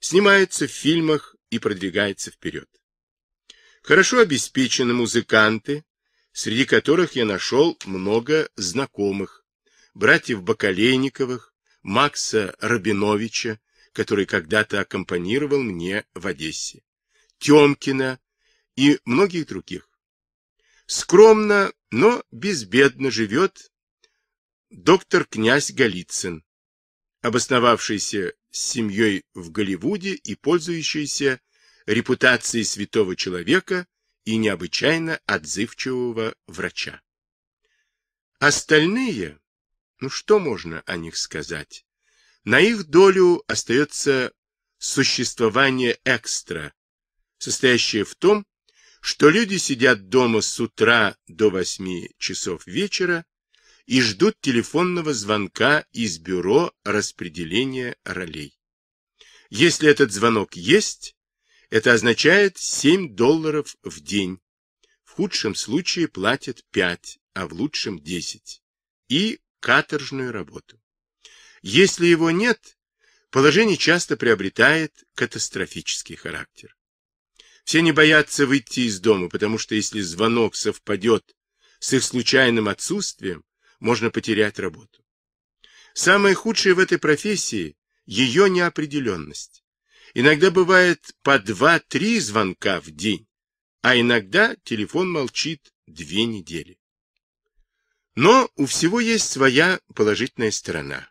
снимаются в фильмах и продвигаются вперед. Хорошо обеспечены музыканты, среди которых я нашел много знакомых. Братьев Бакалейниковых, Макса Рабиновича, который когда-то аккомпанировал мне в Одессе, Темкина и многих других. Скромно, но безбедно живет доктор князь Голицын, обосновавшийся с семьей в Голливуде и пользующийся репутации святого человека и необычайно отзывчивого врача. Остальные, ну что можно о них сказать? На их долю остается существование экстра, состоящее в том, что люди сидят дома с утра до восьми часов вечера и ждут телефонного звонка из бюро распределения ролей. Если этот звонок есть, это означает 7 долларов в день. В худшем случае платят 5, а в лучшем 10. И каторжную работу. Если его нет, положение часто приобретает катастрофический характер. Все не боятся выйти из дома, потому что если звонок совпадет с их случайным отсутствием, можно потерять работу. Самое худшее в этой профессии – ее неопределенность. Иногда бывает по два-три звонка в день, а иногда телефон молчит две недели. Но у всего есть своя положительная сторона.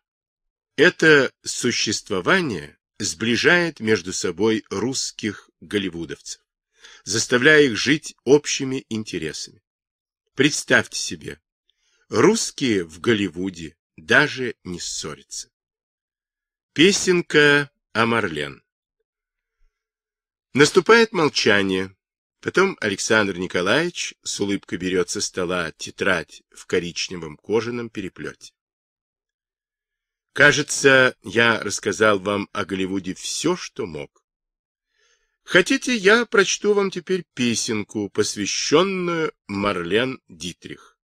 Это существование сближает между собой русских голливудовцев, заставляя их жить общими интересами. Представьте себе, русские в Голливуде даже не ссорятся. Песенка о Марлен Наступает молчание. Потом Александр Николаевич с улыбкой берет со стола тетрадь в коричневом кожаном переплете. Кажется, я рассказал вам о Голливуде все, что мог. Хотите, я прочту вам теперь песенку, посвященную Марлен Дитрих.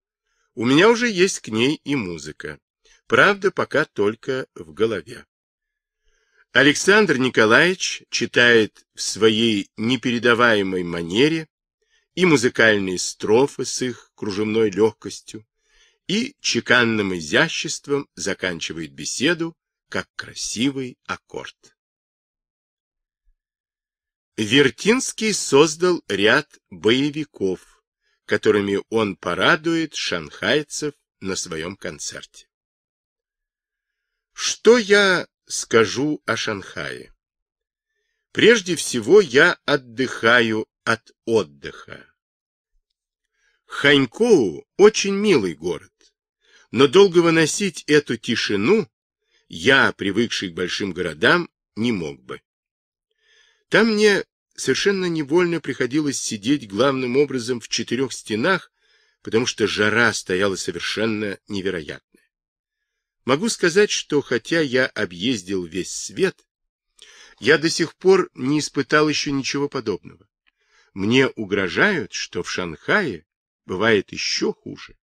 У меня уже есть к ней и музыка. Правда, пока только в голове. Александр Николаевич читает в своей непередаваемой манере и музыкальные строфы с их кружевной легкостью, и чеканным изяществом заканчивает беседу, как красивый аккорд. Вертинский создал ряд боевиков, которыми он порадует шанхайцев на своем концерте. Что я скажу о Шанхае. Прежде всего я отдыхаю от отдыха. Ханькоу очень милый город, но долго выносить эту тишину я, привыкший к большим городам, не мог бы. Там мне совершенно невольно приходилось сидеть главным образом в четырех стенах, потому что жара стояла совершенно невероятно. Могу сказать, что хотя я объездил весь свет, я до сих пор не испытал еще ничего подобного. Мне угрожают, что в Шанхае бывает еще хуже.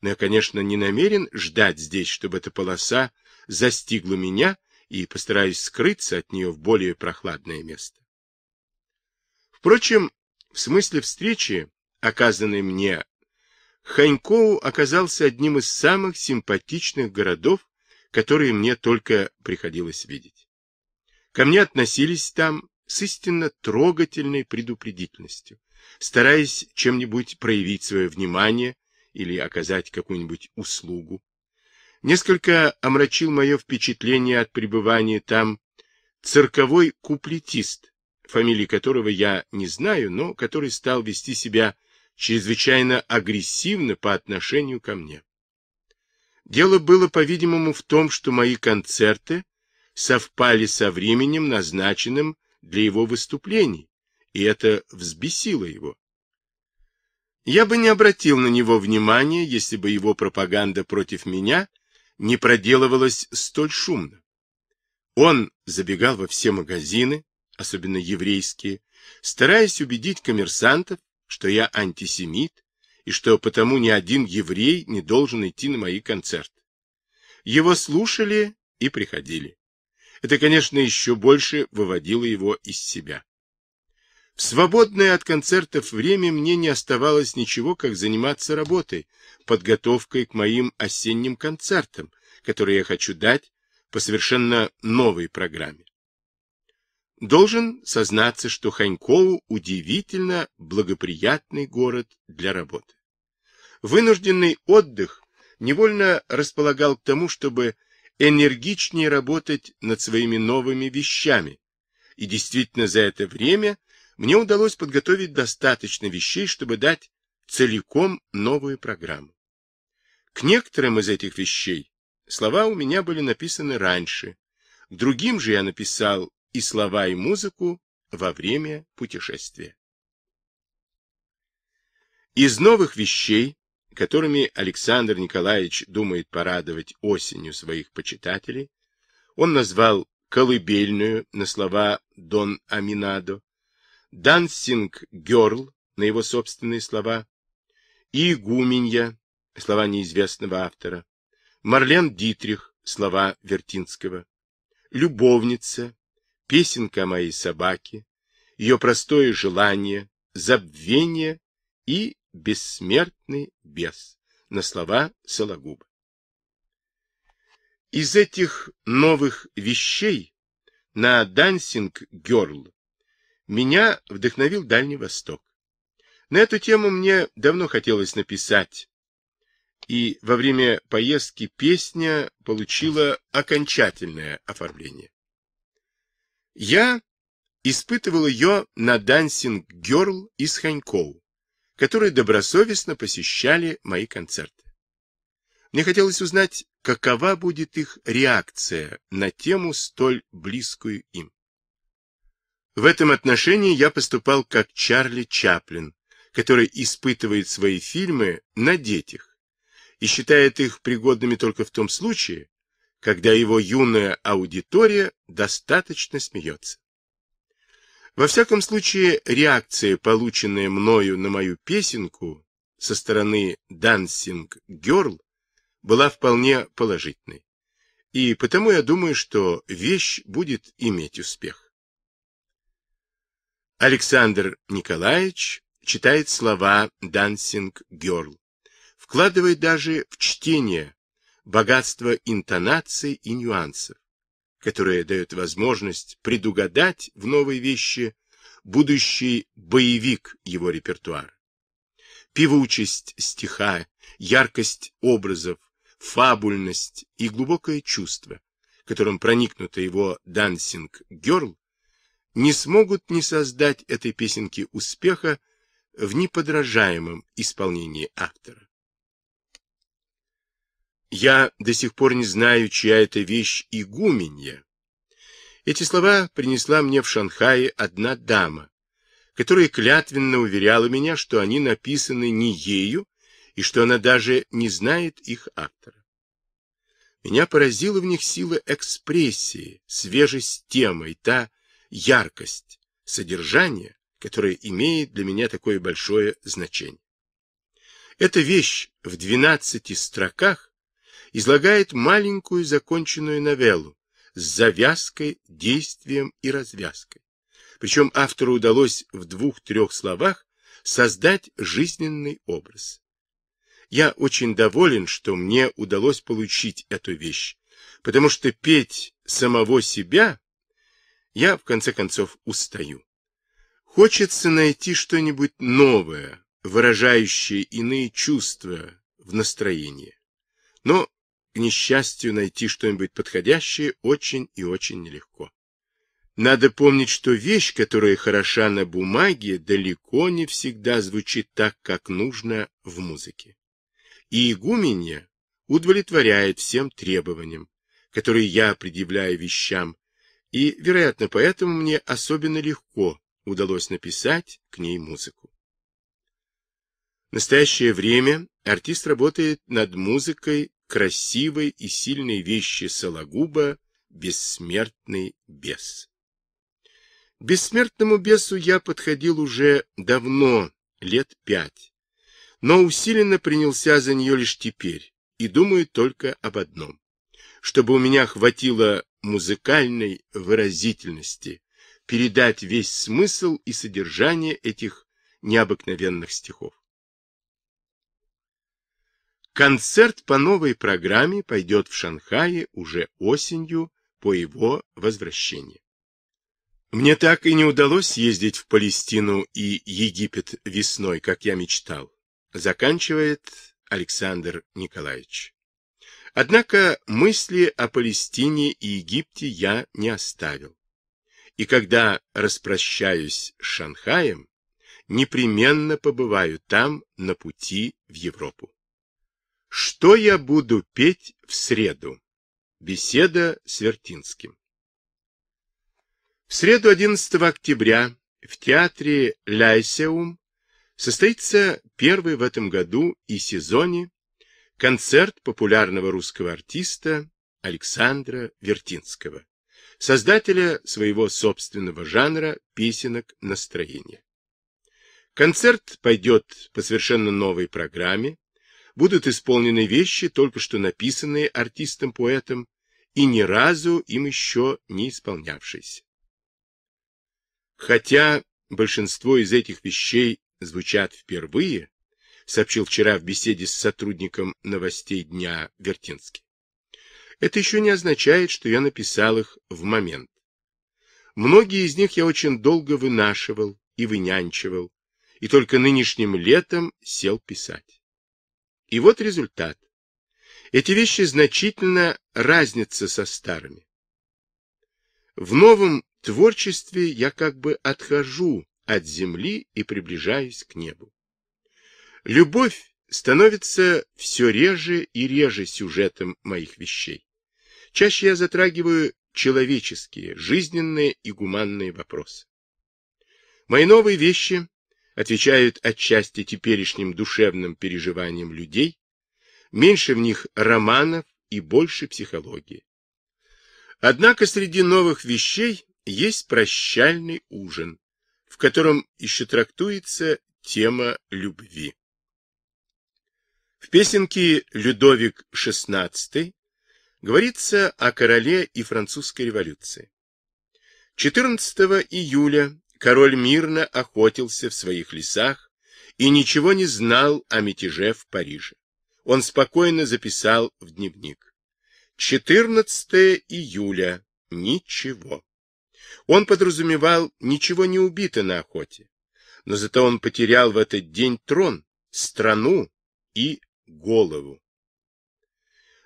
Но я, конечно, не намерен ждать здесь, чтобы эта полоса застигла меня, и постараюсь скрыться от нее в более прохладное место. Впрочем, в смысле встречи, оказанной мне Ханькоу оказался одним из самых симпатичных городов, которые мне только приходилось видеть. Ко мне относились там с истинно трогательной предупредительностью, стараясь чем-нибудь проявить свое внимание или оказать какую-нибудь услугу. Несколько омрачил мое впечатление от пребывания там цирковой куплетист, фамилии которого я не знаю, но который стал вести себя чрезвычайно агрессивно по отношению ко мне. Дело было, по-видимому, в том, что мои концерты совпали со временем, назначенным для его выступлений, и это взбесило его. Я бы не обратил на него внимания, если бы его пропаганда против меня не проделывалась столь шумно. Он забегал во все магазины, особенно еврейские, стараясь убедить коммерсантов, что я антисемит и что потому ни один еврей не должен идти на мои концерты. Его слушали и приходили. Это, конечно, еще больше выводило его из себя. В свободное от концертов время мне не оставалось ничего, как заниматься работой, подготовкой к моим осенним концертам, которые я хочу дать по совершенно новой программе. Должен сознаться, что Ханькову удивительно благоприятный город для работы. Вынужденный отдых невольно располагал к тому, чтобы энергичнее работать над своими новыми вещами. И действительно за это время мне удалось подготовить достаточно вещей, чтобы дать целиком новую программу. К некоторым из этих вещей слова у меня были написаны раньше, к другим же я написал и слова и музыку во время путешествия. Из новых вещей, которыми Александр Николаевич думает порадовать осенью своих почитателей, он назвал колыбельную на слова Дон Аминадо, Дансинг Герл на его собственные слова, и Гуменья, слова неизвестного автора, Марлен Дитрих, слова Вертинского, Любовница, песенка о моей собаке, ее простое желание, забвение и бессмертный бес на слова Сологуба. Из этих новых вещей на «Дансинг Герл» меня вдохновил Дальний Восток. На эту тему мне давно хотелось написать, и во время поездки песня получила окончательное оформление. Я испытывал ее на дансинг-герл из Ханькоу, которые добросовестно посещали мои концерты. Мне хотелось узнать, какова будет их реакция на тему, столь близкую им. В этом отношении я поступал как Чарли Чаплин, который испытывает свои фильмы на детях и считает их пригодными только в том случае, когда его юная аудитория достаточно смеется. Во всяком случае, реакция, полученная мною на мою песенку со стороны Dancing Girl, была вполне положительной. И потому я думаю, что вещь будет иметь успех. Александр Николаевич читает слова Dancing Girl, вкладывает даже в чтение богатство интонаций и нюансов, которое дает возможность предугадать в новой вещи будущий боевик его репертуар, Певучесть стиха, яркость образов, фабульность и глубокое чувство, которым проникнуто его «Дансинг Герл», не смогут не создать этой песенки успеха в неподражаемом исполнении автора. Я до сих пор не знаю, чья это вещь игуменья. Эти слова принесла мне в Шанхае одна дама, которая клятвенно уверяла меня, что они написаны не ею и что она даже не знает их автора. Меня поразила в них сила экспрессии, свежесть темы и та яркость, содержание, которое имеет для меня такое большое значение. Эта вещь в 12 строках излагает маленькую законченную новеллу с завязкой, действием и развязкой. Причем автору удалось в двух-трех словах создать жизненный образ. Я очень доволен, что мне удалось получить эту вещь, потому что петь самого себя я, в конце концов, устаю. Хочется найти что-нибудь новое, выражающее иные чувства в настроении. Но к несчастью, найти что-нибудь подходящее очень и очень нелегко. Надо помнить, что вещь, которая хороша на бумаге, далеко не всегда звучит так, как нужно в музыке. И игуменья удовлетворяет всем требованиям, которые я предъявляю вещам, и, вероятно, поэтому мне особенно легко удалось написать к ней музыку. В настоящее время артист работает над музыкой красивой и сильной вещи Сологуба «Бессмертный бес». бессмертному бесу я подходил уже давно, лет пять, но усиленно принялся за нее лишь теперь и думаю только об одном. Чтобы у меня хватило музыкальной выразительности передать весь смысл и содержание этих необыкновенных стихов. Концерт по новой программе пойдет в Шанхае уже осенью по его возвращении. Мне так и не удалось ездить в Палестину и Египет весной, как я мечтал, заканчивает Александр Николаевич. Однако мысли о Палестине и Египте я не оставил. И когда распрощаюсь с Шанхаем, непременно побываю там на пути в Европу. Что я буду петь в среду? Беседа с Вертинским. В среду 11 октября в театре Ляйсеум состоится первый в этом году и сезоне концерт популярного русского артиста Александра Вертинского, создателя своего собственного жанра песенок настроения. Концерт пойдет по совершенно новой программе, будут исполнены вещи, только что написанные артистом-поэтом и ни разу им еще не исполнявшиеся. Хотя большинство из этих вещей звучат впервые, сообщил вчера в беседе с сотрудником новостей дня Вертинский, это еще не означает, что я написал их в момент. Многие из них я очень долго вынашивал и вынянчивал, и только нынешним летом сел писать. И вот результат. Эти вещи значительно разнятся со старыми. В новом творчестве я как бы отхожу от земли и приближаюсь к небу. Любовь становится все реже и реже сюжетом моих вещей. Чаще я затрагиваю человеческие, жизненные и гуманные вопросы. Мои новые вещи отвечают отчасти теперешним душевным переживаниям людей, меньше в них романов и больше психологии. Однако среди новых вещей есть прощальный ужин, в котором еще трактуется тема любви. В песенке «Людовик XVI» говорится о короле и французской революции. 14 июля король мирно охотился в своих лесах и ничего не знал о мятеже в Париже. Он спокойно записал в дневник. 14 июля. Ничего. Он подразумевал, ничего не убито на охоте. Но зато он потерял в этот день трон, страну и голову.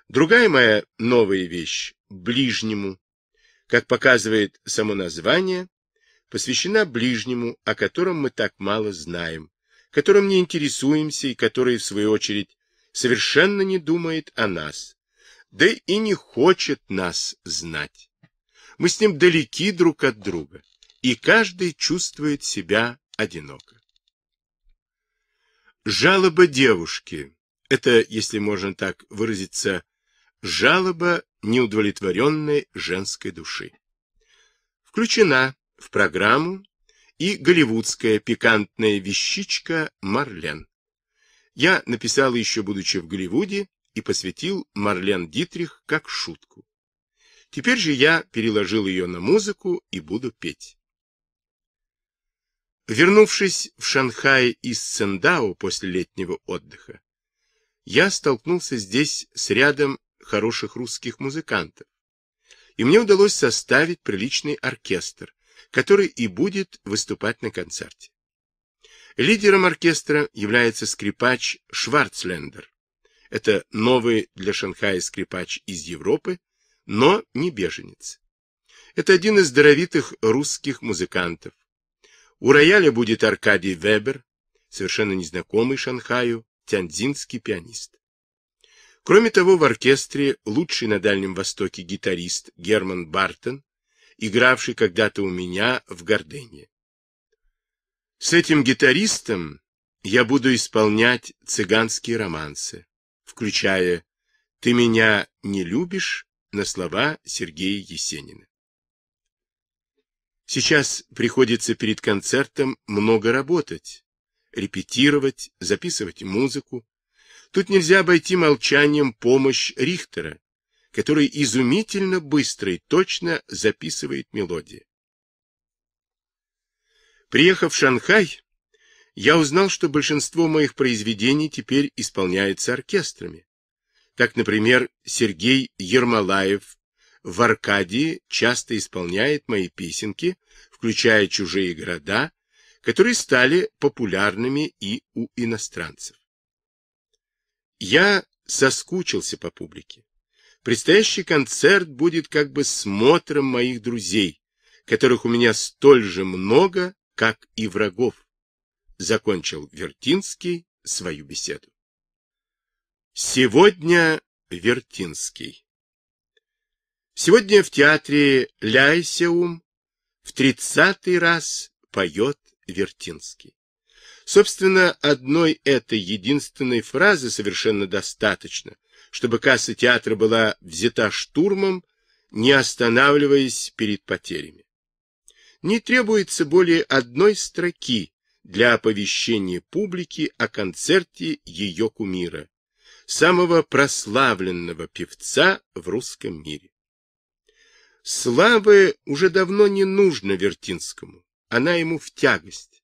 Другая моя новая вещь – ближнему. Как показывает само название, посвящена ближнему, о котором мы так мало знаем, которым не интересуемся и который, в свою очередь, совершенно не думает о нас, да и не хочет нас знать. Мы с ним далеки друг от друга, и каждый чувствует себя одиноко. Жалоба девушки – это, если можно так выразиться, жалоба неудовлетворенной женской души. Включена в программу и голливудская пикантная вещичка «Марлен». Я написал еще, будучи в Голливуде, и посвятил Марлен Дитрих как шутку. Теперь же я переложил ее на музыку и буду петь. Вернувшись в Шанхай из Циндао после летнего отдыха, я столкнулся здесь с рядом хороших русских музыкантов, и мне удалось составить приличный оркестр, который и будет выступать на концерте. Лидером оркестра является скрипач Шварцлендер. Это новый для Шанхая скрипач из Европы, но не беженец. Это один из здоровитых русских музыкантов. У рояля будет Аркадий Вебер, совершенно незнакомый Шанхаю, тяньцзинский пианист. Кроме того, в оркестре лучший на Дальнем Востоке гитарист Герман Бартен, игравший когда-то у меня в Гордыне. С этим гитаристом я буду исполнять цыганские романсы, включая «Ты меня не любишь» на слова Сергея Есенина. Сейчас приходится перед концертом много работать, репетировать, записывать музыку. Тут нельзя обойти молчанием помощь Рихтера, который изумительно быстро и точно записывает мелодии. Приехав в Шанхай, я узнал, что большинство моих произведений теперь исполняется оркестрами. Так, например, Сергей Ермолаев в Аркадии часто исполняет мои песенки, включая «Чужие города», которые стали популярными и у иностранцев. Я соскучился по публике. Предстоящий концерт будет как бы смотром моих друзей, которых у меня столь же много, как и врагов. Закончил Вертинский свою беседу. Сегодня Вертинский. Сегодня в театре Ляйсеум в тридцатый раз поет Вертинский. Собственно, одной этой единственной фразы совершенно достаточно, чтобы касса театра была взята штурмом, не останавливаясь перед потерями. Не требуется более одной строки для оповещения публики о концерте ее кумира, самого прославленного певца в русском мире. Славы уже давно не нужно Вертинскому, она ему в тягость.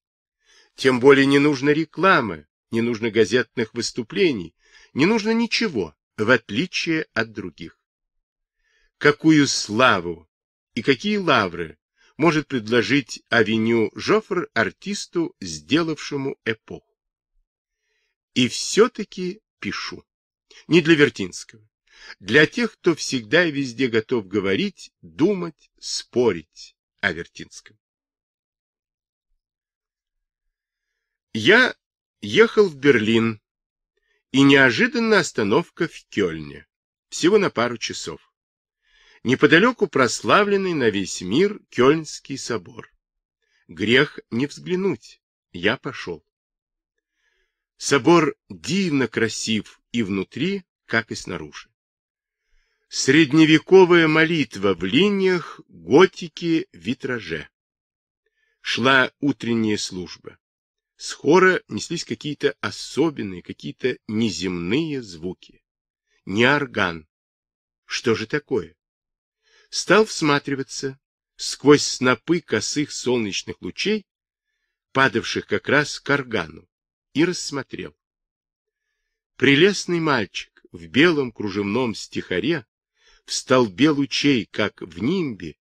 Тем более не нужна реклама, не нужно газетных выступлений, не нужно ничего в отличие от других. Какую славу и какие лавры может предложить авеню Жофр артисту, сделавшему эпоху? И все-таки пишу. Не для Вертинского. Для тех, кто всегда и везде готов говорить, думать, спорить о Вертинском. Я ехал в Берлин и неожиданная остановка в Кёльне, всего на пару часов. Неподалеку прославленный на весь мир Кёльнский собор. Грех не взглянуть, я пошел. Собор дивно красив и внутри, как и снаружи. Средневековая молитва в линиях готики витраже. Шла утренняя служба. С хора неслись какие-то особенные, какие-то неземные звуки. Не орган. Что же такое? Стал всматриваться сквозь снопы косых солнечных лучей, падавших как раз к органу, и рассмотрел. Прелестный мальчик в белом кружевном стихаре, в столбе лучей, как в нимбе,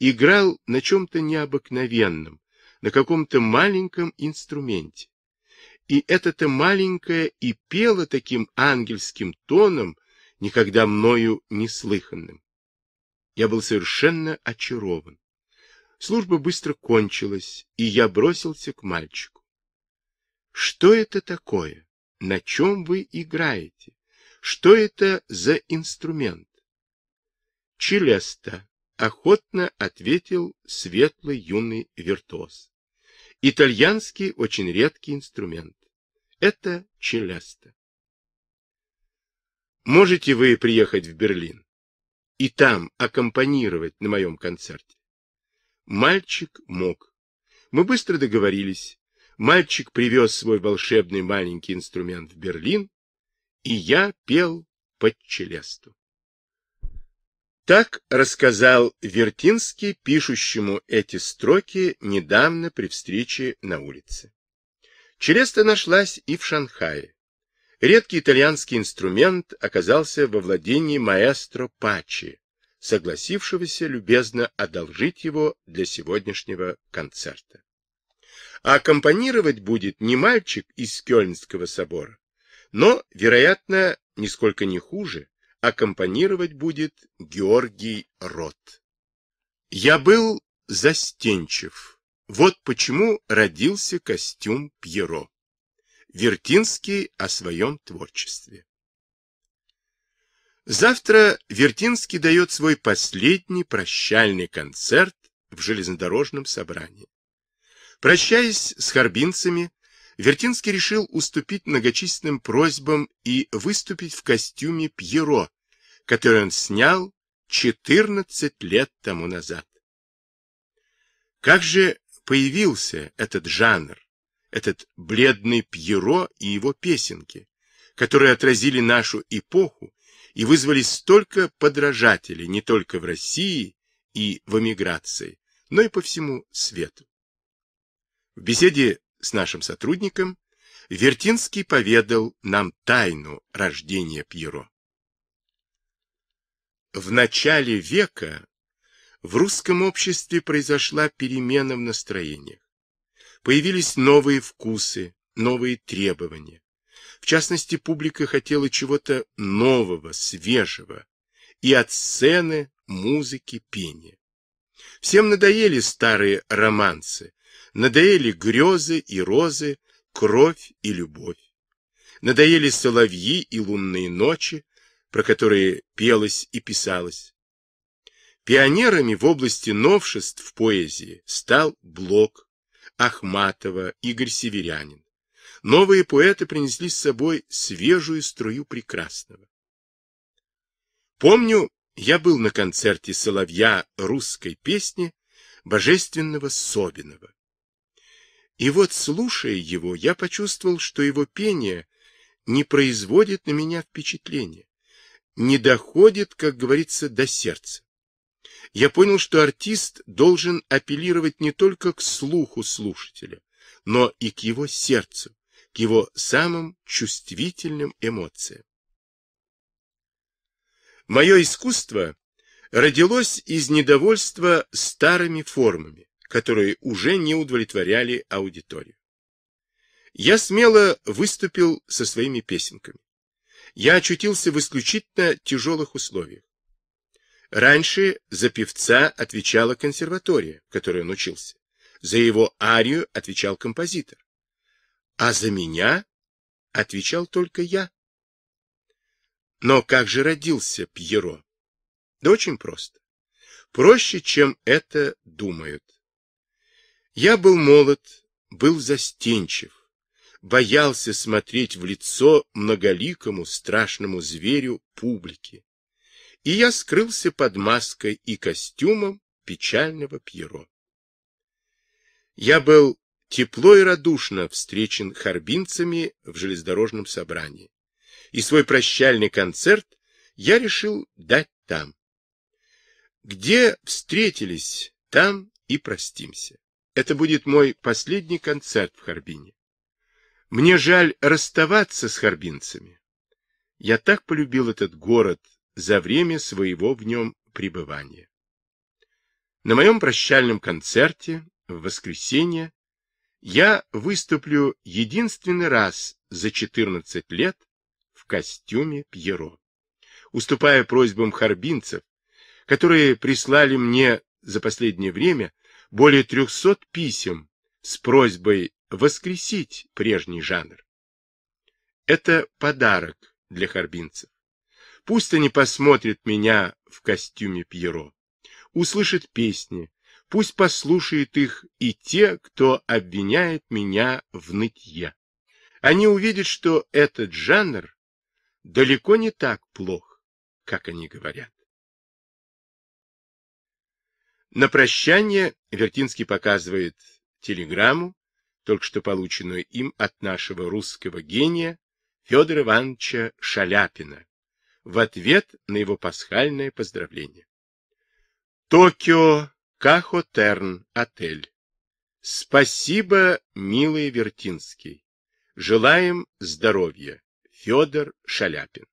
играл на чем-то необыкновенном, на каком-то маленьком инструменте. И это-то маленькое и пело таким ангельским тоном, никогда мною не слыханным. Я был совершенно очарован. Служба быстро кончилась, и я бросился к мальчику. Что это такое? На чем вы играете? Что это за инструмент? Челеста, охотно ответил светлый юный виртуоз. Итальянский очень редкий инструмент. Это челяста. Можете вы приехать в Берлин и там аккомпанировать на моем концерте? Мальчик мог. Мы быстро договорились. Мальчик привез свой волшебный маленький инструмент в Берлин, и я пел под челесту. Так рассказал Вертинский пишущему эти строки недавно при встрече на улице. Челеста нашлась и в Шанхае. Редкий итальянский инструмент оказался во владении маэстро Пачи, согласившегося любезно одолжить его для сегодняшнего концерта. А аккомпанировать будет не мальчик из Кёльнского собора, но, вероятно, нисколько не хуже, аккомпанировать будет Георгий Рот. Я был застенчив. Вот почему родился костюм Пьеро. Вертинский о своем творчестве. Завтра Вертинский дает свой последний прощальный концерт в железнодорожном собрании. Прощаясь с харбинцами, Вертинский решил уступить многочисленным просьбам и выступить в костюме Пьеро, который он снял 14 лет тому назад. Как же появился этот жанр, этот бледный Пьеро и его песенки, которые отразили нашу эпоху и вызвали столько подражателей не только в России и в эмиграции, но и по всему свету. В беседе с нашим сотрудником, Вертинский поведал нам тайну рождения Пьеро. В начале века в русском обществе произошла перемена в настроениях. Появились новые вкусы, новые требования. В частности, публика хотела чего-то нового, свежего, и от сцены, музыки, пения. Всем надоели старые романсы, Надоели грезы и розы, кровь и любовь. Надоели соловьи и лунные ночи, про которые пелось и писалось. Пионерами в области новшеств в поэзии стал Блок, Ахматова, Игорь Северянин. Новые поэты принесли с собой свежую струю прекрасного. Помню, я был на концерте соловья русской песни божественного Собинова. И вот, слушая его, я почувствовал, что его пение не производит на меня впечатления, не доходит, как говорится, до сердца. Я понял, что артист должен апеллировать не только к слуху слушателя, но и к его сердцу, к его самым чувствительным эмоциям. Мое искусство родилось из недовольства старыми формами, которые уже не удовлетворяли аудиторию. Я смело выступил со своими песенками. Я очутился в исключительно тяжелых условиях. Раньше за певца отвечала консерватория, в которой он учился. За его арию отвечал композитор. А за меня отвечал только я. Но как же родился Пьеро? Да очень просто. Проще, чем это думают. Я был молод, был застенчив, боялся смотреть в лицо многоликому страшному зверю публики. И я скрылся под маской и костюмом печального Пьеро. Я был тепло и радушно встречен харбинцами в железнодорожном собрании. И свой прощальный концерт я решил дать там. Где встретились, там и простимся. Это будет мой последний концерт в Харбине. Мне жаль расставаться с харбинцами. Я так полюбил этот город за время своего в нем пребывания. На моем прощальном концерте в воскресенье я выступлю единственный раз за 14 лет в костюме Пьеро, уступая просьбам харбинцев, которые прислали мне за последнее время более 300 писем с просьбой воскресить прежний жанр. Это подарок для харбинцев. Пусть они посмотрят меня в костюме Пьеро, услышат песни, пусть послушают их и те, кто обвиняет меня в нытье. Они увидят, что этот жанр далеко не так плох, как они говорят. На прощание Вертинский показывает телеграмму, только что полученную им от нашего русского гения Федора Ивановича Шаляпина, в ответ на его пасхальное поздравление. Токио, Кахотерн, отель. Спасибо, милый Вертинский. Желаем здоровья. Федор Шаляпин.